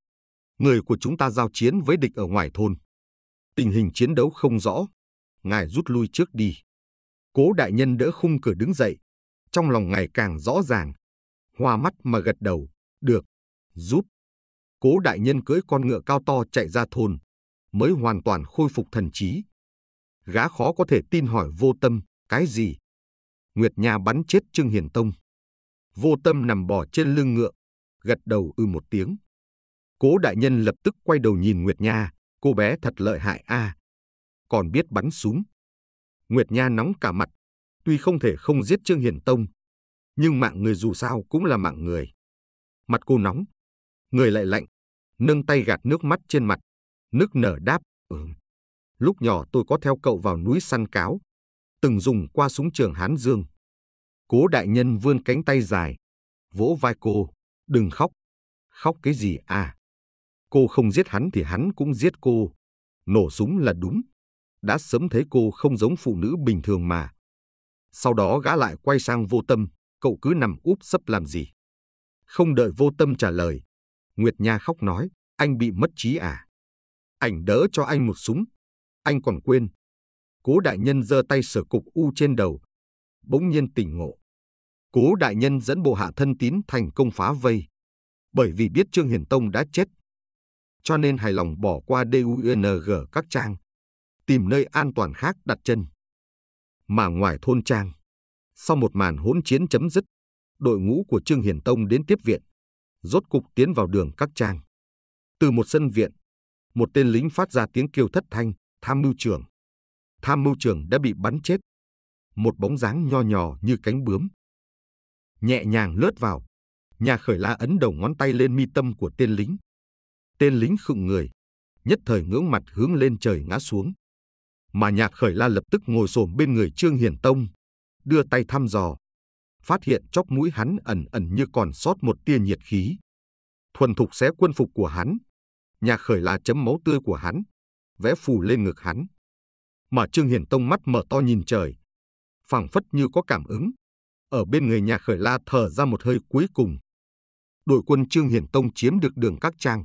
Người của chúng ta giao chiến với địch ở ngoài thôn. Tình hình chiến đấu không rõ. Ngài rút lui trước đi. Cố đại nhân đỡ khung cửa đứng dậy. Trong lòng ngày càng rõ ràng. Hoa mắt mà gật đầu. Được. rút. Cố đại nhân cưỡi con ngựa cao to chạy ra thôn mới hoàn toàn khôi phục thần trí. Gã khó có thể tin hỏi vô tâm, cái gì? Nguyệt Nha bắn chết Trương Hiền Tông. Vô tâm nằm bò trên lưng ngựa, gật đầu ư ừ một tiếng. Cố đại nhân lập tức quay đầu nhìn Nguyệt Nha, cô bé thật lợi hại a, à. còn biết bắn súng. Nguyệt Nha nóng cả mặt, tuy không thể không giết Trương Hiền Tông, nhưng mạng người dù sao cũng là mạng người. Mặt cô nóng, người lại lạnh, nâng tay gạt nước mắt trên mặt, nức nở đáp, ừ. Lúc nhỏ tôi có theo cậu vào núi săn cáo, từng dùng qua súng trường Hán Dương. Cố đại nhân vươn cánh tay dài, vỗ vai cô, đừng khóc. Khóc cái gì à? Cô không giết hắn thì hắn cũng giết cô. Nổ súng là đúng. Đã sớm thấy cô không giống phụ nữ bình thường mà. Sau đó gã lại quay sang vô tâm, cậu cứ nằm úp sấp làm gì? Không đợi vô tâm trả lời. Nguyệt Nha khóc nói, anh bị mất trí à? Ảnh đỡ cho anh một súng. Anh còn quên. Cố đại nhân giơ tay sửa cục u trên đầu. Bỗng nhiên tỉnh ngộ. Cố đại nhân dẫn bộ hạ thân tín thành công phá vây. Bởi vì biết Trương Hiển Tông đã chết. Cho nên hài lòng bỏ qua DUNG các trang. Tìm nơi an toàn khác đặt chân. Mà ngoài thôn trang. Sau một màn hỗn chiến chấm dứt, đội ngũ của Trương Hiển Tông đến tiếp viện. Rốt cục tiến vào đường các trang. Từ một sân viện, một tên lính phát ra tiếng kêu thất thanh, tham mưu trưởng. Tham mưu trưởng đã bị bắn chết. Một bóng dáng nho nhỏ như cánh bướm. Nhẹ nhàng lướt vào, nhà khởi la ấn đầu ngón tay lên mi tâm của tên lính. Tên lính khựng người, nhất thời ngưỡng mặt hướng lên trời ngã xuống. Mà nhà khởi la lập tức ngồi xổm bên người Trương Hiển Tông, đưa tay thăm dò, phát hiện chóp mũi hắn ẩn ẩn như còn sót một tia nhiệt khí. Thuần thục xé quân phục của hắn, nhà khởi là chấm máu tươi của hắn, vẽ phù lên ngực hắn. Mà Trương Hiển Tông mắt mở to nhìn trời, phảng phất như có cảm ứng. Ở bên người nhà khởi la thở ra một hơi cuối cùng. Đội quân Trương Hiển Tông chiếm được đường các trang.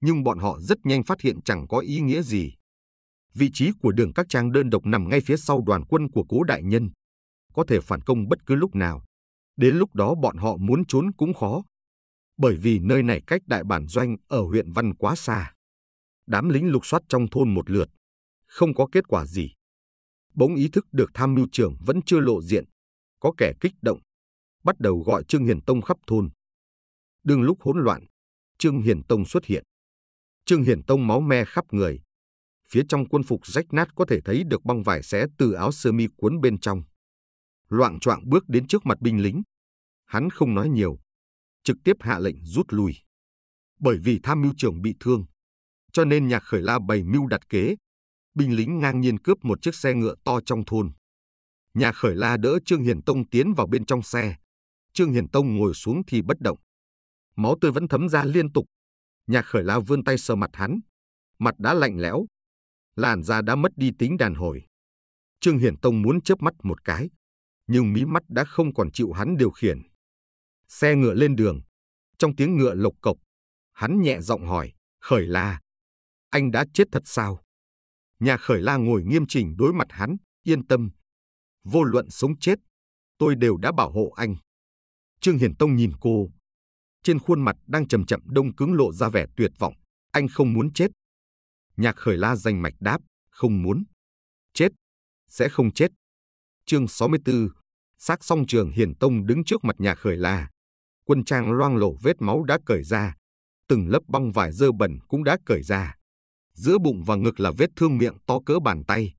Nhưng bọn họ rất nhanh phát hiện chẳng có ý nghĩa gì. Vị trí của đường các trang đơn độc nằm ngay phía sau đoàn quân của cố đại nhân. Có thể phản công bất cứ lúc nào. Đến lúc đó bọn họ muốn trốn cũng khó, bởi vì nơi này cách đại bản doanh ở huyện Văn quá xa. Đám lính lục soát trong thôn một lượt, không có kết quả gì. Bỗng ý thức được tham mưu trưởng vẫn chưa lộ diện, có kẻ kích động, bắt đầu gọi Trương Hiền Tông khắp thôn. Đương lúc hỗn loạn, Trương Hiền Tông xuất hiện. Trương Hiền Tông máu me khắp người. Phía trong quân phục rách nát có thể thấy được băng vải xé từ áo sơ mi cuốn bên trong. Loạn choạng bước đến trước mặt binh lính. Hắn không nói nhiều, trực tiếp hạ lệnh rút lui. Bởi vì tham mưu trưởng bị thương, cho nên nhà khởi la bày mưu đặt kế. Binh lính ngang nhiên cướp một chiếc xe ngựa to trong thôn. Nhà khởi la đỡ Trương Hiển Tông tiến vào bên trong xe. Trương Hiển Tông ngồi xuống thì bất động. Máu tươi vẫn thấm ra liên tục. Nhà khởi la vươn tay sờ mặt hắn. Mặt đã lạnh lẽo. Làn da đã mất đi tính đàn hồi. Trương Hiển Tông muốn chớp mắt một cái. Nhưng mí mắt đã không còn chịu hắn điều khiển. Xe ngựa lên đường. Trong tiếng ngựa lộc cộc, hắn nhẹ giọng hỏi, khởi la. Anh đã chết thật sao? Nhà khởi la ngồi nghiêm chỉnh đối mặt hắn, yên tâm. Vô luận sống chết, tôi đều đã bảo hộ anh. Trương Hiển Tông nhìn cô. Trên khuôn mặt đang chậm chậm đông cứng lộ ra vẻ tuyệt vọng. Anh không muốn chết. Nhạc khởi la danh mạch đáp, không muốn. Chết, sẽ không chết. Chương 64, xác song trường Hiển Tông đứng trước mặt nhà khởi la quân trang loang lổ vết máu đã cởi ra, từng lớp băng vải dơ bẩn cũng đã cởi ra. Giữa bụng và ngực là vết thương miệng to cỡ bàn tay.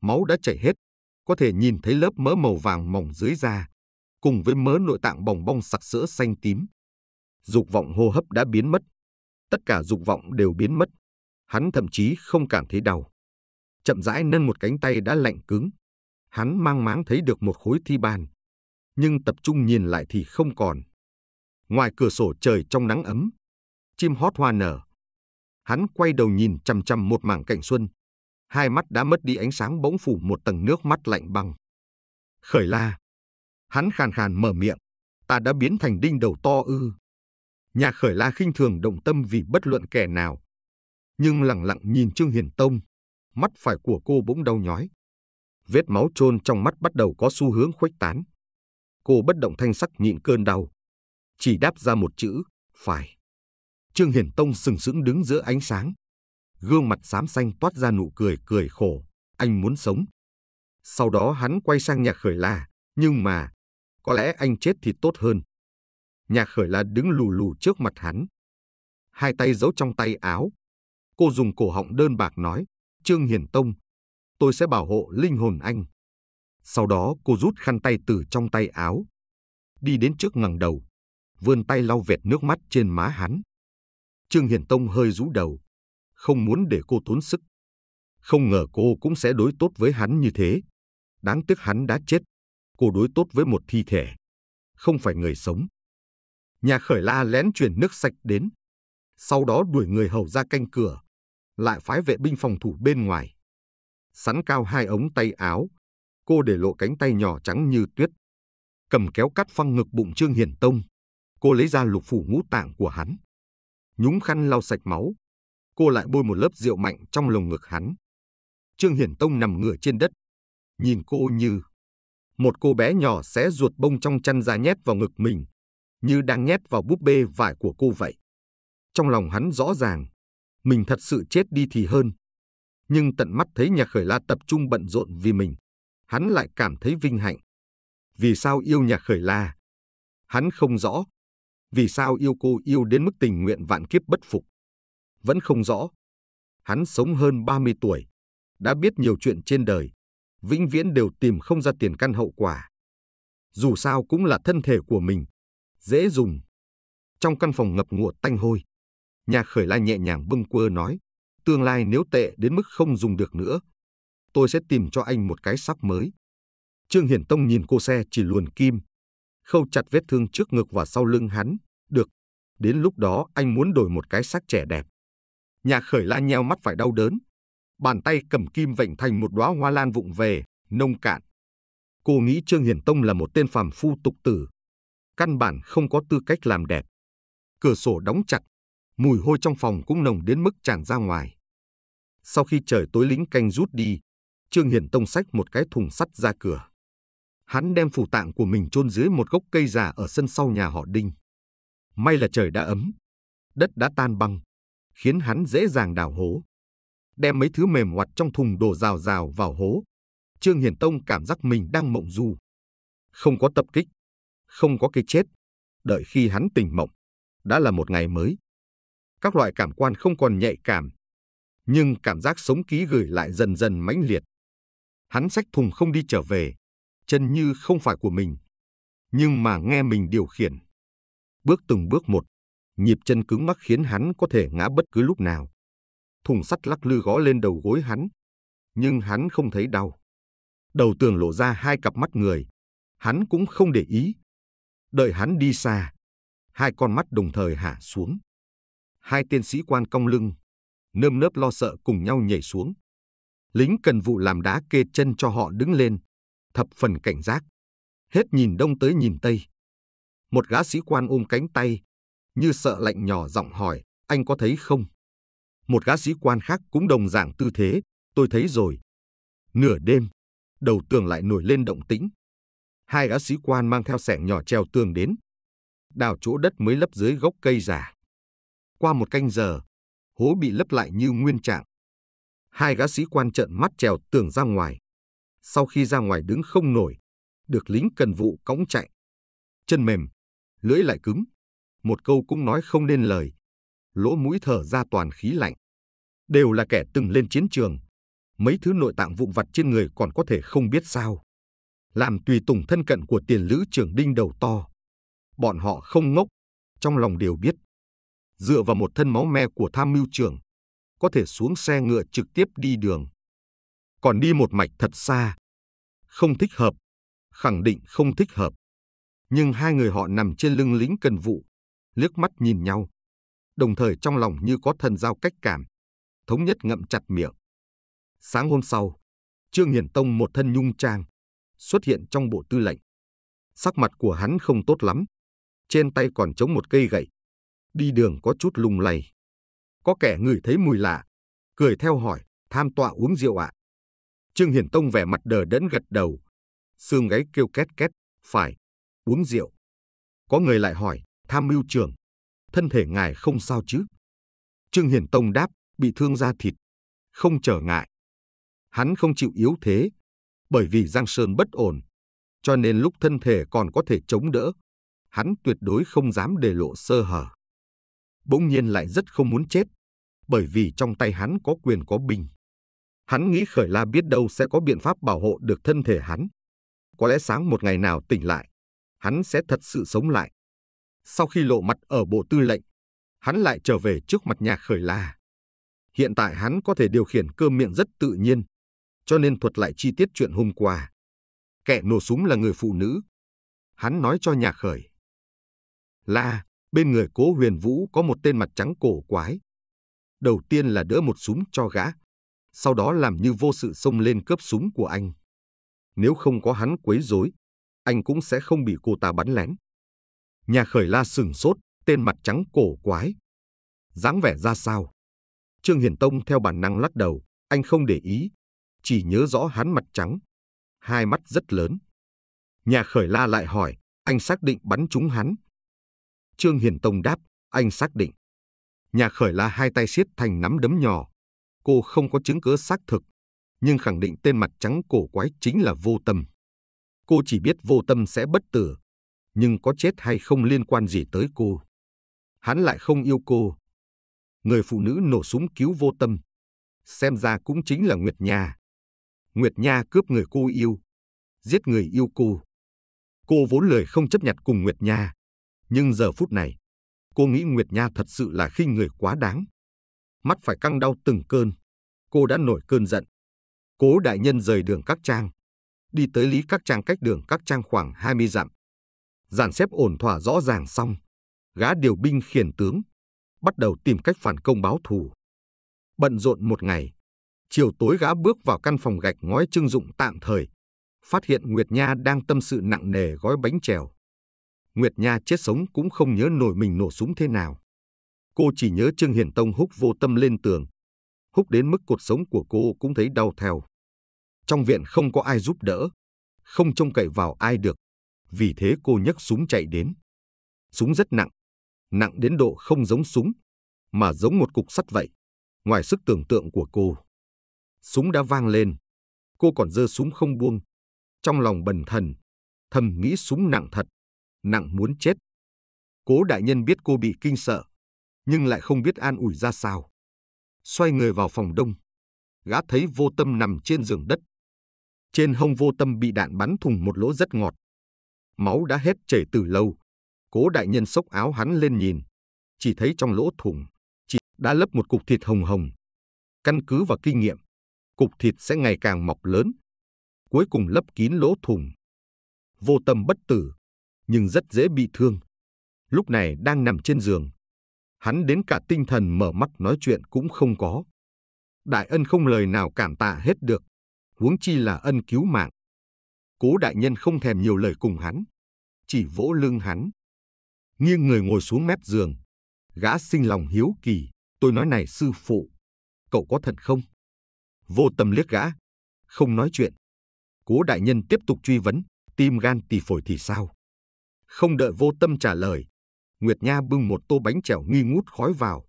Máu đã chảy hết, có thể nhìn thấy lớp mỡ màu vàng mỏng dưới da, cùng với mớ nội tạng bồng bong sặc sỡ xanh tím. Dục vọng hô hấp đã biến mất, tất cả dục vọng đều biến mất. Hắn thậm chí không cảm thấy đau. Chậm rãi nâng một cánh tay đã lạnh cứng. Hắn mang máng thấy được một khối thi bàn. Nhưng tập trung nhìn lại thì không còn. Ngoài cửa sổ trời trong nắng ấm, chim hót hoa nở. Hắn quay đầu nhìn chằm chằm một mảng cảnh xuân. Hai mắt đã mất đi ánh sáng bỗng phủ một tầng nước mắt lạnh băng. Khởi la. Hắn khàn khàn mở miệng. Ta đã biến thành đinh đầu to ư. Nhà khởi la khinh thường động tâm vì bất luận kẻ nào. Nhưng lặng lặng nhìn Trương Hiền Tông. Mắt phải của cô bỗng đau nhói. Vết máu trôn trong mắt bắt đầu có xu hướng khuếch tán. Cô bất động thanh sắc nhịn cơn đau chỉ đáp ra một chữ, phải. Trương Hiển Tông sừng sững đứng giữa ánh sáng. Gương mặt xám xanh toát ra nụ cười cười khổ, anh muốn sống. Sau đó hắn quay sang nhà khởi la, nhưng mà, có lẽ anh chết thì tốt hơn. Nhà khởi la đứng lù lù trước mặt hắn. Hai tay giấu trong tay áo. Cô dùng cổ họng đơn bạc nói, Trương Hiển Tông, tôi sẽ bảo hộ linh hồn anh. Sau đó cô rút khăn tay từ trong tay áo. Đi đến trước ngẩng đầu, vươn tay lau vẹt nước mắt trên má hắn. Trương hiền Tông hơi rũ đầu, không muốn để cô tốn sức. Không ngờ cô cũng sẽ đối tốt với hắn như thế. Đáng tiếc hắn đã chết, cô đối tốt với một thi thể, không phải người sống. Nhà khởi la lén chuyển nước sạch đến, sau đó đuổi người hầu ra canh cửa, lại phái vệ binh phòng thủ bên ngoài. Sắn cao hai ống tay áo, cô để lộ cánh tay nhỏ trắng như tuyết, cầm kéo cắt phăng ngực bụng Trương hiền Tông cô lấy ra lục phủ ngũ tạng của hắn. Nhúng khăn lau sạch máu, cô lại bôi một lớp rượu mạnh trong lồng ngực hắn. Trương Hiển Tông nằm ngửa trên đất, nhìn cô như một cô bé nhỏ xé ruột bông trong chăn ra nhét vào ngực mình, như đang nhét vào búp bê vải của cô vậy. Trong lòng hắn rõ ràng, mình thật sự chết đi thì hơn. Nhưng tận mắt thấy nhà khởi la tập trung bận rộn vì mình, hắn lại cảm thấy vinh hạnh. Vì sao yêu nhà khởi la? Hắn không rõ, vì sao yêu cô yêu đến mức tình nguyện vạn kiếp bất phục. Vẫn không rõ. Hắn sống hơn 30 tuổi, đã biết nhiều chuyện trên đời, vĩnh viễn đều tìm không ra tiền căn hậu quả. Dù sao cũng là thân thể của mình, dễ dùng. Trong căn phòng ngập ngụa tanh hôi, nhà khởi la nhẹ nhàng bưng quơ nói, tương lai nếu tệ đến mức không dùng được nữa, tôi sẽ tìm cho anh một cái sắc mới. Trương Hiển Tông nhìn cô xe chỉ luồn kim, khâu chặt vết thương trước ngực và sau lưng hắn. Được, đến lúc đó anh muốn đổi một cái xác trẻ đẹp. Nhà khởi la nheo mắt phải đau đớn. Bàn tay cầm kim vệnh thành một đóa hoa lan vụng về, nông cạn. Cô nghĩ Trương Hiển Tông là một tên phàm phu tục tử. Căn bản không có tư cách làm đẹp. Cửa sổ đóng chặt, mùi hôi trong phòng cũng nồng đến mức tràn ra ngoài. Sau khi trời tối lính canh rút đi, Trương Hiển Tông xách một cái thùng sắt ra cửa hắn đem phủ tạng của mình chôn dưới một gốc cây già ở sân sau nhà họ Đinh. May là trời đã ấm, đất đã tan băng, khiến hắn dễ dàng đào hố. Đem mấy thứ mềm hoạt trong thùng đổ rào rào vào hố. Trương Hiển Tông cảm giác mình đang mộng du. Không có tập kích, không có cái chết. Đợi khi hắn tỉnh mộng, đã là một ngày mới. Các loại cảm quan không còn nhạy cảm, nhưng cảm giác sống ký gửi lại dần dần mãnh liệt. Hắn sách thùng không đi trở về, chân như không phải của mình, nhưng mà nghe mình điều khiển. Bước từng bước một, nhịp chân cứng mắc khiến hắn có thể ngã bất cứ lúc nào. Thùng sắt lắc lư gõ lên đầu gối hắn, nhưng hắn không thấy đau. Đầu tường lộ ra hai cặp mắt người, hắn cũng không để ý. Đợi hắn đi xa, hai con mắt đồng thời hạ xuống. Hai tên sĩ quan cong lưng, nơm nớp lo sợ cùng nhau nhảy xuống. Lính cần vụ làm đá kê chân cho họ đứng lên, thập phần cảnh giác, hết nhìn đông tới nhìn tây. Một gã sĩ quan ôm cánh tay, như sợ lạnh nhỏ giọng hỏi, anh có thấy không? Một gã sĩ quan khác cũng đồng dạng tư thế, tôi thấy rồi. Nửa đêm, đầu tường lại nổi lên động tĩnh. Hai gã sĩ quan mang theo sẻng nhỏ treo tường đến. Đào chỗ đất mới lấp dưới gốc cây già. Qua một canh giờ, hố bị lấp lại như nguyên trạng. Hai gã sĩ quan trợn mắt trèo tường ra ngoài sau khi ra ngoài đứng không nổi, được lính cần vụ cõng chạy. Chân mềm, lưỡi lại cứng, một câu cũng nói không nên lời, lỗ mũi thở ra toàn khí lạnh. Đều là kẻ từng lên chiến trường, mấy thứ nội tạng vụn vặt trên người còn có thể không biết sao. Làm tùy tùng thân cận của tiền lữ trưởng đinh đầu to. Bọn họ không ngốc, trong lòng đều biết. Dựa vào một thân máu me của tham mưu trưởng, có thể xuống xe ngựa trực tiếp đi đường còn đi một mạch thật xa. Không thích hợp, khẳng định không thích hợp. Nhưng hai người họ nằm trên lưng lính cần vụ, liếc mắt nhìn nhau. Đồng thời trong lòng như có thần giao cách cảm, thống nhất ngậm chặt miệng. Sáng hôm sau, Trương Hiển Tông một thân nhung trang, xuất hiện trong bộ tư lệnh. Sắc mặt của hắn không tốt lắm, trên tay còn chống một cây gậy. Đi đường có chút lung lay. Có kẻ người thấy mùi lạ, cười theo hỏi, tham tọa uống rượu ạ. À? Trương Hiển Tông vẻ mặt đờ đẫn gật đầu, xương gáy kêu két két, phải, uống rượu. Có người lại hỏi, tham mưu trưởng, thân thể ngài không sao chứ? Trương Hiển Tông đáp, bị thương da thịt, không trở ngại. Hắn không chịu yếu thế, bởi vì Giang Sơn bất ổn, cho nên lúc thân thể còn có thể chống đỡ, hắn tuyệt đối không dám để lộ sơ hở. Bỗng nhiên lại rất không muốn chết, bởi vì trong tay hắn có quyền có binh. Hắn nghĩ khởi la biết đâu sẽ có biện pháp bảo hộ được thân thể hắn. Có lẽ sáng một ngày nào tỉnh lại, hắn sẽ thật sự sống lại. Sau khi lộ mặt ở bộ tư lệnh, hắn lại trở về trước mặt nhà khởi la. Hiện tại hắn có thể điều khiển cơ miệng rất tự nhiên, cho nên thuật lại chi tiết chuyện hôm qua. Kẻ nổ súng là người phụ nữ. Hắn nói cho nhà khởi. La, bên người cố huyền vũ có một tên mặt trắng cổ quái. Đầu tiên là đỡ một súng cho gã, sau đó làm như vô sự xông lên cướp súng của anh. Nếu không có hắn quấy rối, anh cũng sẽ không bị cô ta bắn lén. Nhà khởi la sừng sốt, tên mặt trắng cổ quái. dáng vẻ ra sao? Trương Hiển Tông theo bản năng lắc đầu, anh không để ý, chỉ nhớ rõ hắn mặt trắng. Hai mắt rất lớn. Nhà khởi la lại hỏi, anh xác định bắn trúng hắn. Trương Hiển Tông đáp, anh xác định. Nhà khởi la hai tay siết thành nắm đấm nhỏ, cô không có chứng cứ xác thực, nhưng khẳng định tên mặt trắng cổ quái chính là vô tâm. Cô chỉ biết vô tâm sẽ bất tử, nhưng có chết hay không liên quan gì tới cô. Hắn lại không yêu cô. Người phụ nữ nổ súng cứu vô tâm. Xem ra cũng chính là Nguyệt Nha. Nguyệt Nha cướp người cô yêu, giết người yêu cô. Cô vốn lời không chấp nhận cùng Nguyệt Nha. Nhưng giờ phút này, cô nghĩ Nguyệt Nha thật sự là khinh người quá đáng mắt phải căng đau từng cơn. Cô đã nổi cơn giận. Cố đại nhân rời đường các trang, đi tới lý các trang cách đường các trang khoảng 20 dặm. Giàn xếp ổn thỏa rõ ràng xong, gã điều binh khiển tướng, bắt đầu tìm cách phản công báo thù. Bận rộn một ngày, chiều tối gã bước vào căn phòng gạch ngói trưng dụng tạm thời, phát hiện Nguyệt Nha đang tâm sự nặng nề gói bánh trèo. Nguyệt Nha chết sống cũng không nhớ nổi mình nổ súng thế nào. Cô chỉ nhớ Trương Hiển Tông húc vô tâm lên tường. Húc đến mức cuộc sống của cô cũng thấy đau theo. Trong viện không có ai giúp đỡ, không trông cậy vào ai được. Vì thế cô nhấc súng chạy đến. Súng rất nặng, nặng đến độ không giống súng, mà giống một cục sắt vậy, ngoài sức tưởng tượng của cô. Súng đã vang lên, cô còn dơ súng không buông. Trong lòng bần thần, thầm nghĩ súng nặng thật, nặng muốn chết. Cố đại nhân biết cô bị kinh sợ, nhưng lại không biết an ủi ra sao. Xoay người vào phòng đông, gã thấy vô tâm nằm trên giường đất. Trên hông vô tâm bị đạn bắn thùng một lỗ rất ngọt. Máu đã hết chảy từ lâu. Cố đại nhân xốc áo hắn lên nhìn. Chỉ thấy trong lỗ thùng, chỉ đã lấp một cục thịt hồng hồng. Căn cứ vào kinh nghiệm, cục thịt sẽ ngày càng mọc lớn. Cuối cùng lấp kín lỗ thùng. Vô tâm bất tử, nhưng rất dễ bị thương. Lúc này đang nằm trên giường, hắn đến cả tinh thần mở mắt nói chuyện cũng không có. Đại ân không lời nào cảm tạ hết được, huống chi là ân cứu mạng. Cố đại nhân không thèm nhiều lời cùng hắn, chỉ vỗ lưng hắn. Nghiêng người ngồi xuống mép giường, gã sinh lòng hiếu kỳ, tôi nói này sư phụ, cậu có thật không? Vô tâm liếc gã, không nói chuyện. Cố đại nhân tiếp tục truy vấn, tim gan tỳ phổi thì sao? Không đợi vô tâm trả lời, Nguyệt Nha bưng một tô bánh trẻo nghi ngút khói vào.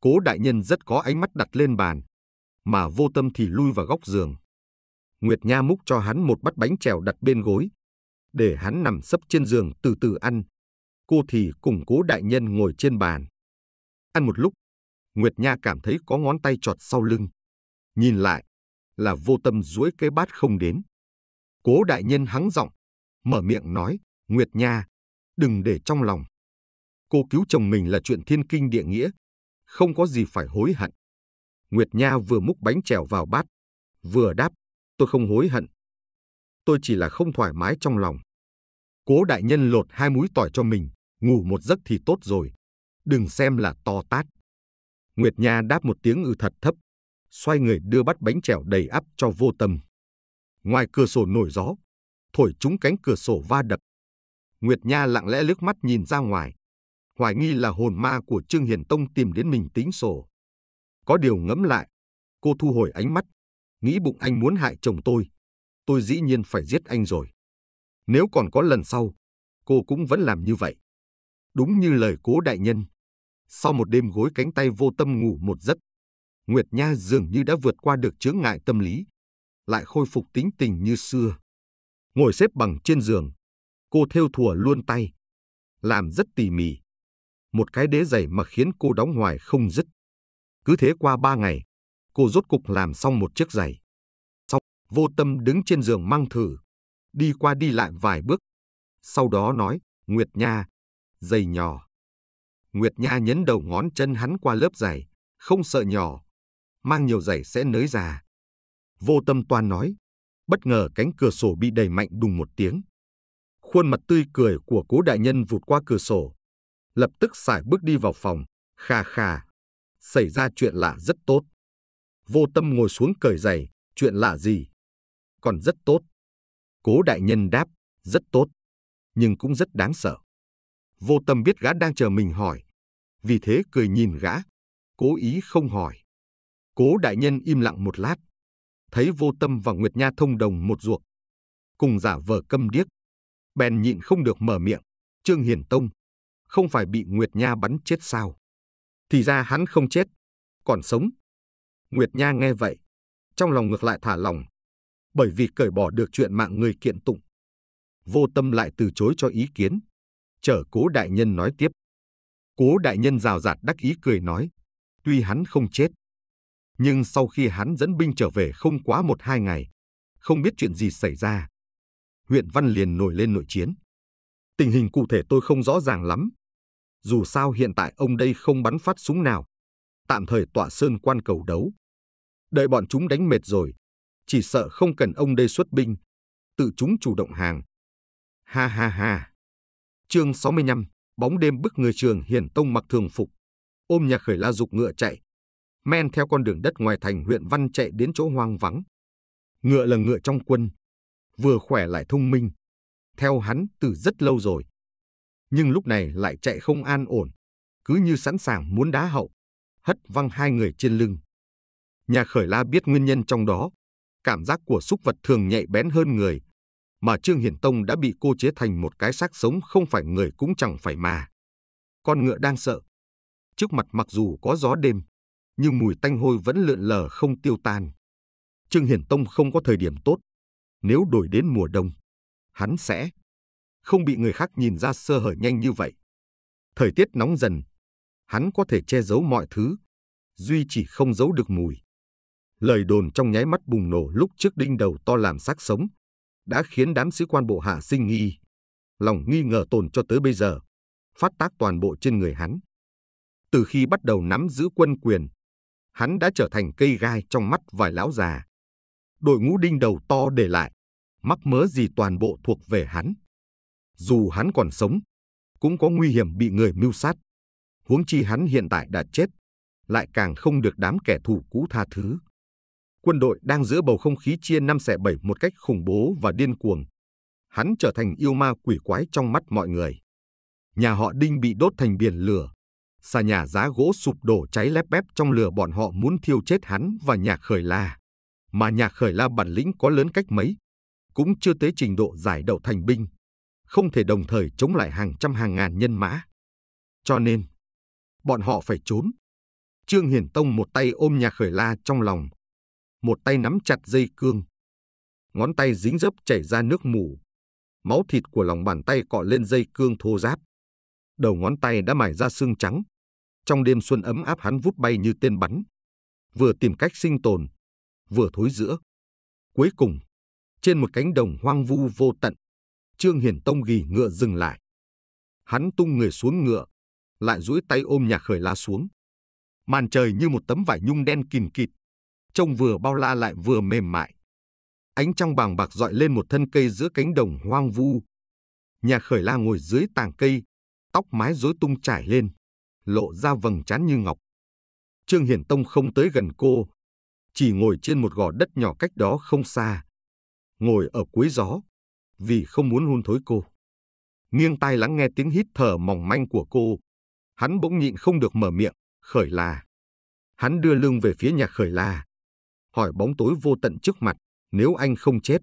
Cố đại nhân rất có ánh mắt đặt lên bàn, mà vô tâm thì lui vào góc giường. Nguyệt Nha múc cho hắn một bát bánh trèo đặt bên gối, để hắn nằm sấp trên giường từ từ ăn. Cô thì cùng cố đại nhân ngồi trên bàn. Ăn một lúc, Nguyệt Nha cảm thấy có ngón tay trọt sau lưng. Nhìn lại, là vô tâm duỗi cái bát không đến. Cố đại nhân hắng giọng, mở miệng nói, Nguyệt Nha, đừng để trong lòng. Cô cứu chồng mình là chuyện thiên kinh địa nghĩa, không có gì phải hối hận. Nguyệt Nha vừa múc bánh trèo vào bát, vừa đáp, tôi không hối hận. Tôi chỉ là không thoải mái trong lòng. Cố đại nhân lột hai múi tỏi cho mình, ngủ một giấc thì tốt rồi. Đừng xem là to tát. Nguyệt Nha đáp một tiếng ư thật thấp, xoay người đưa bát bánh trèo đầy ắp cho vô tâm. Ngoài cửa sổ nổi gió, thổi trúng cánh cửa sổ va đập. Nguyệt Nha lặng lẽ lướt mắt nhìn ra ngoài, hoài nghi là hồn ma của Trương Hiền Tông tìm đến mình tính sổ. Có điều ngẫm lại, cô thu hồi ánh mắt, nghĩ bụng anh muốn hại chồng tôi. Tôi dĩ nhiên phải giết anh rồi. Nếu còn có lần sau, cô cũng vẫn làm như vậy. Đúng như lời cố đại nhân. Sau một đêm gối cánh tay vô tâm ngủ một giấc, Nguyệt Nha dường như đã vượt qua được chướng ngại tâm lý, lại khôi phục tính tình như xưa. Ngồi xếp bằng trên giường, cô thêu thùa luôn tay, làm rất tỉ mỉ một cái đế dày mà khiến cô đóng hoài không dứt. Cứ thế qua ba ngày, cô rốt cục làm xong một chiếc giày. Xong, vô tâm đứng trên giường mang thử, đi qua đi lại vài bước. Sau đó nói, Nguyệt Nha, giày nhỏ. Nguyệt Nha nhấn đầu ngón chân hắn qua lớp giày, không sợ nhỏ. Mang nhiều giày sẽ nới già. Vô tâm toan nói, bất ngờ cánh cửa sổ bị đẩy mạnh đùng một tiếng. Khuôn mặt tươi cười của cố đại nhân vụt qua cửa sổ, lập tức xài bước đi vào phòng, kha kha. Xảy ra chuyện lạ rất tốt. Vô tâm ngồi xuống cởi giày, chuyện lạ gì? Còn rất tốt. Cố đại nhân đáp, rất tốt, nhưng cũng rất đáng sợ. Vô tâm biết gã đang chờ mình hỏi, vì thế cười nhìn gã, cố ý không hỏi. Cố đại nhân im lặng một lát, thấy vô tâm và Nguyệt Nha thông đồng một ruột, cùng giả vờ câm điếc. Bèn nhịn không được mở miệng, Trương Hiển Tông, không phải bị Nguyệt Nha bắn chết sao? Thì ra hắn không chết, còn sống. Nguyệt Nha nghe vậy, trong lòng ngược lại thả lòng, bởi vì cởi bỏ được chuyện mạng người kiện tụng. Vô tâm lại từ chối cho ý kiến, chở cố đại nhân nói tiếp. Cố đại nhân rào rạt đắc ý cười nói, tuy hắn không chết, nhưng sau khi hắn dẫn binh trở về không quá một hai ngày, không biết chuyện gì xảy ra. Huyện Văn liền nổi lên nội chiến. Tình hình cụ thể tôi không rõ ràng lắm, dù sao hiện tại ông đây không bắn phát súng nào, tạm thời tọa sơn quan cầu đấu. Đợi bọn chúng đánh mệt rồi, chỉ sợ không cần ông đây xuất binh, tự chúng chủ động hàng. Ha ha ha. Chương 65, bóng đêm bức người trường Hiển Tông mặc thường phục, ôm nhà khởi la dục ngựa chạy, men theo con đường đất ngoài thành huyện Văn chạy đến chỗ hoang vắng. Ngựa là ngựa trong quân, vừa khỏe lại thông minh. Theo hắn từ rất lâu rồi nhưng lúc này lại chạy không an ổn, cứ như sẵn sàng muốn đá hậu, hất văng hai người trên lưng. Nhà khởi la biết nguyên nhân trong đó, cảm giác của súc vật thường nhạy bén hơn người, mà Trương Hiển Tông đã bị cô chế thành một cái xác sống không phải người cũng chẳng phải mà. Con ngựa đang sợ. Trước mặt mặc dù có gió đêm, nhưng mùi tanh hôi vẫn lượn lờ không tiêu tan. Trương Hiển Tông không có thời điểm tốt. Nếu đổi đến mùa đông, hắn sẽ không bị người khác nhìn ra sơ hở nhanh như vậy. Thời tiết nóng dần, hắn có thể che giấu mọi thứ, duy chỉ không giấu được mùi. Lời đồn trong nháy mắt bùng nổ lúc trước đinh đầu to làm xác sống, đã khiến đám sĩ quan bộ hạ sinh nghi. Lòng nghi ngờ tồn cho tới bây giờ, phát tác toàn bộ trên người hắn. Từ khi bắt đầu nắm giữ quân quyền, hắn đã trở thành cây gai trong mắt vài lão già. Đội ngũ đinh đầu to để lại, mắc mớ gì toàn bộ thuộc về hắn dù hắn còn sống, cũng có nguy hiểm bị người mưu sát. Huống chi hắn hiện tại đã chết, lại càng không được đám kẻ thù cũ tha thứ. Quân đội đang giữa bầu không khí chia năm xẻ bảy một cách khủng bố và điên cuồng. Hắn trở thành yêu ma quỷ quái trong mắt mọi người. Nhà họ Đinh bị đốt thành biển lửa. Xà nhà giá gỗ sụp đổ cháy lép bép trong lửa bọn họ muốn thiêu chết hắn và nhà khởi la. Mà nhà khởi la bản lĩnh có lớn cách mấy, cũng chưa tới trình độ giải đậu thành binh không thể đồng thời chống lại hàng trăm hàng ngàn nhân mã. Cho nên, bọn họ phải trốn. Trương Hiển Tông một tay ôm nhà khởi la trong lòng, một tay nắm chặt dây cương. Ngón tay dính dấp chảy ra nước mù, máu thịt của lòng bàn tay cọ lên dây cương thô ráp. Đầu ngón tay đã mài ra xương trắng. Trong đêm xuân ấm áp hắn vút bay như tên bắn. Vừa tìm cách sinh tồn, vừa thối giữa. Cuối cùng, trên một cánh đồng hoang vu vô tận, Trương Hiển Tông ghi ngựa dừng lại. Hắn tung người xuống ngựa, lại duỗi tay ôm nhà khởi lá xuống. Màn trời như một tấm vải nhung đen kìn kịt, trông vừa bao la lại vừa mềm mại. Ánh trăng bàng bạc dọi lên một thân cây giữa cánh đồng hoang vu. Nhà khởi la ngồi dưới tàng cây, tóc mái rối tung trải lên, lộ ra vầng trán như ngọc. Trương Hiển Tông không tới gần cô, chỉ ngồi trên một gò đất nhỏ cách đó không xa. Ngồi ở cuối gió, vì không muốn hôn thối cô. Nghiêng tai lắng nghe tiếng hít thở mỏng manh của cô, hắn bỗng nhịn không được mở miệng, khởi là. Hắn đưa lưng về phía nhà khởi là, hỏi bóng tối vô tận trước mặt, nếu anh không chết,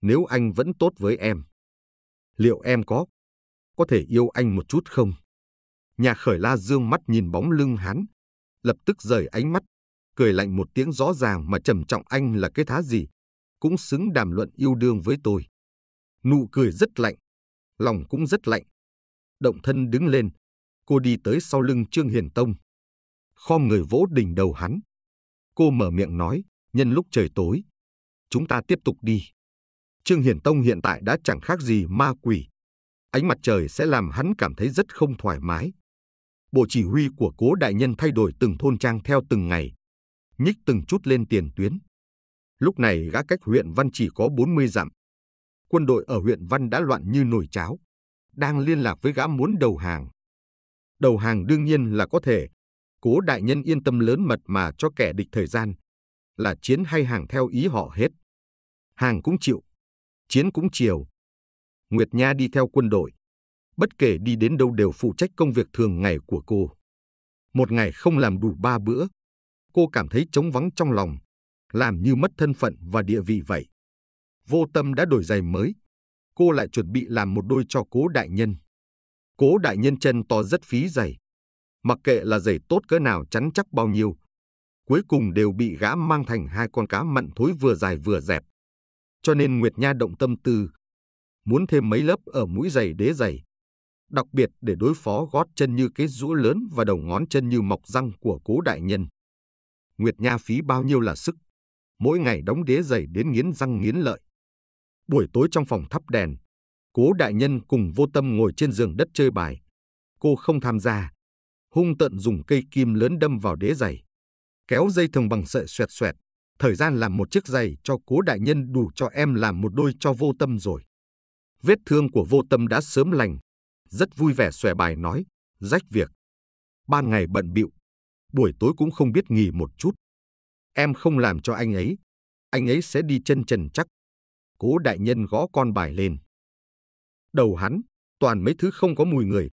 nếu anh vẫn tốt với em, liệu em có, có thể yêu anh một chút không? Nhà khởi la dương mắt nhìn bóng lưng hắn, lập tức rời ánh mắt, cười lạnh một tiếng rõ ràng mà trầm trọng anh là cái thá gì, cũng xứng đàm luận yêu đương với tôi nụ cười rất lạnh, lòng cũng rất lạnh. Động thân đứng lên, cô đi tới sau lưng Trương Hiền Tông. Khom người vỗ đỉnh đầu hắn. Cô mở miệng nói, nhân lúc trời tối. Chúng ta tiếp tục đi. Trương Hiền Tông hiện tại đã chẳng khác gì ma quỷ. Ánh mặt trời sẽ làm hắn cảm thấy rất không thoải mái. Bộ chỉ huy của cố đại nhân thay đổi từng thôn trang theo từng ngày, nhích từng chút lên tiền tuyến. Lúc này gã cách huyện Văn chỉ có 40 dặm, quân đội ở huyện Văn đã loạn như nổi cháo, đang liên lạc với gã muốn đầu hàng. Đầu hàng đương nhiên là có thể, cố đại nhân yên tâm lớn mật mà cho kẻ địch thời gian, là chiến hay hàng theo ý họ hết. Hàng cũng chịu, chiến cũng chiều. Nguyệt Nha đi theo quân đội, bất kể đi đến đâu đều phụ trách công việc thường ngày của cô. Một ngày không làm đủ ba bữa, cô cảm thấy trống vắng trong lòng, làm như mất thân phận và địa vị vậy vô tâm đã đổi giày mới. Cô lại chuẩn bị làm một đôi cho cố đại nhân. Cố đại nhân chân to rất phí giày. Mặc kệ là giày tốt cỡ nào chắn chắc bao nhiêu, cuối cùng đều bị gã mang thành hai con cá mặn thối vừa dài vừa dẹp. Cho nên Nguyệt Nha động tâm tư, muốn thêm mấy lớp ở mũi giày đế giày, đặc biệt để đối phó gót chân như cái rũ lớn và đầu ngón chân như mọc răng của cố đại nhân. Nguyệt Nha phí bao nhiêu là sức, mỗi ngày đóng đế giày đến nghiến răng nghiến lợi. Buổi tối trong phòng thắp đèn, cố đại nhân cùng vô tâm ngồi trên giường đất chơi bài. Cô không tham gia. Hung tận dùng cây kim lớn đâm vào đế giày. Kéo dây thừng bằng sợi xoẹt xoẹt. Thời gian làm một chiếc giày cho cố đại nhân đủ cho em làm một đôi cho vô tâm rồi. Vết thương của vô tâm đã sớm lành. Rất vui vẻ xòe bài nói, rách việc. Ban ngày bận bịu, buổi tối cũng không biết nghỉ một chút. Em không làm cho anh ấy. Anh ấy sẽ đi chân trần chắc Cố đại nhân gõ con bài lên. Đầu hắn, toàn mấy thứ không có mùi người.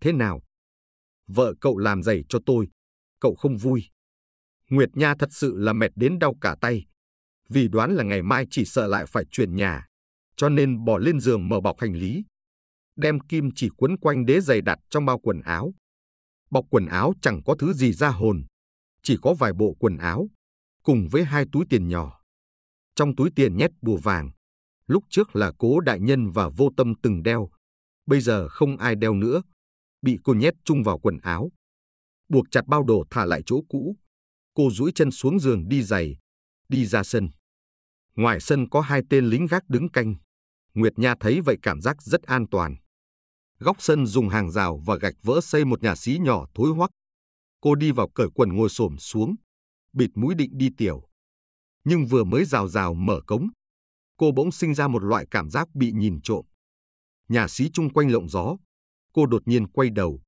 Thế nào? Vợ cậu làm giày cho tôi. Cậu không vui. Nguyệt Nha thật sự là mệt đến đau cả tay. Vì đoán là ngày mai chỉ sợ lại phải chuyển nhà. Cho nên bỏ lên giường mở bọc hành lý. Đem kim chỉ quấn quanh đế giày đặt trong bao quần áo. Bọc quần áo chẳng có thứ gì ra hồn. Chỉ có vài bộ quần áo. Cùng với hai túi tiền nhỏ trong túi tiền nhét bùa vàng. Lúc trước là cố đại nhân và vô tâm từng đeo, bây giờ không ai đeo nữa, bị cô nhét chung vào quần áo. Buộc chặt bao đồ thả lại chỗ cũ, cô duỗi chân xuống giường đi giày, đi ra sân. Ngoài sân có hai tên lính gác đứng canh. Nguyệt Nha thấy vậy cảm giác rất an toàn. Góc sân dùng hàng rào và gạch vỡ xây một nhà xí nhỏ thối hoắc. Cô đi vào cởi quần ngồi xổm xuống, bịt mũi định đi tiểu nhưng vừa mới rào rào mở cống, cô bỗng sinh ra một loại cảm giác bị nhìn trộm. Nhà xí chung quanh lộng gió, cô đột nhiên quay đầu,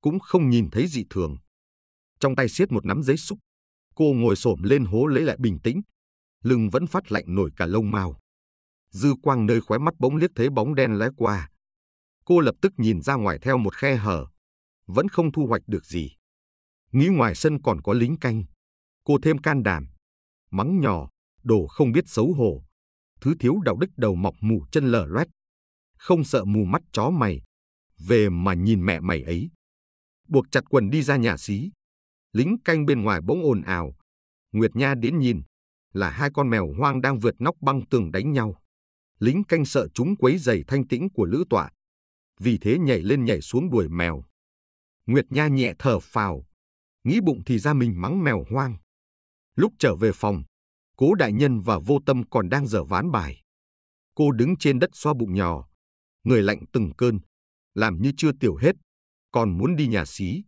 cũng không nhìn thấy dị thường. Trong tay siết một nắm giấy xúc, cô ngồi xổm lên hố lấy lại bình tĩnh, lưng vẫn phát lạnh nổi cả lông mao. Dư quang nơi khóe mắt bỗng liếc thấy bóng đen lóe qua. Cô lập tức nhìn ra ngoài theo một khe hở, vẫn không thu hoạch được gì. Nghĩ ngoài sân còn có lính canh. Cô thêm can đảm, mắng nhỏ, đồ không biết xấu hổ, thứ thiếu đạo đức đầu mọc mù chân lở loét, không sợ mù mắt chó mày, về mà nhìn mẹ mày ấy. Buộc chặt quần đi ra nhà xí, lính canh bên ngoài bỗng ồn ào, Nguyệt Nha đến nhìn, là hai con mèo hoang đang vượt nóc băng tường đánh nhau. Lính canh sợ chúng quấy dày thanh tĩnh của lữ tọa, vì thế nhảy lên nhảy xuống đuổi mèo. Nguyệt Nha nhẹ thở phào, nghĩ bụng thì ra mình mắng mèo hoang, Lúc trở về phòng, cố đại nhân và vô tâm còn đang dở ván bài. Cô đứng trên đất xoa bụng nhỏ, người lạnh từng cơn, làm như chưa tiểu hết, còn muốn đi nhà xí.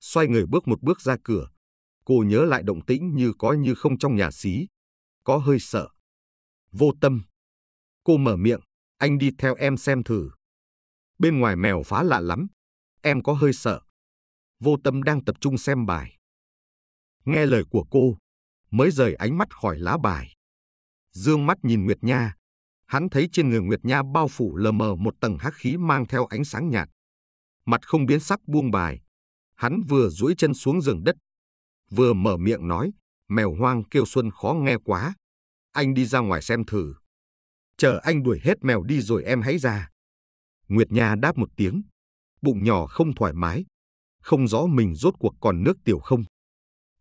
Xoay người bước một bước ra cửa, cô nhớ lại động tĩnh như có như không trong nhà xí. Có hơi sợ. Vô tâm. Cô mở miệng, anh đi theo em xem thử. Bên ngoài mèo phá lạ lắm, em có hơi sợ. Vô tâm đang tập trung xem bài. Nghe lời của cô, mới rời ánh mắt khỏi lá bài. Dương mắt nhìn Nguyệt Nha, hắn thấy trên người Nguyệt Nha bao phủ lờ mờ một tầng hắc khí mang theo ánh sáng nhạt. Mặt không biến sắc buông bài, hắn vừa duỗi chân xuống giường đất, vừa mở miệng nói, mèo hoang kêu xuân khó nghe quá, anh đi ra ngoài xem thử. Chờ anh đuổi hết mèo đi rồi em hãy ra. Nguyệt Nha đáp một tiếng, bụng nhỏ không thoải mái, không rõ mình rốt cuộc còn nước tiểu không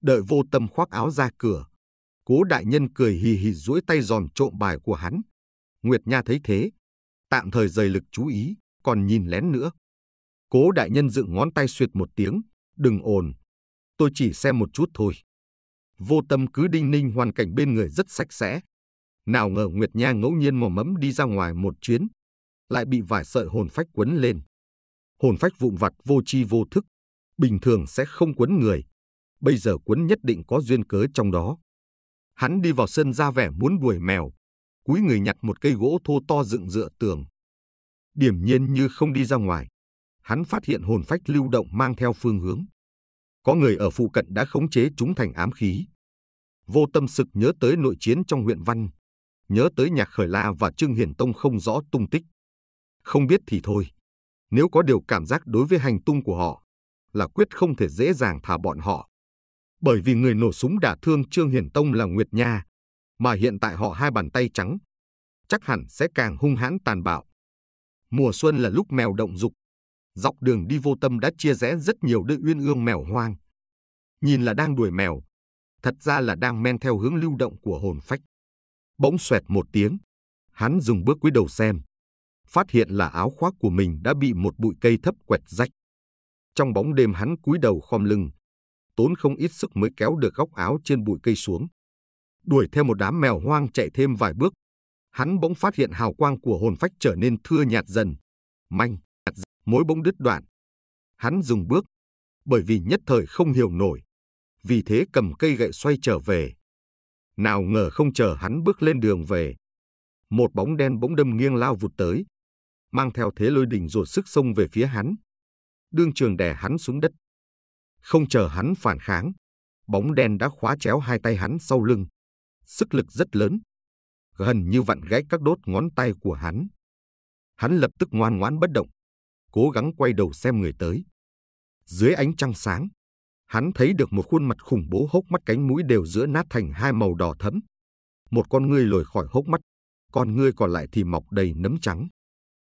đợi vô tâm khoác áo ra cửa. Cố đại nhân cười hì hì duỗi tay giòn trộm bài của hắn. Nguyệt Nha thấy thế, tạm thời rời lực chú ý, còn nhìn lén nữa. Cố đại nhân dựng ngón tay xuyệt một tiếng, đừng ồn, tôi chỉ xem một chút thôi. Vô tâm cứ đinh ninh hoàn cảnh bên người rất sạch sẽ. Nào ngờ Nguyệt Nha ngẫu nhiên mò mẫm đi ra ngoài một chuyến, lại bị vải sợi hồn phách quấn lên. Hồn phách vụn vặt vô chi vô thức, bình thường sẽ không quấn người, bây giờ cuốn nhất định có duyên cớ trong đó. Hắn đi vào sân ra vẻ muốn đuổi mèo, cúi người nhặt một cây gỗ thô to dựng dựa tường. Điểm nhiên như không đi ra ngoài, hắn phát hiện hồn phách lưu động mang theo phương hướng. Có người ở phụ cận đã khống chế chúng thành ám khí. Vô tâm sực nhớ tới nội chiến trong huyện Văn, nhớ tới nhạc khởi la và Trương Hiển Tông không rõ tung tích. Không biết thì thôi, nếu có điều cảm giác đối với hành tung của họ, là quyết không thể dễ dàng thả bọn họ bởi vì người nổ súng đả thương Trương Hiển Tông là Nguyệt Nha, mà hiện tại họ hai bàn tay trắng, chắc hẳn sẽ càng hung hãn tàn bạo. Mùa xuân là lúc mèo động dục, dọc đường đi vô tâm đã chia rẽ rất nhiều đứa uyên ương mèo hoang. Nhìn là đang đuổi mèo, thật ra là đang men theo hướng lưu động của hồn phách. Bỗng xoẹt một tiếng, hắn dùng bước cúi đầu xem, phát hiện là áo khoác của mình đã bị một bụi cây thấp quẹt rách. Trong bóng đêm hắn cúi đầu khom lưng, tốn không ít sức mới kéo được góc áo trên bụi cây xuống. Đuổi theo một đám mèo hoang chạy thêm vài bước, hắn bỗng phát hiện hào quang của hồn phách trở nên thưa nhạt dần, manh, nhạt dần, mối bỗng đứt đoạn. Hắn dừng bước, bởi vì nhất thời không hiểu nổi, vì thế cầm cây gậy xoay trở về. Nào ngờ không chờ hắn bước lên đường về, một bóng đen bỗng đâm nghiêng lao vụt tới, mang theo thế lôi đình ruột sức xông về phía hắn. Đương trường đè hắn xuống đất. Không chờ hắn phản kháng, bóng đen đã khóa chéo hai tay hắn sau lưng. Sức lực rất lớn, gần như vặn gãy các đốt ngón tay của hắn. Hắn lập tức ngoan ngoãn bất động, cố gắng quay đầu xem người tới. Dưới ánh trăng sáng, hắn thấy được một khuôn mặt khủng bố hốc mắt cánh mũi đều giữa nát thành hai màu đỏ thẫm. Một con ngươi lồi khỏi hốc mắt, con ngươi còn lại thì mọc đầy nấm trắng.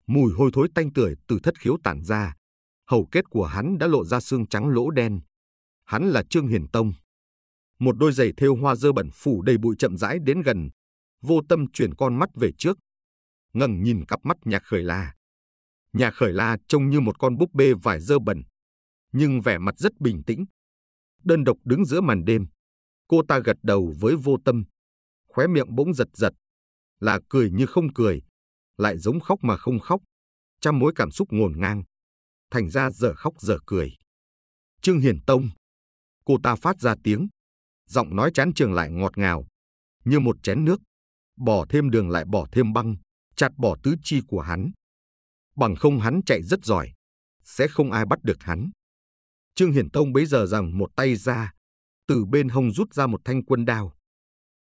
Mùi hôi thối tanh tưởi từ thất khiếu tản ra, hầu kết của hắn đã lộ ra xương trắng lỗ đen. Hắn là Trương Hiền Tông. Một đôi giày thêu hoa dơ bẩn phủ đầy bụi chậm rãi đến gần, vô tâm chuyển con mắt về trước. Ngẩng nhìn cặp mắt nhà khởi la. Nhà khởi la trông như một con búp bê vải dơ bẩn, nhưng vẻ mặt rất bình tĩnh. Đơn độc đứng giữa màn đêm, cô ta gật đầu với vô tâm, khóe miệng bỗng giật giật, là cười như không cười, lại giống khóc mà không khóc, trăm mối cảm xúc ngổn ngang thành ra giờ khóc giờ cười. Trương Hiền Tông, cô ta phát ra tiếng, giọng nói chán trường lại ngọt ngào, như một chén nước, bỏ thêm đường lại bỏ thêm băng, chặt bỏ tứ chi của hắn. Bằng không hắn chạy rất giỏi, sẽ không ai bắt được hắn. Trương Hiển Tông bấy giờ rằng một tay ra, từ bên hông rút ra một thanh quân đao.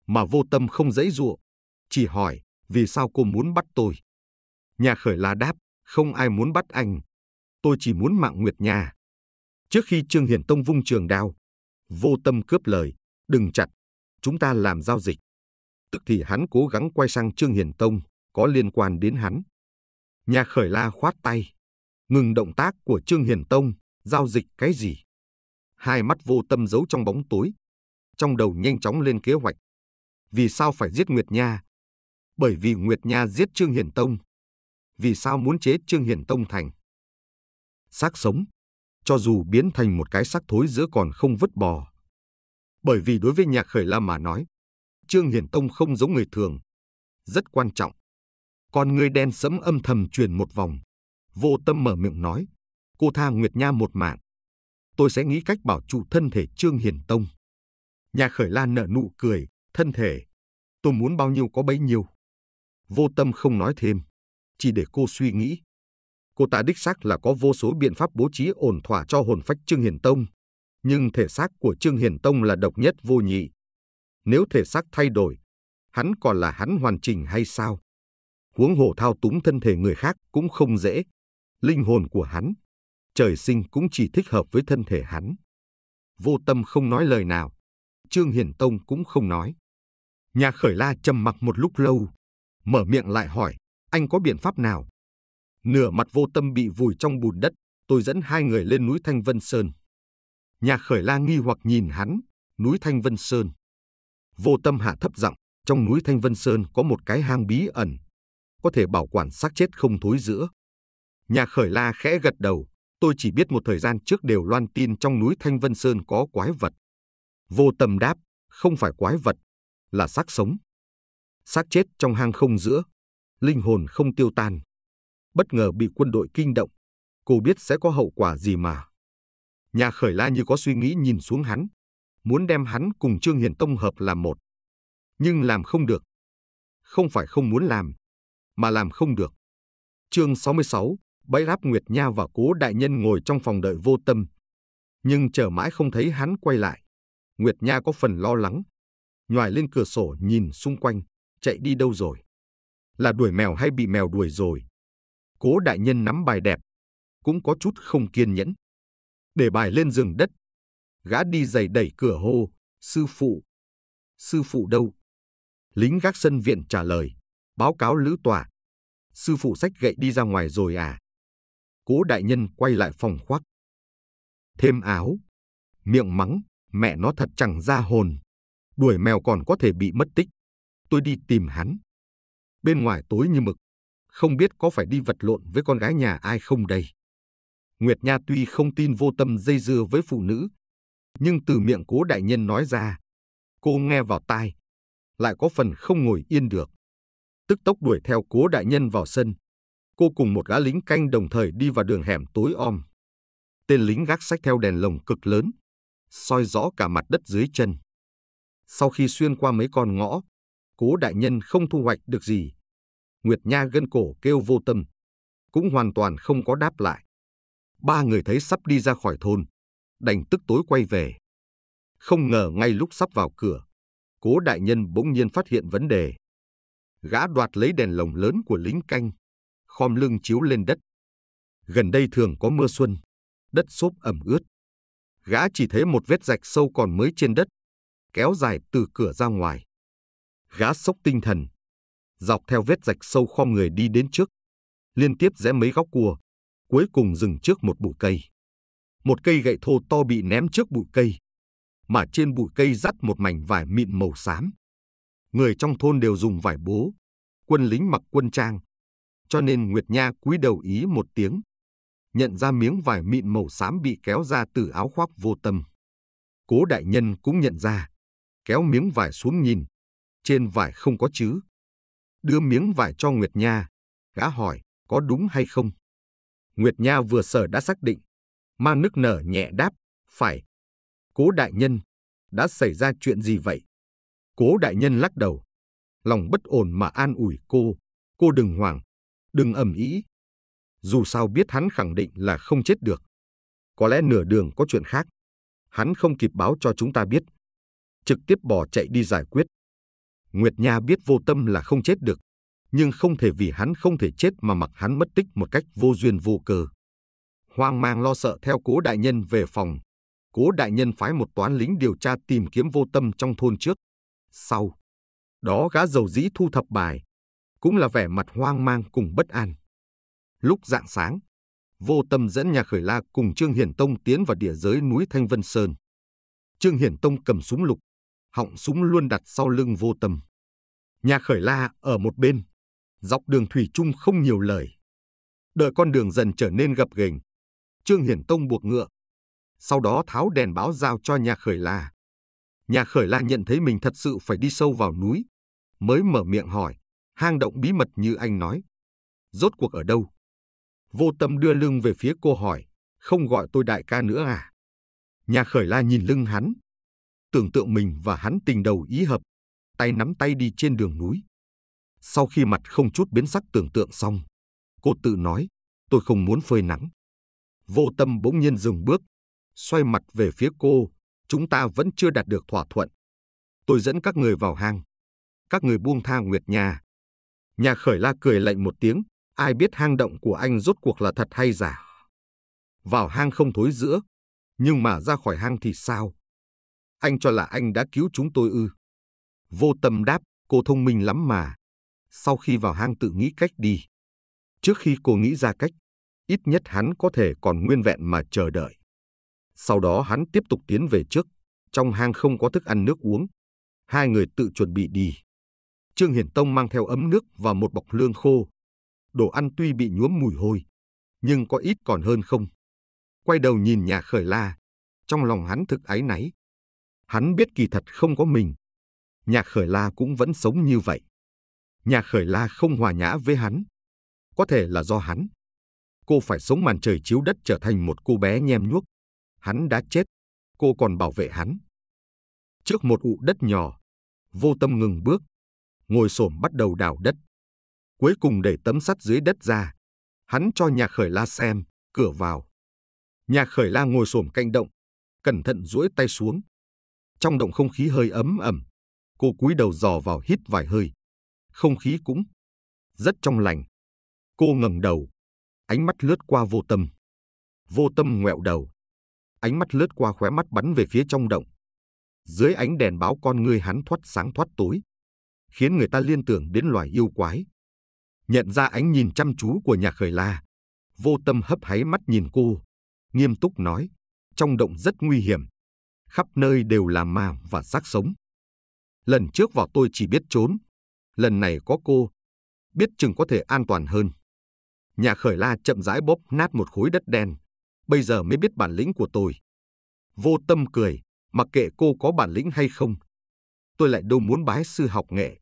Mà vô tâm không dãy dụa, chỉ hỏi vì sao cô muốn bắt tôi. Nhà khởi là đáp, không ai muốn bắt anh, tôi chỉ muốn mạng nguyệt nhà. Trước khi Trương Hiển Tông vung trường đao, vô tâm cướp lời, đừng chặt, chúng ta làm giao dịch. Tức thì hắn cố gắng quay sang Trương Hiển Tông, có liên quan đến hắn. Nhà khởi la khoát tay, ngừng động tác của Trương Hiển Tông, giao dịch cái gì? Hai mắt vô tâm giấu trong bóng tối, trong đầu nhanh chóng lên kế hoạch. Vì sao phải giết Nguyệt Nha? Bởi vì Nguyệt Nha giết Trương Hiển Tông. Vì sao muốn chế Trương Hiển Tông thành? xác sống, cho dù biến thành một cái xác thối giữa còn không vứt bỏ. Bởi vì đối với nhạc khởi la mà nói, Trương Hiển Tông không giống người thường, rất quan trọng. Còn người đen sẫm âm thầm truyền một vòng, vô tâm mở miệng nói, cô tha Nguyệt Nha một mạng. Tôi sẽ nghĩ cách bảo trụ thân thể Trương Hiển Tông. Nhà khởi lan nở nụ cười, thân thể. Tôi muốn bao nhiêu có bấy nhiêu. Vô tâm không nói thêm, chỉ để cô suy nghĩ cô ta đích xác là có vô số biện pháp bố trí ổn thỏa cho hồn phách Trương Hiền Tông, nhưng thể xác của Trương Hiền Tông là độc nhất vô nhị. Nếu thể xác thay đổi, hắn còn là hắn hoàn chỉnh hay sao? Huống hồ thao túng thân thể người khác cũng không dễ. Linh hồn của hắn, trời sinh cũng chỉ thích hợp với thân thể hắn. Vô tâm không nói lời nào, Trương Hiền Tông cũng không nói. Nhà khởi la trầm mặc một lúc lâu, mở miệng lại hỏi, anh có biện pháp nào Nửa mặt vô tâm bị vùi trong bùn đất, tôi dẫn hai người lên núi Thanh Vân Sơn. Nhà khởi la nghi hoặc nhìn hắn, núi Thanh Vân Sơn. Vô tâm hạ thấp giọng, trong núi Thanh Vân Sơn có một cái hang bí ẩn, có thể bảo quản xác chết không thối giữa. Nhà khởi la khẽ gật đầu, tôi chỉ biết một thời gian trước đều loan tin trong núi Thanh Vân Sơn có quái vật. Vô tâm đáp, không phải quái vật, là xác sống. Xác chết trong hang không giữa, linh hồn không tiêu tan, bất ngờ bị quân đội kinh động. Cô biết sẽ có hậu quả gì mà. Nhà khởi la như có suy nghĩ nhìn xuống hắn, muốn đem hắn cùng Trương Hiền Tông hợp làm một. Nhưng làm không được. Không phải không muốn làm, mà làm không được. Chương 66, bẫy ráp Nguyệt Nha và Cố Đại Nhân ngồi trong phòng đợi vô tâm. Nhưng chờ mãi không thấy hắn quay lại. Nguyệt Nha có phần lo lắng. Nhoài lên cửa sổ nhìn xung quanh, chạy đi đâu rồi? Là đuổi mèo hay bị mèo đuổi rồi? Cố đại nhân nắm bài đẹp, cũng có chút không kiên nhẫn. Để bài lên giường đất, gã đi giày đẩy cửa hô, sư phụ. Sư phụ đâu? Lính gác sân viện trả lời, báo cáo lữ tòa. Sư phụ sách gậy đi ra ngoài rồi à? Cố đại nhân quay lại phòng khoác. Thêm áo, miệng mắng, mẹ nó thật chẳng ra hồn. Đuổi mèo còn có thể bị mất tích. Tôi đi tìm hắn. Bên ngoài tối như mực, không biết có phải đi vật lộn với con gái nhà ai không đây. Nguyệt Nha tuy không tin vô tâm dây dưa với phụ nữ, nhưng từ miệng cố đại nhân nói ra, cô nghe vào tai, lại có phần không ngồi yên được. Tức tốc đuổi theo cố đại nhân vào sân, cô cùng một gã lính canh đồng thời đi vào đường hẻm tối om. Tên lính gác sách theo đèn lồng cực lớn, soi rõ cả mặt đất dưới chân. Sau khi xuyên qua mấy con ngõ, cố đại nhân không thu hoạch được gì Nguyệt Nha gân cổ kêu vô tâm, cũng hoàn toàn không có đáp lại. Ba người thấy sắp đi ra khỏi thôn, đành tức tối quay về. Không ngờ ngay lúc sắp vào cửa, cố đại nhân bỗng nhiên phát hiện vấn đề. Gã đoạt lấy đèn lồng lớn của lính canh, khom lưng chiếu lên đất. Gần đây thường có mưa xuân, đất xốp ẩm ướt. Gã chỉ thấy một vết rạch sâu còn mới trên đất, kéo dài từ cửa ra ngoài. Gã sốc tinh thần, dọc theo vết rạch sâu khom người đi đến trước, liên tiếp rẽ mấy góc cua, cuối cùng dừng trước một bụi cây. Một cây gậy thô to bị ném trước bụi cây, mà trên bụi cây dắt một mảnh vải mịn màu xám. Người trong thôn đều dùng vải bố, quân lính mặc quân trang, cho nên Nguyệt Nha cúi đầu ý một tiếng, nhận ra miếng vải mịn màu xám bị kéo ra từ áo khoác vô tâm. Cố đại nhân cũng nhận ra, kéo miếng vải xuống nhìn, trên vải không có chữ, đưa miếng vải cho Nguyệt Nha. Gã hỏi, có đúng hay không? Nguyệt Nha vừa sở đã xác định. Ma nức nở nhẹ đáp, phải. Cố đại nhân, đã xảy ra chuyện gì vậy? Cố đại nhân lắc đầu. Lòng bất ổn mà an ủi cô. Cô đừng hoảng, đừng ầm ĩ. Dù sao biết hắn khẳng định là không chết được. Có lẽ nửa đường có chuyện khác. Hắn không kịp báo cho chúng ta biết. Trực tiếp bỏ chạy đi giải quyết. Nguyệt Nha biết vô tâm là không chết được, nhưng không thể vì hắn không thể chết mà mặc hắn mất tích một cách vô duyên vô cơ. Hoang mang lo sợ theo cố đại nhân về phòng, cố đại nhân phái một toán lính điều tra tìm kiếm vô tâm trong thôn trước, sau. Đó gã dầu dĩ thu thập bài, cũng là vẻ mặt hoang mang cùng bất an. Lúc dạng sáng, vô tâm dẫn nhà khởi la cùng Trương Hiển Tông tiến vào địa giới núi Thanh Vân Sơn. Trương Hiển Tông cầm súng lục, họng súng luôn đặt sau lưng vô tâm. Nhà khởi la ở một bên, dọc đường Thủy chung không nhiều lời. Đợi con đường dần trở nên gập ghềnh, Trương Hiển Tông buộc ngựa, sau đó tháo đèn báo giao cho nhà khởi la. Nhà khởi la nhận thấy mình thật sự phải đi sâu vào núi, mới mở miệng hỏi, hang động bí mật như anh nói. Rốt cuộc ở đâu? Vô tâm đưa lưng về phía cô hỏi, không gọi tôi đại ca nữa à? Nhà khởi la nhìn lưng hắn, tưởng tượng mình và hắn tình đầu ý hợp, tay nắm tay đi trên đường núi. Sau khi mặt không chút biến sắc tưởng tượng xong, cô tự nói, tôi không muốn phơi nắng. Vô tâm bỗng nhiên dừng bước, xoay mặt về phía cô, chúng ta vẫn chưa đạt được thỏa thuận. Tôi dẫn các người vào hang. Các người buông tha Nguyệt nhà. Nhà khởi la cười lạnh một tiếng, ai biết hang động của anh rốt cuộc là thật hay giả. Vào hang không thối giữa, nhưng mà ra khỏi hang thì sao? Anh cho là anh đã cứu chúng tôi ư. Vô tâm đáp, cô thông minh lắm mà. Sau khi vào hang tự nghĩ cách đi. Trước khi cô nghĩ ra cách, ít nhất hắn có thể còn nguyên vẹn mà chờ đợi. Sau đó hắn tiếp tục tiến về trước, trong hang không có thức ăn nước uống. Hai người tự chuẩn bị đi. Trương Hiển Tông mang theo ấm nước và một bọc lương khô. Đồ ăn tuy bị nhuốm mùi hôi, nhưng có ít còn hơn không. Quay đầu nhìn nhà khởi la, trong lòng hắn thực áy náy. Hắn biết kỳ thật không có mình. nhà khởi la cũng vẫn sống như vậy. Nhà khởi la không hòa nhã với hắn. Có thể là do hắn. Cô phải sống màn trời chiếu đất trở thành một cô bé nhem nhuốc. Hắn đã chết. Cô còn bảo vệ hắn. Trước một ụ đất nhỏ, vô tâm ngừng bước. Ngồi xổm bắt đầu đào đất. Cuối cùng để tấm sắt dưới đất ra. Hắn cho nhà khởi la xem, cửa vào. Nhà khởi la ngồi xổm canh động, cẩn thận duỗi tay xuống, trong động không khí hơi ấm ẩm, cô cúi đầu dò vào hít vài hơi. Không khí cũng rất trong lành. Cô ngẩng đầu, ánh mắt lướt qua vô tâm. Vô tâm ngoẹo đầu, ánh mắt lướt qua khóe mắt bắn về phía trong động. Dưới ánh đèn báo con người hắn thoát sáng thoát tối, khiến người ta liên tưởng đến loài yêu quái. Nhận ra ánh nhìn chăm chú của nhà khởi la, vô tâm hấp háy mắt nhìn cô, nghiêm túc nói, trong động rất nguy hiểm, khắp nơi đều là màng và xác sống. Lần trước vào tôi chỉ biết trốn, lần này có cô, biết chừng có thể an toàn hơn. Nhà khởi la chậm rãi bóp nát một khối đất đen, bây giờ mới biết bản lĩnh của tôi. Vô tâm cười, mặc kệ cô có bản lĩnh hay không. Tôi lại đâu muốn bái sư học nghệ.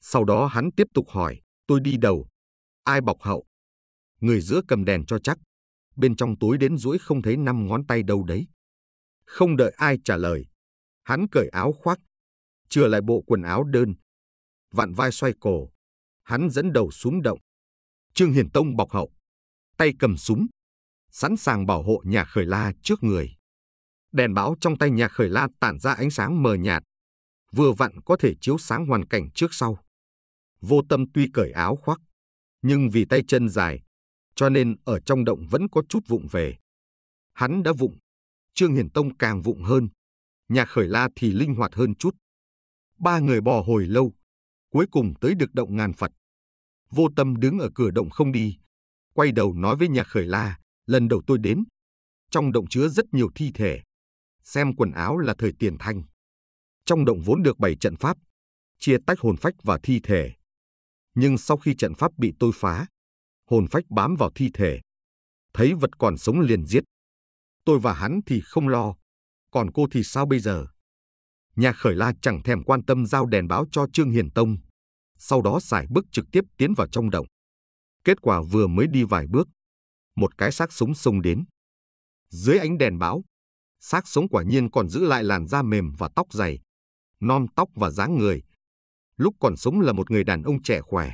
Sau đó hắn tiếp tục hỏi, tôi đi đầu, ai bọc hậu. Người giữa cầm đèn cho chắc, bên trong túi đến rũi không thấy năm ngón tay đâu đấy. Không đợi ai trả lời, hắn cởi áo khoác, chừa lại bộ quần áo đơn. Vặn vai xoay cổ, hắn dẫn đầu xuống động. Trương Hiền Tông bọc hậu, tay cầm súng, sẵn sàng bảo hộ nhà khởi la trước người. Đèn báo trong tay nhà khởi la tản ra ánh sáng mờ nhạt, vừa vặn có thể chiếu sáng hoàn cảnh trước sau. Vô tâm tuy cởi áo khoác, nhưng vì tay chân dài, cho nên ở trong động vẫn có chút vụng về. Hắn đã vụng Trương Hiển Tông càng vụng hơn, nhà khởi la thì linh hoạt hơn chút. Ba người bò hồi lâu, cuối cùng tới được động ngàn Phật. Vô tâm đứng ở cửa động không đi, quay đầu nói với nhà khởi la, lần đầu tôi đến, trong động chứa rất nhiều thi thể, xem quần áo là thời tiền thanh. Trong động vốn được bảy trận pháp, chia tách hồn phách và thi thể. Nhưng sau khi trận pháp bị tôi phá, hồn phách bám vào thi thể, thấy vật còn sống liền giết tôi và hắn thì không lo, còn cô thì sao bây giờ? Nhà khởi la chẳng thèm quan tâm giao đèn báo cho Trương Hiền Tông, sau đó xài bước trực tiếp tiến vào trong động. Kết quả vừa mới đi vài bước, một cái xác súng xông đến. Dưới ánh đèn báo, xác sống quả nhiên còn giữ lại làn da mềm và tóc dày, non tóc và dáng người. Lúc còn sống là một người đàn ông trẻ khỏe.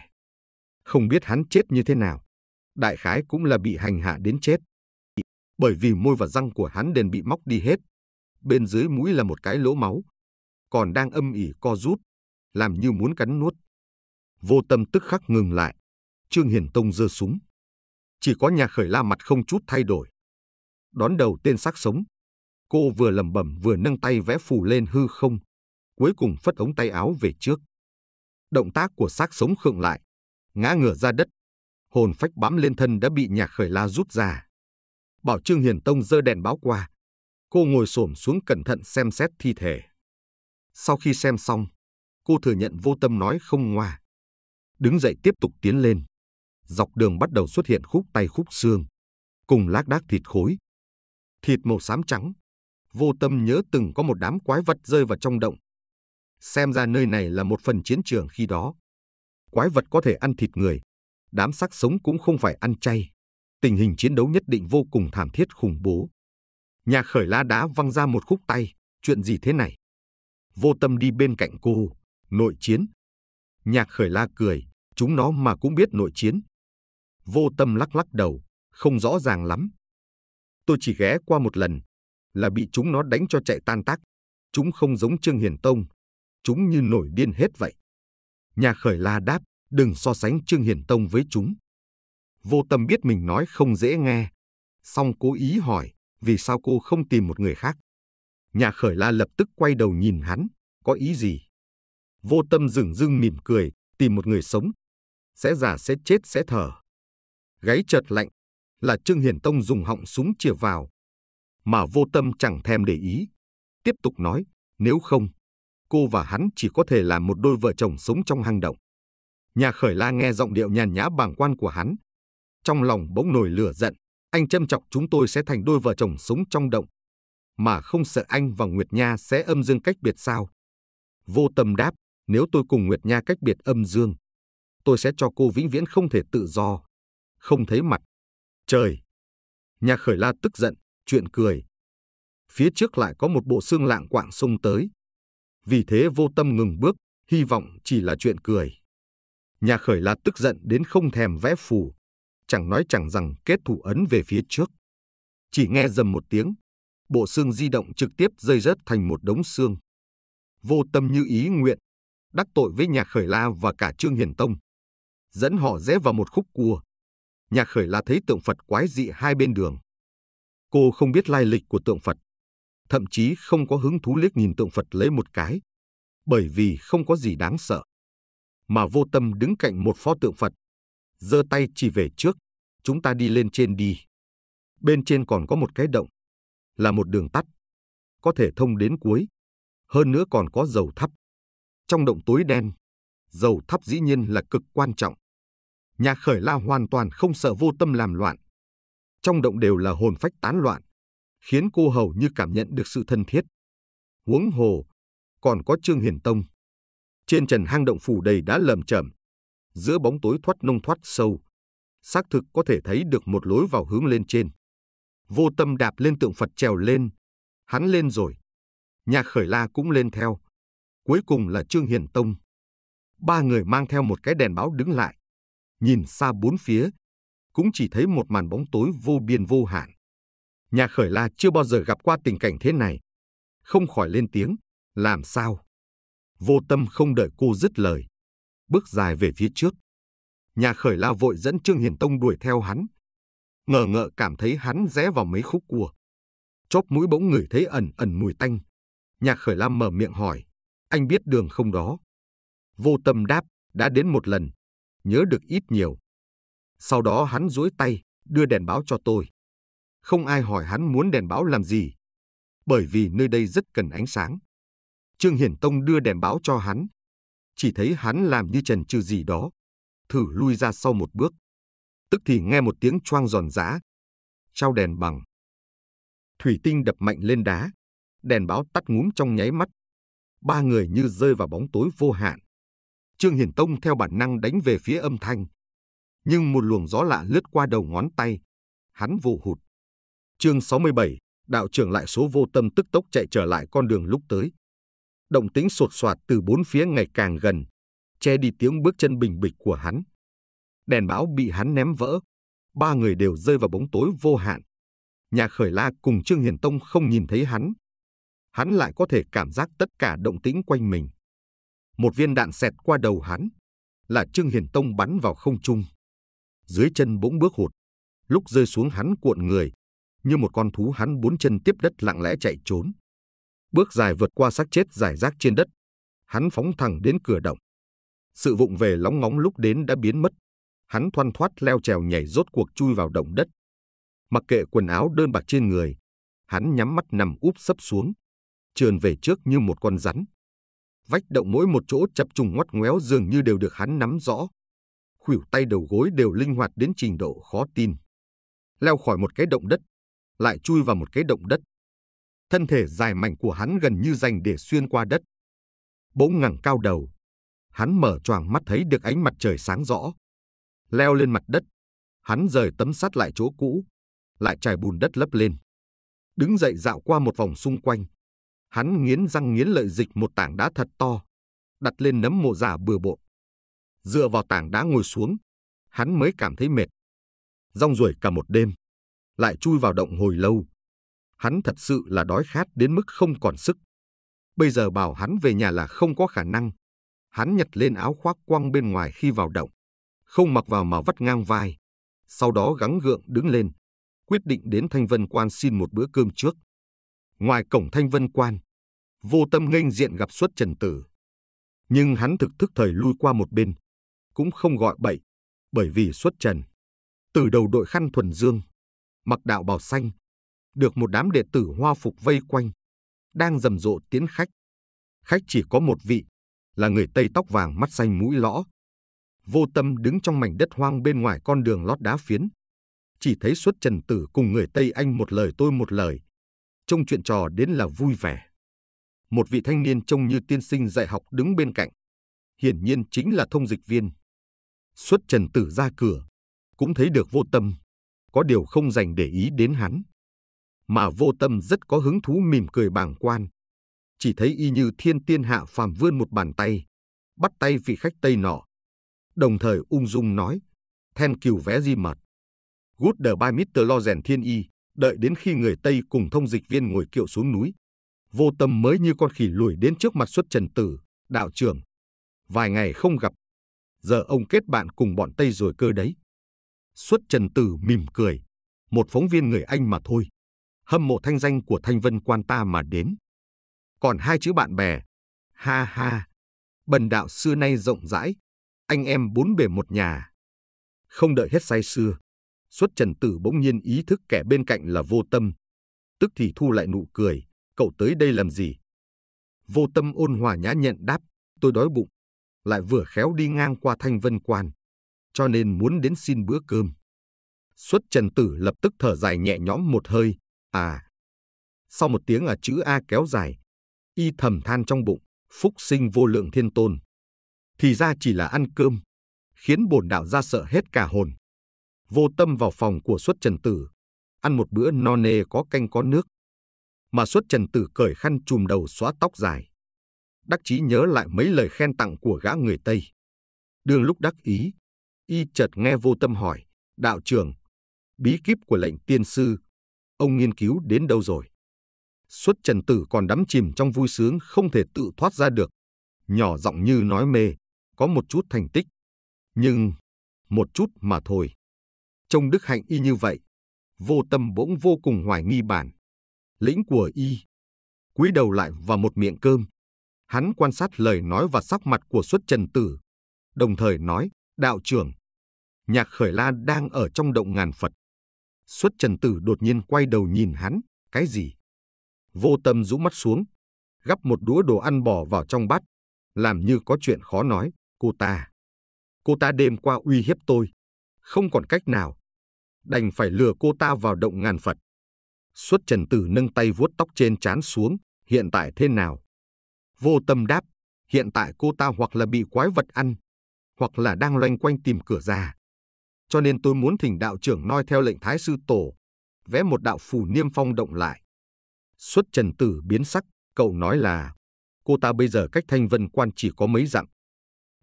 Không biết hắn chết như thế nào, đại khái cũng là bị hành hạ đến chết bởi vì môi và răng của hắn đền bị móc đi hết. Bên dưới mũi là một cái lỗ máu, còn đang âm ỉ co rút, làm như muốn cắn nuốt. Vô tâm tức khắc ngừng lại, Trương Hiền Tông giơ súng. Chỉ có nhà khởi la mặt không chút thay đổi. Đón đầu tên xác sống, cô vừa lầm bẩm vừa nâng tay vẽ phù lên hư không, cuối cùng phất ống tay áo về trước. Động tác của xác sống khựng lại, ngã ngửa ra đất, hồn phách bám lên thân đã bị nhà khởi la rút ra bảo Trương Hiền Tông dơ đèn báo qua. Cô ngồi xổm xuống cẩn thận xem xét thi thể. Sau khi xem xong, cô thừa nhận vô tâm nói không ngoa. Đứng dậy tiếp tục tiến lên. Dọc đường bắt đầu xuất hiện khúc tay khúc xương, cùng lác đác thịt khối. Thịt màu xám trắng. Vô tâm nhớ từng có một đám quái vật rơi vào trong động. Xem ra nơi này là một phần chiến trường khi đó. Quái vật có thể ăn thịt người, đám xác sống cũng không phải ăn chay tình hình chiến đấu nhất định vô cùng thảm thiết khủng bố. Nhà khởi la đã văng ra một khúc tay, chuyện gì thế này? Vô tâm đi bên cạnh cô, nội chiến. Nhạc khởi la cười, chúng nó mà cũng biết nội chiến. Vô tâm lắc lắc đầu, không rõ ràng lắm. Tôi chỉ ghé qua một lần, là bị chúng nó đánh cho chạy tan tác. Chúng không giống Trương Hiền Tông, chúng như nổi điên hết vậy. Nhà khởi la đáp, đừng so sánh Trương Hiền Tông với chúng. Vô tâm biết mình nói không dễ nghe, song cố ý hỏi vì sao cô không tìm một người khác. Nhà khởi la lập tức quay đầu nhìn hắn, có ý gì? Vô tâm dừng dưng mỉm cười, tìm một người sống. Sẽ già sẽ chết sẽ thở. Gáy chợt lạnh, là Trương Hiển Tông dùng họng súng chìa vào. Mà vô tâm chẳng thèm để ý. Tiếp tục nói, nếu không, cô và hắn chỉ có thể là một đôi vợ chồng sống trong hang động. Nhà khởi la nghe giọng điệu nhàn nhã bàng quan của hắn, trong lòng bỗng nổi lửa giận, anh châm trọng chúng tôi sẽ thành đôi vợ chồng sống trong động. Mà không sợ anh và Nguyệt Nha sẽ âm dương cách biệt sao? Vô tâm đáp, nếu tôi cùng Nguyệt Nha cách biệt âm dương, tôi sẽ cho cô vĩnh viễn không thể tự do, không thấy mặt. Trời! Nhà khởi la tức giận, chuyện cười. Phía trước lại có một bộ xương lạng quạng xông tới. Vì thế vô tâm ngừng bước, hy vọng chỉ là chuyện cười. Nhà khởi la tức giận đến không thèm vẽ phù, chẳng nói chẳng rằng kết thủ ấn về phía trước. Chỉ nghe dầm một tiếng, bộ xương di động trực tiếp rơi rớt thành một đống xương. Vô tâm như ý nguyện, đắc tội với nhà khởi la và cả Trương Hiền Tông. Dẫn họ rẽ vào một khúc cua. Nhà khởi la thấy tượng Phật quái dị hai bên đường. Cô không biết lai lịch của tượng Phật, thậm chí không có hứng thú liếc nhìn tượng Phật lấy một cái, bởi vì không có gì đáng sợ. Mà vô tâm đứng cạnh một pho tượng Phật giơ tay chỉ về trước, chúng ta đi lên trên đi. Bên trên còn có một cái động, là một đường tắt, có thể thông đến cuối. Hơn nữa còn có dầu thắp. Trong động tối đen, dầu thắp dĩ nhiên là cực quan trọng. Nhà khởi la hoàn toàn không sợ vô tâm làm loạn. Trong động đều là hồn phách tán loạn, khiến cô hầu như cảm nhận được sự thân thiết. Huống hồ, còn có Trương hiển Tông. Trên trần hang động phủ đầy đá lởm chởm, giữa bóng tối thoát nông thoát sâu. Xác thực có thể thấy được một lối vào hướng lên trên. Vô tâm đạp lên tượng Phật trèo lên. Hắn lên rồi. Nhà khởi la cũng lên theo. Cuối cùng là Trương Hiền Tông. Ba người mang theo một cái đèn báo đứng lại. Nhìn xa bốn phía, cũng chỉ thấy một màn bóng tối vô biên vô hạn. Nhà khởi la chưa bao giờ gặp qua tình cảnh thế này. Không khỏi lên tiếng, làm sao? Vô tâm không đợi cô dứt lời bước dài về phía trước. Nhà khởi la vội dẫn Trương Hiền Tông đuổi theo hắn. Ngờ ngợ cảm thấy hắn rẽ vào mấy khúc cua. Chóp mũi bỗng ngửi thấy ẩn ẩn mùi tanh. Nhà khởi la mở miệng hỏi, anh biết đường không đó? Vô tâm đáp, đã đến một lần, nhớ được ít nhiều. Sau đó hắn duỗi tay, đưa đèn báo cho tôi. Không ai hỏi hắn muốn đèn báo làm gì, bởi vì nơi đây rất cần ánh sáng. Trương Hiển Tông đưa đèn báo cho hắn, chỉ thấy hắn làm như trần trừ gì đó, thử lui ra sau một bước. Tức thì nghe một tiếng choang giòn giã, trao đèn bằng. Thủy tinh đập mạnh lên đá, đèn báo tắt ngúm trong nháy mắt. Ba người như rơi vào bóng tối vô hạn. Trương Hiền Tông theo bản năng đánh về phía âm thanh. Nhưng một luồng gió lạ lướt qua đầu ngón tay. Hắn vô hụt. Chương 67, đạo trưởng lại số vô tâm tức tốc chạy trở lại con đường lúc tới động tĩnh sột soạt từ bốn phía ngày càng gần, che đi tiếng bước chân bình bịch của hắn. Đèn bão bị hắn ném vỡ, ba người đều rơi vào bóng tối vô hạn. Nhà khởi la cùng Trương Hiền Tông không nhìn thấy hắn. Hắn lại có thể cảm giác tất cả động tĩnh quanh mình. Một viên đạn xẹt qua đầu hắn, là Trương Hiền Tông bắn vào không trung. Dưới chân bỗng bước hụt, lúc rơi xuống hắn cuộn người, như một con thú hắn bốn chân tiếp đất lặng lẽ chạy trốn bước dài vượt qua xác chết giải rác trên đất. Hắn phóng thẳng đến cửa động. Sự vụng về lóng ngóng lúc đến đã biến mất. Hắn thoăn thoát leo trèo nhảy rốt cuộc chui vào động đất. Mặc kệ quần áo đơn bạc trên người, hắn nhắm mắt nằm úp sấp xuống, trườn về trước như một con rắn. Vách động mỗi một chỗ chập trùng ngoắt ngoéo dường như đều được hắn nắm rõ. Khuỷu tay đầu gối đều linh hoạt đến trình độ khó tin. Leo khỏi một cái động đất, lại chui vào một cái động đất, thân thể dài mảnh của hắn gần như dành để xuyên qua đất. Bỗng ngẩng cao đầu, hắn mở choàng mắt thấy được ánh mặt trời sáng rõ. Leo lên mặt đất, hắn rời tấm sắt lại chỗ cũ, lại trải bùn đất lấp lên. Đứng dậy dạo qua một vòng xung quanh, hắn nghiến răng nghiến lợi dịch một tảng đá thật to, đặt lên nấm mộ giả bừa bộn. Dựa vào tảng đá ngồi xuống, hắn mới cảm thấy mệt. Rong ruổi cả một đêm, lại chui vào động hồi lâu, hắn thật sự là đói khát đến mức không còn sức. Bây giờ bảo hắn về nhà là không có khả năng. Hắn nhặt lên áo khoác quăng bên ngoài khi vào động, không mặc vào mà vắt ngang vai. Sau đó gắng gượng đứng lên, quyết định đến Thanh Vân Quan xin một bữa cơm trước. Ngoài cổng Thanh Vân Quan, vô tâm nghênh diện gặp suất trần tử. Nhưng hắn thực thức thời lui qua một bên, cũng không gọi bậy, bởi vì xuất trần. Từ đầu đội khăn thuần dương, mặc đạo bào xanh, được một đám đệ tử hoa phục vây quanh, đang rầm rộ tiến khách. Khách chỉ có một vị, là người Tây tóc vàng mắt xanh mũi lõ. Vô tâm đứng trong mảnh đất hoang bên ngoài con đường lót đá phiến. Chỉ thấy xuất trần tử cùng người Tây Anh một lời tôi một lời. Trông chuyện trò đến là vui vẻ. Một vị thanh niên trông như tiên sinh dạy học đứng bên cạnh. Hiển nhiên chính là thông dịch viên. Xuất trần tử ra cửa, cũng thấy được vô tâm. Có điều không dành để ý đến hắn mà vô tâm rất có hứng thú mỉm cười bàng quan. Chỉ thấy y như thiên tiên hạ phàm vươn một bàn tay, bắt tay vị khách Tây nọ. Đồng thời ung dung nói, then kiều vé di mật. Good the by Mr. rèn Thiên Y, đợi đến khi người Tây cùng thông dịch viên ngồi kiệu xuống núi. Vô tâm mới như con khỉ lùi đến trước mặt xuất trần tử, đạo trưởng. Vài ngày không gặp, giờ ông kết bạn cùng bọn Tây rồi cơ đấy. Xuất trần tử mỉm cười, một phóng viên người Anh mà thôi hâm mộ thanh danh của thanh vân quan ta mà đến. Còn hai chữ bạn bè, ha ha, bần đạo xưa nay rộng rãi, anh em bốn bề một nhà. Không đợi hết say xưa, xuất trần tử bỗng nhiên ý thức kẻ bên cạnh là vô tâm. Tức thì thu lại nụ cười, cậu tới đây làm gì? Vô tâm ôn hòa nhã nhận đáp, tôi đói bụng, lại vừa khéo đi ngang qua thanh vân quan, cho nên muốn đến xin bữa cơm. Xuất trần tử lập tức thở dài nhẹ nhõm một hơi, À! Sau một tiếng là chữ A kéo dài, y thầm than trong bụng, phúc sinh vô lượng thiên tôn. Thì ra chỉ là ăn cơm, khiến bổn đạo ra sợ hết cả hồn. Vô tâm vào phòng của xuất trần tử, ăn một bữa no nê có canh có nước. Mà xuất trần tử cởi khăn chùm đầu xóa tóc dài. Đắc chí nhớ lại mấy lời khen tặng của gã người Tây. Đường lúc đắc ý, y chợt nghe vô tâm hỏi, đạo trưởng, bí kíp của lệnh tiên sư ông nghiên cứu đến đâu rồi. Xuất trần tử còn đắm chìm trong vui sướng không thể tự thoát ra được. Nhỏ giọng như nói mê, có một chút thành tích. Nhưng, một chút mà thôi. Trông đức hạnh y như vậy, vô tâm bỗng vô cùng hoài nghi bản. Lĩnh của y, cúi đầu lại và một miệng cơm. Hắn quan sát lời nói và sắc mặt của xuất trần tử. Đồng thời nói, đạo trưởng, nhạc khởi la đang ở trong động ngàn Phật. Xuất Trần Tử đột nhiên quay đầu nhìn hắn, cái gì? Vô tâm rũ mắt xuống, gắp một đũa đồ ăn bỏ vào trong bát, làm như có chuyện khó nói, cô ta. Cô ta đêm qua uy hiếp tôi, không còn cách nào. Đành phải lừa cô ta vào động ngàn Phật. Xuất Trần Tử nâng tay vuốt tóc trên trán xuống, hiện tại thế nào? Vô tâm đáp, hiện tại cô ta hoặc là bị quái vật ăn, hoặc là đang loanh quanh tìm cửa ra cho nên tôi muốn thỉnh đạo trưởng noi theo lệnh Thái Sư Tổ, vẽ một đạo phù niêm phong động lại. Xuất trần tử biến sắc, cậu nói là, cô ta bây giờ cách thanh vân quan chỉ có mấy dặm.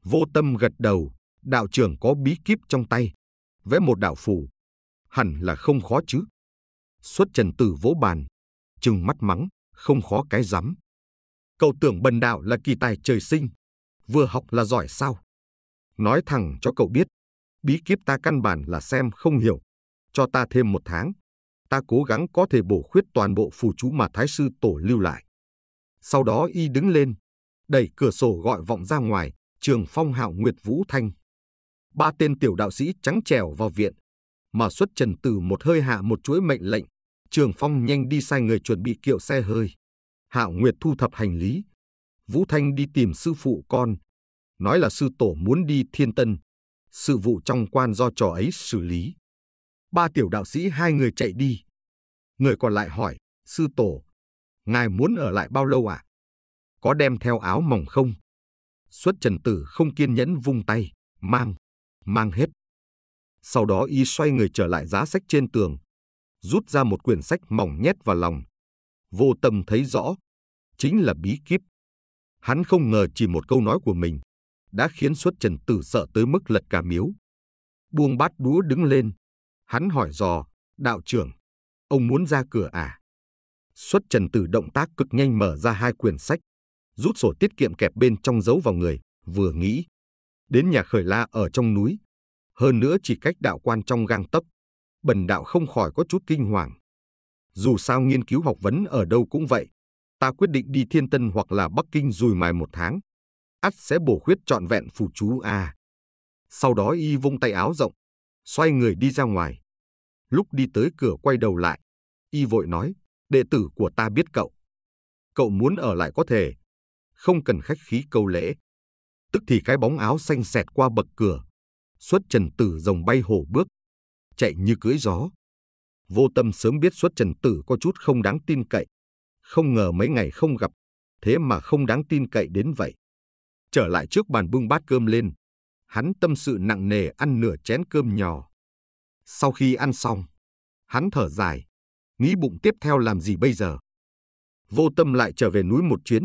Vô tâm gật đầu, đạo trưởng có bí kíp trong tay, vẽ một đạo phù. Hẳn là không khó chứ. Xuất trần tử vỗ bàn, trừng mắt mắng, không khó cái rắm. Cậu tưởng bần đạo là kỳ tài trời sinh, vừa học là giỏi sao? Nói thẳng cho cậu biết, bí kíp ta căn bản là xem không hiểu. Cho ta thêm một tháng, ta cố gắng có thể bổ khuyết toàn bộ phù chú mà Thái Sư Tổ lưu lại. Sau đó y đứng lên, đẩy cửa sổ gọi vọng ra ngoài, trường phong hạo Nguyệt Vũ Thanh. Ba tên tiểu đạo sĩ trắng trèo vào viện, mà xuất trần từ một hơi hạ một chuỗi mệnh lệnh, trường phong nhanh đi sai người chuẩn bị kiệu xe hơi. Hạo Nguyệt thu thập hành lý. Vũ Thanh đi tìm sư phụ con, nói là sư tổ muốn đi thiên tân, sự vụ trong quan do trò ấy xử lý. Ba tiểu đạo sĩ hai người chạy đi. Người còn lại hỏi, sư tổ, ngài muốn ở lại bao lâu à? Có đem theo áo mỏng không? Xuất trần tử không kiên nhẫn vung tay, mang, mang hết. Sau đó y xoay người trở lại giá sách trên tường, rút ra một quyển sách mỏng nhét vào lòng. Vô tâm thấy rõ, chính là bí kíp. Hắn không ngờ chỉ một câu nói của mình đã khiến xuất trần tử sợ tới mức lật cả miếu. Buông bát đũa đứng lên, hắn hỏi dò, đạo trưởng, ông muốn ra cửa à? Xuất trần tử động tác cực nhanh mở ra hai quyển sách, rút sổ tiết kiệm kẹp bên trong giấu vào người, vừa nghĩ. Đến nhà khởi la ở trong núi, hơn nữa chỉ cách đạo quan trong gang tấc, bần đạo không khỏi có chút kinh hoàng. Dù sao nghiên cứu học vấn ở đâu cũng vậy, ta quyết định đi Thiên Tân hoặc là Bắc Kinh rùi mài một tháng, ắt sẽ bổ khuyết trọn vẹn phù chú a. Sau đó y vung tay áo rộng, xoay người đi ra ngoài. Lúc đi tới cửa quay đầu lại, y vội nói, đệ tử của ta biết cậu. Cậu muốn ở lại có thể, không cần khách khí câu lễ. Tức thì cái bóng áo xanh xẹt qua bậc cửa, xuất trần tử rồng bay hổ bước, chạy như cưỡi gió. Vô tâm sớm biết xuất trần tử có chút không đáng tin cậy, không ngờ mấy ngày không gặp, thế mà không đáng tin cậy đến vậy trở lại trước bàn bưng bát cơm lên. Hắn tâm sự nặng nề ăn nửa chén cơm nhỏ. Sau khi ăn xong, hắn thở dài, nghĩ bụng tiếp theo làm gì bây giờ. Vô tâm lại trở về núi một chuyến.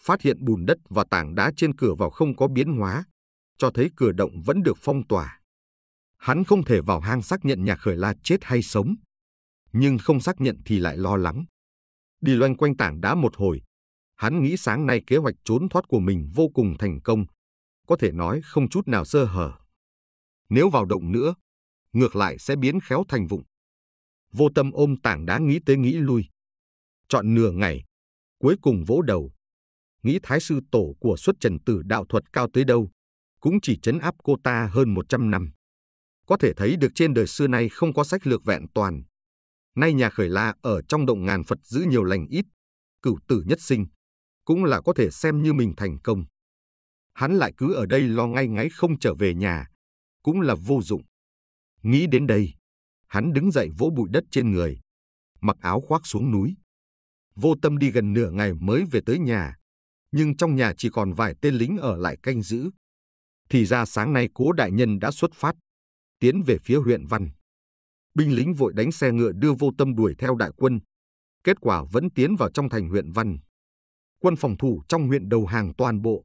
Phát hiện bùn đất và tảng đá trên cửa vào không có biến hóa, cho thấy cửa động vẫn được phong tỏa. Hắn không thể vào hang xác nhận nhà khởi la chết hay sống. Nhưng không xác nhận thì lại lo lắng. Đi loanh quanh tảng đá một hồi, Hắn nghĩ sáng nay kế hoạch trốn thoát của mình vô cùng thành công, có thể nói không chút nào sơ hở. Nếu vào động nữa, ngược lại sẽ biến khéo thành vụng. Vô tâm ôm tảng đá nghĩ tới nghĩ lui. Chọn nửa ngày, cuối cùng vỗ đầu. Nghĩ thái sư tổ của xuất trần tử đạo thuật cao tới đâu, cũng chỉ chấn áp cô ta hơn 100 năm. Có thể thấy được trên đời xưa nay không có sách lược vẹn toàn. Nay nhà khởi la ở trong động ngàn Phật giữ nhiều lành ít, cửu tử nhất sinh, cũng là có thể xem như mình thành công. Hắn lại cứ ở đây lo ngay ngáy không trở về nhà, cũng là vô dụng. Nghĩ đến đây, hắn đứng dậy vỗ bụi đất trên người, mặc áo khoác xuống núi. Vô tâm đi gần nửa ngày mới về tới nhà, nhưng trong nhà chỉ còn vài tên lính ở lại canh giữ. Thì ra sáng nay cố đại nhân đã xuất phát, tiến về phía huyện Văn. Binh lính vội đánh xe ngựa đưa vô tâm đuổi theo đại quân. Kết quả vẫn tiến vào trong thành huyện Văn quân phòng thủ trong huyện đầu hàng toàn bộ.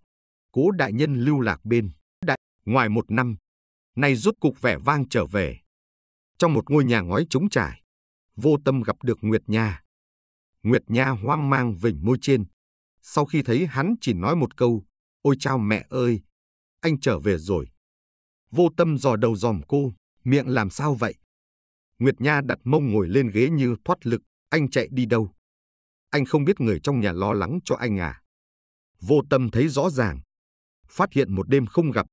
Cố đại nhân lưu lạc bên, đại, ngoài một năm, nay rút cục vẻ vang trở về. Trong một ngôi nhà ngói trống trải, vô tâm gặp được Nguyệt Nha. Nguyệt Nha hoang mang vỉnh môi trên. Sau khi thấy hắn chỉ nói một câu, ôi chao mẹ ơi, anh trở về rồi. Vô tâm dò đầu dòm cô, miệng làm sao vậy? Nguyệt Nha đặt mông ngồi lên ghế như thoát lực, anh chạy đi đâu? Anh không biết người trong nhà lo lắng cho anh à. Vô tâm thấy rõ ràng. Phát hiện một đêm không gặp,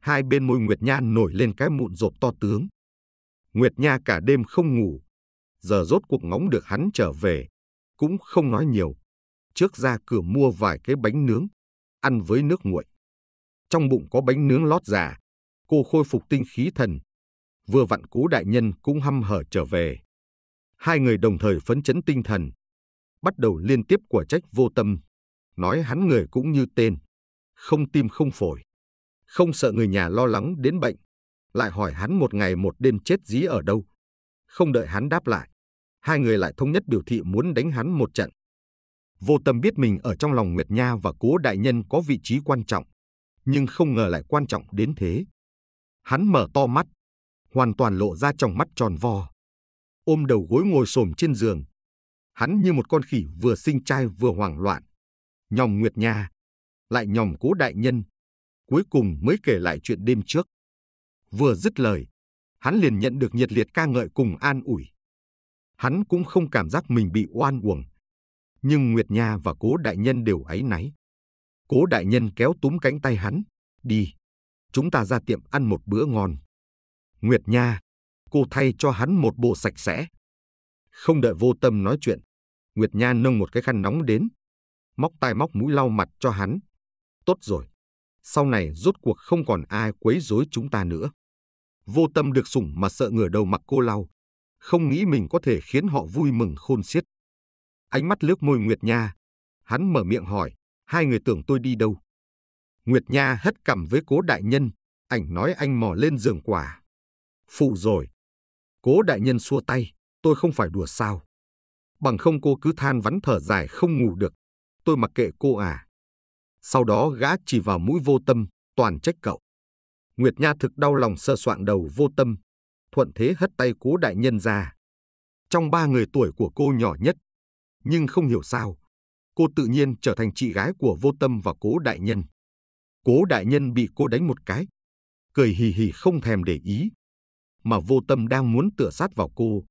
hai bên môi Nguyệt Nha nổi lên cái mụn rộp to tướng. Nguyệt Nha cả đêm không ngủ, giờ rốt cuộc ngóng được hắn trở về, cũng không nói nhiều. Trước ra cửa mua vài cái bánh nướng, ăn với nước nguội. Trong bụng có bánh nướng lót giả, cô khôi phục tinh khí thần. Vừa vặn cố đại nhân cũng hăm hở trở về. Hai người đồng thời phấn chấn tinh thần, bắt đầu liên tiếp quả trách vô tâm, nói hắn người cũng như tên, không tim không phổi, không sợ người nhà lo lắng đến bệnh, lại hỏi hắn một ngày một đêm chết dí ở đâu. Không đợi hắn đáp lại, hai người lại thống nhất biểu thị muốn đánh hắn một trận. Vô tâm biết mình ở trong lòng Nguyệt Nha và cố đại nhân có vị trí quan trọng, nhưng không ngờ lại quan trọng đến thế. Hắn mở to mắt, hoàn toàn lộ ra trong mắt tròn vo. Ôm đầu gối ngồi xổm trên giường, Hắn như một con khỉ vừa sinh trai vừa hoảng loạn. Nhòm Nguyệt Nha, lại nhòm cố đại nhân. Cuối cùng mới kể lại chuyện đêm trước. Vừa dứt lời, hắn liền nhận được nhiệt liệt ca ngợi cùng an ủi. Hắn cũng không cảm giác mình bị oan uổng. Nhưng Nguyệt Nha và cố đại nhân đều áy náy. Cố đại nhân kéo túm cánh tay hắn. Đi, chúng ta ra tiệm ăn một bữa ngon. Nguyệt Nha, cô thay cho hắn một bộ sạch sẽ, không đợi vô tâm nói chuyện, Nguyệt Nha nâng một cái khăn nóng đến, móc tai móc mũi lau mặt cho hắn. Tốt rồi, sau này rốt cuộc không còn ai quấy rối chúng ta nữa. Vô tâm được sủng mà sợ ngửa đầu mặc cô lau, không nghĩ mình có thể khiến họ vui mừng khôn xiết. Ánh mắt lướt môi Nguyệt Nha, hắn mở miệng hỏi, hai người tưởng tôi đi đâu? Nguyệt Nha hất cằm với cố đại nhân, ảnh nói anh mò lên giường quả. Phụ rồi. Cố đại nhân xua tay. Tôi không phải đùa sao. Bằng không cô cứ than vắn thở dài không ngủ được. Tôi mặc kệ cô à. Sau đó gã chỉ vào mũi vô tâm, toàn trách cậu. Nguyệt Nha thực đau lòng sơ soạn đầu vô tâm, thuận thế hất tay cố đại nhân ra. Trong ba người tuổi của cô nhỏ nhất, nhưng không hiểu sao, cô tự nhiên trở thành chị gái của vô tâm và cố đại nhân. Cố đại nhân bị cô đánh một cái, cười hì hì không thèm để ý. Mà vô tâm đang muốn tựa sát vào cô,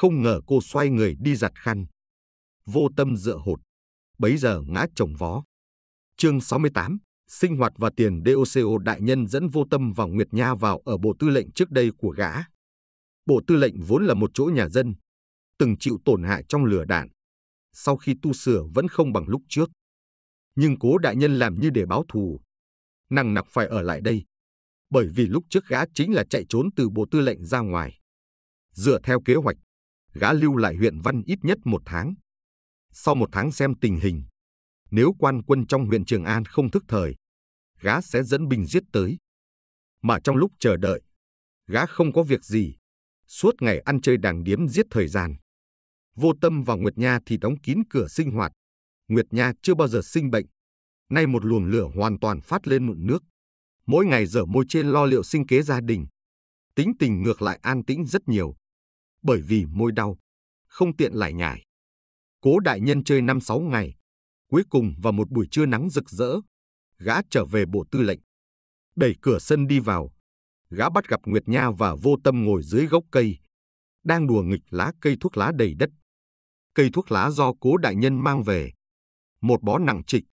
không ngờ cô xoay người đi giặt khăn. Vô tâm dựa hột. Bấy giờ ngã chồng vó. Chương 68 Sinh hoạt và tiền DOCO đại nhân dẫn vô tâm vào Nguyệt Nha vào ở bộ tư lệnh trước đây của gã. Bộ tư lệnh vốn là một chỗ nhà dân, từng chịu tổn hại trong lửa đạn. Sau khi tu sửa vẫn không bằng lúc trước. Nhưng cố đại nhân làm như để báo thù. Năng nặc phải ở lại đây. Bởi vì lúc trước gã chính là chạy trốn từ bộ tư lệnh ra ngoài. Dựa theo kế hoạch, gã lưu lại huyện Văn ít nhất một tháng. Sau một tháng xem tình hình, nếu quan quân trong huyện Trường An không thức thời, gã sẽ dẫn binh giết tới. Mà trong lúc chờ đợi, gã không có việc gì, suốt ngày ăn chơi đàng điếm giết thời gian. Vô Tâm và Nguyệt Nha thì đóng kín cửa sinh hoạt. Nguyệt Nha chưa bao giờ sinh bệnh. Nay một luồng lửa hoàn toàn phát lên mụn nước. Mỗi ngày dở môi trên lo liệu sinh kế gia đình. Tính tình ngược lại an tĩnh rất nhiều bởi vì môi đau, không tiện lại nhải. Cố đại nhân chơi năm sáu ngày, cuối cùng vào một buổi trưa nắng rực rỡ, gã trở về bộ tư lệnh. Đẩy cửa sân đi vào, gã bắt gặp Nguyệt Nha và vô tâm ngồi dưới gốc cây, đang đùa nghịch lá cây thuốc lá đầy đất. Cây thuốc lá do cố đại nhân mang về, một bó nặng trịch,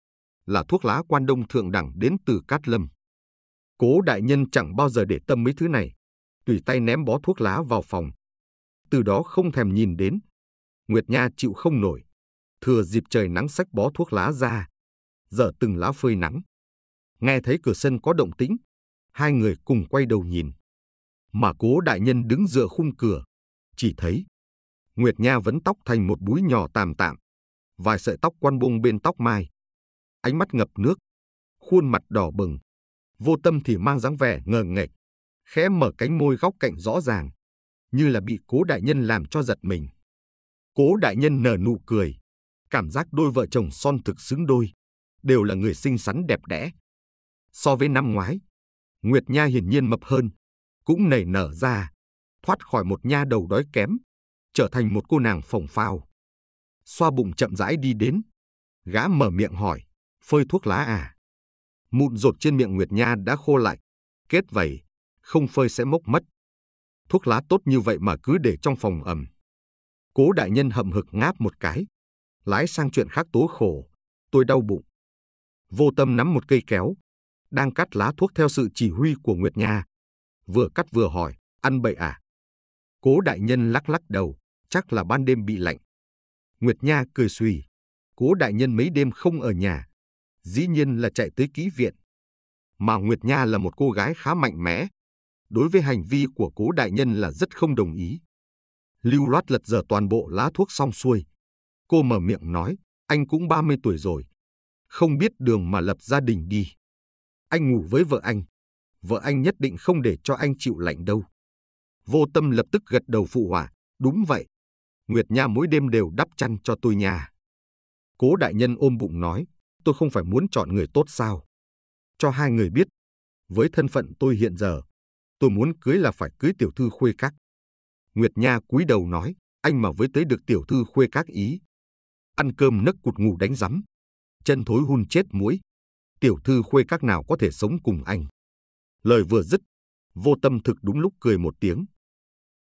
là thuốc lá quan đông thượng đẳng đến từ Cát Lâm. Cố đại nhân chẳng bao giờ để tâm mấy thứ này, tùy tay ném bó thuốc lá vào phòng, từ đó không thèm nhìn đến. Nguyệt Nha chịu không nổi, thừa dịp trời nắng sách bó thuốc lá ra, dở từng lá phơi nắng. Nghe thấy cửa sân có động tĩnh, hai người cùng quay đầu nhìn. Mà cố đại nhân đứng dựa khung cửa, chỉ thấy. Nguyệt Nha vấn tóc thành một búi nhỏ tạm tạm, vài sợi tóc quăn bung bên tóc mai. Ánh mắt ngập nước, khuôn mặt đỏ bừng, vô tâm thì mang dáng vẻ ngờ nghệch, khẽ mở cánh môi góc cạnh rõ ràng như là bị cố đại nhân làm cho giật mình. Cố đại nhân nở nụ cười, cảm giác đôi vợ chồng son thực xứng đôi, đều là người xinh xắn đẹp đẽ. So với năm ngoái, Nguyệt Nha hiển nhiên mập hơn, cũng nảy nở ra, thoát khỏi một nha đầu đói kém, trở thành một cô nàng phồng phào. Xoa bụng chậm rãi đi đến, gã mở miệng hỏi, phơi thuốc lá à? Mụn rột trên miệng Nguyệt Nha đã khô lại, kết vẩy, không phơi sẽ mốc mất thuốc lá tốt như vậy mà cứ để trong phòng ẩm. Cố đại nhân hậm hực ngáp một cái, lái sang chuyện khác tố khổ, tôi đau bụng. Vô tâm nắm một cây kéo, đang cắt lá thuốc theo sự chỉ huy của Nguyệt Nha. Vừa cắt vừa hỏi, ăn bậy à? Cố đại nhân lắc lắc đầu, chắc là ban đêm bị lạnh. Nguyệt Nha cười suy, cố đại nhân mấy đêm không ở nhà, dĩ nhiên là chạy tới ký viện. Mà Nguyệt Nha là một cô gái khá mạnh mẽ, đối với hành vi của cố đại nhân là rất không đồng ý. Lưu loát lật dở toàn bộ lá thuốc xong xuôi. Cô mở miệng nói, anh cũng 30 tuổi rồi. Không biết đường mà lập gia đình đi. Anh ngủ với vợ anh. Vợ anh nhất định không để cho anh chịu lạnh đâu. Vô tâm lập tức gật đầu phụ hỏa. Đúng vậy. Nguyệt Nha mỗi đêm đều đắp chăn cho tôi nhà. Cố đại nhân ôm bụng nói, tôi không phải muốn chọn người tốt sao. Cho hai người biết, với thân phận tôi hiện giờ, tôi muốn cưới là phải cưới tiểu thư khuê các. Nguyệt Nha cúi đầu nói, anh mà với tới được tiểu thư khuê các ý. Ăn cơm nấc cụt ngủ đánh rắm, chân thối hun chết mũi Tiểu thư khuê các nào có thể sống cùng anh. Lời vừa dứt, vô tâm thực đúng lúc cười một tiếng.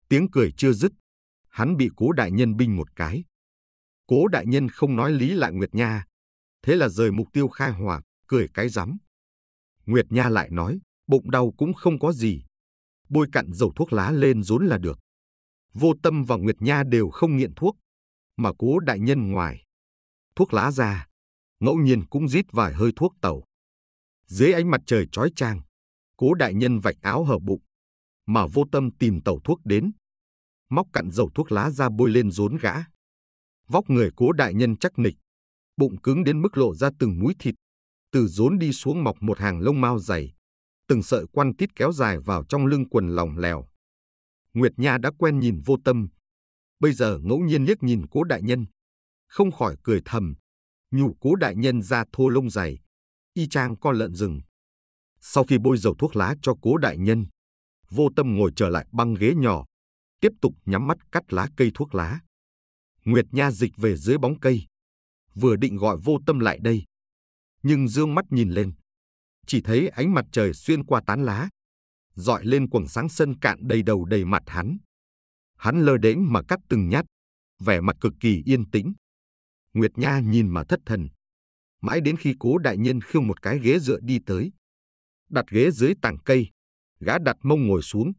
Tiếng cười chưa dứt, hắn bị cố đại nhân binh một cái. Cố đại nhân không nói lý lại Nguyệt Nha, thế là rời mục tiêu khai hòa cười cái rắm. Nguyệt Nha lại nói, bụng đau cũng không có gì, bôi cặn dầu thuốc lá lên rốn là được. Vô Tâm và Nguyệt Nha đều không nghiện thuốc, mà cố đại nhân ngoài. Thuốc lá ra, ngẫu nhiên cũng rít vài hơi thuốc tàu. Dưới ánh mặt trời chói chang, cố đại nhân vạch áo hở bụng, mà vô tâm tìm tàu thuốc đến. Móc cặn dầu thuốc lá ra bôi lên rốn gã. Vóc người cố đại nhân chắc nịch, bụng cứng đến mức lộ ra từng múi thịt, từ rốn đi xuống mọc một hàng lông mao dày từng sợi quan tít kéo dài vào trong lưng quần lòng lèo. Nguyệt Nha đã quen nhìn vô tâm. Bây giờ ngẫu nhiên liếc nhìn cố đại nhân. Không khỏi cười thầm. Nhủ cố đại nhân ra thô lông dày. Y chang con lợn rừng. Sau khi bôi dầu thuốc lá cho cố đại nhân, vô tâm ngồi trở lại băng ghế nhỏ, tiếp tục nhắm mắt cắt lá cây thuốc lá. Nguyệt Nha dịch về dưới bóng cây. Vừa định gọi vô tâm lại đây. Nhưng dương mắt nhìn lên, chỉ thấy ánh mặt trời xuyên qua tán lá, dọi lên quầng sáng sân cạn đầy đầu đầy mặt hắn. Hắn lơ đễnh mà cắt từng nhát, vẻ mặt cực kỳ yên tĩnh. Nguyệt Nha nhìn mà thất thần. Mãi đến khi cố đại nhân khiêu một cái ghế dựa đi tới. Đặt ghế dưới tảng cây, gã đặt mông ngồi xuống,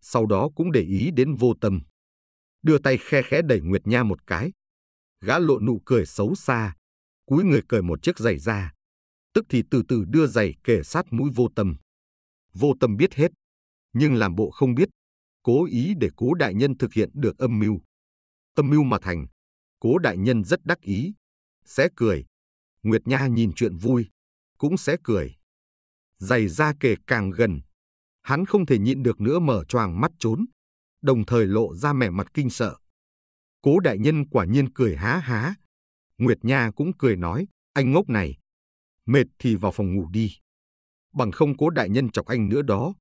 sau đó cũng để ý đến vô tâm. Đưa tay khe khẽ đẩy Nguyệt Nha một cái. Gã lộ nụ cười xấu xa, cúi người cởi một chiếc giày ra, tức thì từ từ đưa giày kề sát mũi vô tâm. Vô tâm biết hết, nhưng làm bộ không biết, cố ý để cố đại nhân thực hiện được âm mưu. Âm mưu mà thành, cố đại nhân rất đắc ý, sẽ cười. Nguyệt Nha nhìn chuyện vui, cũng sẽ cười. Giày ra kề càng gần, hắn không thể nhịn được nữa mở choàng mắt trốn, đồng thời lộ ra mẻ mặt kinh sợ. Cố đại nhân quả nhiên cười há há. Nguyệt Nha cũng cười nói, anh ngốc này, mệt thì vào phòng ngủ đi. Bằng không cố đại nhân chọc anh nữa đó.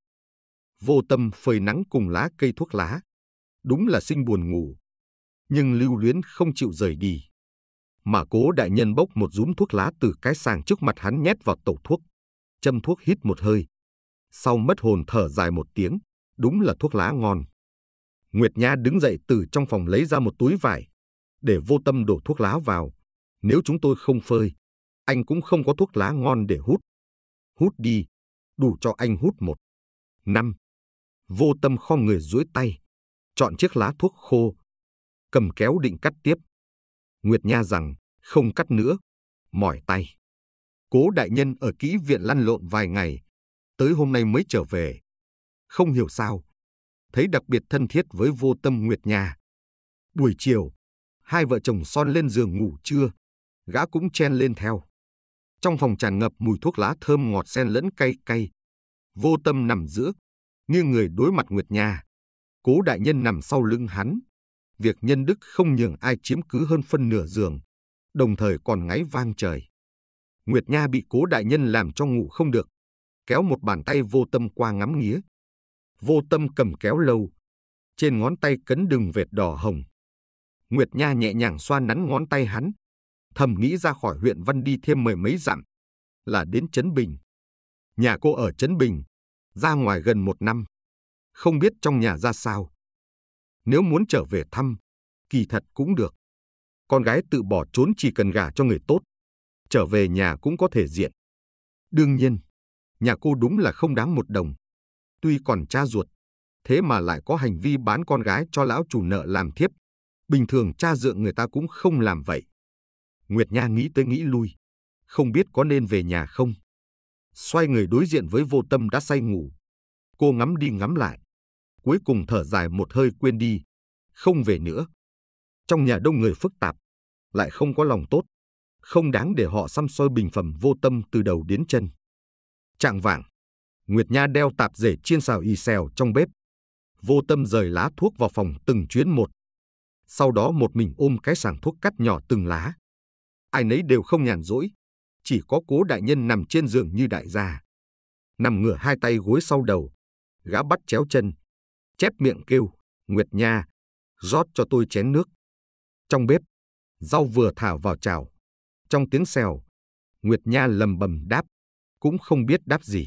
Vô tâm phơi nắng cùng lá cây thuốc lá. Đúng là sinh buồn ngủ. Nhưng lưu luyến không chịu rời đi. Mà cố đại nhân bốc một dúm thuốc lá từ cái sàng trước mặt hắn nhét vào tẩu thuốc. Châm thuốc hít một hơi. Sau mất hồn thở dài một tiếng. Đúng là thuốc lá ngon. Nguyệt Nha đứng dậy từ trong phòng lấy ra một túi vải. Để vô tâm đổ thuốc lá vào. Nếu chúng tôi không phơi, anh cũng không có thuốc lá ngon để hút. Hút đi, đủ cho anh hút một. Năm, vô tâm kho người duỗi tay, chọn chiếc lá thuốc khô, cầm kéo định cắt tiếp. Nguyệt Nha rằng, không cắt nữa, mỏi tay. Cố đại nhân ở kỹ viện lăn lộn vài ngày, tới hôm nay mới trở về. Không hiểu sao, thấy đặc biệt thân thiết với vô tâm Nguyệt Nha. Buổi chiều, hai vợ chồng son lên giường ngủ trưa, gã cũng chen lên theo. Trong phòng tràn ngập mùi thuốc lá thơm ngọt xen lẫn cay cay. Vô tâm nằm giữa, như người đối mặt Nguyệt Nha. Cố đại nhân nằm sau lưng hắn. Việc nhân đức không nhường ai chiếm cứ hơn phân nửa giường, đồng thời còn ngáy vang trời. Nguyệt Nha bị cố đại nhân làm cho ngủ không được, kéo một bàn tay vô tâm qua ngắm nghía. Vô tâm cầm kéo lâu, trên ngón tay cấn đừng vệt đỏ hồng. Nguyệt Nha nhẹ nhàng xoa nắn ngón tay hắn, thầm nghĩ ra khỏi huyện Văn đi thêm mười mấy dặm, là đến Trấn Bình. Nhà cô ở Trấn Bình, ra ngoài gần một năm, không biết trong nhà ra sao. Nếu muốn trở về thăm, kỳ thật cũng được. Con gái tự bỏ trốn chỉ cần gả cho người tốt, trở về nhà cũng có thể diện. Đương nhiên, nhà cô đúng là không đáng một đồng. Tuy còn cha ruột, thế mà lại có hành vi bán con gái cho lão chủ nợ làm thiếp. Bình thường cha dượng người ta cũng không làm vậy. Nguyệt Nha nghĩ tới nghĩ lui, không biết có nên về nhà không. Xoay người đối diện với vô tâm đã say ngủ. Cô ngắm đi ngắm lại, cuối cùng thở dài một hơi quên đi, không về nữa. Trong nhà đông người phức tạp, lại không có lòng tốt, không đáng để họ xăm soi bình phẩm vô tâm từ đầu đến chân. Trạng vàng, Nguyệt Nha đeo tạp rể chiên xào y xèo trong bếp. Vô tâm rời lá thuốc vào phòng từng chuyến một. Sau đó một mình ôm cái sàng thuốc cắt nhỏ từng lá, ai nấy đều không nhàn rỗi, chỉ có cố đại nhân nằm trên giường như đại gia. Nằm ngửa hai tay gối sau đầu, gã bắt chéo chân, chép miệng kêu, Nguyệt Nha, rót cho tôi chén nước. Trong bếp, rau vừa thả vào chảo. Trong tiếng xèo, Nguyệt Nha lầm bầm đáp, cũng không biết đáp gì.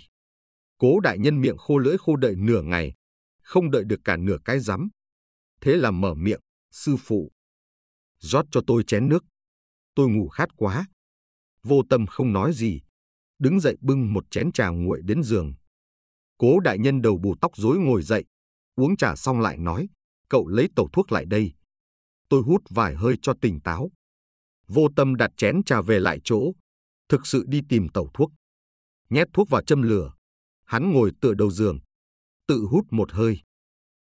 Cố đại nhân miệng khô lưỡi khô đợi nửa ngày, không đợi được cả nửa cái rắm. Thế là mở miệng, sư phụ. rót cho tôi chén nước. Tôi ngủ khát quá. Vô tâm không nói gì, đứng dậy bưng một chén trà nguội đến giường. Cố đại nhân đầu bù tóc rối ngồi dậy, uống trà xong lại nói, cậu lấy tẩu thuốc lại đây. Tôi hút vài hơi cho tỉnh táo. Vô tâm đặt chén trà về lại chỗ, thực sự đi tìm tẩu thuốc. Nhét thuốc vào châm lửa, hắn ngồi tựa đầu giường, tự hút một hơi.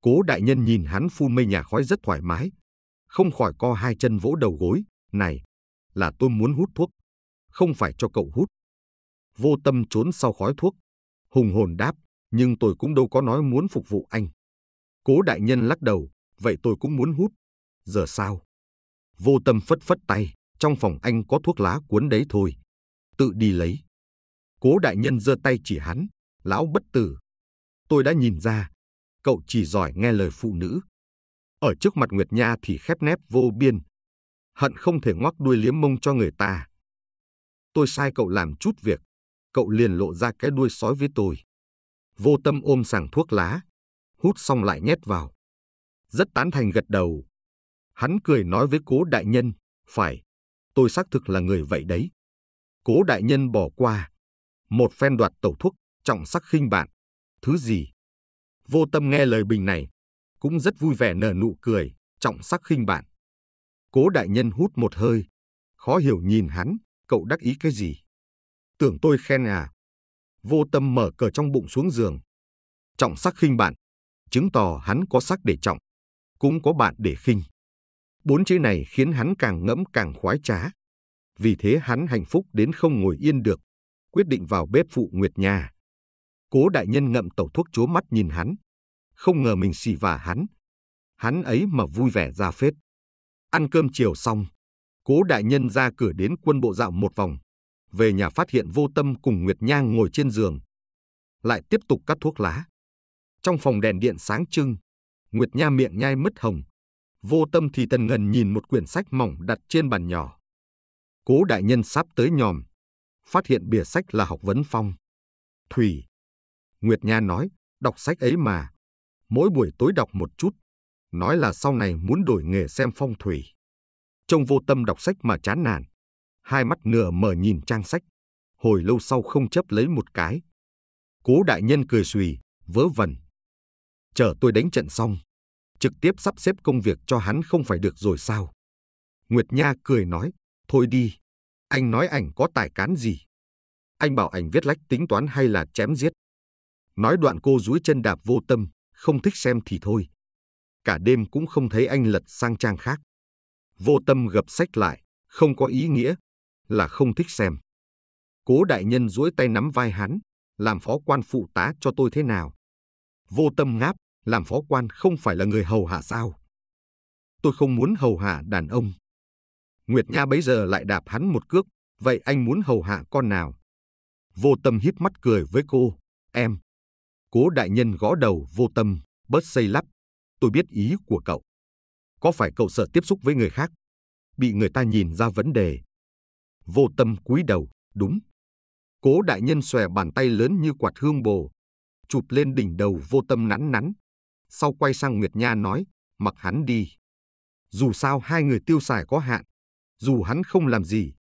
Cố đại nhân nhìn hắn phun mây nhà khói rất thoải mái, không khỏi co hai chân vỗ đầu gối, này, là tôi muốn hút thuốc, không phải cho cậu hút. Vô tâm trốn sau khói thuốc. Hùng hồn đáp, nhưng tôi cũng đâu có nói muốn phục vụ anh. Cố đại nhân lắc đầu, vậy tôi cũng muốn hút. Giờ sao? Vô tâm phất phất tay, trong phòng anh có thuốc lá cuốn đấy thôi. Tự đi lấy. Cố đại nhân giơ tay chỉ hắn, lão bất tử. Tôi đã nhìn ra, cậu chỉ giỏi nghe lời phụ nữ. Ở trước mặt Nguyệt Nha thì khép nép vô biên, hận không thể ngoắc đuôi liếm mông cho người ta. Tôi sai cậu làm chút việc, cậu liền lộ ra cái đuôi sói với tôi. Vô tâm ôm sàng thuốc lá, hút xong lại nhét vào. Rất tán thành gật đầu. Hắn cười nói với cố đại nhân, phải, tôi xác thực là người vậy đấy. Cố đại nhân bỏ qua. Một phen đoạt tẩu thuốc, trọng sắc khinh bạn. Thứ gì? Vô tâm nghe lời bình này, cũng rất vui vẻ nở nụ cười, trọng sắc khinh bạn. Cố đại nhân hút một hơi, khó hiểu nhìn hắn, cậu đắc ý cái gì? Tưởng tôi khen à? Vô tâm mở cờ trong bụng xuống giường. Trọng sắc khinh bạn, chứng tỏ hắn có sắc để trọng, cũng có bạn để khinh. Bốn chữ này khiến hắn càng ngẫm càng khoái trá. Vì thế hắn hạnh phúc đến không ngồi yên được, quyết định vào bếp phụ Nguyệt nhà. Cố đại nhân ngậm tẩu thuốc chúa mắt nhìn hắn. Không ngờ mình xì vả hắn. Hắn ấy mà vui vẻ ra phết. Ăn cơm chiều xong, cố đại nhân ra cửa đến quân bộ dạo một vòng. Về nhà phát hiện vô tâm cùng Nguyệt Nhang ngồi trên giường. Lại tiếp tục cắt thuốc lá. Trong phòng đèn điện sáng trưng, Nguyệt Nha miệng nhai mất hồng. Vô tâm thì tần ngần nhìn một quyển sách mỏng đặt trên bàn nhỏ. Cố đại nhân sắp tới nhòm. Phát hiện bìa sách là học vấn phong. Thủy. Nguyệt Nha nói, đọc sách ấy mà. Mỗi buổi tối đọc một chút nói là sau này muốn đổi nghề xem phong thủy. Trông vô tâm đọc sách mà chán nản, hai mắt nửa mở nhìn trang sách, hồi lâu sau không chấp lấy một cái. Cố đại nhân cười xùy, vớ vẩn. Chờ tôi đánh trận xong, trực tiếp sắp xếp công việc cho hắn không phải được rồi sao? Nguyệt Nha cười nói, thôi đi, anh nói ảnh có tài cán gì? Anh bảo ảnh viết lách tính toán hay là chém giết? Nói đoạn cô dúi chân đạp vô tâm, không thích xem thì thôi cả đêm cũng không thấy anh lật sang trang khác. Vô tâm gập sách lại, không có ý nghĩa, là không thích xem. Cố đại nhân duỗi tay nắm vai hắn, làm phó quan phụ tá cho tôi thế nào? Vô tâm ngáp, làm phó quan không phải là người hầu hạ sao? Tôi không muốn hầu hạ đàn ông. Nguyệt Nha bấy giờ lại đạp hắn một cước, vậy anh muốn hầu hạ con nào? Vô tâm híp mắt cười với cô, em. Cố đại nhân gõ đầu vô tâm, bớt xây lắp, Tôi biết ý của cậu. Có phải cậu sợ tiếp xúc với người khác? Bị người ta nhìn ra vấn đề? Vô tâm cúi đầu, đúng. Cố đại nhân xòe bàn tay lớn như quạt hương bồ, chụp lên đỉnh đầu vô tâm nắn nắn. Sau quay sang Nguyệt Nha nói, mặc hắn đi. Dù sao hai người tiêu xài có hạn, dù hắn không làm gì,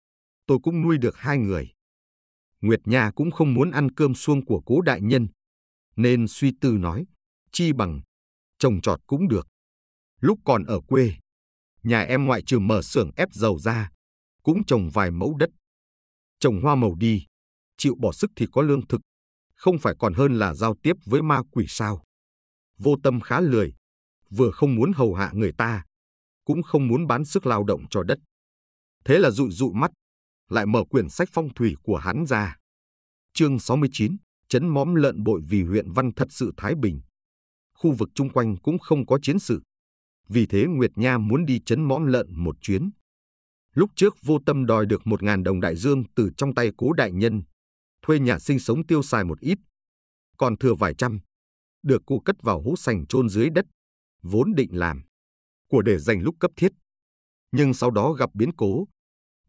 tôi cũng nuôi được hai người. Nguyệt Nha cũng không muốn ăn cơm xuông của cố đại nhân, nên suy tư nói, chi bằng trồng trọt cũng được. Lúc còn ở quê, nhà em ngoại trừ mở xưởng ép dầu ra, cũng trồng vài mẫu đất. Trồng hoa màu đi, chịu bỏ sức thì có lương thực, không phải còn hơn là giao tiếp với ma quỷ sao. Vô tâm khá lười, vừa không muốn hầu hạ người ta, cũng không muốn bán sức lao động cho đất. Thế là dụ dụ mắt, lại mở quyển sách phong thủy của hắn ra. Chương 69, chấn móm lợn bội vì huyện văn thật sự Thái Bình khu vực chung quanh cũng không có chiến sự. Vì thế Nguyệt Nha muốn đi chấn mõm lợn một chuyến. Lúc trước vô tâm đòi được một ngàn đồng đại dương từ trong tay cố đại nhân, thuê nhà sinh sống tiêu xài một ít, còn thừa vài trăm, được cô cất vào hũ sành chôn dưới đất, vốn định làm, của để dành lúc cấp thiết. Nhưng sau đó gặp biến cố,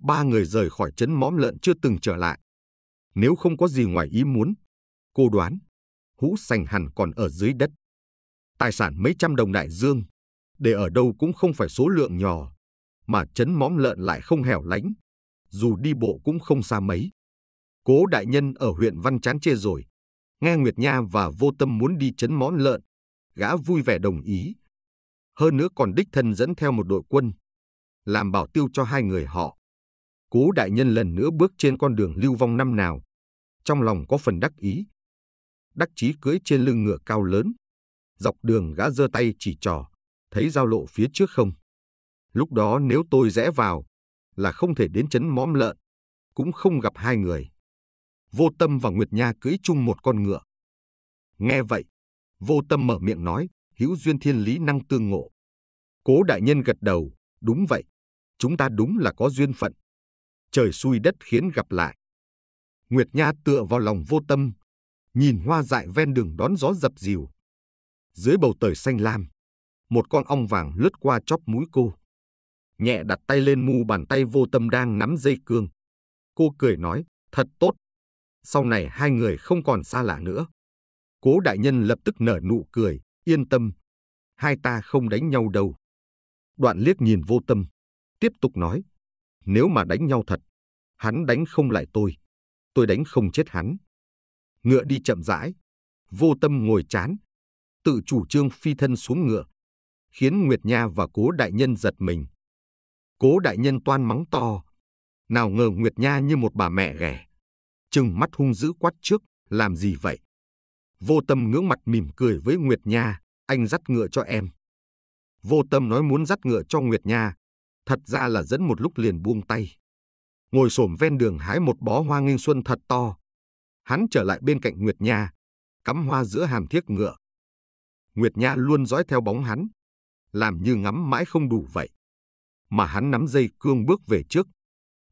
ba người rời khỏi chấn mõm lợn chưa từng trở lại. Nếu không có gì ngoài ý muốn, cô đoán, hũ sành hẳn còn ở dưới đất. Tài sản mấy trăm đồng đại dương, để ở đâu cũng không phải số lượng nhỏ, mà chấn móm lợn lại không hẻo lánh, dù đi bộ cũng không xa mấy. Cố đại nhân ở huyện Văn Chán chê rồi, nghe Nguyệt Nha và vô tâm muốn đi chấn món lợn, gã vui vẻ đồng ý. Hơn nữa còn đích thân dẫn theo một đội quân, làm bảo tiêu cho hai người họ. Cố đại nhân lần nữa bước trên con đường lưu vong năm nào, trong lòng có phần đắc ý. Đắc chí cưỡi trên lưng ngựa cao lớn, Dọc đường gã giơ tay chỉ trò, thấy giao lộ phía trước không? Lúc đó nếu tôi rẽ vào, là không thể đến chấn mõm lợn, cũng không gặp hai người. Vô Tâm và Nguyệt Nha cưỡi chung một con ngựa. Nghe vậy, Vô Tâm mở miệng nói, hữu duyên thiên lý năng tương ngộ. Cố đại nhân gật đầu, đúng vậy, chúng ta đúng là có duyên phận. Trời xui đất khiến gặp lại. Nguyệt Nha tựa vào lòng Vô Tâm, nhìn hoa dại ven đường đón gió dập dìu, dưới bầu trời xanh lam, một con ong vàng lướt qua chóp mũi cô. Nhẹ đặt tay lên mu bàn tay vô tâm đang nắm dây cương. Cô cười nói, thật tốt. Sau này hai người không còn xa lạ nữa. Cố đại nhân lập tức nở nụ cười, yên tâm. Hai ta không đánh nhau đâu. Đoạn liếc nhìn vô tâm, tiếp tục nói. Nếu mà đánh nhau thật, hắn đánh không lại tôi. Tôi đánh không chết hắn. Ngựa đi chậm rãi. Vô tâm ngồi chán, tự chủ trương phi thân xuống ngựa, khiến Nguyệt Nha và Cố Đại Nhân giật mình. Cố Đại Nhân toan mắng to, nào ngờ Nguyệt Nha như một bà mẹ ghẻ. Trừng mắt hung dữ quát trước, làm gì vậy? Vô tâm ngưỡng mặt mỉm cười với Nguyệt Nha, anh dắt ngựa cho em. Vô tâm nói muốn dắt ngựa cho Nguyệt Nha, thật ra là dẫn một lúc liền buông tay. Ngồi xổm ven đường hái một bó hoa nghênh xuân thật to. Hắn trở lại bên cạnh Nguyệt Nha, cắm hoa giữa hàm thiếc ngựa, Nguyệt Nhã luôn dõi theo bóng hắn, làm như ngắm mãi không đủ vậy. Mà hắn nắm dây cương bước về trước,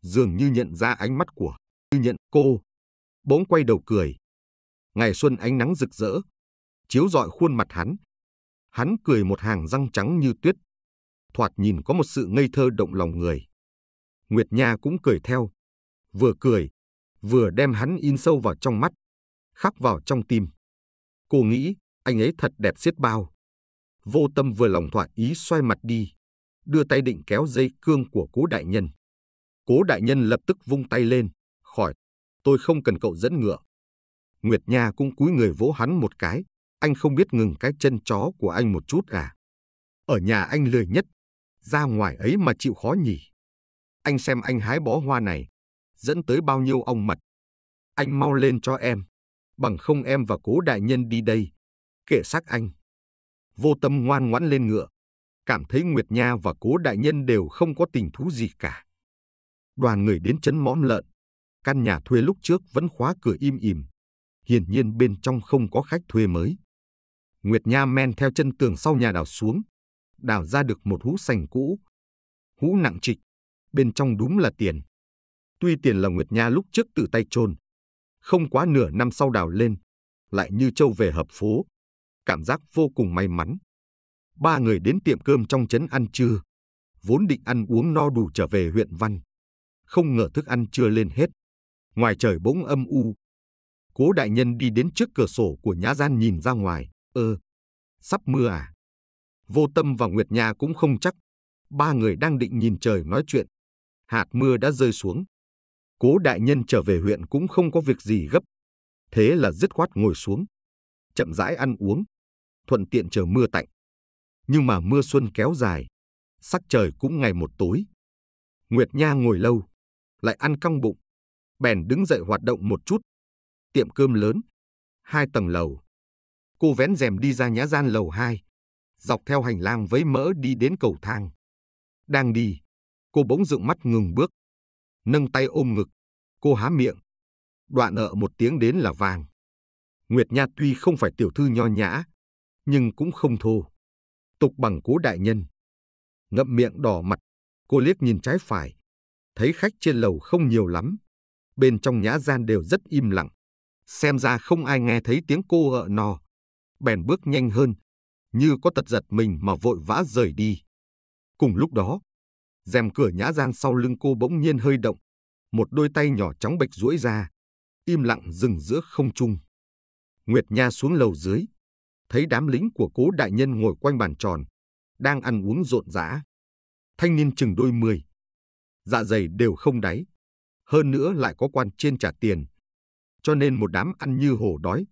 dường như nhận ra ánh mắt của, như nhận cô. Bỗng quay đầu cười. Ngày xuân ánh nắng rực rỡ, chiếu dọi khuôn mặt hắn. Hắn cười một hàng răng trắng như tuyết, thoạt nhìn có một sự ngây thơ động lòng người. Nguyệt Nha cũng cười theo, vừa cười, vừa đem hắn in sâu vào trong mắt, khắc vào trong tim. Cô nghĩ, anh ấy thật đẹp xiết bao. Vô tâm vừa lòng thỏa ý xoay mặt đi, đưa tay định kéo dây cương của cố đại nhân. Cố đại nhân lập tức vung tay lên, khỏi, tôi không cần cậu dẫn ngựa. Nguyệt Nha cũng cúi người vỗ hắn một cái, anh không biết ngừng cái chân chó của anh một chút à. Ở nhà anh lười nhất, ra ngoài ấy mà chịu khó nhỉ. Anh xem anh hái bó hoa này, dẫn tới bao nhiêu ong mật. Anh mau lên cho em, bằng không em và cố đại nhân đi đây, kệ xác anh. Vô tâm ngoan ngoãn lên ngựa, cảm thấy Nguyệt Nha và cố đại nhân đều không có tình thú gì cả. Đoàn người đến chấn mõm lợn, căn nhà thuê lúc trước vẫn khóa cửa im ỉm, hiển nhiên bên trong không có khách thuê mới. Nguyệt Nha men theo chân tường sau nhà đào xuống, đào ra được một hũ sành cũ. Hũ nặng trịch, bên trong đúng là tiền. Tuy tiền là Nguyệt Nha lúc trước tự tay chôn, không quá nửa năm sau đào lên, lại như châu về hợp phố, cảm giác vô cùng may mắn. Ba người đến tiệm cơm trong trấn ăn trưa, vốn định ăn uống no đủ trở về huyện Văn. Không ngờ thức ăn chưa lên hết, ngoài trời bỗng âm u. Cố đại nhân đi đến trước cửa sổ của nhã gian nhìn ra ngoài, ơ, sắp mưa à? Vô Tâm và Nguyệt Nha cũng không chắc. Ba người đang định nhìn trời nói chuyện. Hạt mưa đã rơi xuống. Cố đại nhân trở về huyện cũng không có việc gì gấp. Thế là dứt khoát ngồi xuống. Chậm rãi ăn uống thuận tiện chờ mưa tạnh. Nhưng mà mưa xuân kéo dài, sắc trời cũng ngày một tối. Nguyệt Nha ngồi lâu, lại ăn cong bụng, bèn đứng dậy hoạt động một chút. Tiệm cơm lớn, hai tầng lầu. Cô vén rèm đi ra nhã gian lầu hai dọc theo hành lang với mỡ đi đến cầu thang. Đang đi, cô bỗng dựng mắt ngừng bước. Nâng tay ôm ngực, cô há miệng. Đoạn ở một tiếng đến là vàng. Nguyệt Nha tuy không phải tiểu thư nho nhã, nhưng cũng không thua. Tục bằng cố đại nhân. Ngậm miệng đỏ mặt, cô liếc nhìn trái phải. Thấy khách trên lầu không nhiều lắm. Bên trong nhã gian đều rất im lặng. Xem ra không ai nghe thấy tiếng cô ợ nò. Bèn bước nhanh hơn, như có tật giật mình mà vội vã rời đi. Cùng lúc đó, rèm cửa nhã gian sau lưng cô bỗng nhiên hơi động, một đôi tay nhỏ trắng bệch duỗi ra, im lặng dừng giữa không trung. Nguyệt Nha xuống lầu dưới, thấy đám lính của cố đại nhân ngồi quanh bàn tròn, đang ăn uống rộn rã. Thanh niên chừng đôi mươi, dạ dày đều không đáy, hơn nữa lại có quan trên trả tiền. Cho nên một đám ăn như hổ đói,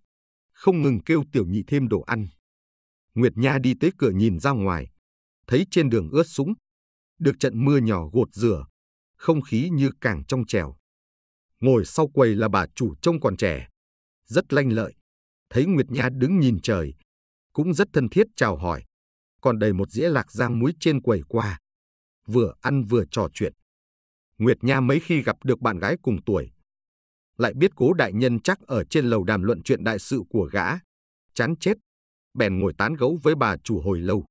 không ngừng kêu tiểu nhị thêm đồ ăn. Nguyệt Nha đi tới cửa nhìn ra ngoài, thấy trên đường ướt sũng, được trận mưa nhỏ gột rửa, không khí như càng trong trèo. Ngồi sau quầy là bà chủ trông còn trẻ, rất lanh lợi. Thấy Nguyệt Nha đứng nhìn trời, cũng rất thân thiết chào hỏi. Còn đầy một dĩa lạc rang muối trên quầy qua. Vừa ăn vừa trò chuyện. Nguyệt Nha mấy khi gặp được bạn gái cùng tuổi. Lại biết cố đại nhân chắc ở trên lầu đàm luận chuyện đại sự của gã. Chán chết. Bèn ngồi tán gẫu với bà chủ hồi lâu.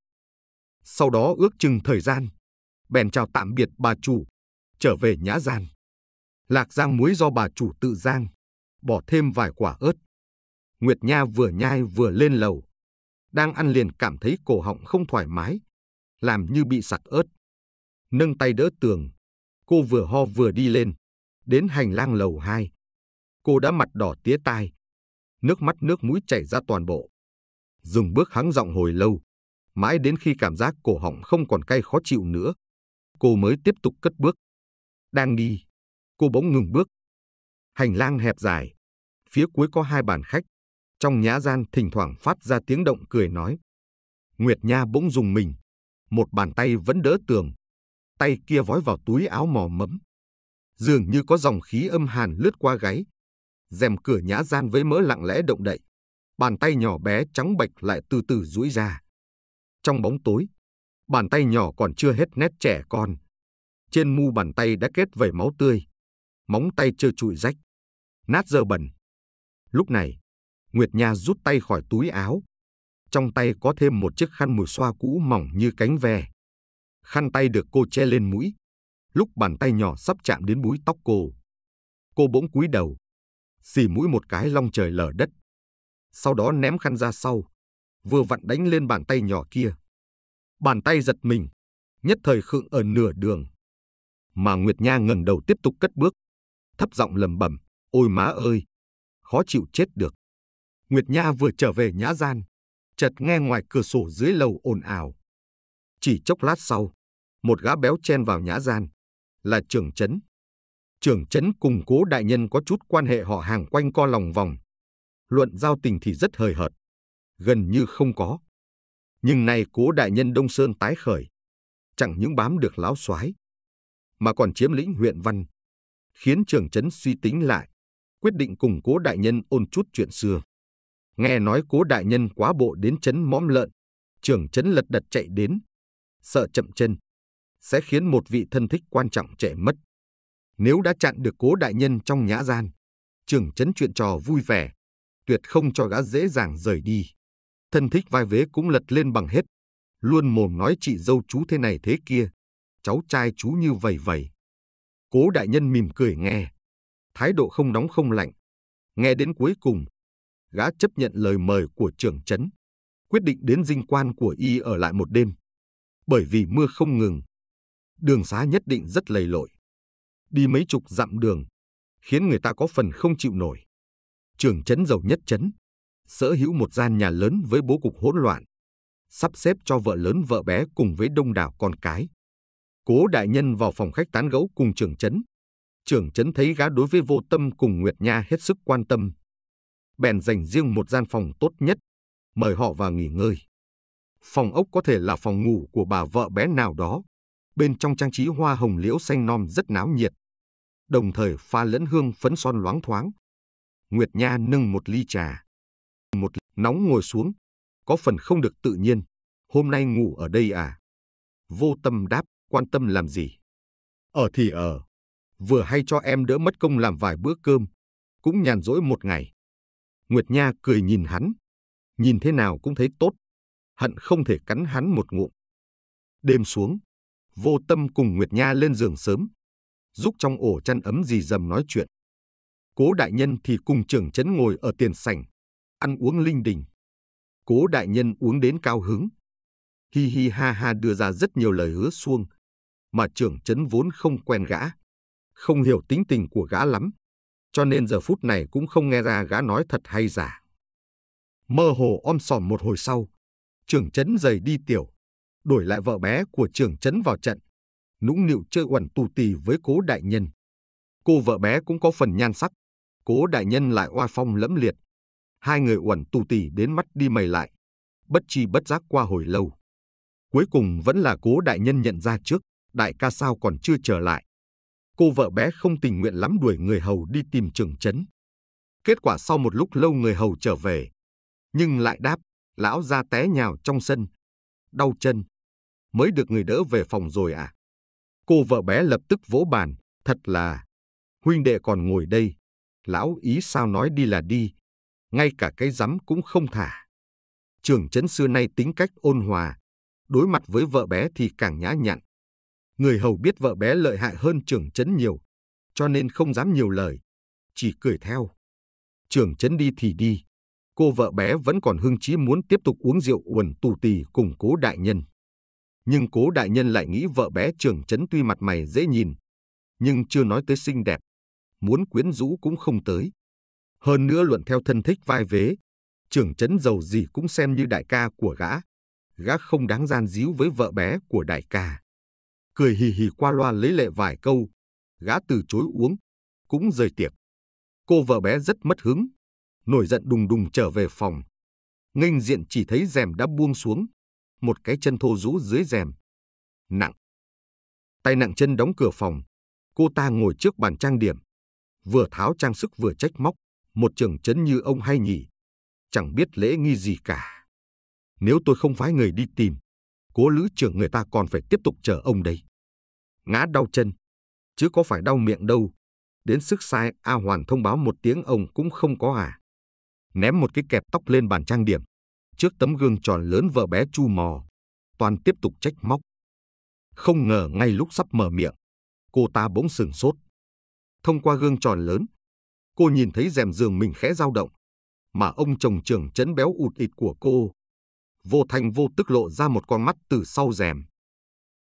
Sau đó ước chừng thời gian. Bèn chào tạm biệt bà chủ. Trở về nhã gian. Lạc rang muối do bà chủ tự rang. Bỏ thêm vài quả ớt. Nguyệt Nha vừa nhai vừa lên lầu đang ăn liền cảm thấy cổ họng không thoải mái, làm như bị sặc ớt. Nâng tay đỡ tường, cô vừa ho vừa đi lên, đến hành lang lầu 2. Cô đã mặt đỏ tía tai, nước mắt nước mũi chảy ra toàn bộ. Dừng bước hắng giọng hồi lâu, mãi đến khi cảm giác cổ họng không còn cay khó chịu nữa, cô mới tiếp tục cất bước. Đang đi, cô bỗng ngừng bước. Hành lang hẹp dài, phía cuối có hai bàn khách, trong nhã gian thỉnh thoảng phát ra tiếng động cười nói. Nguyệt Nha bỗng dùng mình, một bàn tay vẫn đỡ tường, tay kia vói vào túi áo mò mẫm. Dường như có dòng khí âm hàn lướt qua gáy, rèm cửa nhã gian với mỡ lặng lẽ động đậy, bàn tay nhỏ bé trắng bạch lại từ từ duỗi ra. Trong bóng tối, bàn tay nhỏ còn chưa hết nét trẻ con. Trên mu bàn tay đã kết vẩy máu tươi, móng tay chưa trụi rách, nát dơ bẩn. Lúc này, Nguyệt Nha rút tay khỏi túi áo. Trong tay có thêm một chiếc khăn mùi xoa cũ mỏng như cánh ve. Khăn tay được cô che lên mũi. Lúc bàn tay nhỏ sắp chạm đến búi tóc cô. Cô bỗng cúi đầu. Xì mũi một cái long trời lở đất. Sau đó ném khăn ra sau. Vừa vặn đánh lên bàn tay nhỏ kia. Bàn tay giật mình. Nhất thời khựng ở nửa đường. Mà Nguyệt Nha ngẩng đầu tiếp tục cất bước. Thấp giọng lầm bẩm Ôi má ơi! Khó chịu chết được. Nguyệt Nha vừa trở về nhã gian, chợt nghe ngoài cửa sổ dưới lầu ồn ào. Chỉ chốc lát sau, một gã béo chen vào nhã gian, là trưởng chấn. Trưởng chấn cùng cố đại nhân có chút quan hệ họ hàng quanh co lòng vòng. Luận giao tình thì rất hời hợt, gần như không có. Nhưng nay cố đại nhân Đông Sơn tái khởi, chẳng những bám được láo soái mà còn chiếm lĩnh huyện Văn, khiến trưởng trấn suy tính lại, quyết định củng cố đại nhân ôn chút chuyện xưa. Nghe nói cố đại nhân quá bộ đến chấn mõm lợn, trưởng chấn lật đật chạy đến, sợ chậm chân, sẽ khiến một vị thân thích quan trọng trẻ mất. Nếu đã chặn được cố đại nhân trong nhã gian, trưởng chấn chuyện trò vui vẻ, tuyệt không cho gã dễ dàng rời đi. Thân thích vai vế cũng lật lên bằng hết, luôn mồm nói chị dâu chú thế này thế kia, cháu trai chú như vầy vầy. Cố đại nhân mỉm cười nghe, thái độ không nóng không lạnh. Nghe đến cuối cùng, gã chấp nhận lời mời của trưởng trấn, quyết định đến dinh quan của y ở lại một đêm. Bởi vì mưa không ngừng, đường xá nhất định rất lầy lội. Đi mấy chục dặm đường, khiến người ta có phần không chịu nổi. Trưởng trấn giàu nhất trấn, sở hữu một gian nhà lớn với bố cục hỗn loạn, sắp xếp cho vợ lớn vợ bé cùng với đông đảo con cái. Cố đại nhân vào phòng khách tán gẫu cùng trưởng trấn. Trưởng trấn thấy gã đối với vô tâm cùng Nguyệt Nha hết sức quan tâm, bèn dành riêng một gian phòng tốt nhất, mời họ vào nghỉ ngơi. Phòng ốc có thể là phòng ngủ của bà vợ bé nào đó, bên trong trang trí hoa hồng liễu xanh non rất náo nhiệt, đồng thời pha lẫn hương phấn son loáng thoáng. Nguyệt Nha nâng một ly trà, một ly nóng ngồi xuống, có phần không được tự nhiên, hôm nay ngủ ở đây à? Vô tâm đáp, quan tâm làm gì? Ở thì ở, vừa hay cho em đỡ mất công làm vài bữa cơm, cũng nhàn rỗi một ngày. Nguyệt Nha cười nhìn hắn. Nhìn thế nào cũng thấy tốt. Hận không thể cắn hắn một ngụm. Đêm xuống, vô tâm cùng Nguyệt Nha lên giường sớm. Giúp trong ổ chăn ấm gì dầm nói chuyện. Cố đại nhân thì cùng trưởng chấn ngồi ở tiền sảnh, ăn uống linh đình. Cố đại nhân uống đến cao hứng. Hi hi ha ha đưa ra rất nhiều lời hứa xuông, mà trưởng chấn vốn không quen gã. Không hiểu tính tình của gã lắm, cho nên giờ phút này cũng không nghe ra gã nói thật hay giả. Mơ hồ om sòm một hồi sau, trưởng chấn rời đi tiểu, đổi lại vợ bé của trưởng chấn vào trận, nũng nịu chơi quẩn tù tì với cố đại nhân. Cô vợ bé cũng có phần nhan sắc, cố đại nhân lại oai phong lẫm liệt. Hai người quẩn tù tì đến mắt đi mày lại, bất chi bất giác qua hồi lâu. Cuối cùng vẫn là cố đại nhân nhận ra trước, đại ca sao còn chưa trở lại cô vợ bé không tình nguyện lắm đuổi người hầu đi tìm trường trấn. Kết quả sau một lúc lâu người hầu trở về, nhưng lại đáp, lão ra té nhào trong sân, đau chân, mới được người đỡ về phòng rồi à. Cô vợ bé lập tức vỗ bàn, thật là, huynh đệ còn ngồi đây, lão ý sao nói đi là đi, ngay cả cái rắm cũng không thả. Trường trấn xưa nay tính cách ôn hòa, đối mặt với vợ bé thì càng nhã nhặn, Người hầu biết vợ bé lợi hại hơn trưởng chấn nhiều, cho nên không dám nhiều lời, chỉ cười theo. Trưởng chấn đi thì đi, cô vợ bé vẫn còn hưng chí muốn tiếp tục uống rượu uẩn tù tì cùng cố đại nhân. Nhưng cố đại nhân lại nghĩ vợ bé trưởng chấn tuy mặt mày dễ nhìn, nhưng chưa nói tới xinh đẹp, muốn quyến rũ cũng không tới. Hơn nữa luận theo thân thích vai vế, trưởng chấn giàu gì cũng xem như đại ca của gã. Gã không đáng gian díu với vợ bé của đại ca cười hì hì qua loa lấy lệ vài câu, gã từ chối uống, cũng rời tiệc. Cô vợ bé rất mất hứng, nổi giận đùng đùng trở về phòng. Nghênh diện chỉ thấy rèm đã buông xuống, một cái chân thô rũ dưới rèm. Nặng. Tay nặng chân đóng cửa phòng, cô ta ngồi trước bàn trang điểm, vừa tháo trang sức vừa trách móc, một trường chấn như ông hay nhỉ, chẳng biết lễ nghi gì cả. Nếu tôi không phái người đi tìm, Cố lữ trưởng người ta còn phải tiếp tục chờ ông đây. Ngã đau chân, chứ có phải đau miệng đâu. Đến sức sai A Hoàn thông báo một tiếng ông cũng không có à. Ném một cái kẹp tóc lên bàn trang điểm. Trước tấm gương tròn lớn vợ bé chu mò. Toàn tiếp tục trách móc. Không ngờ ngay lúc sắp mở miệng, cô ta bỗng sừng sốt. Thông qua gương tròn lớn, cô nhìn thấy rèm giường mình khẽ dao động, mà ông chồng trưởng chấn béo ụt ịt của cô vô thanh vô tức lộ ra một con mắt từ sau rèm.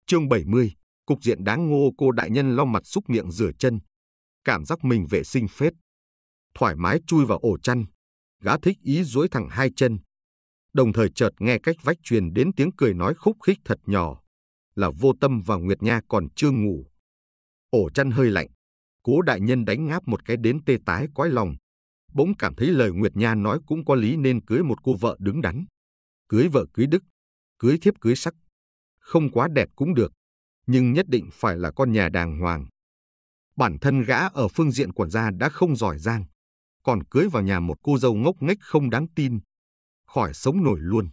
Chương 70, cục diện đáng ngô cô đại nhân long mặt xúc miệng rửa chân. Cảm giác mình vệ sinh phết. Thoải mái chui vào ổ chăn. Gã thích ý duỗi thẳng hai chân. Đồng thời chợt nghe cách vách truyền đến tiếng cười nói khúc khích thật nhỏ. Là vô tâm và Nguyệt Nha còn chưa ngủ. Ổ chăn hơi lạnh. Cố đại nhân đánh ngáp một cái đến tê tái quái lòng. Bỗng cảm thấy lời Nguyệt Nha nói cũng có lý nên cưới một cô vợ đứng đắn cưới vợ cưới đức, cưới thiếp cưới sắc. Không quá đẹp cũng được, nhưng nhất định phải là con nhà đàng hoàng. Bản thân gã ở phương diện quản gia đã không giỏi giang, còn cưới vào nhà một cô dâu ngốc nghếch không đáng tin, khỏi sống nổi luôn.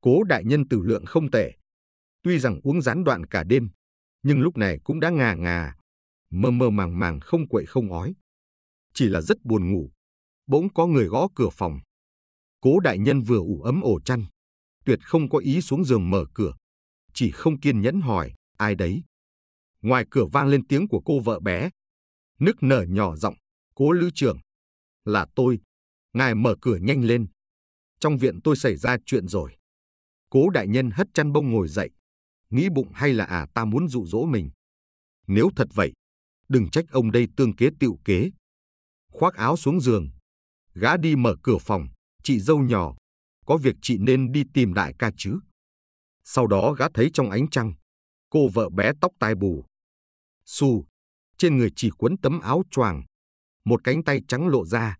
Cố đại nhân tử lượng không tệ, tuy rằng uống gián đoạn cả đêm, nhưng lúc này cũng đã ngà ngà, mơ mơ màng màng không quậy không ói. Chỉ là rất buồn ngủ, bỗng có người gõ cửa phòng. Cố đại nhân vừa ủ ấm ổ chăn, tuyệt không có ý xuống giường mở cửa, chỉ không kiên nhẫn hỏi, ai đấy? Ngoài cửa vang lên tiếng của cô vợ bé, nức nở nhỏ giọng, cố lữ trưởng. Là tôi, ngài mở cửa nhanh lên. Trong viện tôi xảy ra chuyện rồi. Cố đại nhân hất chăn bông ngồi dậy, nghĩ bụng hay là à ta muốn dụ dỗ mình. Nếu thật vậy, đừng trách ông đây tương kế tiệu kế. Khoác áo xuống giường, gã đi mở cửa phòng, chị dâu nhỏ, có việc chị nên đi tìm đại ca chứ. Sau đó gã thấy trong ánh trăng, cô vợ bé tóc tai bù. Su, trên người chỉ quấn tấm áo choàng, một cánh tay trắng lộ ra,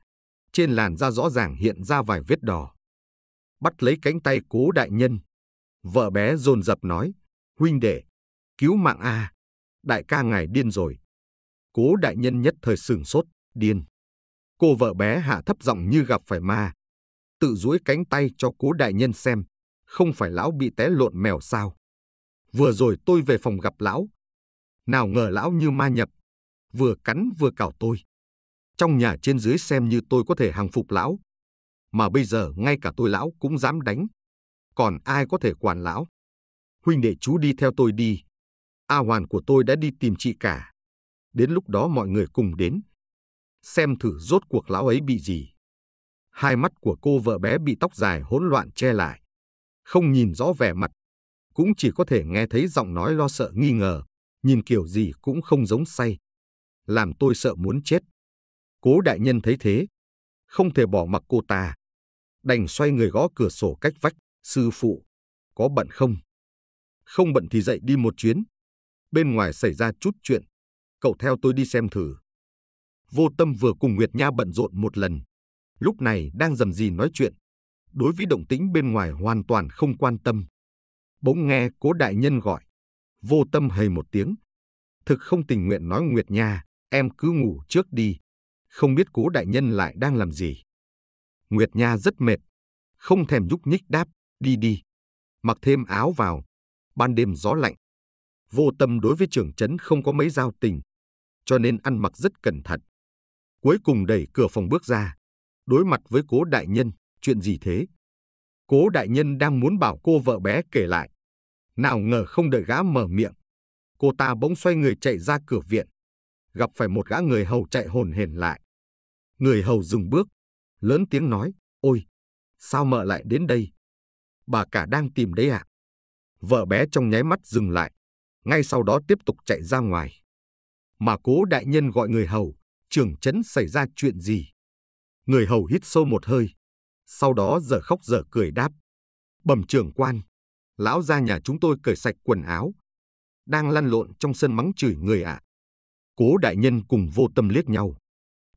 trên làn da rõ ràng hiện ra vài vết đỏ. Bắt lấy cánh tay cố đại nhân, vợ bé dồn dập nói, huynh đệ, cứu mạng a, à, đại ca ngài điên rồi. Cố đại nhân nhất thời sừng sốt, điên. Cô vợ bé hạ thấp giọng như gặp phải ma, tự duỗi cánh tay cho cố đại nhân xem, không phải lão bị té lộn mèo sao. Vừa rồi tôi về phòng gặp lão, nào ngờ lão như ma nhập, vừa cắn vừa cào tôi. Trong nhà trên dưới xem như tôi có thể hàng phục lão, mà bây giờ ngay cả tôi lão cũng dám đánh. Còn ai có thể quản lão? Huynh đệ chú đi theo tôi đi. A hoàn của tôi đã đi tìm chị cả. Đến lúc đó mọi người cùng đến. Xem thử rốt cuộc lão ấy bị gì. Hai mắt của cô vợ bé bị tóc dài hỗn loạn che lại. Không nhìn rõ vẻ mặt, cũng chỉ có thể nghe thấy giọng nói lo sợ nghi ngờ, nhìn kiểu gì cũng không giống say. Làm tôi sợ muốn chết. Cố đại nhân thấy thế, không thể bỏ mặc cô ta. Đành xoay người gõ cửa sổ cách vách, sư phụ, có bận không? Không bận thì dậy đi một chuyến. Bên ngoài xảy ra chút chuyện, cậu theo tôi đi xem thử. Vô tâm vừa cùng Nguyệt Nha bận rộn một lần, lúc này đang dầm gì nói chuyện, đối với động tĩnh bên ngoài hoàn toàn không quan tâm. Bỗng nghe cố đại nhân gọi, vô tâm hầy một tiếng. Thực không tình nguyện nói Nguyệt Nha, em cứ ngủ trước đi, không biết cố đại nhân lại đang làm gì. Nguyệt Nha rất mệt, không thèm nhúc nhích đáp, đi đi. Mặc thêm áo vào, ban đêm gió lạnh. Vô tâm đối với trưởng trấn không có mấy giao tình, cho nên ăn mặc rất cẩn thận. Cuối cùng đẩy cửa phòng bước ra, đối mặt với cố đại nhân, chuyện gì thế? Cố đại nhân đang muốn bảo cô vợ bé kể lại. Nào ngờ không đợi gã mở miệng. Cô ta bỗng xoay người chạy ra cửa viện. Gặp phải một gã người hầu chạy hồn hển lại. Người hầu dừng bước, lớn tiếng nói, ôi, sao mợ lại đến đây? Bà cả đang tìm đấy ạ. À? Vợ bé trong nháy mắt dừng lại, ngay sau đó tiếp tục chạy ra ngoài. Mà cố đại nhân gọi người hầu, trưởng trấn xảy ra chuyện gì? Người hầu hít sâu một hơi, sau đó giờ khóc giờ cười đáp. Bẩm trưởng quan, lão ra nhà chúng tôi cởi sạch quần áo, đang lăn lộn trong sân mắng chửi người ạ. À. Cố đại nhân cùng vô tâm liếc nhau,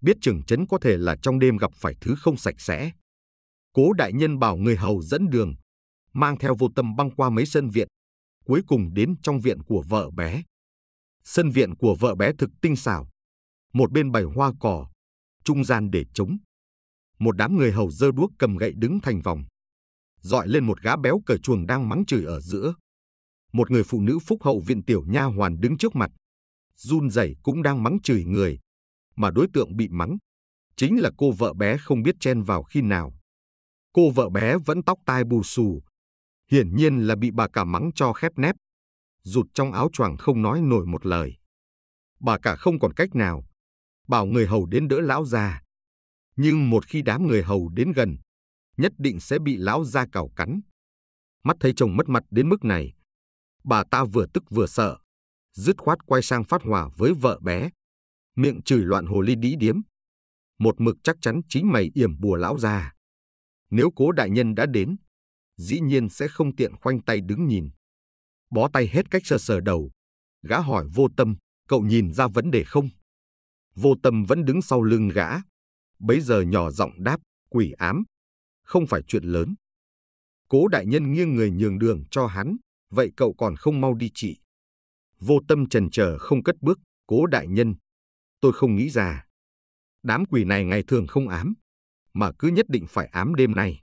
biết trường trấn có thể là trong đêm gặp phải thứ không sạch sẽ. Cố đại nhân bảo người hầu dẫn đường, mang theo vô tâm băng qua mấy sân viện, cuối cùng đến trong viện của vợ bé. Sân viện của vợ bé thực tinh xảo, một bên bày hoa cỏ, trung gian để trống, một đám người hầu dơ đuốc cầm gậy đứng thành vòng. Dọi lên một gã béo cởi chuồng đang mắng chửi ở giữa. Một người phụ nữ phúc hậu viện tiểu nha hoàn đứng trước mặt. Run rẩy cũng đang mắng chửi người. Mà đối tượng bị mắng. Chính là cô vợ bé không biết chen vào khi nào. Cô vợ bé vẫn tóc tai bù xù. Hiển nhiên là bị bà cả mắng cho khép nép. Rụt trong áo choàng không nói nổi một lời. Bà cả không còn cách nào. Bảo người hầu đến đỡ lão già nhưng một khi đám người hầu đến gần, nhất định sẽ bị lão gia cào cắn. Mắt thấy chồng mất mặt đến mức này, bà ta vừa tức vừa sợ, dứt khoát quay sang phát hỏa với vợ bé, miệng chửi loạn hồ ly đĩ điếm. Một mực chắc chắn chính mày yểm bùa lão gia Nếu cố đại nhân đã đến, dĩ nhiên sẽ không tiện khoanh tay đứng nhìn. Bó tay hết cách sờ sờ đầu, gã hỏi vô tâm, cậu nhìn ra vấn đề không? Vô tâm vẫn đứng sau lưng gã, bấy giờ nhỏ giọng đáp, quỷ ám, không phải chuyện lớn. Cố đại nhân nghiêng người nhường đường cho hắn, vậy cậu còn không mau đi trị Vô tâm trần chờ không cất bước, cố đại nhân. Tôi không nghĩ ra. Đám quỷ này ngày thường không ám, mà cứ nhất định phải ám đêm nay.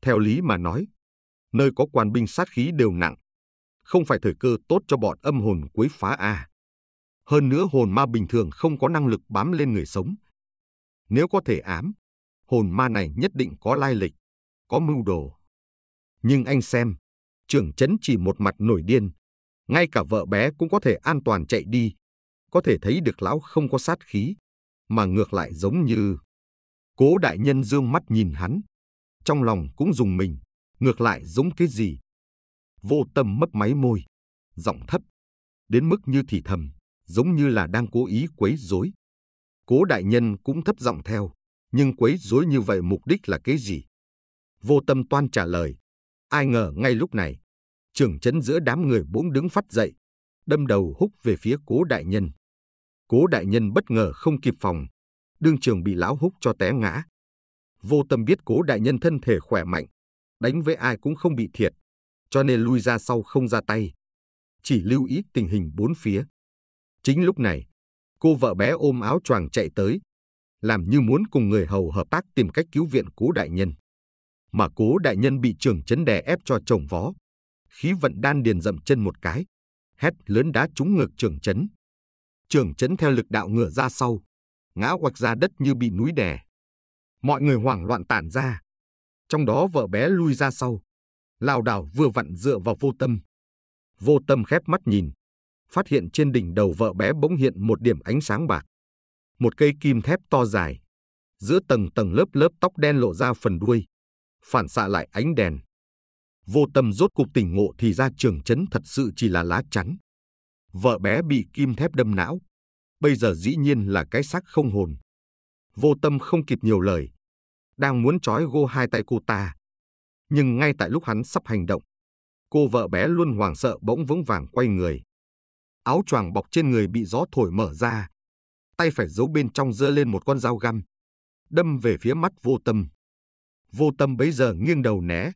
Theo lý mà nói, nơi có quan binh sát khí đều nặng. Không phải thời cơ tốt cho bọn âm hồn quấy phá a. À. Hơn nữa hồn ma bình thường không có năng lực bám lên người sống. Nếu có thể ám, hồn ma này nhất định có lai lịch, có mưu đồ. Nhưng anh xem, trưởng chấn chỉ một mặt nổi điên, ngay cả vợ bé cũng có thể an toàn chạy đi, có thể thấy được lão không có sát khí, mà ngược lại giống như... Cố đại nhân dương mắt nhìn hắn, trong lòng cũng dùng mình, ngược lại giống cái gì. Vô tâm mất máy môi, giọng thấp, đến mức như thì thầm, giống như là đang cố ý quấy rối. Cố đại nhân cũng thấp giọng theo, nhưng quấy rối như vậy mục đích là cái gì? Vô tâm toan trả lời. Ai ngờ ngay lúc này, trưởng chấn giữa đám người bỗng đứng phát dậy, đâm đầu húc về phía cố đại nhân. Cố đại nhân bất ngờ không kịp phòng, đương trường bị lão húc cho té ngã. Vô tâm biết cố đại nhân thân thể khỏe mạnh, đánh với ai cũng không bị thiệt, cho nên lui ra sau không ra tay. Chỉ lưu ý tình hình bốn phía. Chính lúc này, cô vợ bé ôm áo choàng chạy tới, làm như muốn cùng người hầu hợp tác tìm cách cứu viện cố đại nhân. Mà cố đại nhân bị trường chấn đè ép cho chồng vó. Khí vận đan điền dậm chân một cái, hét lớn đá trúng ngược trường chấn. Trường chấn theo lực đạo ngửa ra sau, ngã quạch ra đất như bị núi đè. Mọi người hoảng loạn tản ra, trong đó vợ bé lui ra sau. lao đảo vừa vặn dựa vào vô tâm. Vô tâm khép mắt nhìn, phát hiện trên đỉnh đầu vợ bé bỗng hiện một điểm ánh sáng bạc. Một cây kim thép to dài, giữa tầng tầng lớp lớp tóc đen lộ ra phần đuôi, phản xạ lại ánh đèn. Vô tâm rốt cục tỉnh ngộ thì ra trường chấn thật sự chỉ là lá chắn. Vợ bé bị kim thép đâm não, bây giờ dĩ nhiên là cái xác không hồn. Vô tâm không kịp nhiều lời, đang muốn trói gô hai tay cô ta. Nhưng ngay tại lúc hắn sắp hành động, cô vợ bé luôn hoảng sợ bỗng vững vàng quay người áo choàng bọc trên người bị gió thổi mở ra. Tay phải giấu bên trong giơ lên một con dao găm, đâm về phía mắt vô tâm. Vô tâm bấy giờ nghiêng đầu né,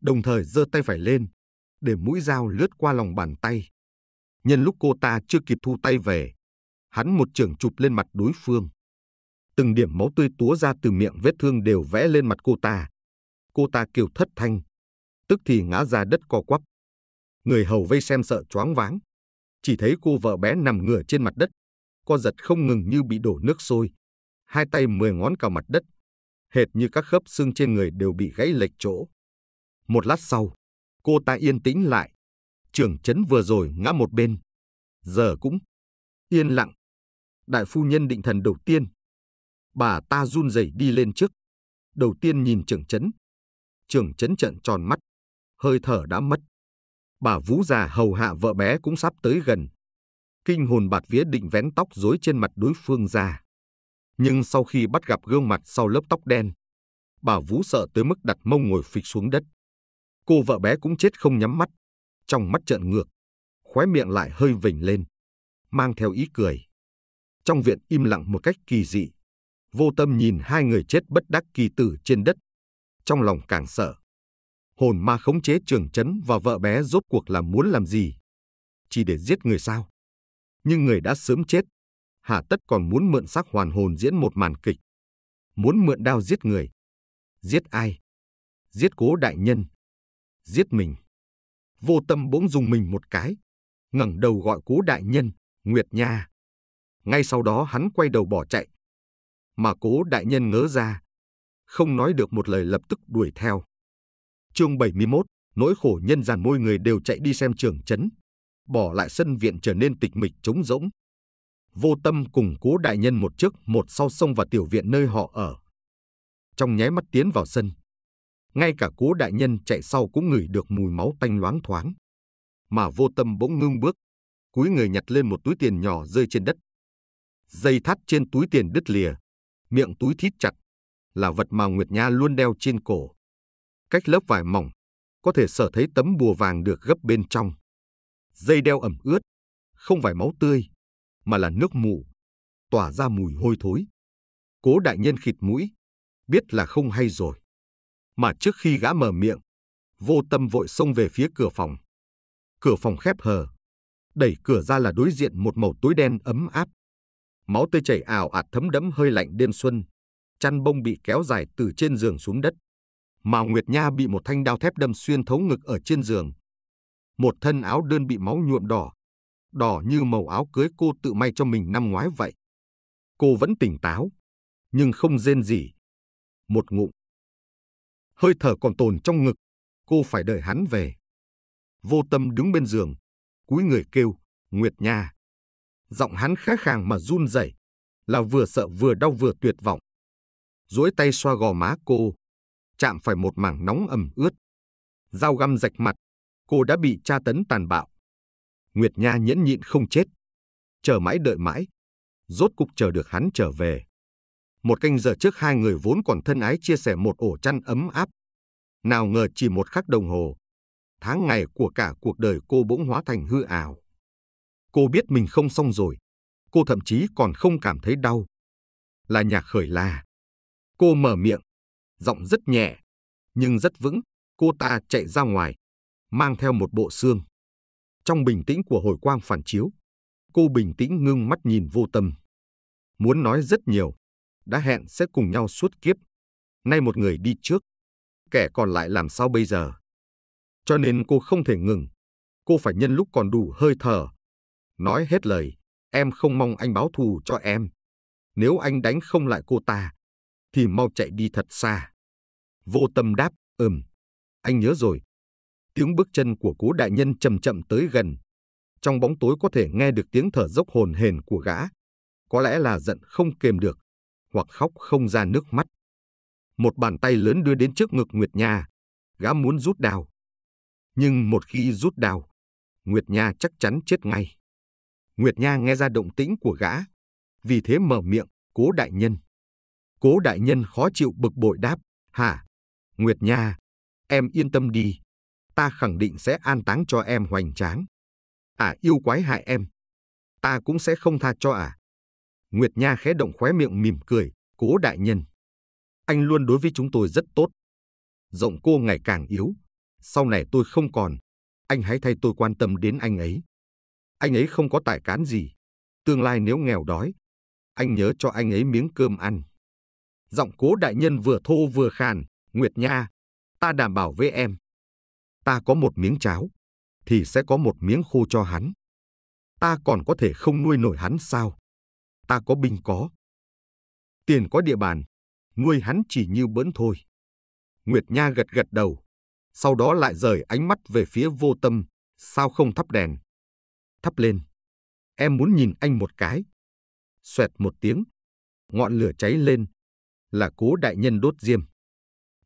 đồng thời giơ tay phải lên, để mũi dao lướt qua lòng bàn tay. Nhân lúc cô ta chưa kịp thu tay về, hắn một trường chụp lên mặt đối phương. Từng điểm máu tươi túa ra từ miệng vết thương đều vẽ lên mặt cô ta. Cô ta kêu thất thanh, tức thì ngã ra đất co quắp. Người hầu vây xem sợ choáng váng. Chỉ thấy cô vợ bé nằm ngửa trên mặt đất, co giật không ngừng như bị đổ nước sôi. Hai tay mười ngón cào mặt đất, hệt như các khớp xương trên người đều bị gãy lệch chỗ. Một lát sau, cô ta yên tĩnh lại. Trưởng chấn vừa rồi ngã một bên. Giờ cũng yên lặng. Đại phu nhân định thần đầu tiên. Bà ta run rẩy đi lên trước. Đầu tiên nhìn trưởng chấn. Trưởng chấn trận tròn mắt. Hơi thở đã mất bà Vũ già hầu hạ vợ bé cũng sắp tới gần. Kinh hồn bạt vía định vén tóc rối trên mặt đối phương ra. Nhưng sau khi bắt gặp gương mặt sau lớp tóc đen, bà Vũ sợ tới mức đặt mông ngồi phịch xuống đất. Cô vợ bé cũng chết không nhắm mắt, trong mắt trợn ngược, khóe miệng lại hơi vểnh lên, mang theo ý cười. Trong viện im lặng một cách kỳ dị, vô tâm nhìn hai người chết bất đắc kỳ tử trên đất, trong lòng càng sợ hồn ma khống chế trường chấn và vợ bé rốt cuộc là muốn làm gì? Chỉ để giết người sao? Nhưng người đã sớm chết, hà tất còn muốn mượn sắc hoàn hồn diễn một màn kịch. Muốn mượn đao giết người. Giết ai? Giết cố đại nhân. Giết mình. Vô tâm bỗng dùng mình một cái. ngẩng đầu gọi cố đại nhân, Nguyệt Nha. Ngay sau đó hắn quay đầu bỏ chạy. Mà cố đại nhân ngớ ra. Không nói được một lời lập tức đuổi theo chương 71, nỗi khổ nhân gian môi người đều chạy đi xem trường chấn Bỏ lại sân viện trở nên tịch mịch trống rỗng. Vô tâm cùng cố đại nhân một trước một sau sông vào tiểu viện nơi họ ở. Trong nháy mắt tiến vào sân. Ngay cả cố đại nhân chạy sau cũng ngửi được mùi máu tanh loáng thoáng. Mà vô tâm bỗng ngưng bước. Cúi người nhặt lên một túi tiền nhỏ rơi trên đất. Dây thắt trên túi tiền đứt lìa. Miệng túi thít chặt. Là vật mà Nguyệt Nha luôn đeo trên cổ cách lớp vải mỏng, có thể sở thấy tấm bùa vàng được gấp bên trong. Dây đeo ẩm ướt, không phải máu tươi, mà là nước mù, tỏa ra mùi hôi thối. Cố đại nhân khịt mũi, biết là không hay rồi. Mà trước khi gã mở miệng, vô tâm vội xông về phía cửa phòng. Cửa phòng khép hờ, đẩy cửa ra là đối diện một màu túi đen ấm áp. Máu tươi chảy ảo ạt thấm đẫm hơi lạnh đêm xuân, chăn bông bị kéo dài từ trên giường xuống đất. Mạo Nguyệt Nha bị một thanh đao thép đâm xuyên thấu ngực ở trên giường. Một thân áo đơn bị máu nhuộm đỏ, đỏ như màu áo cưới cô tự may cho mình năm ngoái vậy. Cô vẫn tỉnh táo, nhưng không rên gì. Một ngụm. Hơi thở còn tồn trong ngực, cô phải đợi hắn về. Vô tâm đứng bên giường, cúi người kêu, Nguyệt Nha. Giọng hắn khá khàng mà run rẩy, là vừa sợ vừa đau vừa tuyệt vọng. Duỗi tay xoa gò má cô, chạm phải một mảng nóng ẩm ướt. Dao găm rạch mặt, cô đã bị tra tấn tàn bạo. Nguyệt Nha nhẫn nhịn không chết. Chờ mãi đợi mãi, rốt cục chờ được hắn trở về. Một canh giờ trước hai người vốn còn thân ái chia sẻ một ổ chăn ấm áp. Nào ngờ chỉ một khắc đồng hồ, tháng ngày của cả cuộc đời cô bỗng hóa thành hư ảo. Cô biết mình không xong rồi, cô thậm chí còn không cảm thấy đau. Là nhạc khởi la. Cô mở miệng, giọng rất nhẹ, nhưng rất vững, cô ta chạy ra ngoài, mang theo một bộ xương. Trong bình tĩnh của hồi quang phản chiếu, cô bình tĩnh ngưng mắt nhìn vô tâm. Muốn nói rất nhiều, đã hẹn sẽ cùng nhau suốt kiếp. Nay một người đi trước, kẻ còn lại làm sao bây giờ? Cho nên cô không thể ngừng, cô phải nhân lúc còn đủ hơi thở. Nói hết lời, em không mong anh báo thù cho em. Nếu anh đánh không lại cô ta, thì mau chạy đi thật xa. Vô tâm đáp, ừm, anh nhớ rồi. Tiếng bước chân của cố đại nhân chậm chậm tới gần. Trong bóng tối có thể nghe được tiếng thở dốc hồn hền của gã. Có lẽ là giận không kềm được, hoặc khóc không ra nước mắt. Một bàn tay lớn đưa đến trước ngực Nguyệt Nha. Gã muốn rút đào. Nhưng một khi rút đào, Nguyệt Nha chắc chắn chết ngay. Nguyệt Nha nghe ra động tĩnh của gã. Vì thế mở miệng, cố đại nhân. Cố đại nhân khó chịu bực bội đáp, hả? Nguyệt Nha, em yên tâm đi. Ta khẳng định sẽ an táng cho em hoành tráng. À yêu quái hại em. Ta cũng sẽ không tha cho à. Nguyệt Nha khẽ động khóe miệng mỉm cười, cố đại nhân. Anh luôn đối với chúng tôi rất tốt. Giọng cô ngày càng yếu. Sau này tôi không còn. Anh hãy thay tôi quan tâm đến anh ấy. Anh ấy không có tài cán gì. Tương lai nếu nghèo đói, anh nhớ cho anh ấy miếng cơm ăn giọng cố đại nhân vừa thô vừa khàn, Nguyệt Nha, ta đảm bảo với em. Ta có một miếng cháo, thì sẽ có một miếng khô cho hắn. Ta còn có thể không nuôi nổi hắn sao? Ta có binh có. Tiền có địa bàn, nuôi hắn chỉ như bỡn thôi. Nguyệt Nha gật gật đầu, sau đó lại rời ánh mắt về phía vô tâm, sao không thắp đèn. Thắp lên. Em muốn nhìn anh một cái. Xoẹt một tiếng, ngọn lửa cháy lên, là cố đại nhân đốt diêm.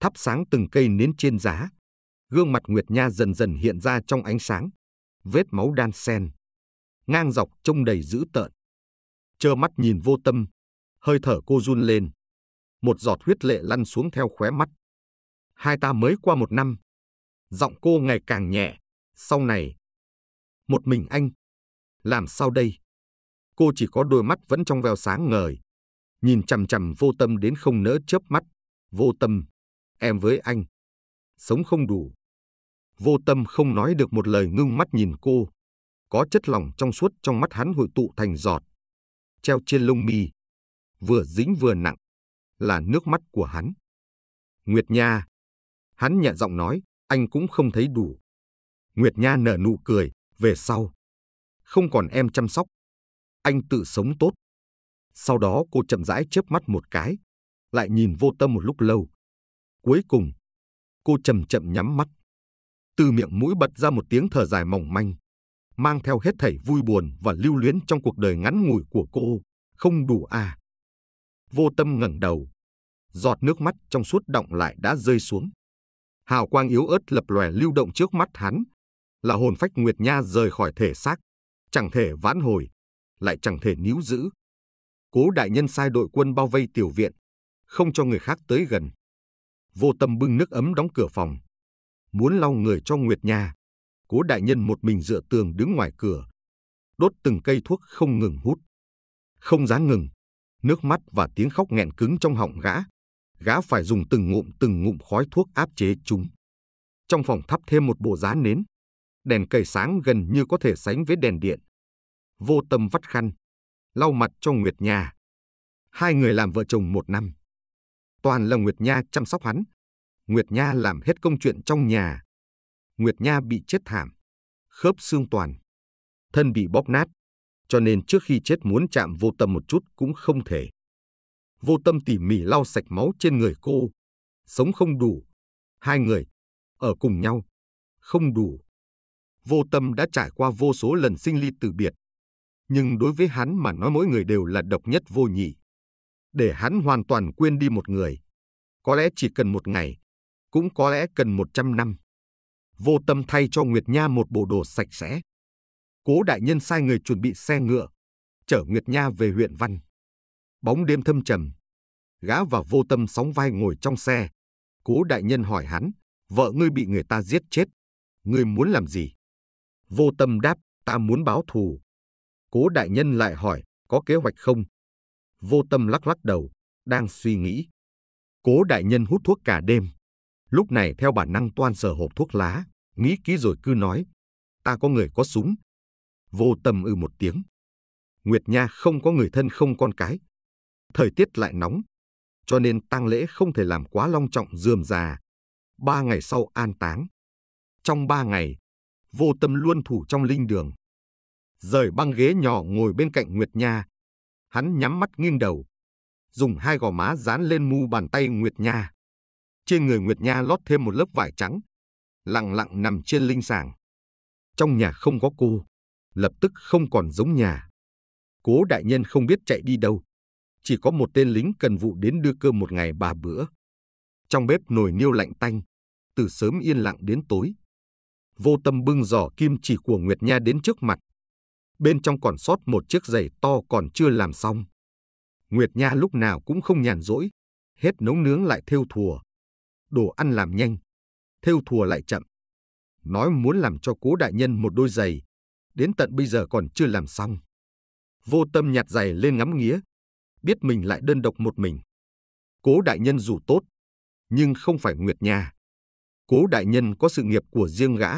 Thắp sáng từng cây nến trên giá, gương mặt Nguyệt Nha dần dần hiện ra trong ánh sáng, vết máu đan sen, ngang dọc trông đầy dữ tợn. Chơ mắt nhìn vô tâm, hơi thở cô run lên, một giọt huyết lệ lăn xuống theo khóe mắt. Hai ta mới qua một năm, giọng cô ngày càng nhẹ, sau này. Một mình anh, làm sao đây? Cô chỉ có đôi mắt vẫn trong veo sáng ngời, nhìn chằm chằm vô tâm đến không nỡ chớp mắt. Vô tâm, em với anh, sống không đủ. Vô tâm không nói được một lời ngưng mắt nhìn cô. Có chất lòng trong suốt trong mắt hắn hội tụ thành giọt. Treo trên lông mi, vừa dính vừa nặng, là nước mắt của hắn. Nguyệt Nha. Hắn nhẹ giọng nói, anh cũng không thấy đủ. Nguyệt Nha nở nụ cười, về sau. Không còn em chăm sóc. Anh tự sống tốt. Sau đó cô chậm rãi chớp mắt một cái, lại nhìn vô tâm một lúc lâu. Cuối cùng, cô chậm chậm nhắm mắt. Từ miệng mũi bật ra một tiếng thở dài mỏng manh, mang theo hết thảy vui buồn và lưu luyến trong cuộc đời ngắn ngủi của cô, không đủ à. Vô tâm ngẩng đầu, giọt nước mắt trong suốt động lại đã rơi xuống. Hào quang yếu ớt lập lòe lưu động trước mắt hắn, là hồn phách Nguyệt Nha rời khỏi thể xác, chẳng thể vãn hồi, lại chẳng thể níu giữ. Cố đại nhân sai đội quân bao vây tiểu viện, không cho người khác tới gần. Vô tâm bưng nước ấm đóng cửa phòng. Muốn lau người cho Nguyệt Nha, cố đại nhân một mình dựa tường đứng ngoài cửa, đốt từng cây thuốc không ngừng hút. Không dám ngừng, nước mắt và tiếng khóc nghẹn cứng trong họng gã. Gã phải dùng từng ngụm từng ngụm khói thuốc áp chế chúng. Trong phòng thắp thêm một bộ giá nến, đèn cầy sáng gần như có thể sánh với đèn điện. Vô tâm vắt khăn, lau mặt cho Nguyệt Nha. Hai người làm vợ chồng một năm. Toàn là Nguyệt Nha chăm sóc hắn. Nguyệt Nha làm hết công chuyện trong nhà. Nguyệt Nha bị chết thảm, khớp xương toàn, thân bị bóp nát, cho nên trước khi chết muốn chạm vô tâm một chút cũng không thể. Vô tâm tỉ mỉ lau sạch máu trên người cô, sống không đủ, hai người ở cùng nhau, không đủ. Vô tâm đã trải qua vô số lần sinh ly tử biệt, nhưng đối với hắn mà nói mỗi người đều là độc nhất vô nhị. Để hắn hoàn toàn quên đi một người, có lẽ chỉ cần một ngày, cũng có lẽ cần một trăm năm. Vô tâm thay cho Nguyệt Nha một bộ đồ sạch sẽ. Cố đại nhân sai người chuẩn bị xe ngựa, chở Nguyệt Nha về huyện Văn. Bóng đêm thâm trầm, gã và vô tâm sóng vai ngồi trong xe. Cố đại nhân hỏi hắn, vợ ngươi bị người ta giết chết, ngươi muốn làm gì? Vô tâm đáp, ta muốn báo thù. Cố đại nhân lại hỏi, có kế hoạch không? Vô tâm lắc lắc đầu, đang suy nghĩ. Cố đại nhân hút thuốc cả đêm. Lúc này theo bản năng toan sờ hộp thuốc lá, nghĩ kỹ rồi cứ nói, ta có người có súng. Vô tâm ư ừ một tiếng. Nguyệt Nha không có người thân không con cái. Thời tiết lại nóng, cho nên tang lễ không thể làm quá long trọng dườm già. Ba ngày sau an táng. Trong ba ngày, vô tâm luôn thủ trong linh đường, rời băng ghế nhỏ ngồi bên cạnh Nguyệt Nha. Hắn nhắm mắt nghiêng đầu, dùng hai gò má dán lên mu bàn tay Nguyệt Nha. Trên người Nguyệt Nha lót thêm một lớp vải trắng, lặng lặng nằm trên linh sàng. Trong nhà không có cô, lập tức không còn giống nhà. Cố đại nhân không biết chạy đi đâu, chỉ có một tên lính cần vụ đến đưa cơm một ngày ba bữa. Trong bếp nồi niêu lạnh tanh, từ sớm yên lặng đến tối. Vô tâm bưng giỏ kim chỉ của Nguyệt Nha đến trước mặt, bên trong còn sót một chiếc giày to còn chưa làm xong. Nguyệt Nha lúc nào cũng không nhàn rỗi, hết nấu nướng lại thêu thùa. Đồ ăn làm nhanh, thêu thùa lại chậm. Nói muốn làm cho cố đại nhân một đôi giày, đến tận bây giờ còn chưa làm xong. Vô tâm nhặt giày lên ngắm nghía, biết mình lại đơn độc một mình. Cố đại nhân dù tốt, nhưng không phải Nguyệt Nha. Cố đại nhân có sự nghiệp của riêng gã,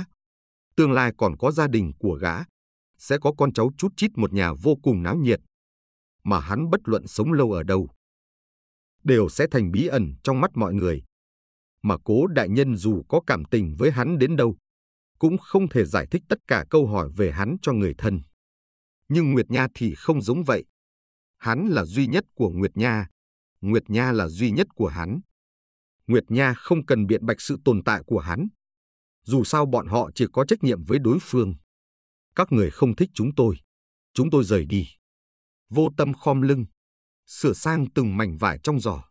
tương lai còn có gia đình của gã, sẽ có con cháu chút chít một nhà vô cùng náo nhiệt, mà hắn bất luận sống lâu ở đâu, đều sẽ thành bí ẩn trong mắt mọi người. Mà cố đại nhân dù có cảm tình với hắn đến đâu, cũng không thể giải thích tất cả câu hỏi về hắn cho người thân. Nhưng Nguyệt Nha thì không giống vậy. Hắn là duy nhất của Nguyệt Nha, Nguyệt Nha là duy nhất của hắn. Nguyệt Nha không cần biện bạch sự tồn tại của hắn. Dù sao bọn họ chỉ có trách nhiệm với đối phương. Các người không thích chúng tôi. Chúng tôi rời đi. Vô tâm khom lưng, sửa sang từng mảnh vải trong giỏ.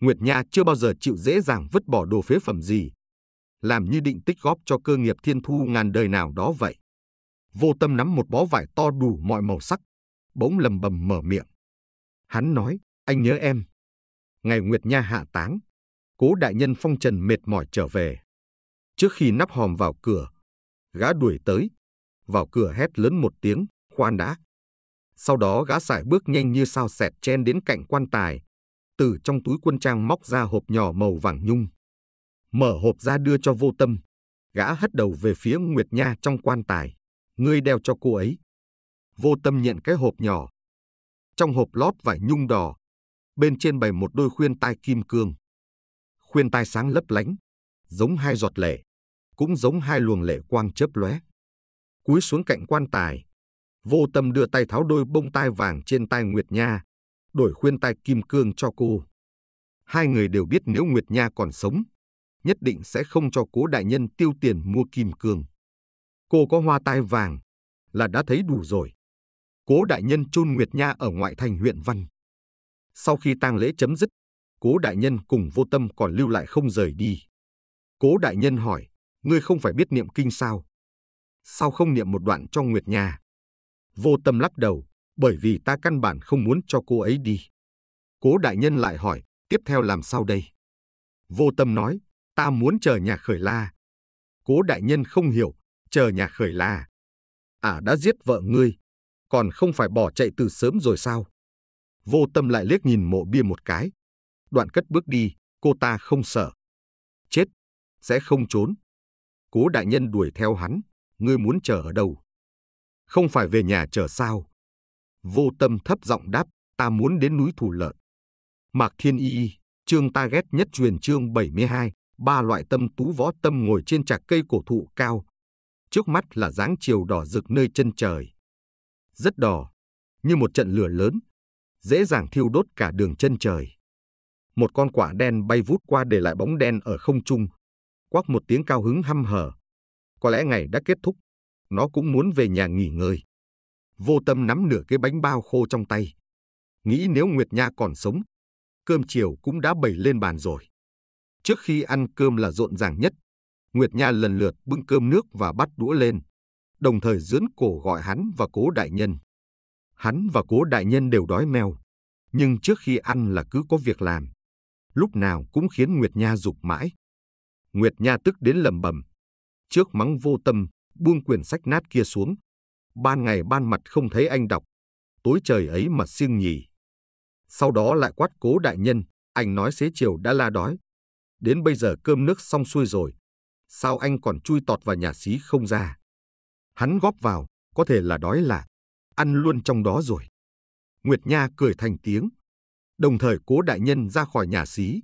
Nguyệt Nha chưa bao giờ chịu dễ dàng vứt bỏ đồ phế phẩm gì, làm như định tích góp cho cơ nghiệp thiên thu ngàn đời nào đó vậy. Vô tâm nắm một bó vải to đủ mọi màu sắc, bỗng lầm bầm mở miệng. Hắn nói, anh nhớ em. Ngày Nguyệt Nha hạ táng, cố đại nhân phong trần mệt mỏi trở về. Trước khi nắp hòm vào cửa, gã đuổi tới, vào cửa hét lớn một tiếng, khoan đã. Sau đó gã sải bước nhanh như sao xẹt chen đến cạnh quan tài, từ trong túi quân trang móc ra hộp nhỏ màu vàng nhung. Mở hộp ra đưa cho vô tâm, gã hất đầu về phía Nguyệt Nha trong quan tài, ngươi đeo cho cô ấy. Vô tâm nhận cái hộp nhỏ. Trong hộp lót vải nhung đỏ, bên trên bày một đôi khuyên tai kim cương. Khuyên tai sáng lấp lánh, giống hai giọt lệ, cũng giống hai luồng lệ quang chớp lóe cúi xuống cạnh quan tài. Vô tâm đưa tay tháo đôi bông tai vàng trên tai Nguyệt Nha, đổi khuyên tai kim cương cho cô. Hai người đều biết nếu Nguyệt Nha còn sống, nhất định sẽ không cho cố đại nhân tiêu tiền mua kim cương. Cô có hoa tai vàng là đã thấy đủ rồi. Cố đại nhân chôn Nguyệt Nha ở ngoại thành huyện Văn. Sau khi tang lễ chấm dứt, cố đại nhân cùng vô tâm còn lưu lại không rời đi. Cố đại nhân hỏi, ngươi không phải biết niệm kinh sao? sao không niệm một đoạn cho Nguyệt Nha? Vô tâm lắc đầu, bởi vì ta căn bản không muốn cho cô ấy đi. Cố đại nhân lại hỏi, tiếp theo làm sao đây? Vô tâm nói, ta muốn chờ nhà khởi la. Cố đại nhân không hiểu, chờ nhà khởi la. À đã giết vợ ngươi, còn không phải bỏ chạy từ sớm rồi sao? Vô tâm lại liếc nhìn mộ bia một cái. Đoạn cất bước đi, cô ta không sợ. Chết, sẽ không trốn. Cố đại nhân đuổi theo hắn, ngươi muốn chờ ở đâu? Không phải về nhà chờ sao? Vô tâm thấp giọng đáp, ta muốn đến núi Thủ Lợn. Mạc Thiên Y, chương ta ghét nhất truyền chương 72, ba loại tâm tú võ tâm ngồi trên trạc cây cổ thụ cao. Trước mắt là dáng chiều đỏ rực nơi chân trời. Rất đỏ, như một trận lửa lớn, dễ dàng thiêu đốt cả đường chân trời. Một con quả đen bay vút qua để lại bóng đen ở không trung, quắc một tiếng cao hứng hăm hở, có lẽ ngày đã kết thúc, nó cũng muốn về nhà nghỉ ngơi. Vô tâm nắm nửa cái bánh bao khô trong tay. Nghĩ nếu Nguyệt Nha còn sống, cơm chiều cũng đã bày lên bàn rồi. Trước khi ăn cơm là rộn ràng nhất, Nguyệt Nha lần lượt bưng cơm nước và bắt đũa lên, đồng thời dướn cổ gọi hắn và cố đại nhân. Hắn và cố đại nhân đều đói mèo, nhưng trước khi ăn là cứ có việc làm. Lúc nào cũng khiến Nguyệt Nha dục mãi. Nguyệt Nha tức đến lầm bầm trước mắng vô tâm, buông quyển sách nát kia xuống. Ban ngày ban mặt không thấy anh đọc, tối trời ấy mà siêng nhì. Sau đó lại quát cố đại nhân, anh nói xế chiều đã la đói. Đến bây giờ cơm nước xong xuôi rồi, sao anh còn chui tọt vào nhà xí không ra? Hắn góp vào, có thể là đói là ăn luôn trong đó rồi. Nguyệt Nha cười thành tiếng. Đồng thời cố đại nhân ra khỏi nhà xí.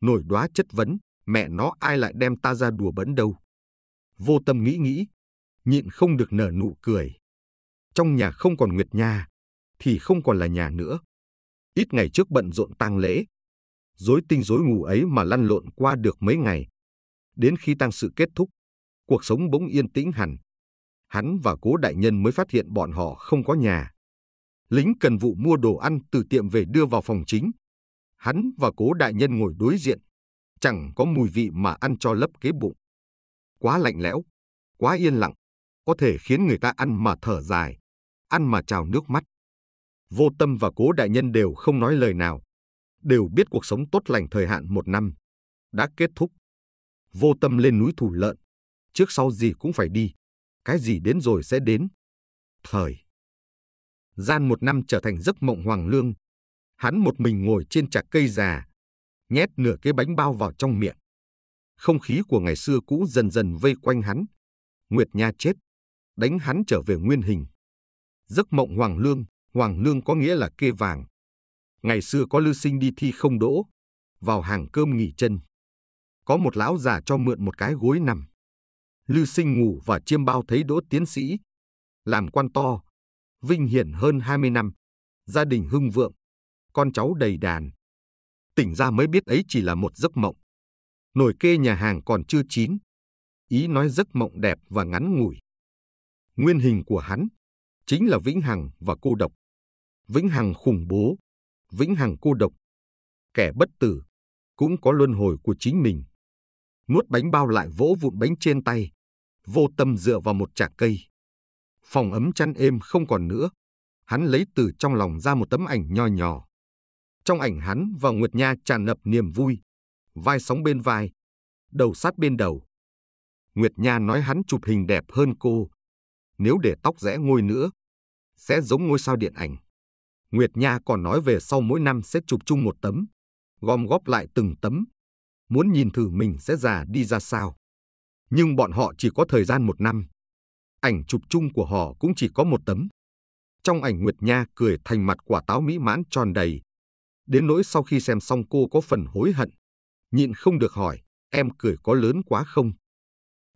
Nổi đoá chất vấn, mẹ nó ai lại đem ta ra đùa bẩn đâu vô tâm nghĩ nghĩ, nhịn không được nở nụ cười. Trong nhà không còn Nguyệt Nha, thì không còn là nhà nữa. Ít ngày trước bận rộn tang lễ, rối tinh rối ngủ ấy mà lăn lộn qua được mấy ngày. Đến khi tang sự kết thúc, cuộc sống bỗng yên tĩnh hẳn. Hắn và cố đại nhân mới phát hiện bọn họ không có nhà. Lính cần vụ mua đồ ăn từ tiệm về đưa vào phòng chính. Hắn và cố đại nhân ngồi đối diện, chẳng có mùi vị mà ăn cho lấp kế bụng quá lạnh lẽo, quá yên lặng, có thể khiến người ta ăn mà thở dài, ăn mà trào nước mắt. Vô tâm và cố đại nhân đều không nói lời nào, đều biết cuộc sống tốt lành thời hạn một năm, đã kết thúc. Vô tâm lên núi thủ lợn, trước sau gì cũng phải đi, cái gì đến rồi sẽ đến. Thời. Gian một năm trở thành giấc mộng hoàng lương, hắn một mình ngồi trên trà cây già, nhét nửa cái bánh bao vào trong miệng. Không khí của ngày xưa cũ dần dần vây quanh hắn. Nguyệt Nha chết, đánh hắn trở về nguyên hình. Giấc mộng Hoàng Lương, Hoàng Lương có nghĩa là kê vàng. Ngày xưa có Lưu sinh đi thi không đỗ, vào hàng cơm nghỉ chân. Có một lão già cho mượn một cái gối nằm. Lưu sinh ngủ và chiêm bao thấy đỗ tiến sĩ. Làm quan to, vinh hiển hơn 20 năm, gia đình hưng vượng, con cháu đầy đàn. Tỉnh ra mới biết ấy chỉ là một giấc mộng nồi kê nhà hàng còn chưa chín. Ý nói giấc mộng đẹp và ngắn ngủi. Nguyên hình của hắn chính là vĩnh hằng và cô độc. Vĩnh hằng khủng bố, vĩnh hằng cô độc. Kẻ bất tử cũng có luân hồi của chính mình. Nuốt bánh bao lại vỗ vụn bánh trên tay, vô tâm dựa vào một chạc cây. Phòng ấm chăn êm không còn nữa, hắn lấy từ trong lòng ra một tấm ảnh nho nhỏ. Trong ảnh hắn và Nguyệt Nha tràn ngập niềm vui, vai sóng bên vai, đầu sát bên đầu. Nguyệt Nha nói hắn chụp hình đẹp hơn cô. Nếu để tóc rẽ ngôi nữa, sẽ giống ngôi sao điện ảnh. Nguyệt Nha còn nói về sau mỗi năm sẽ chụp chung một tấm, gom góp lại từng tấm. Muốn nhìn thử mình sẽ già đi ra sao. Nhưng bọn họ chỉ có thời gian một năm. Ảnh chụp chung của họ cũng chỉ có một tấm. Trong ảnh Nguyệt Nha cười thành mặt quả táo mỹ mãn tròn đầy. Đến nỗi sau khi xem xong cô có phần hối hận nhịn không được hỏi, em cười có lớn quá không?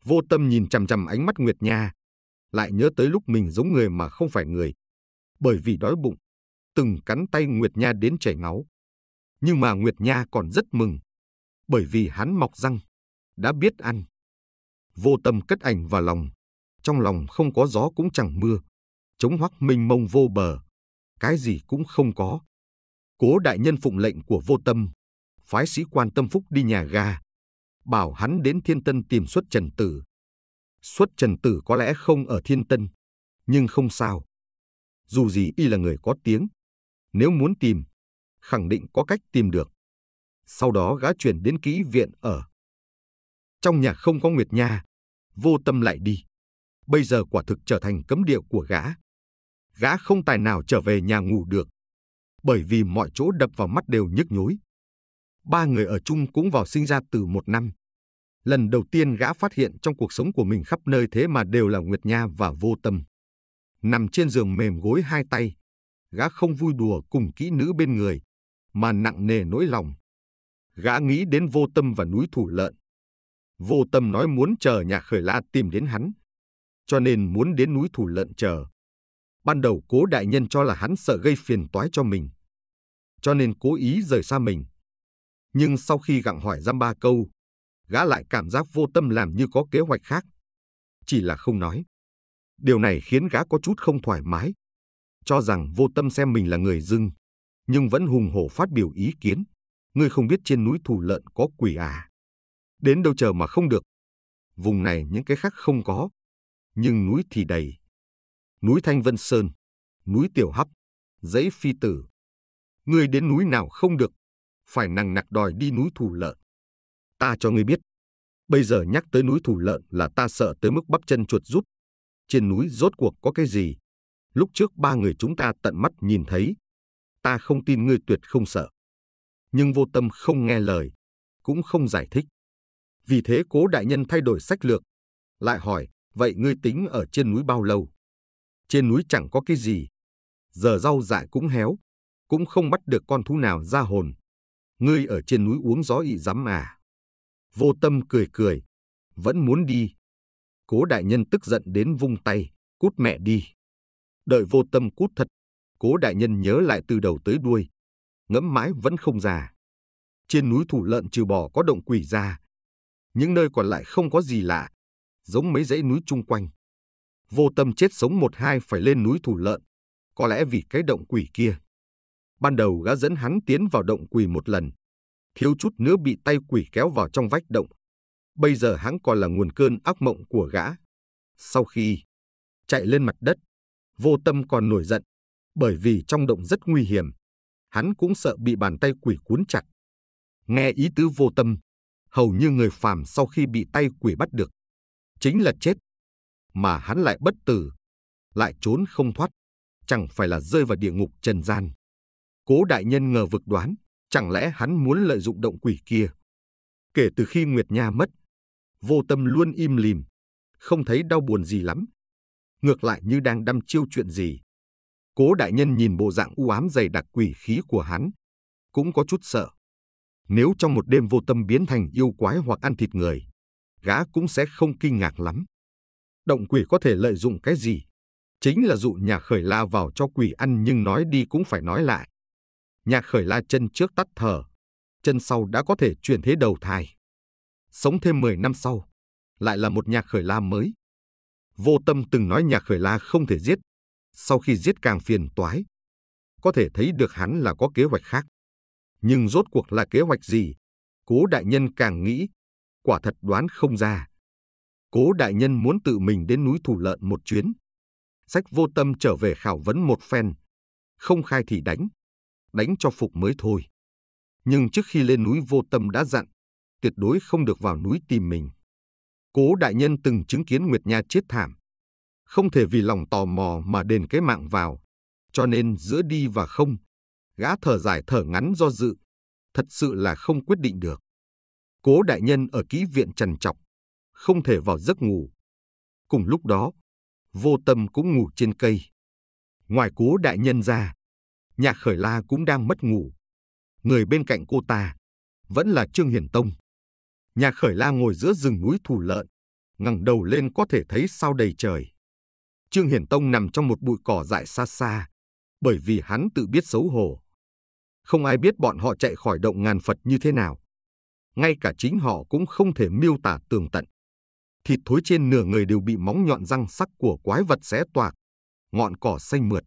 Vô tâm nhìn chằm chằm ánh mắt Nguyệt Nha, lại nhớ tới lúc mình giống người mà không phải người. Bởi vì đói bụng, từng cắn tay Nguyệt Nha đến chảy máu. Nhưng mà Nguyệt Nha còn rất mừng, bởi vì hắn mọc răng, đã biết ăn. Vô tâm cất ảnh vào lòng, trong lòng không có gió cũng chẳng mưa, chống hoắc minh mông vô bờ, cái gì cũng không có. Cố đại nhân phụng lệnh của vô tâm, phái sĩ quan tâm phúc đi nhà ga, bảo hắn đến Thiên Tân tìm xuất trần tử. Xuất trần tử có lẽ không ở Thiên Tân, nhưng không sao. Dù gì y là người có tiếng, nếu muốn tìm, khẳng định có cách tìm được. Sau đó gã chuyển đến kỹ viện ở. Trong nhà không có Nguyệt Nha, vô tâm lại đi. Bây giờ quả thực trở thành cấm địa của gã. Gã không tài nào trở về nhà ngủ được, bởi vì mọi chỗ đập vào mắt đều nhức nhối ba người ở chung cũng vào sinh ra từ một năm. Lần đầu tiên gã phát hiện trong cuộc sống của mình khắp nơi thế mà đều là Nguyệt Nha và vô tâm. Nằm trên giường mềm gối hai tay, gã không vui đùa cùng kỹ nữ bên người, mà nặng nề nỗi lòng. Gã nghĩ đến vô tâm và núi thủ lợn. Vô tâm nói muốn chờ nhà khởi la tìm đến hắn, cho nên muốn đến núi thủ lợn chờ. Ban đầu cố đại nhân cho là hắn sợ gây phiền toái cho mình, cho nên cố ý rời xa mình nhưng sau khi gặng hỏi giam ba câu, gã lại cảm giác vô tâm làm như có kế hoạch khác. Chỉ là không nói. Điều này khiến gã có chút không thoải mái. Cho rằng vô tâm xem mình là người dưng, nhưng vẫn hùng hổ phát biểu ý kiến. Ngươi không biết trên núi thù lợn có quỷ à. Đến đâu chờ mà không được. Vùng này những cái khác không có. Nhưng núi thì đầy. Núi Thanh Vân Sơn, núi Tiểu Hấp, dãy Phi Tử. Ngươi đến núi nào không được phải nằng nặc đòi đi núi thù lợn. Ta cho ngươi biết, bây giờ nhắc tới núi thù lợn là ta sợ tới mức bắp chân chuột rút. Trên núi rốt cuộc có cái gì? Lúc trước ba người chúng ta tận mắt nhìn thấy. Ta không tin ngươi tuyệt không sợ. Nhưng vô tâm không nghe lời, cũng không giải thích. Vì thế cố đại nhân thay đổi sách lược. Lại hỏi, vậy ngươi tính ở trên núi bao lâu? Trên núi chẳng có cái gì. Giờ rau dại cũng héo, cũng không bắt được con thú nào ra hồn ngươi ở trên núi uống gió ị dám à. Vô tâm cười cười, vẫn muốn đi. Cố đại nhân tức giận đến vung tay, cút mẹ đi. Đợi vô tâm cút thật, cố đại nhân nhớ lại từ đầu tới đuôi. Ngẫm mãi vẫn không già. Trên núi thủ lợn trừ bò có động quỷ ra. Những nơi còn lại không có gì lạ, giống mấy dãy núi chung quanh. Vô tâm chết sống một hai phải lên núi thủ lợn, có lẽ vì cái động quỷ kia. Ban đầu gã dẫn hắn tiến vào động quỳ một lần, thiếu chút nữa bị tay quỷ kéo vào trong vách động. Bây giờ hắn còn là nguồn cơn ác mộng của gã. Sau khi chạy lên mặt đất, vô tâm còn nổi giận, bởi vì trong động rất nguy hiểm. Hắn cũng sợ bị bàn tay quỷ cuốn chặt. Nghe ý tứ vô tâm, hầu như người phàm sau khi bị tay quỷ bắt được, chính là chết. Mà hắn lại bất tử, lại trốn không thoát, chẳng phải là rơi vào địa ngục trần gian. Cố đại nhân ngờ vực đoán, chẳng lẽ hắn muốn lợi dụng động quỷ kia. Kể từ khi Nguyệt Nha mất, vô tâm luôn im lìm, không thấy đau buồn gì lắm. Ngược lại như đang đâm chiêu chuyện gì. Cố đại nhân nhìn bộ dạng u ám dày đặc quỷ khí của hắn, cũng có chút sợ. Nếu trong một đêm vô tâm biến thành yêu quái hoặc ăn thịt người, gã cũng sẽ không kinh ngạc lắm. Động quỷ có thể lợi dụng cái gì? Chính là dụ nhà khởi la vào cho quỷ ăn nhưng nói đi cũng phải nói lại nhạc khởi la chân trước tắt thở, chân sau đã có thể chuyển thế đầu thai. Sống thêm 10 năm sau, lại là một nhạc khởi la mới. Vô tâm từng nói nhạc khởi la không thể giết, sau khi giết càng phiền toái. Có thể thấy được hắn là có kế hoạch khác. Nhưng rốt cuộc là kế hoạch gì? Cố đại nhân càng nghĩ, quả thật đoán không ra. Cố đại nhân muốn tự mình đến núi Thủ Lợn một chuyến. Sách vô tâm trở về khảo vấn một phen. Không khai thì đánh, đánh cho phục mới thôi. Nhưng trước khi lên núi vô tâm đã dặn, tuyệt đối không được vào núi tìm mình. Cố đại nhân từng chứng kiến Nguyệt Nha chết thảm. Không thể vì lòng tò mò mà đền cái mạng vào, cho nên giữa đi và không, gã thở dài thở ngắn do dự, thật sự là không quyết định được. Cố đại nhân ở kỹ viện trằn trọc, không thể vào giấc ngủ. Cùng lúc đó, vô tâm cũng ngủ trên cây. Ngoài cố đại nhân ra, Nhạc khởi la cũng đang mất ngủ. Người bên cạnh cô ta vẫn là Trương Hiển Tông. Nhạc khởi la ngồi giữa rừng núi thủ lợn, ngẩng đầu lên có thể thấy sao đầy trời. Trương Hiển Tông nằm trong một bụi cỏ dại xa xa, bởi vì hắn tự biết xấu hổ. Không ai biết bọn họ chạy khỏi động ngàn Phật như thế nào. Ngay cả chính họ cũng không thể miêu tả tường tận. Thịt thối trên nửa người đều bị móng nhọn răng sắc của quái vật xé toạc, ngọn cỏ xanh mượt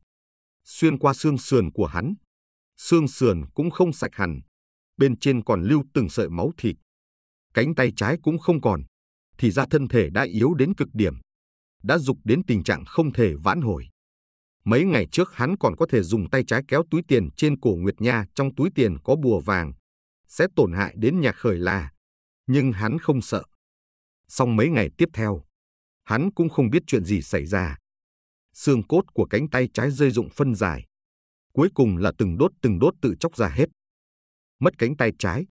xuyên qua xương sườn của hắn. Xương sườn cũng không sạch hẳn, bên trên còn lưu từng sợi máu thịt. Cánh tay trái cũng không còn, thì ra thân thể đã yếu đến cực điểm, đã dục đến tình trạng không thể vãn hồi. Mấy ngày trước hắn còn có thể dùng tay trái kéo túi tiền trên cổ Nguyệt Nha trong túi tiền có bùa vàng, sẽ tổn hại đến nhà khởi là, nhưng hắn không sợ. Xong mấy ngày tiếp theo, hắn cũng không biết chuyện gì xảy ra xương cốt của cánh tay trái rơi rụng phân dài, Cuối cùng là từng đốt từng đốt tự chóc ra hết. Mất cánh tay trái,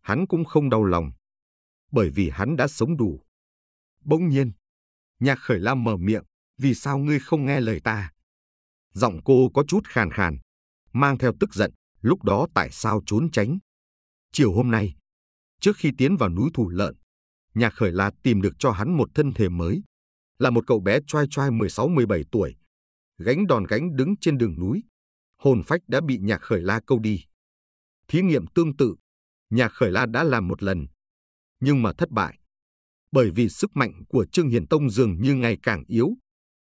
hắn cũng không đau lòng, bởi vì hắn đã sống đủ. Bỗng nhiên, nhạc khởi lam mở miệng, vì sao ngươi không nghe lời ta? Giọng cô có chút khàn khàn, mang theo tức giận, lúc đó tại sao trốn tránh? Chiều hôm nay, trước khi tiến vào núi thủ lợn, nhạc khởi la tìm được cho hắn một thân thể mới, là một cậu bé trai trai 16-17 tuổi, gánh đòn gánh đứng trên đường núi, hồn phách đã bị nhạc khởi la câu đi. Thí nghiệm tương tự, nhạc khởi la đã làm một lần, nhưng mà thất bại. Bởi vì sức mạnh của Trương Hiền Tông dường như ngày càng yếu,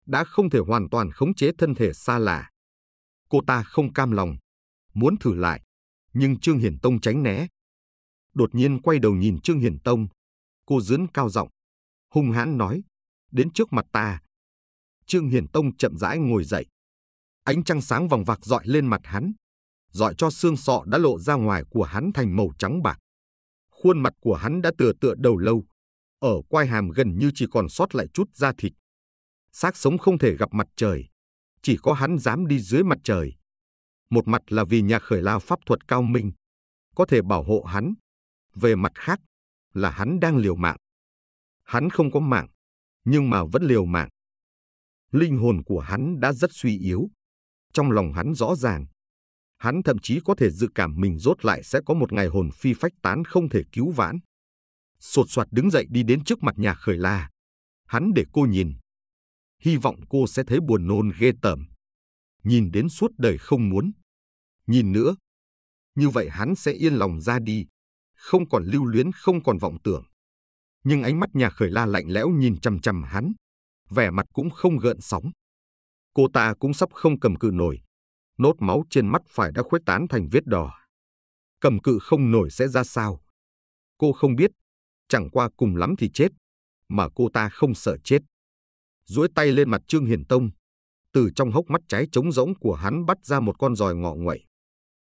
đã không thể hoàn toàn khống chế thân thể xa lạ. Cô ta không cam lòng, muốn thử lại, nhưng Trương Hiền Tông tránh né. Đột nhiên quay đầu nhìn Trương Hiền Tông, cô dướn cao giọng, hung hãn nói, đến trước mặt ta. Trương Hiển Tông chậm rãi ngồi dậy. Ánh trăng sáng vòng vạc dọi lên mặt hắn, dọi cho xương sọ đã lộ ra ngoài của hắn thành màu trắng bạc. Khuôn mặt của hắn đã tựa tựa đầu lâu, ở quai hàm gần như chỉ còn sót lại chút da thịt. Xác sống không thể gặp mặt trời, chỉ có hắn dám đi dưới mặt trời. Một mặt là vì nhà khởi lao pháp thuật cao minh, có thể bảo hộ hắn. Về mặt khác, là hắn đang liều mạng. Hắn không có mạng, nhưng mà vẫn liều mạng. Linh hồn của hắn đã rất suy yếu. Trong lòng hắn rõ ràng, hắn thậm chí có thể dự cảm mình rốt lại sẽ có một ngày hồn phi phách tán không thể cứu vãn. Sột soạt đứng dậy đi đến trước mặt nhà khởi la. Hắn để cô nhìn. Hy vọng cô sẽ thấy buồn nôn ghê tởm. Nhìn đến suốt đời không muốn. Nhìn nữa. Như vậy hắn sẽ yên lòng ra đi. Không còn lưu luyến, không còn vọng tưởng nhưng ánh mắt nhà khởi la lạnh lẽo nhìn chằm chằm hắn, vẻ mặt cũng không gợn sóng. Cô ta cũng sắp không cầm cự nổi, nốt máu trên mắt phải đã khuếch tán thành vết đỏ. Cầm cự không nổi sẽ ra sao? Cô không biết, chẳng qua cùng lắm thì chết, mà cô ta không sợ chết. Duỗi tay lên mặt Trương Hiền Tông, từ trong hốc mắt trái trống rỗng của hắn bắt ra một con giòi ngọ nguậy.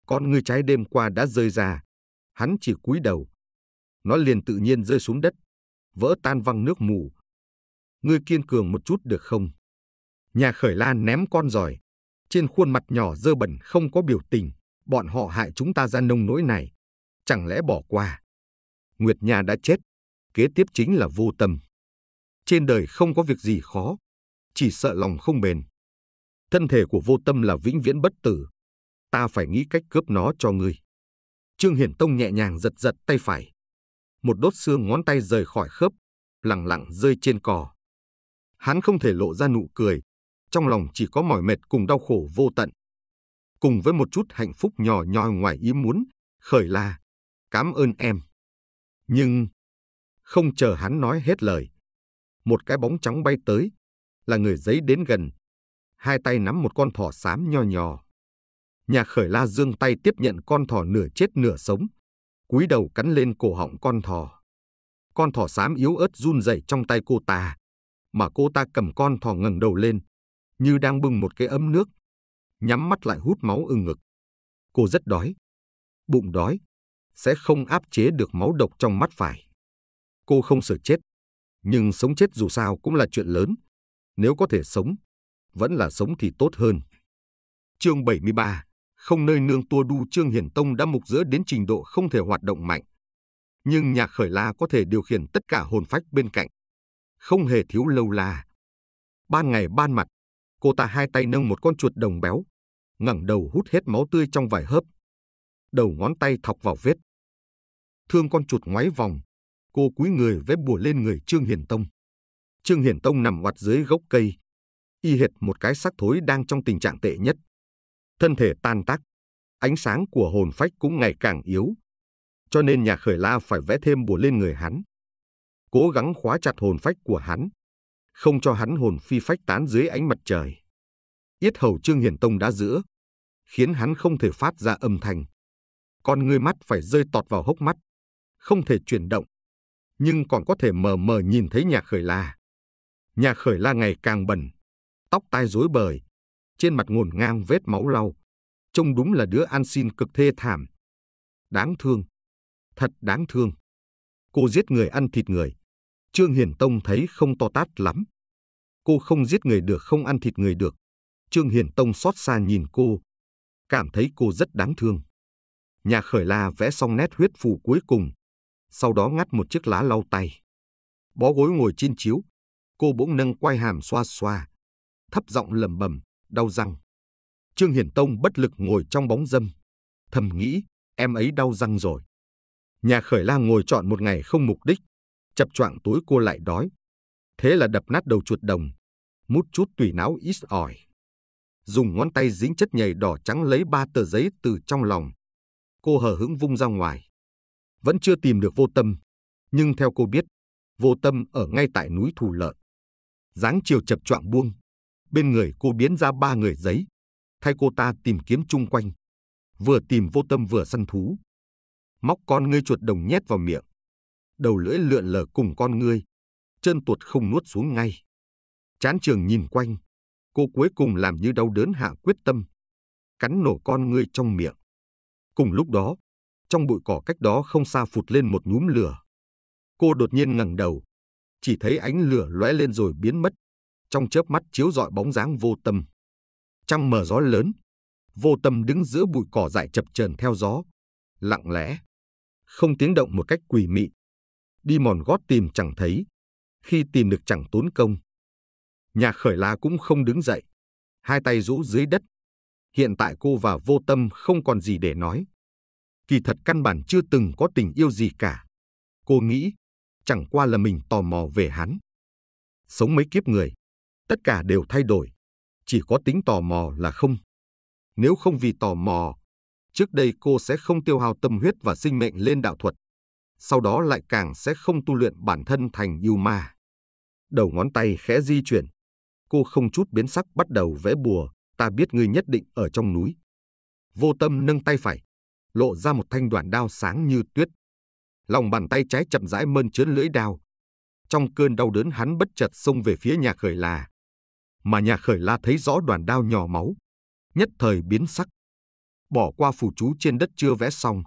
Con ngươi trái đêm qua đã rơi ra, hắn chỉ cúi đầu. Nó liền tự nhiên rơi xuống đất, vỡ tan văng nước mù. Ngươi kiên cường một chút được không? Nhà khởi lan ném con giỏi. Trên khuôn mặt nhỏ dơ bẩn không có biểu tình, bọn họ hại chúng ta ra nông nỗi này. Chẳng lẽ bỏ qua? Nguyệt nhà đã chết, kế tiếp chính là vô tâm. Trên đời không có việc gì khó, chỉ sợ lòng không bền. Thân thể của vô tâm là vĩnh viễn bất tử. Ta phải nghĩ cách cướp nó cho ngươi. Trương Hiển Tông nhẹ nhàng giật giật tay phải một đốt xương ngón tay rời khỏi khớp, lẳng lặng rơi trên cỏ. Hắn không thể lộ ra nụ cười, trong lòng chỉ có mỏi mệt cùng đau khổ vô tận. Cùng với một chút hạnh phúc nhỏ nhoi ngoài ý muốn, khởi la cảm ơn em. Nhưng, không chờ hắn nói hết lời. Một cái bóng trắng bay tới, là người giấy đến gần, hai tay nắm một con thỏ xám nho nhỏ. Nhà khởi la dương tay tiếp nhận con thỏ nửa chết nửa sống, cúi đầu cắn lên cổ họng con thỏ. Con thỏ xám yếu ớt run rẩy trong tay cô ta, mà cô ta cầm con thỏ ngẩng đầu lên, như đang bưng một cái ấm nước, nhắm mắt lại hút máu ưng ngực. Cô rất đói, bụng đói, sẽ không áp chế được máu độc trong mắt phải. Cô không sợ chết, nhưng sống chết dù sao cũng là chuyện lớn. Nếu có thể sống, vẫn là sống thì tốt hơn. Chương 73 không nơi nương tua đu Trương Hiển Tông đã mục giữa đến trình độ không thể hoạt động mạnh. Nhưng nhạc khởi la có thể điều khiển tất cả hồn phách bên cạnh. Không hề thiếu lâu la. Ban ngày ban mặt, cô ta hai tay nâng một con chuột đồng béo, ngẩng đầu hút hết máu tươi trong vài hớp. Đầu ngón tay thọc vào vết. Thương con chuột ngoáy vòng, cô cúi người vẽ bùa lên người Trương Hiển Tông. Trương Hiển Tông nằm oặt dưới gốc cây, y hệt một cái xác thối đang trong tình trạng tệ nhất thân thể tan tác, ánh sáng của hồn phách cũng ngày càng yếu. Cho nên nhà khởi la phải vẽ thêm bùa lên người hắn. Cố gắng khóa chặt hồn phách của hắn, không cho hắn hồn phi phách tán dưới ánh mặt trời. Yết hầu Trương Hiển Tông đã giữa, khiến hắn không thể phát ra âm thanh. Con người mắt phải rơi tọt vào hốc mắt, không thể chuyển động, nhưng còn có thể mờ mờ nhìn thấy nhà khởi la. Nhà khởi la ngày càng bẩn, tóc tai rối bời, trên mặt ngổn ngang vết máu lau. Trông đúng là đứa ăn xin cực thê thảm. Đáng thương. Thật đáng thương. Cô giết người ăn thịt người. Trương Hiển Tông thấy không to tát lắm. Cô không giết người được không ăn thịt người được. Trương Hiển Tông xót xa nhìn cô. Cảm thấy cô rất đáng thương. Nhà khởi la vẽ xong nét huyết phù cuối cùng. Sau đó ngắt một chiếc lá lau tay. Bó gối ngồi trên chiếu. Cô bỗng nâng quai hàm xoa xoa. Thấp giọng lầm bầm đau răng. Trương Hiển Tông bất lực ngồi trong bóng dâm, thầm nghĩ, em ấy đau răng rồi. Nhà khởi la ngồi chọn một ngày không mục đích, chập choạng túi cô lại đói. Thế là đập nát đầu chuột đồng, mút chút tùy não ít ỏi. Dùng ngón tay dính chất nhầy đỏ trắng lấy ba tờ giấy từ trong lòng. Cô hờ hững vung ra ngoài. Vẫn chưa tìm được vô tâm, nhưng theo cô biết, vô tâm ở ngay tại núi Thù Lợn. Giáng chiều chập choạng buông, bên người cô biến ra ba người giấy. Thay cô ta tìm kiếm chung quanh. Vừa tìm vô tâm vừa săn thú. Móc con ngươi chuột đồng nhét vào miệng. Đầu lưỡi lượn lờ cùng con ngươi. Chân tuột không nuốt xuống ngay. Chán trường nhìn quanh. Cô cuối cùng làm như đau đớn hạ quyết tâm. Cắn nổ con ngươi trong miệng. Cùng lúc đó, trong bụi cỏ cách đó không xa phụt lên một nhúm lửa. Cô đột nhiên ngẩng đầu, chỉ thấy ánh lửa lóe lên rồi biến mất, trong chớp mắt chiếu rọi bóng dáng vô tâm. Trăng mờ gió lớn, vô tâm đứng giữa bụi cỏ dại chập chờn theo gió, lặng lẽ, không tiếng động một cách quỷ mị. Đi mòn gót tìm chẳng thấy, khi tìm được chẳng tốn công. Nhà khởi la cũng không đứng dậy, hai tay rũ dưới đất. Hiện tại cô và vô tâm không còn gì để nói. Kỳ thật căn bản chưa từng có tình yêu gì cả. Cô nghĩ, chẳng qua là mình tò mò về hắn. Sống mấy kiếp người, Tất cả đều thay đổi, chỉ có tính tò mò là không. Nếu không vì tò mò, trước đây cô sẽ không tiêu hao tâm huyết và sinh mệnh lên đạo thuật, sau đó lại càng sẽ không tu luyện bản thân thành yêu ma. Đầu ngón tay khẽ di chuyển, cô không chút biến sắc bắt đầu vẽ bùa, ta biết ngươi nhất định ở trong núi. Vô tâm nâng tay phải, lộ ra một thanh đoạn đao sáng như tuyết. Lòng bàn tay trái chậm rãi mơn trớn lưỡi đao. Trong cơn đau đớn hắn bất chợt xông về phía nhà khởi là, mà nhà khởi la thấy rõ đoàn đao nhỏ máu, nhất thời biến sắc. Bỏ qua phù chú trên đất chưa vẽ xong,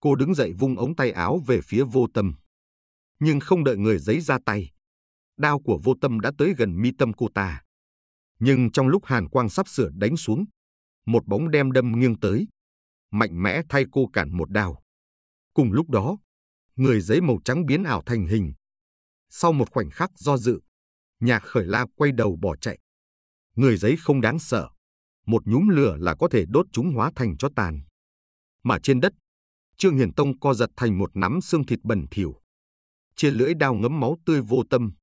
cô đứng dậy vung ống tay áo về phía vô tâm. Nhưng không đợi người giấy ra tay, đao của vô tâm đã tới gần mi tâm cô ta. Nhưng trong lúc hàn quang sắp sửa đánh xuống, một bóng đem đâm nghiêng tới, mạnh mẽ thay cô cản một đao. Cùng lúc đó, người giấy màu trắng biến ảo thành hình. Sau một khoảnh khắc do dự, nhạc khởi la quay đầu bỏ chạy người giấy không đáng sợ. Một nhúm lửa là có thể đốt chúng hóa thành cho tàn. Mà trên đất, Trương Hiền Tông co giật thành một nắm xương thịt bẩn thỉu. Trên lưỡi đao ngấm máu tươi vô tâm,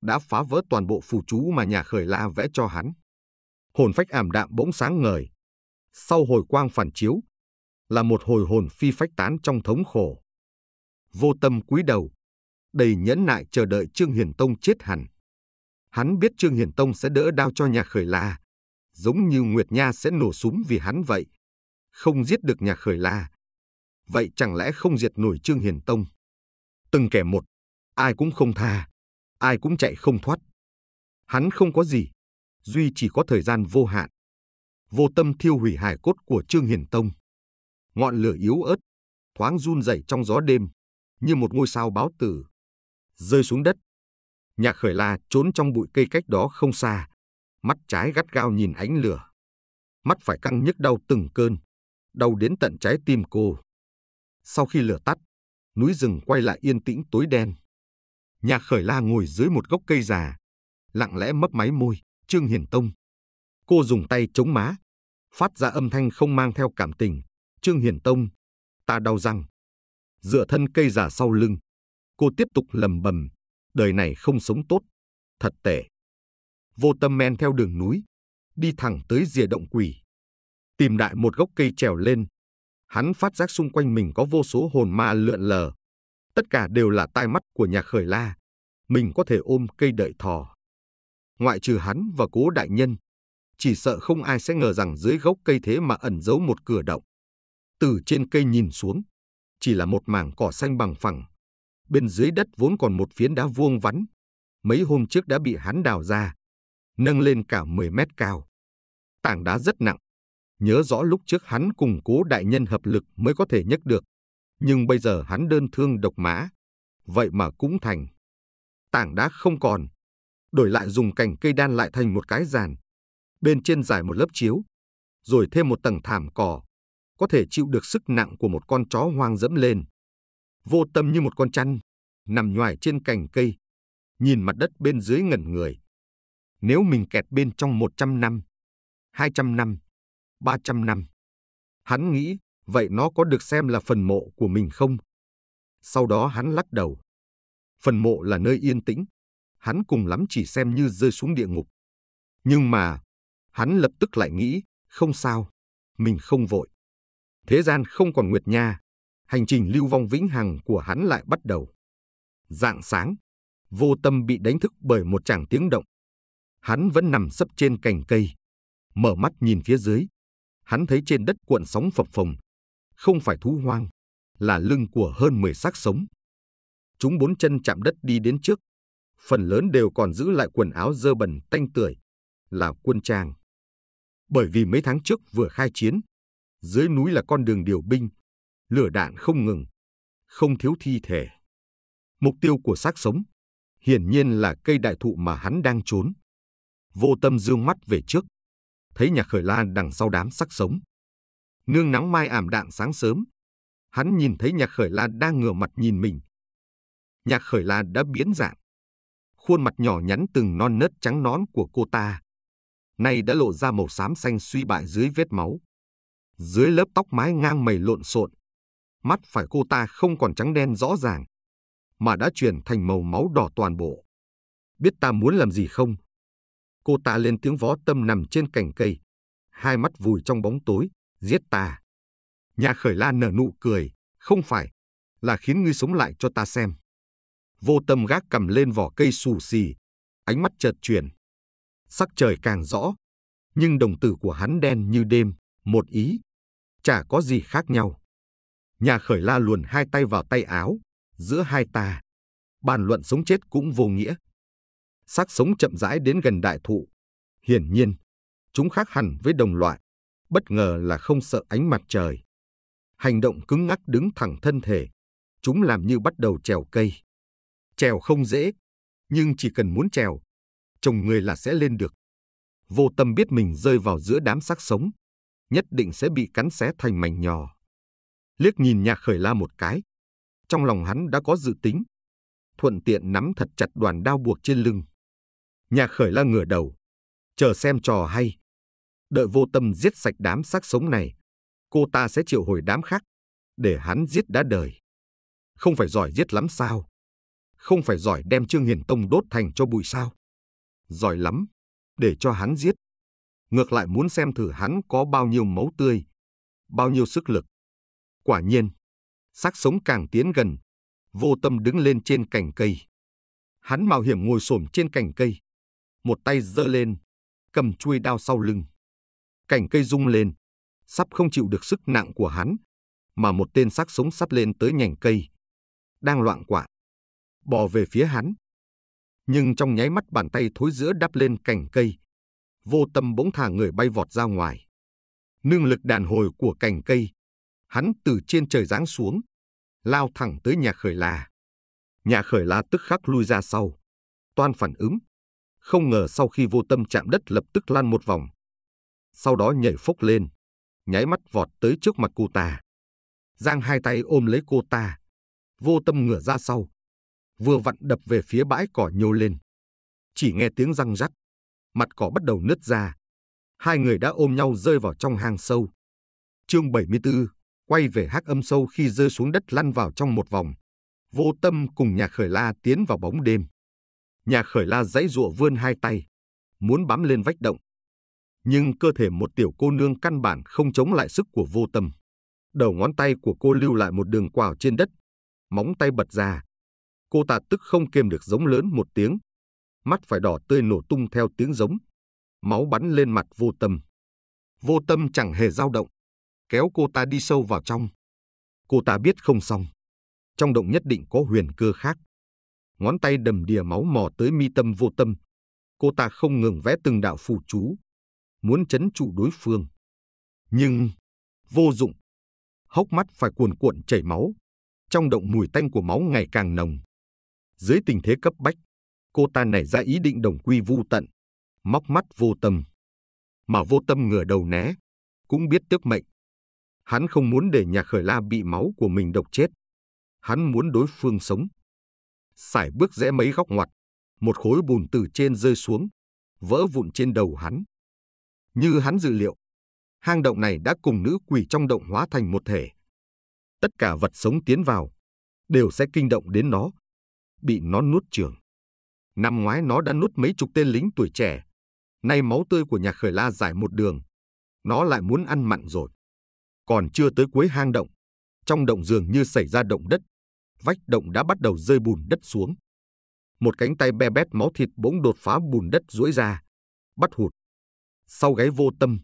đã phá vỡ toàn bộ phù chú mà nhà khởi la vẽ cho hắn. Hồn phách ảm đạm bỗng sáng ngời. Sau hồi quang phản chiếu, là một hồi hồn phi phách tán trong thống khổ. Vô tâm cúi đầu, đầy nhẫn nại chờ đợi Trương Hiền Tông chết hẳn. Hắn biết Trương Hiển Tông sẽ đỡ đao cho nhà khởi la giống như Nguyệt Nha sẽ nổ súng vì hắn vậy. Không giết được nhà khởi la vậy chẳng lẽ không diệt nổi Trương Hiển Tông? Từng kẻ một, ai cũng không tha, ai cũng chạy không thoát. Hắn không có gì, duy chỉ có thời gian vô hạn. Vô tâm thiêu hủy hải cốt của Trương Hiển Tông. Ngọn lửa yếu ớt, thoáng run rẩy trong gió đêm, như một ngôi sao báo tử. Rơi xuống đất, Nhạc khởi la trốn trong bụi cây cách đó không xa, mắt trái gắt gao nhìn ánh lửa. Mắt phải căng nhức đau từng cơn, đau đến tận trái tim cô. Sau khi lửa tắt, núi rừng quay lại yên tĩnh tối đen. Nhạc khởi la ngồi dưới một gốc cây già, lặng lẽ mấp máy môi, Trương hiền Tông. Cô dùng tay chống má, phát ra âm thanh không mang theo cảm tình. Trương hiền Tông, ta đau răng. Dựa thân cây già sau lưng, cô tiếp tục lầm bầm đời này không sống tốt, thật tệ. Vô tâm men theo đường núi, đi thẳng tới rìa động quỷ. Tìm đại một gốc cây trèo lên, hắn phát giác xung quanh mình có vô số hồn ma lượn lờ. Tất cả đều là tai mắt của nhà khởi la, mình có thể ôm cây đợi thò. Ngoại trừ hắn và cố đại nhân, chỉ sợ không ai sẽ ngờ rằng dưới gốc cây thế mà ẩn giấu một cửa động. Từ trên cây nhìn xuống, chỉ là một mảng cỏ xanh bằng phẳng, Bên dưới đất vốn còn một phiến đá vuông vắn, mấy hôm trước đã bị hắn đào ra, nâng lên cả 10 mét cao. Tảng đá rất nặng, nhớ rõ lúc trước hắn cùng cố đại nhân hợp lực mới có thể nhấc được, nhưng bây giờ hắn đơn thương độc mã, vậy mà cũng thành. Tảng đá không còn, đổi lại dùng cành cây đan lại thành một cái giàn, bên trên dài một lớp chiếu, rồi thêm một tầng thảm cỏ, có thể chịu được sức nặng của một con chó hoang dẫm lên vô tâm như một con chăn, nằm nhoài trên cành cây, nhìn mặt đất bên dưới ngẩn người. Nếu mình kẹt bên trong 100 năm, 200 năm, 300 năm, hắn nghĩ vậy nó có được xem là phần mộ của mình không? Sau đó hắn lắc đầu. Phần mộ là nơi yên tĩnh, hắn cùng lắm chỉ xem như rơi xuống địa ngục. Nhưng mà, hắn lập tức lại nghĩ, không sao, mình không vội. Thế gian không còn Nguyệt Nha, hành trình lưu vong vĩnh hằng của hắn lại bắt đầu. Dạng sáng, vô tâm bị đánh thức bởi một chàng tiếng động. Hắn vẫn nằm sấp trên cành cây, mở mắt nhìn phía dưới. Hắn thấy trên đất cuộn sóng phập phồng, không phải thú hoang, là lưng của hơn 10 xác sống. Chúng bốn chân chạm đất đi đến trước, phần lớn đều còn giữ lại quần áo dơ bẩn tanh tưởi, là quân trang. Bởi vì mấy tháng trước vừa khai chiến, dưới núi là con đường điều binh, lửa đạn không ngừng, không thiếu thi thể. Mục tiêu của xác sống, hiển nhiên là cây đại thụ mà hắn đang trốn. Vô tâm dương mắt về trước, thấy nhà khởi la đằng sau đám xác sống. Nương nắng mai ảm đạm sáng sớm, hắn nhìn thấy nhà khởi la đang ngửa mặt nhìn mình. Nhạc khởi la đã biến dạng. Khuôn mặt nhỏ nhắn từng non nớt trắng nón của cô ta, nay đã lộ ra màu xám xanh suy bại dưới vết máu. Dưới lớp tóc mái ngang mày lộn xộn, mắt phải cô ta không còn trắng đen rõ ràng, mà đã chuyển thành màu máu đỏ toàn bộ. Biết ta muốn làm gì không? Cô ta lên tiếng võ tâm nằm trên cành cây, hai mắt vùi trong bóng tối, giết ta. Nhà khởi la nở nụ cười, không phải, là khiến ngươi sống lại cho ta xem. Vô tâm gác cầm lên vỏ cây xù xì, ánh mắt chợt chuyển. Sắc trời càng rõ, nhưng đồng tử của hắn đen như đêm, một ý, chả có gì khác nhau. Nhà khởi la luồn hai tay vào tay áo, giữa hai ta. Bàn luận sống chết cũng vô nghĩa. Xác sống chậm rãi đến gần đại thụ. Hiển nhiên, chúng khác hẳn với đồng loại. Bất ngờ là không sợ ánh mặt trời. Hành động cứng ngắc đứng thẳng thân thể. Chúng làm như bắt đầu trèo cây. Trèo không dễ, nhưng chỉ cần muốn trèo, chồng người là sẽ lên được. Vô tâm biết mình rơi vào giữa đám xác sống, nhất định sẽ bị cắn xé thành mảnh nhỏ liếc nhìn nhà Khởi La một cái. Trong lòng hắn đã có dự tính, thuận tiện nắm thật chặt đoàn đao buộc trên lưng. nhà Khởi La ngửa đầu, chờ xem trò hay. Đợi vô tâm giết sạch đám xác sống này, cô ta sẽ triệu hồi đám khác, để hắn giết đã đời. Không phải giỏi giết lắm sao? Không phải giỏi đem Trương Hiền Tông đốt thành cho bụi sao? Giỏi lắm, để cho hắn giết. Ngược lại muốn xem thử hắn có bao nhiêu máu tươi, bao nhiêu sức lực. Quả nhiên, xác sống càng tiến gần, vô tâm đứng lên trên cành cây. Hắn mạo hiểm ngồi xổm trên cành cây, một tay giơ lên, cầm chuôi đao sau lưng. Cành cây rung lên, sắp không chịu được sức nặng của hắn, mà một tên xác sống sắp lên tới nhành cây, đang loạn quả, bò về phía hắn. Nhưng trong nháy mắt bàn tay thối giữa đắp lên cành cây, vô tâm bỗng thả người bay vọt ra ngoài. Nương lực đàn hồi của cành cây, hắn từ trên trời giáng xuống, lao thẳng tới nhà khởi là. Nhà khởi là tức khắc lui ra sau, toan phản ứng. Không ngờ sau khi vô tâm chạm đất lập tức lan một vòng. Sau đó nhảy phốc lên, nháy mắt vọt tới trước mặt cô ta. Giang hai tay ôm lấy cô ta, vô tâm ngửa ra sau. Vừa vặn đập về phía bãi cỏ nhô lên. Chỉ nghe tiếng răng rắc, mặt cỏ bắt đầu nứt ra. Hai người đã ôm nhau rơi vào trong hang sâu. Chương 74 quay về hắc âm sâu khi rơi xuống đất lăn vào trong một vòng. Vô tâm cùng nhà khởi la tiến vào bóng đêm. Nhà khởi la dãy rụa vươn hai tay, muốn bám lên vách động. Nhưng cơ thể một tiểu cô nương căn bản không chống lại sức của vô tâm. Đầu ngón tay của cô lưu lại một đường quào trên đất, móng tay bật ra. Cô ta tức không kiềm được giống lớn một tiếng, mắt phải đỏ tươi nổ tung theo tiếng giống. Máu bắn lên mặt vô tâm. Vô tâm chẳng hề dao động, kéo cô ta đi sâu vào trong. Cô ta biết không xong. Trong động nhất định có huyền cơ khác. Ngón tay đầm đìa máu mò tới mi tâm vô tâm. Cô ta không ngừng vẽ từng đạo phù chú. Muốn chấn trụ đối phương. Nhưng, vô dụng. Hốc mắt phải cuồn cuộn chảy máu. Trong động mùi tanh của máu ngày càng nồng. Dưới tình thế cấp bách, cô ta nảy ra ý định đồng quy vu tận. Móc mắt vô tâm. Mà vô tâm ngửa đầu né. Cũng biết tước mệnh Hắn không muốn để nhà khởi la bị máu của mình độc chết. Hắn muốn đối phương sống. Sải bước rẽ mấy góc ngoặt, một khối bùn từ trên rơi xuống, vỡ vụn trên đầu hắn. Như hắn dự liệu, hang động này đã cùng nữ quỷ trong động hóa thành một thể. Tất cả vật sống tiến vào, đều sẽ kinh động đến nó, bị nó nuốt trường. Năm ngoái nó đã nuốt mấy chục tên lính tuổi trẻ, nay máu tươi của nhà khởi la giải một đường, nó lại muốn ăn mặn rồi còn chưa tới cuối hang động, trong động dường như xảy ra động đất, vách động đã bắt đầu rơi bùn đất xuống. Một cánh tay be bét máu thịt bỗng đột phá bùn đất duỗi ra, bắt hụt. Sau gáy vô tâm,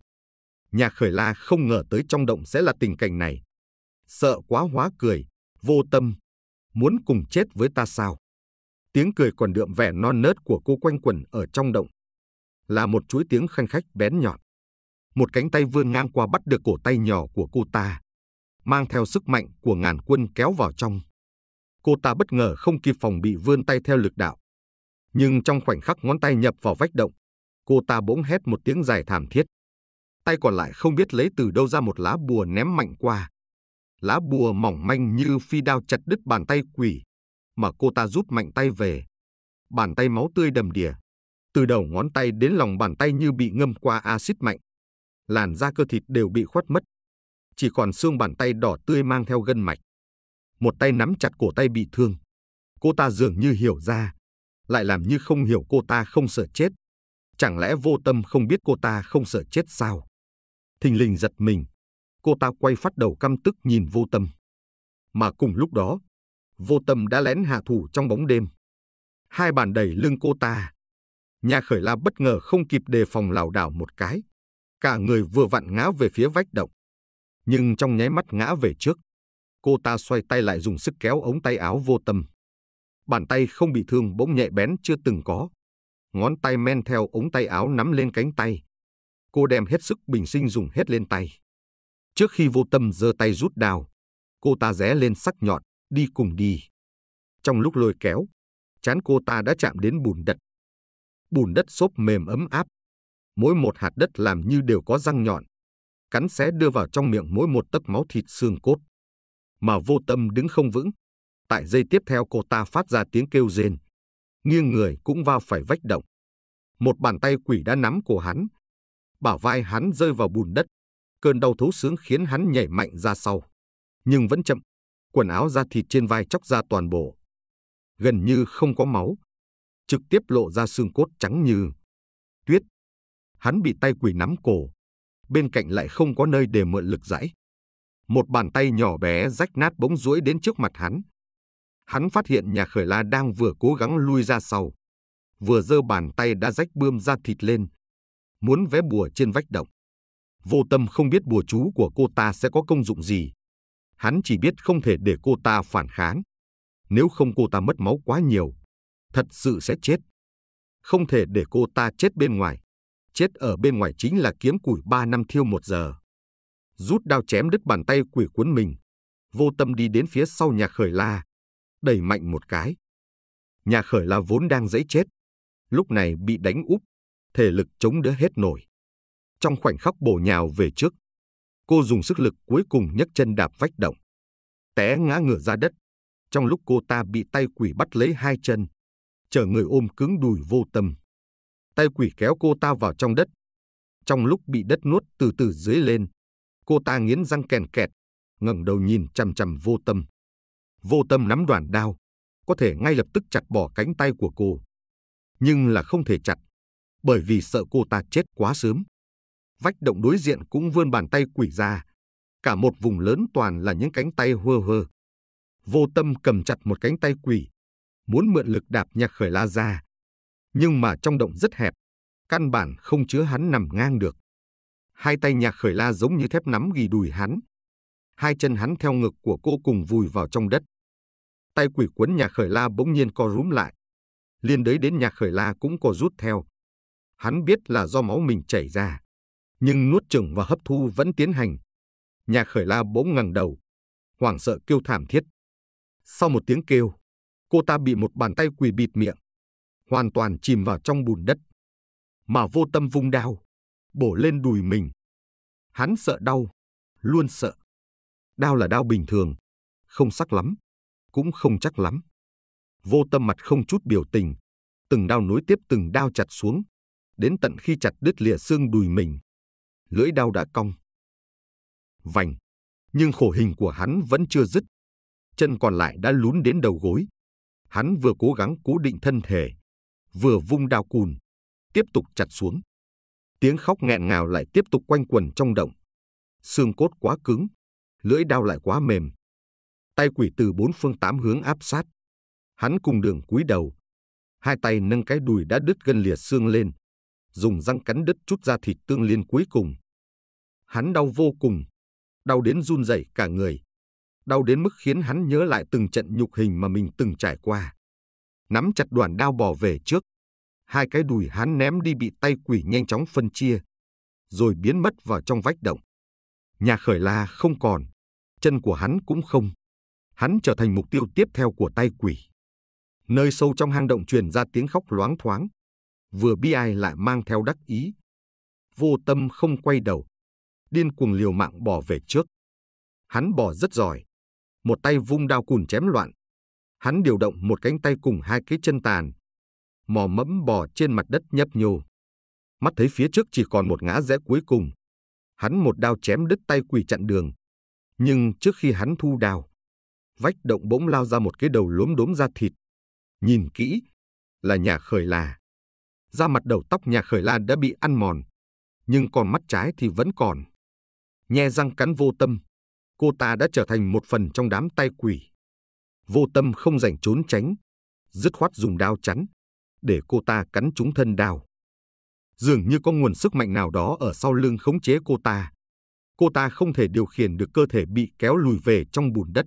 nhà khởi la không ngờ tới trong động sẽ là tình cảnh này. Sợ quá hóa cười, vô tâm, muốn cùng chết với ta sao? Tiếng cười còn đượm vẻ non nớt của cô quanh quẩn ở trong động. Là một chuỗi tiếng khanh khách bén nhọn một cánh tay vươn ngang qua bắt được cổ tay nhỏ của cô ta, mang theo sức mạnh của ngàn quân kéo vào trong. Cô ta bất ngờ không kịp phòng bị vươn tay theo lực đạo. Nhưng trong khoảnh khắc ngón tay nhập vào vách động, cô ta bỗng hét một tiếng dài thảm thiết. Tay còn lại không biết lấy từ đâu ra một lá bùa ném mạnh qua. Lá bùa mỏng manh như phi đao chặt đứt bàn tay quỷ, mà cô ta rút mạnh tay về. Bàn tay máu tươi đầm đìa, từ đầu ngón tay đến lòng bàn tay như bị ngâm qua axit mạnh làn da cơ thịt đều bị khuất mất. Chỉ còn xương bàn tay đỏ tươi mang theo gân mạch. Một tay nắm chặt cổ tay bị thương. Cô ta dường như hiểu ra, lại làm như không hiểu cô ta không sợ chết. Chẳng lẽ vô tâm không biết cô ta không sợ chết sao? Thình lình giật mình, cô ta quay phát đầu căm tức nhìn vô tâm. Mà cùng lúc đó, vô tâm đã lén hạ thủ trong bóng đêm. Hai bàn đẩy lưng cô ta. Nhà khởi la bất ngờ không kịp đề phòng lảo đảo một cái, cả người vừa vặn ngã về phía vách động. Nhưng trong nháy mắt ngã về trước, cô ta xoay tay lại dùng sức kéo ống tay áo vô tâm. Bàn tay không bị thương bỗng nhẹ bén chưa từng có. Ngón tay men theo ống tay áo nắm lên cánh tay. Cô đem hết sức bình sinh dùng hết lên tay. Trước khi vô tâm giơ tay rút đào, cô ta ré lên sắc nhọn, đi cùng đi. Trong lúc lôi kéo, chán cô ta đã chạm đến bùn đất. Bùn đất xốp mềm ấm áp, mỗi một hạt đất làm như đều có răng nhọn, cắn xé đưa vào trong miệng mỗi một tấc máu thịt xương cốt. Mà vô tâm đứng không vững, tại giây tiếp theo cô ta phát ra tiếng kêu rên, nghiêng người cũng vào phải vách động. Một bàn tay quỷ đã nắm cổ hắn, bảo vai hắn rơi vào bùn đất, cơn đau thấu sướng khiến hắn nhảy mạnh ra sau, nhưng vẫn chậm, quần áo da thịt trên vai chóc ra toàn bộ, gần như không có máu, trực tiếp lộ ra xương cốt trắng như tuyết hắn bị tay quỷ nắm cổ. Bên cạnh lại không có nơi để mượn lực giãy. Một bàn tay nhỏ bé rách nát bỗng duỗi đến trước mặt hắn. Hắn phát hiện nhà khởi la đang vừa cố gắng lui ra sau. Vừa giơ bàn tay đã rách bươm ra thịt lên. Muốn vé bùa trên vách động. Vô tâm không biết bùa chú của cô ta sẽ có công dụng gì. Hắn chỉ biết không thể để cô ta phản kháng. Nếu không cô ta mất máu quá nhiều, thật sự sẽ chết. Không thể để cô ta chết bên ngoài chết ở bên ngoài chính là kiếm củi ba năm thiêu một giờ. Rút đao chém đứt bàn tay quỷ cuốn mình, vô tâm đi đến phía sau nhà khởi la, đẩy mạnh một cái. Nhà khởi la vốn đang dãy chết, lúc này bị đánh úp, thể lực chống đỡ hết nổi. Trong khoảnh khắc bổ nhào về trước, cô dùng sức lực cuối cùng nhấc chân đạp vách động. Té ngã ngửa ra đất, trong lúc cô ta bị tay quỷ bắt lấy hai chân, chờ người ôm cứng đùi vô tâm tay quỷ kéo cô ta vào trong đất. Trong lúc bị đất nuốt từ từ dưới lên, cô ta nghiến răng kèn kẹt, ngẩng đầu nhìn chằm chằm vô tâm. Vô tâm nắm đoàn đao, có thể ngay lập tức chặt bỏ cánh tay của cô. Nhưng là không thể chặt, bởi vì sợ cô ta chết quá sớm. Vách động đối diện cũng vươn bàn tay quỷ ra, cả một vùng lớn toàn là những cánh tay hơ hơ. Vô tâm cầm chặt một cánh tay quỷ, muốn mượn lực đạp nhạc khởi la ra, nhưng mà trong động rất hẹp, căn bản không chứa hắn nằm ngang được. Hai tay nhạc khởi la giống như thép nắm ghi đùi hắn. Hai chân hắn theo ngực của cô cùng vùi vào trong đất. Tay quỷ quấn nhạc khởi la bỗng nhiên co rúm lại. Liên đới đến nhạc khởi la cũng co rút theo. Hắn biết là do máu mình chảy ra. Nhưng nuốt chừng và hấp thu vẫn tiến hành. Nhạc khởi la bỗng ngẩng đầu. Hoảng sợ kêu thảm thiết. Sau một tiếng kêu, cô ta bị một bàn tay quỳ bịt miệng hoàn toàn chìm vào trong bùn đất. Mà vô tâm vung đao, bổ lên đùi mình. Hắn sợ đau, luôn sợ. Đao là đao bình thường, không sắc lắm, cũng không chắc lắm. Vô tâm mặt không chút biểu tình, từng đao nối tiếp từng đao chặt xuống, đến tận khi chặt đứt lìa xương đùi mình. Lưỡi đao đã cong. Vành, nhưng khổ hình của hắn vẫn chưa dứt. Chân còn lại đã lún đến đầu gối. Hắn vừa cố gắng cố định thân thể, vừa vung đao cùn, tiếp tục chặt xuống. Tiếng khóc nghẹn ngào lại tiếp tục quanh quần trong động. Xương cốt quá cứng, lưỡi đao lại quá mềm. Tay quỷ từ bốn phương tám hướng áp sát. Hắn cùng đường cúi đầu. Hai tay nâng cái đùi đã đứt gân liệt xương lên. Dùng răng cắn đứt chút da thịt tương liên cuối cùng. Hắn đau vô cùng. Đau đến run rẩy cả người. Đau đến mức khiến hắn nhớ lại từng trận nhục hình mà mình từng trải qua nắm chặt đoàn đao bỏ về trước. Hai cái đùi hắn ném đi bị tay quỷ nhanh chóng phân chia, rồi biến mất vào trong vách động. Nhà khởi la không còn, chân của hắn cũng không. Hắn trở thành mục tiêu tiếp theo của tay quỷ. Nơi sâu trong hang động truyền ra tiếng khóc loáng thoáng, vừa bi ai lại mang theo đắc ý. Vô tâm không quay đầu, điên cuồng liều mạng bỏ về trước. Hắn bỏ rất giỏi, một tay vung đao cùn chém loạn, hắn điều động một cánh tay cùng hai cái chân tàn. Mò mẫm bò trên mặt đất nhấp nhô. Mắt thấy phía trước chỉ còn một ngã rẽ cuối cùng. Hắn một đao chém đứt tay quỷ chặn đường. Nhưng trước khi hắn thu đao, vách động bỗng lao ra một cái đầu lốm đốm da thịt. Nhìn kỹ, là nhà khởi là. Da mặt đầu tóc nhà khởi la đã bị ăn mòn, nhưng còn mắt trái thì vẫn còn. Nhe răng cắn vô tâm, cô ta đã trở thành một phần trong đám tay quỷ vô tâm không dành trốn tránh, dứt khoát dùng đao chắn, để cô ta cắn trúng thân đào. Dường như có nguồn sức mạnh nào đó ở sau lưng khống chế cô ta. Cô ta không thể điều khiển được cơ thể bị kéo lùi về trong bùn đất.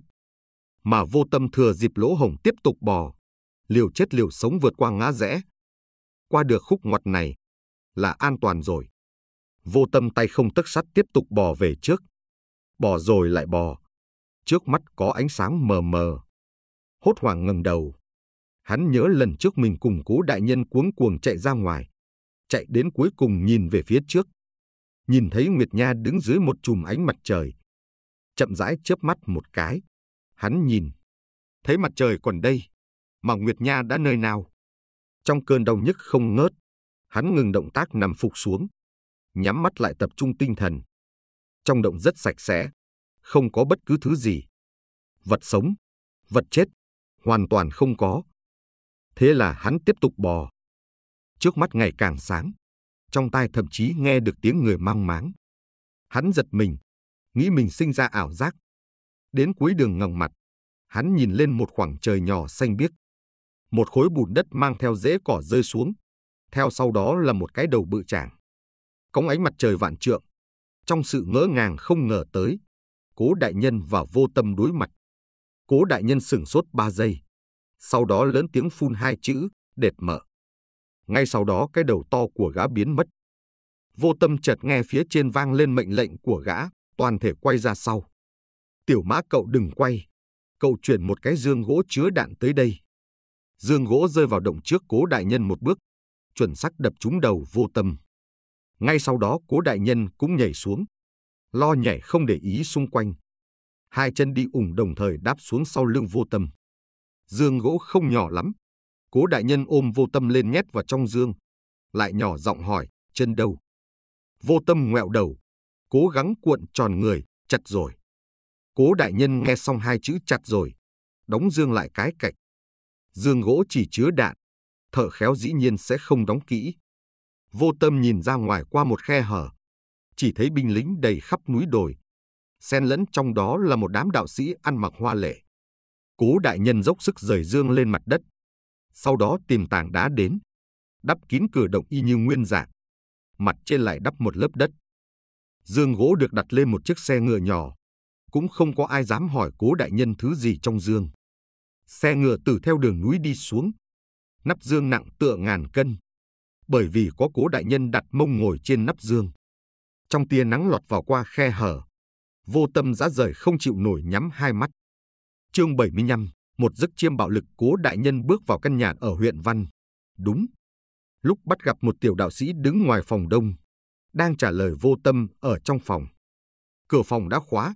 Mà vô tâm thừa dịp lỗ hồng tiếp tục bò, liều chết liều sống vượt qua ngã rẽ. Qua được khúc ngoặt này là an toàn rồi. Vô tâm tay không tất sắt tiếp tục bò về trước. Bò rồi lại bò. Trước mắt có ánh sáng mờ mờ, hốt hoảng ngẩng đầu. Hắn nhớ lần trước mình cùng cố đại nhân cuống cuồng chạy ra ngoài. Chạy đến cuối cùng nhìn về phía trước. Nhìn thấy Nguyệt Nha đứng dưới một chùm ánh mặt trời. Chậm rãi chớp mắt một cái. Hắn nhìn. Thấy mặt trời còn đây. Mà Nguyệt Nha đã nơi nào. Trong cơn đau nhức không ngớt. Hắn ngừng động tác nằm phục xuống. Nhắm mắt lại tập trung tinh thần. Trong động rất sạch sẽ. Không có bất cứ thứ gì. Vật sống vật chết, hoàn toàn không có. Thế là hắn tiếp tục bò. Trước mắt ngày càng sáng, trong tai thậm chí nghe được tiếng người mang máng. Hắn giật mình, nghĩ mình sinh ra ảo giác. Đến cuối đường ngẩng mặt, hắn nhìn lên một khoảng trời nhỏ xanh biếc. Một khối bùn đất mang theo rễ cỏ rơi xuống, theo sau đó là một cái đầu bự tràng. Cống ánh mặt trời vạn trượng, trong sự ngỡ ngàng không ngờ tới, cố đại nhân và vô tâm đối mặt. Cố đại nhân sửng sốt 3 giây, sau đó lớn tiếng phun hai chữ, đệt mở. Ngay sau đó cái đầu to của gã biến mất. Vô tâm chợt nghe phía trên vang lên mệnh lệnh của gã, toàn thể quay ra sau. Tiểu mã cậu đừng quay, cậu chuyển một cái dương gỗ chứa đạn tới đây. Dương gỗ rơi vào động trước cố đại nhân một bước, chuẩn sắc đập trúng đầu vô tâm. Ngay sau đó cố đại nhân cũng nhảy xuống, lo nhảy không để ý xung quanh, Hai chân đi ủng đồng thời đáp xuống sau lưng vô tâm. Dương gỗ không nhỏ lắm. Cố đại nhân ôm vô tâm lên nhét vào trong dương. Lại nhỏ giọng hỏi, chân đâu? Vô tâm ngoẹo đầu, cố gắng cuộn tròn người, chặt rồi. Cố đại nhân nghe xong hai chữ chặt rồi, đóng dương lại cái cạch. Dương gỗ chỉ chứa đạn, thợ khéo dĩ nhiên sẽ không đóng kỹ. Vô tâm nhìn ra ngoài qua một khe hở, chỉ thấy binh lính đầy khắp núi đồi, xen lẫn trong đó là một đám đạo sĩ ăn mặc hoa lệ. Cố đại nhân dốc sức rời dương lên mặt đất, sau đó tìm tảng đá đến, đắp kín cửa động y như nguyên dạng, mặt trên lại đắp một lớp đất. Dương gỗ được đặt lên một chiếc xe ngựa nhỏ, cũng không có ai dám hỏi cố đại nhân thứ gì trong dương. Xe ngựa từ theo đường núi đi xuống, nắp dương nặng tựa ngàn cân, bởi vì có cố đại nhân đặt mông ngồi trên nắp dương. Trong tia nắng lọt vào qua khe hở, vô tâm dã rời không chịu nổi nhắm hai mắt. Chương 75, một giấc chiêm bạo lực cố đại nhân bước vào căn nhà ở huyện Văn. Đúng. Lúc bắt gặp một tiểu đạo sĩ đứng ngoài phòng đông, đang trả lời vô tâm ở trong phòng. Cửa phòng đã khóa,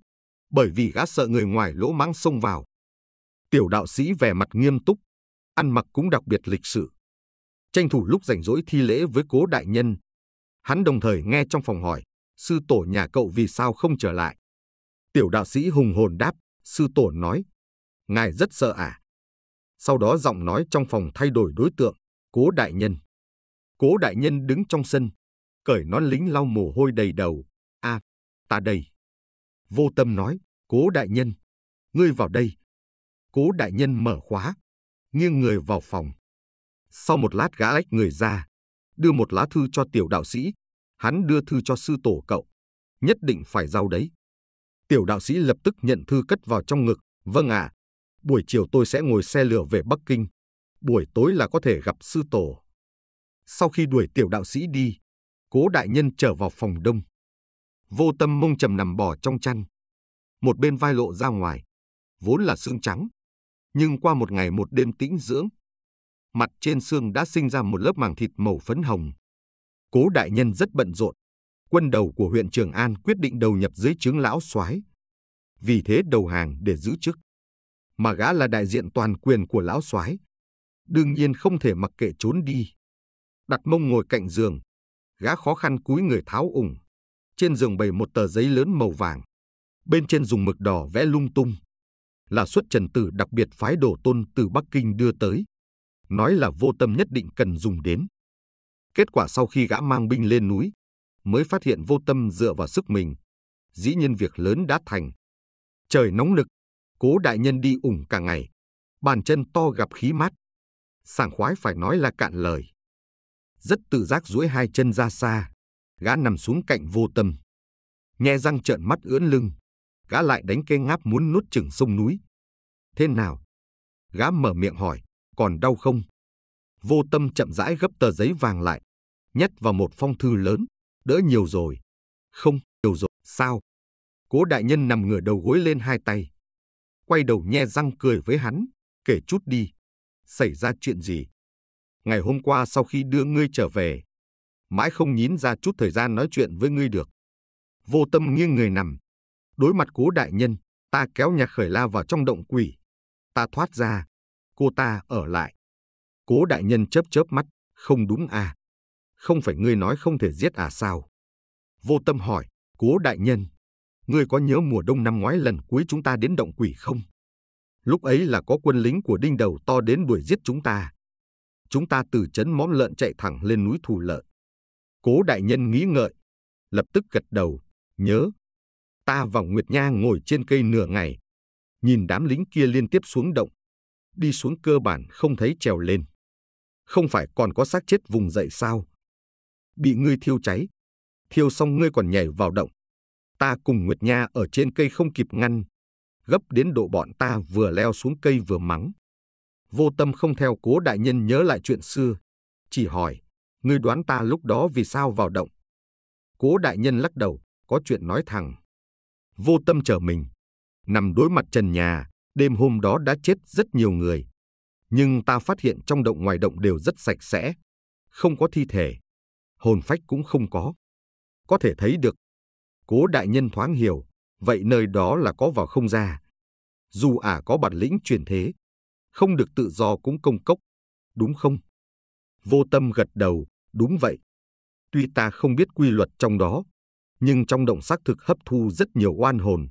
bởi vì gã sợ người ngoài lỗ mãng xông vào. Tiểu đạo sĩ vẻ mặt nghiêm túc, ăn mặc cũng đặc biệt lịch sự. Tranh thủ lúc rảnh rỗi thi lễ với cố đại nhân. Hắn đồng thời nghe trong phòng hỏi, sư tổ nhà cậu vì sao không trở lại. Tiểu đạo sĩ hùng hồn đáp, sư tổ nói, ngài rất sợ à. Sau đó giọng nói trong phòng thay đổi đối tượng, cố đại nhân. Cố đại nhân đứng trong sân, cởi nón lính lau mồ hôi đầy đầu. a à, ta đây. Vô tâm nói, cố đại nhân, ngươi vào đây. Cố đại nhân mở khóa, nghiêng người vào phòng. Sau một lát gã lách người ra, đưa một lá thư cho tiểu đạo sĩ. Hắn đưa thư cho sư tổ cậu. Nhất định phải giao đấy. Tiểu đạo sĩ lập tức nhận thư cất vào trong ngực. Vâng ạ, à, buổi chiều tôi sẽ ngồi xe lửa về Bắc Kinh. Buổi tối là có thể gặp sư tổ. Sau khi đuổi tiểu đạo sĩ đi, cố đại nhân trở vào phòng đông. Vô tâm mông trầm nằm bò trong chăn. Một bên vai lộ ra ngoài, vốn là xương trắng. Nhưng qua một ngày một đêm tĩnh dưỡng, mặt trên xương đã sinh ra một lớp màng thịt màu phấn hồng. Cố đại nhân rất bận rộn, quân đầu của huyện Trường An quyết định đầu nhập dưới trướng lão soái. Vì thế đầu hàng để giữ chức. Mà gã là đại diện toàn quyền của lão soái, đương nhiên không thể mặc kệ trốn đi. Đặt mông ngồi cạnh giường, gã khó khăn cúi người tháo ủng. Trên giường bày một tờ giấy lớn màu vàng, bên trên dùng mực đỏ vẽ lung tung, là xuất trần tử đặc biệt phái đổ tôn từ Bắc Kinh đưa tới, nói là vô tâm nhất định cần dùng đến. Kết quả sau khi gã mang binh lên núi, mới phát hiện vô tâm dựa vào sức mình. Dĩ nhiên việc lớn đã thành. Trời nóng lực cố đại nhân đi ủng cả ngày. Bàn chân to gặp khí mát. Sảng khoái phải nói là cạn lời. Rất tự giác duỗi hai chân ra xa. Gã nằm xuống cạnh vô tâm. Nhe răng trợn mắt ưỡn lưng. Gã lại đánh cây ngáp muốn nuốt chừng sông núi. Thế nào? Gã mở miệng hỏi, còn đau không? Vô tâm chậm rãi gấp tờ giấy vàng lại, nhét vào một phong thư lớn đỡ nhiều rồi. Không, nhiều rồi, sao? Cố đại nhân nằm ngửa đầu gối lên hai tay. Quay đầu nhe răng cười với hắn, kể chút đi. Xảy ra chuyện gì? Ngày hôm qua sau khi đưa ngươi trở về, mãi không nhín ra chút thời gian nói chuyện với ngươi được. Vô tâm nghiêng người nằm. Đối mặt cố đại nhân, ta kéo nhà khởi la vào trong động quỷ. Ta thoát ra, cô ta ở lại. Cố đại nhân chớp chớp mắt, không đúng à không phải ngươi nói không thể giết à sao? Vô tâm hỏi, cố đại nhân, ngươi có nhớ mùa đông năm ngoái lần cuối chúng ta đến động quỷ không? Lúc ấy là có quân lính của đinh đầu to đến đuổi giết chúng ta. Chúng ta từ chấn móm lợn chạy thẳng lên núi thù lợn. Cố đại nhân nghĩ ngợi, lập tức gật đầu, nhớ. Ta và Nguyệt Nha ngồi trên cây nửa ngày, nhìn đám lính kia liên tiếp xuống động. Đi xuống cơ bản không thấy trèo lên. Không phải còn có xác chết vùng dậy sao? bị ngươi thiêu cháy. Thiêu xong ngươi còn nhảy vào động. Ta cùng Nguyệt Nha ở trên cây không kịp ngăn. Gấp đến độ bọn ta vừa leo xuống cây vừa mắng. Vô tâm không theo cố đại nhân nhớ lại chuyện xưa. Chỉ hỏi, ngươi đoán ta lúc đó vì sao vào động. Cố đại nhân lắc đầu, có chuyện nói thẳng. Vô tâm chờ mình. Nằm đối mặt trần nhà, đêm hôm đó đã chết rất nhiều người. Nhưng ta phát hiện trong động ngoài động đều rất sạch sẽ. Không có thi thể, hồn phách cũng không có. Có thể thấy được, cố đại nhân thoáng hiểu, vậy nơi đó là có vào không ra. Dù ả à có bản lĩnh truyền thế, không được tự do cũng công cốc, đúng không? Vô tâm gật đầu, đúng vậy. Tuy ta không biết quy luật trong đó, nhưng trong động xác thực hấp thu rất nhiều oan hồn.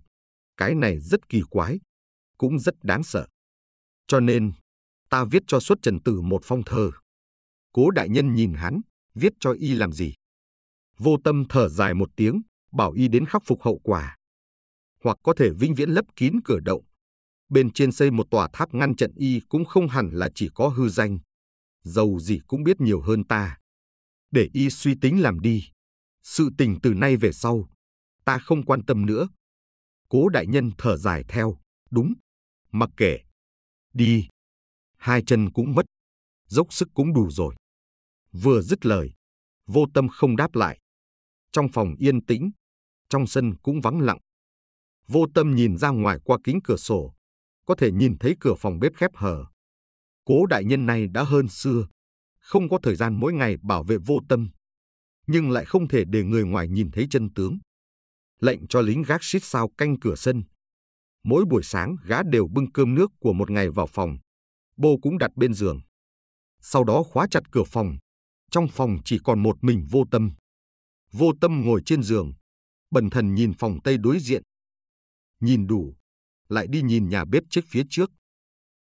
Cái này rất kỳ quái, cũng rất đáng sợ. Cho nên, ta viết cho xuất trần tử một phong thơ. Cố đại nhân nhìn hắn, viết cho y làm gì. Vô tâm thở dài một tiếng, bảo y đến khắc phục hậu quả. Hoặc có thể vĩnh viễn lấp kín cửa động. Bên trên xây một tòa tháp ngăn trận y cũng không hẳn là chỉ có hư danh. Dầu gì cũng biết nhiều hơn ta. Để y suy tính làm đi. Sự tình từ nay về sau, ta không quan tâm nữa. Cố đại nhân thở dài theo, đúng, mặc kệ. Đi. Hai chân cũng mất, dốc sức cũng đủ rồi. Vừa dứt lời, vô tâm không đáp lại. Trong phòng yên tĩnh, trong sân cũng vắng lặng. Vô tâm nhìn ra ngoài qua kính cửa sổ, có thể nhìn thấy cửa phòng bếp khép hờ. Cố đại nhân này đã hơn xưa, không có thời gian mỗi ngày bảo vệ vô tâm, nhưng lại không thể để người ngoài nhìn thấy chân tướng. Lệnh cho lính gác xít sao canh cửa sân. Mỗi buổi sáng gã đều bưng cơm nước của một ngày vào phòng, bô cũng đặt bên giường. Sau đó khóa chặt cửa phòng, trong phòng chỉ còn một mình vô tâm. Vô tâm ngồi trên giường, bần thần nhìn phòng tây đối diện. Nhìn đủ, lại đi nhìn nhà bếp trước phía trước.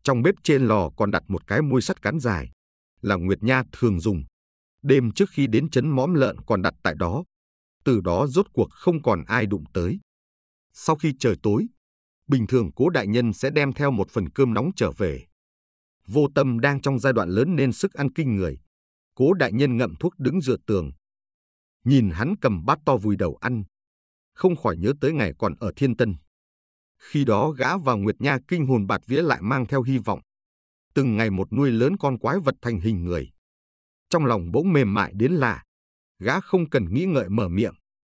Trong bếp trên lò còn đặt một cái môi sắt cán dài, là Nguyệt Nha thường dùng. Đêm trước khi đến chấn móm lợn còn đặt tại đó, từ đó rốt cuộc không còn ai đụng tới. Sau khi trời tối, bình thường cố đại nhân sẽ đem theo một phần cơm nóng trở về. Vô tâm đang trong giai đoạn lớn nên sức ăn kinh người, Cố đại nhân ngậm thuốc đứng dựa tường. Nhìn hắn cầm bát to vùi đầu ăn. Không khỏi nhớ tới ngày còn ở thiên tân. Khi đó gã vào Nguyệt Nha kinh hồn bạt vía lại mang theo hy vọng. Từng ngày một nuôi lớn con quái vật thành hình người. Trong lòng bỗng mềm mại đến lạ. Gã không cần nghĩ ngợi mở miệng.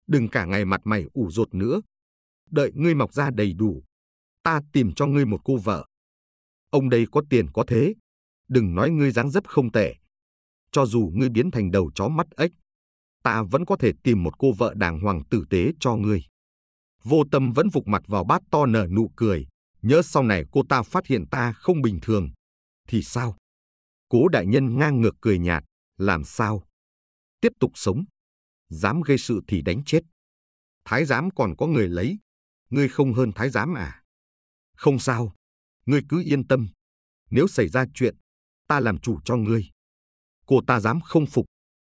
Đừng cả ngày mặt mày ủ rột nữa. Đợi ngươi mọc ra đầy đủ. Ta tìm cho ngươi một cô vợ. Ông đây có tiền có thế. Đừng nói ngươi dáng dấp không tệ cho dù ngươi biến thành đầu chó mắt ếch, ta vẫn có thể tìm một cô vợ đàng hoàng tử tế cho ngươi. Vô tâm vẫn vụt mặt vào bát to nở nụ cười, nhớ sau này cô ta phát hiện ta không bình thường. Thì sao? Cố đại nhân ngang ngược cười nhạt, làm sao? Tiếp tục sống. Dám gây sự thì đánh chết. Thái giám còn có người lấy. Ngươi không hơn thái giám à? Không sao. Ngươi cứ yên tâm. Nếu xảy ra chuyện, ta làm chủ cho ngươi. Cô ta dám không phục,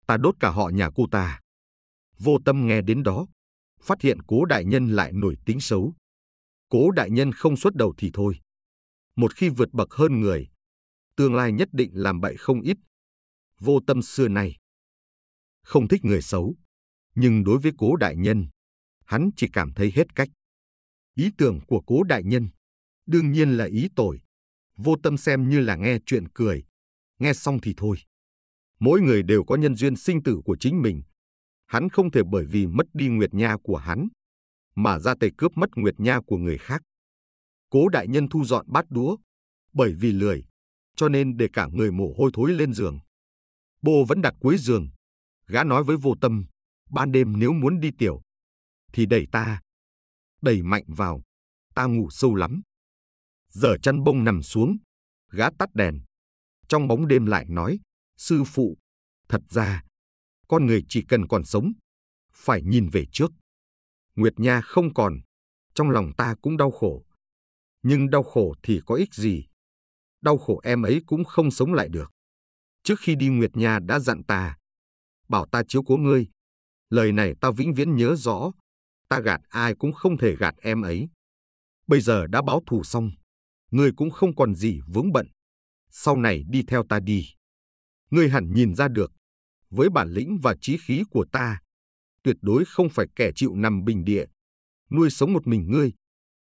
ta đốt cả họ nhà cô ta. Vô tâm nghe đến đó, phát hiện cố đại nhân lại nổi tính xấu. Cố đại nhân không xuất đầu thì thôi. Một khi vượt bậc hơn người, tương lai nhất định làm bậy không ít. Vô tâm xưa nay, không thích người xấu, nhưng đối với cố đại nhân, hắn chỉ cảm thấy hết cách. Ý tưởng của cố đại nhân, đương nhiên là ý tồi. Vô tâm xem như là nghe chuyện cười, nghe xong thì thôi. Mỗi người đều có nhân duyên sinh tử của chính mình. Hắn không thể bởi vì mất đi Nguyệt Nha của hắn, mà ra tay cướp mất Nguyệt Nha của người khác. Cố đại nhân thu dọn bát đũa, bởi vì lười, cho nên để cả người mồ hôi thối lên giường. Bồ vẫn đặt cuối giường, gã nói với vô tâm, ban đêm nếu muốn đi tiểu, thì đẩy ta. Đẩy mạnh vào, ta ngủ sâu lắm. Giờ chăn bông nằm xuống, gã tắt đèn. Trong bóng đêm lại nói, sư phụ. Thật ra, con người chỉ cần còn sống, phải nhìn về trước. Nguyệt Nha không còn, trong lòng ta cũng đau khổ. Nhưng đau khổ thì có ích gì? Đau khổ em ấy cũng không sống lại được. Trước khi đi Nguyệt Nha đã dặn ta, bảo ta chiếu cố ngươi. Lời này ta vĩnh viễn nhớ rõ, ta gạt ai cũng không thể gạt em ấy. Bây giờ đã báo thù xong, ngươi cũng không còn gì vướng bận. Sau này đi theo ta đi ngươi hẳn nhìn ra được, với bản lĩnh và trí khí của ta, tuyệt đối không phải kẻ chịu nằm bình địa, nuôi sống một mình ngươi,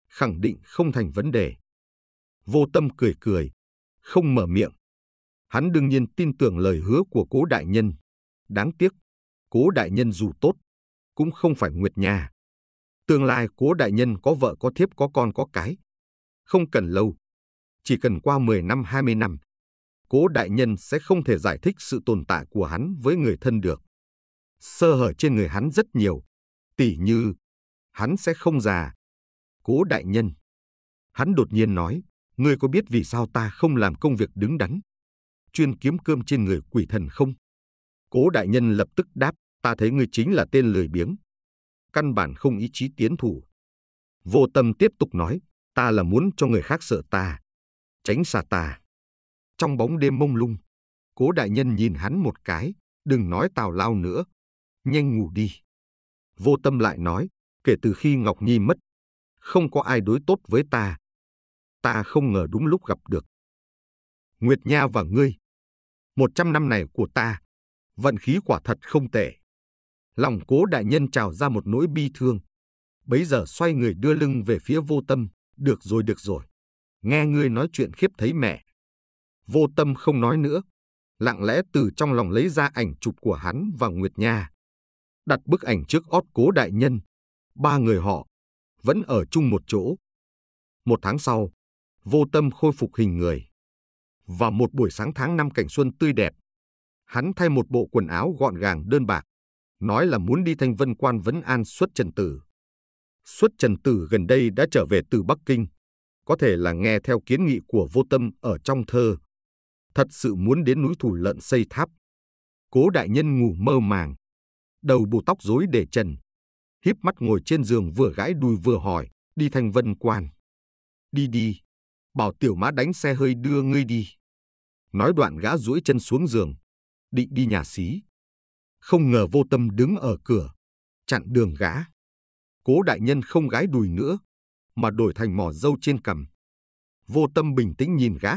khẳng định không thành vấn đề. Vô tâm cười cười, không mở miệng. Hắn đương nhiên tin tưởng lời hứa của cố đại nhân. Đáng tiếc, cố đại nhân dù tốt, cũng không phải nguyệt nhà. Tương lai cố đại nhân có vợ có thiếp có con có cái. Không cần lâu, chỉ cần qua 10 năm 20 năm, cố đại nhân sẽ không thể giải thích sự tồn tại của hắn với người thân được. Sơ hở trên người hắn rất nhiều, tỉ như hắn sẽ không già. Cố đại nhân. Hắn đột nhiên nói, ngươi có biết vì sao ta không làm công việc đứng đắn? Chuyên kiếm cơm trên người quỷ thần không? Cố đại nhân lập tức đáp, ta thấy ngươi chính là tên lười biếng. Căn bản không ý chí tiến thủ. Vô tâm tiếp tục nói, ta là muốn cho người khác sợ ta, tránh xa ta. Trong bóng đêm mông lung, cố đại nhân nhìn hắn một cái, đừng nói tào lao nữa, nhanh ngủ đi. Vô tâm lại nói, kể từ khi Ngọc Nhi mất, không có ai đối tốt với ta. Ta không ngờ đúng lúc gặp được. Nguyệt Nha và ngươi, một trăm năm này của ta, vận khí quả thật không tệ. Lòng cố đại nhân trào ra một nỗi bi thương. Bấy giờ xoay người đưa lưng về phía vô tâm, được rồi được rồi. Nghe ngươi nói chuyện khiếp thấy mẹ vô tâm không nói nữa, lặng lẽ từ trong lòng lấy ra ảnh chụp của hắn và Nguyệt Nha. Đặt bức ảnh trước ót cố đại nhân, ba người họ vẫn ở chung một chỗ. Một tháng sau, vô tâm khôi phục hình người. Và một buổi sáng tháng năm cảnh xuân tươi đẹp, hắn thay một bộ quần áo gọn gàng đơn bạc, nói là muốn đi thanh vân quan vấn an xuất trần tử. Xuất trần tử gần đây đã trở về từ Bắc Kinh, có thể là nghe theo kiến nghị của vô tâm ở trong thơ thật sự muốn đến núi Thủ Lợn xây tháp. Cố đại nhân ngủ mơ màng, đầu bù tóc rối để trần, híp mắt ngồi trên giường vừa gãi đùi vừa hỏi, đi thành vân quan. Đi đi, bảo tiểu mã đánh xe hơi đưa ngươi đi. Nói đoạn gã duỗi chân xuống giường, định đi nhà xí. Không ngờ vô tâm đứng ở cửa, chặn đường gã. Cố đại nhân không gái đùi nữa, mà đổi thành mỏ dâu trên cầm Vô tâm bình tĩnh nhìn gã,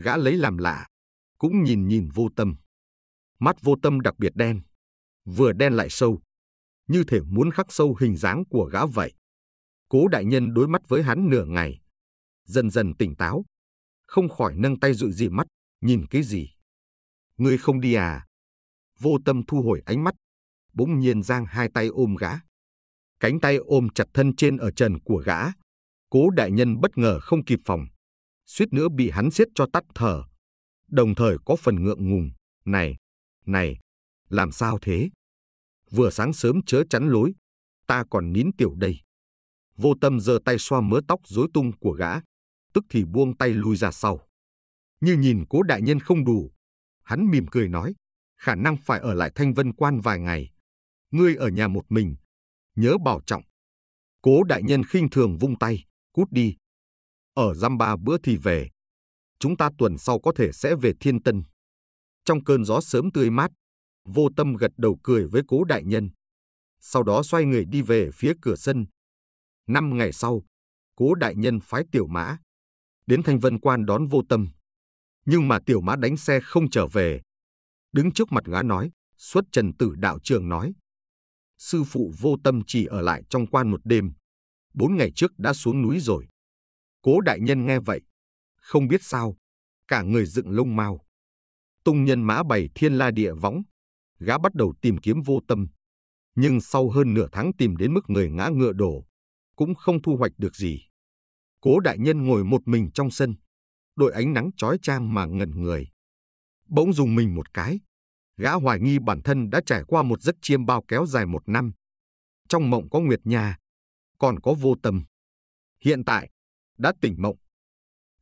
gã lấy làm lạ, cũng nhìn nhìn vô tâm. Mắt vô tâm đặc biệt đen, vừa đen lại sâu, như thể muốn khắc sâu hình dáng của gã vậy. Cố đại nhân đối mắt với hắn nửa ngày, dần dần tỉnh táo, không khỏi nâng tay dụi dì mắt, nhìn cái gì. Ngươi không đi à? Vô tâm thu hồi ánh mắt, bỗng nhiên giang hai tay ôm gã. Cánh tay ôm chặt thân trên ở trần của gã. Cố đại nhân bất ngờ không kịp phòng, suýt nữa bị hắn siết cho tắt thở. Đồng thời có phần ngượng ngùng, này, này, làm sao thế? Vừa sáng sớm chớ chắn lối, ta còn nín tiểu đây. Vô tâm giơ tay xoa mớ tóc rối tung của gã, tức thì buông tay lui ra sau. Như nhìn cố đại nhân không đủ, hắn mỉm cười nói, khả năng phải ở lại thanh vân quan vài ngày. Ngươi ở nhà một mình, nhớ bảo trọng. Cố đại nhân khinh thường vung tay, cút đi ở giam ba bữa thì về. Chúng ta tuần sau có thể sẽ về Thiên Tân. Trong cơn gió sớm tươi mát, vô tâm gật đầu cười với cố đại nhân. Sau đó xoay người đi về phía cửa sân. Năm ngày sau, cố đại nhân phái tiểu mã. Đến Thanh Vân Quan đón vô tâm. Nhưng mà tiểu mã đánh xe không trở về. Đứng trước mặt ngã nói, xuất trần tử đạo trường nói. Sư phụ vô tâm chỉ ở lại trong quan một đêm. Bốn ngày trước đã xuống núi rồi. Cố đại nhân nghe vậy, không biết sao, cả người dựng lông mau. Tung nhân mã bày thiên la địa võng, gã bắt đầu tìm kiếm vô tâm. Nhưng sau hơn nửa tháng tìm đến mức người ngã ngựa đổ, cũng không thu hoạch được gì. Cố đại nhân ngồi một mình trong sân, đội ánh nắng chói chang mà ngẩn người. Bỗng dùng mình một cái, gã hoài nghi bản thân đã trải qua một giấc chiêm bao kéo dài một năm. Trong mộng có Nguyệt Nha, còn có vô tâm. Hiện tại, đã tỉnh mộng.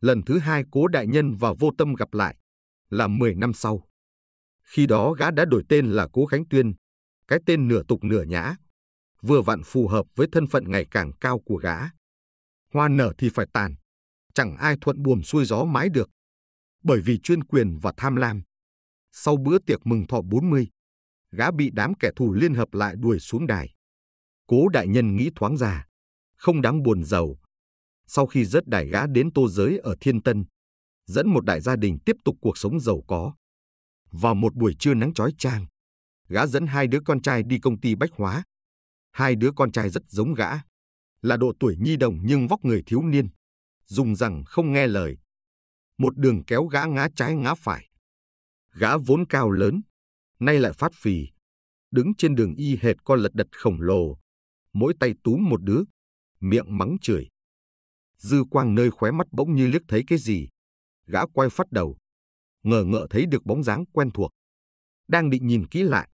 Lần thứ hai cố đại nhân và vô tâm gặp lại là 10 năm sau. Khi đó gã đã đổi tên là Cố Khánh Tuyên, cái tên nửa tục nửa nhã, vừa vặn phù hợp với thân phận ngày càng cao của gã. Hoa nở thì phải tàn, chẳng ai thuận buồm xuôi gió mãi được, bởi vì chuyên quyền và tham lam. Sau bữa tiệc mừng thọ 40, gã bị đám kẻ thù liên hợp lại đuổi xuống đài. Cố đại nhân nghĩ thoáng ra, không đáng buồn giàu sau khi rớt đại gã đến tô giới ở Thiên Tân, dẫn một đại gia đình tiếp tục cuộc sống giàu có. Vào một buổi trưa nắng chói chang, gã dẫn hai đứa con trai đi công ty bách hóa. Hai đứa con trai rất giống gã, là độ tuổi nhi đồng nhưng vóc người thiếu niên, dùng rằng không nghe lời. Một đường kéo gã ngã trái ngã phải. Gã vốn cao lớn, nay lại phát phì, đứng trên đường y hệt con lật đật khổng lồ, mỗi tay túm một đứa, miệng mắng chửi. Dư quang nơi khóe mắt bỗng như liếc thấy cái gì. Gã quay phát đầu. Ngờ ngợ thấy được bóng dáng quen thuộc. Đang định nhìn kỹ lại.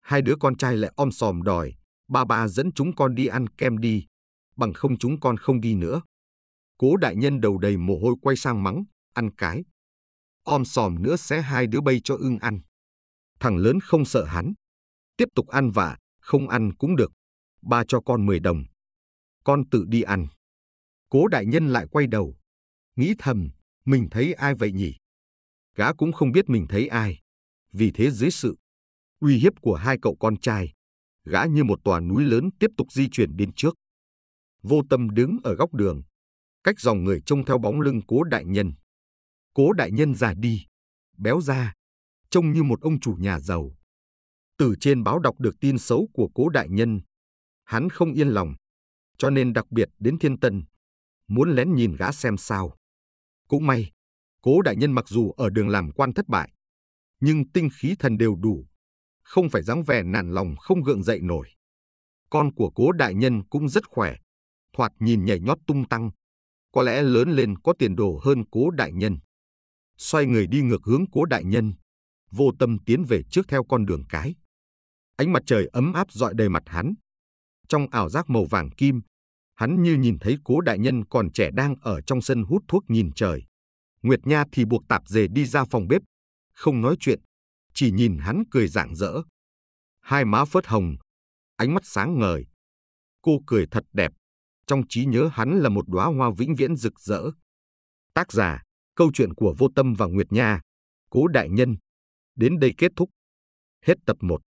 Hai đứa con trai lại om sòm đòi. Ba ba dẫn chúng con đi ăn kem đi. Bằng không chúng con không đi nữa. Cố đại nhân đầu đầy mồ hôi quay sang mắng. Ăn cái. Om sòm nữa sẽ hai đứa bay cho ưng ăn. Thằng lớn không sợ hắn. Tiếp tục ăn vạ, không ăn cũng được. Ba cho con 10 đồng. Con tự đi ăn. Cố đại nhân lại quay đầu. Nghĩ thầm, mình thấy ai vậy nhỉ? Gã cũng không biết mình thấy ai. Vì thế dưới sự uy hiếp của hai cậu con trai, gã như một tòa núi lớn tiếp tục di chuyển đến trước. Vô tâm đứng ở góc đường, cách dòng người trông theo bóng lưng cố đại nhân. Cố đại nhân già đi, béo ra, trông như một ông chủ nhà giàu. Từ trên báo đọc được tin xấu của cố đại nhân, hắn không yên lòng, cho nên đặc biệt đến thiên tân muốn lén nhìn gã xem sao. Cũng may, cố đại nhân mặc dù ở đường làm quan thất bại, nhưng tinh khí thần đều đủ, không phải dáng vẻ nản lòng không gượng dậy nổi. Con của cố đại nhân cũng rất khỏe, thoạt nhìn nhảy nhót tung tăng, có lẽ lớn lên có tiền đồ hơn cố đại nhân. Xoay người đi ngược hướng cố đại nhân, vô tâm tiến về trước theo con đường cái. Ánh mặt trời ấm áp dọi đầy mặt hắn. Trong ảo giác màu vàng kim, Hắn như nhìn thấy cố đại nhân còn trẻ đang ở trong sân hút thuốc nhìn trời. Nguyệt Nha thì buộc tạp dề đi ra phòng bếp, không nói chuyện, chỉ nhìn hắn cười rạng rỡ. Hai má phớt hồng, ánh mắt sáng ngời. Cô cười thật đẹp, trong trí nhớ hắn là một đóa hoa vĩnh viễn rực rỡ. Tác giả, câu chuyện của Vô Tâm và Nguyệt Nha, Cố Đại Nhân. Đến đây kết thúc. Hết tập 1.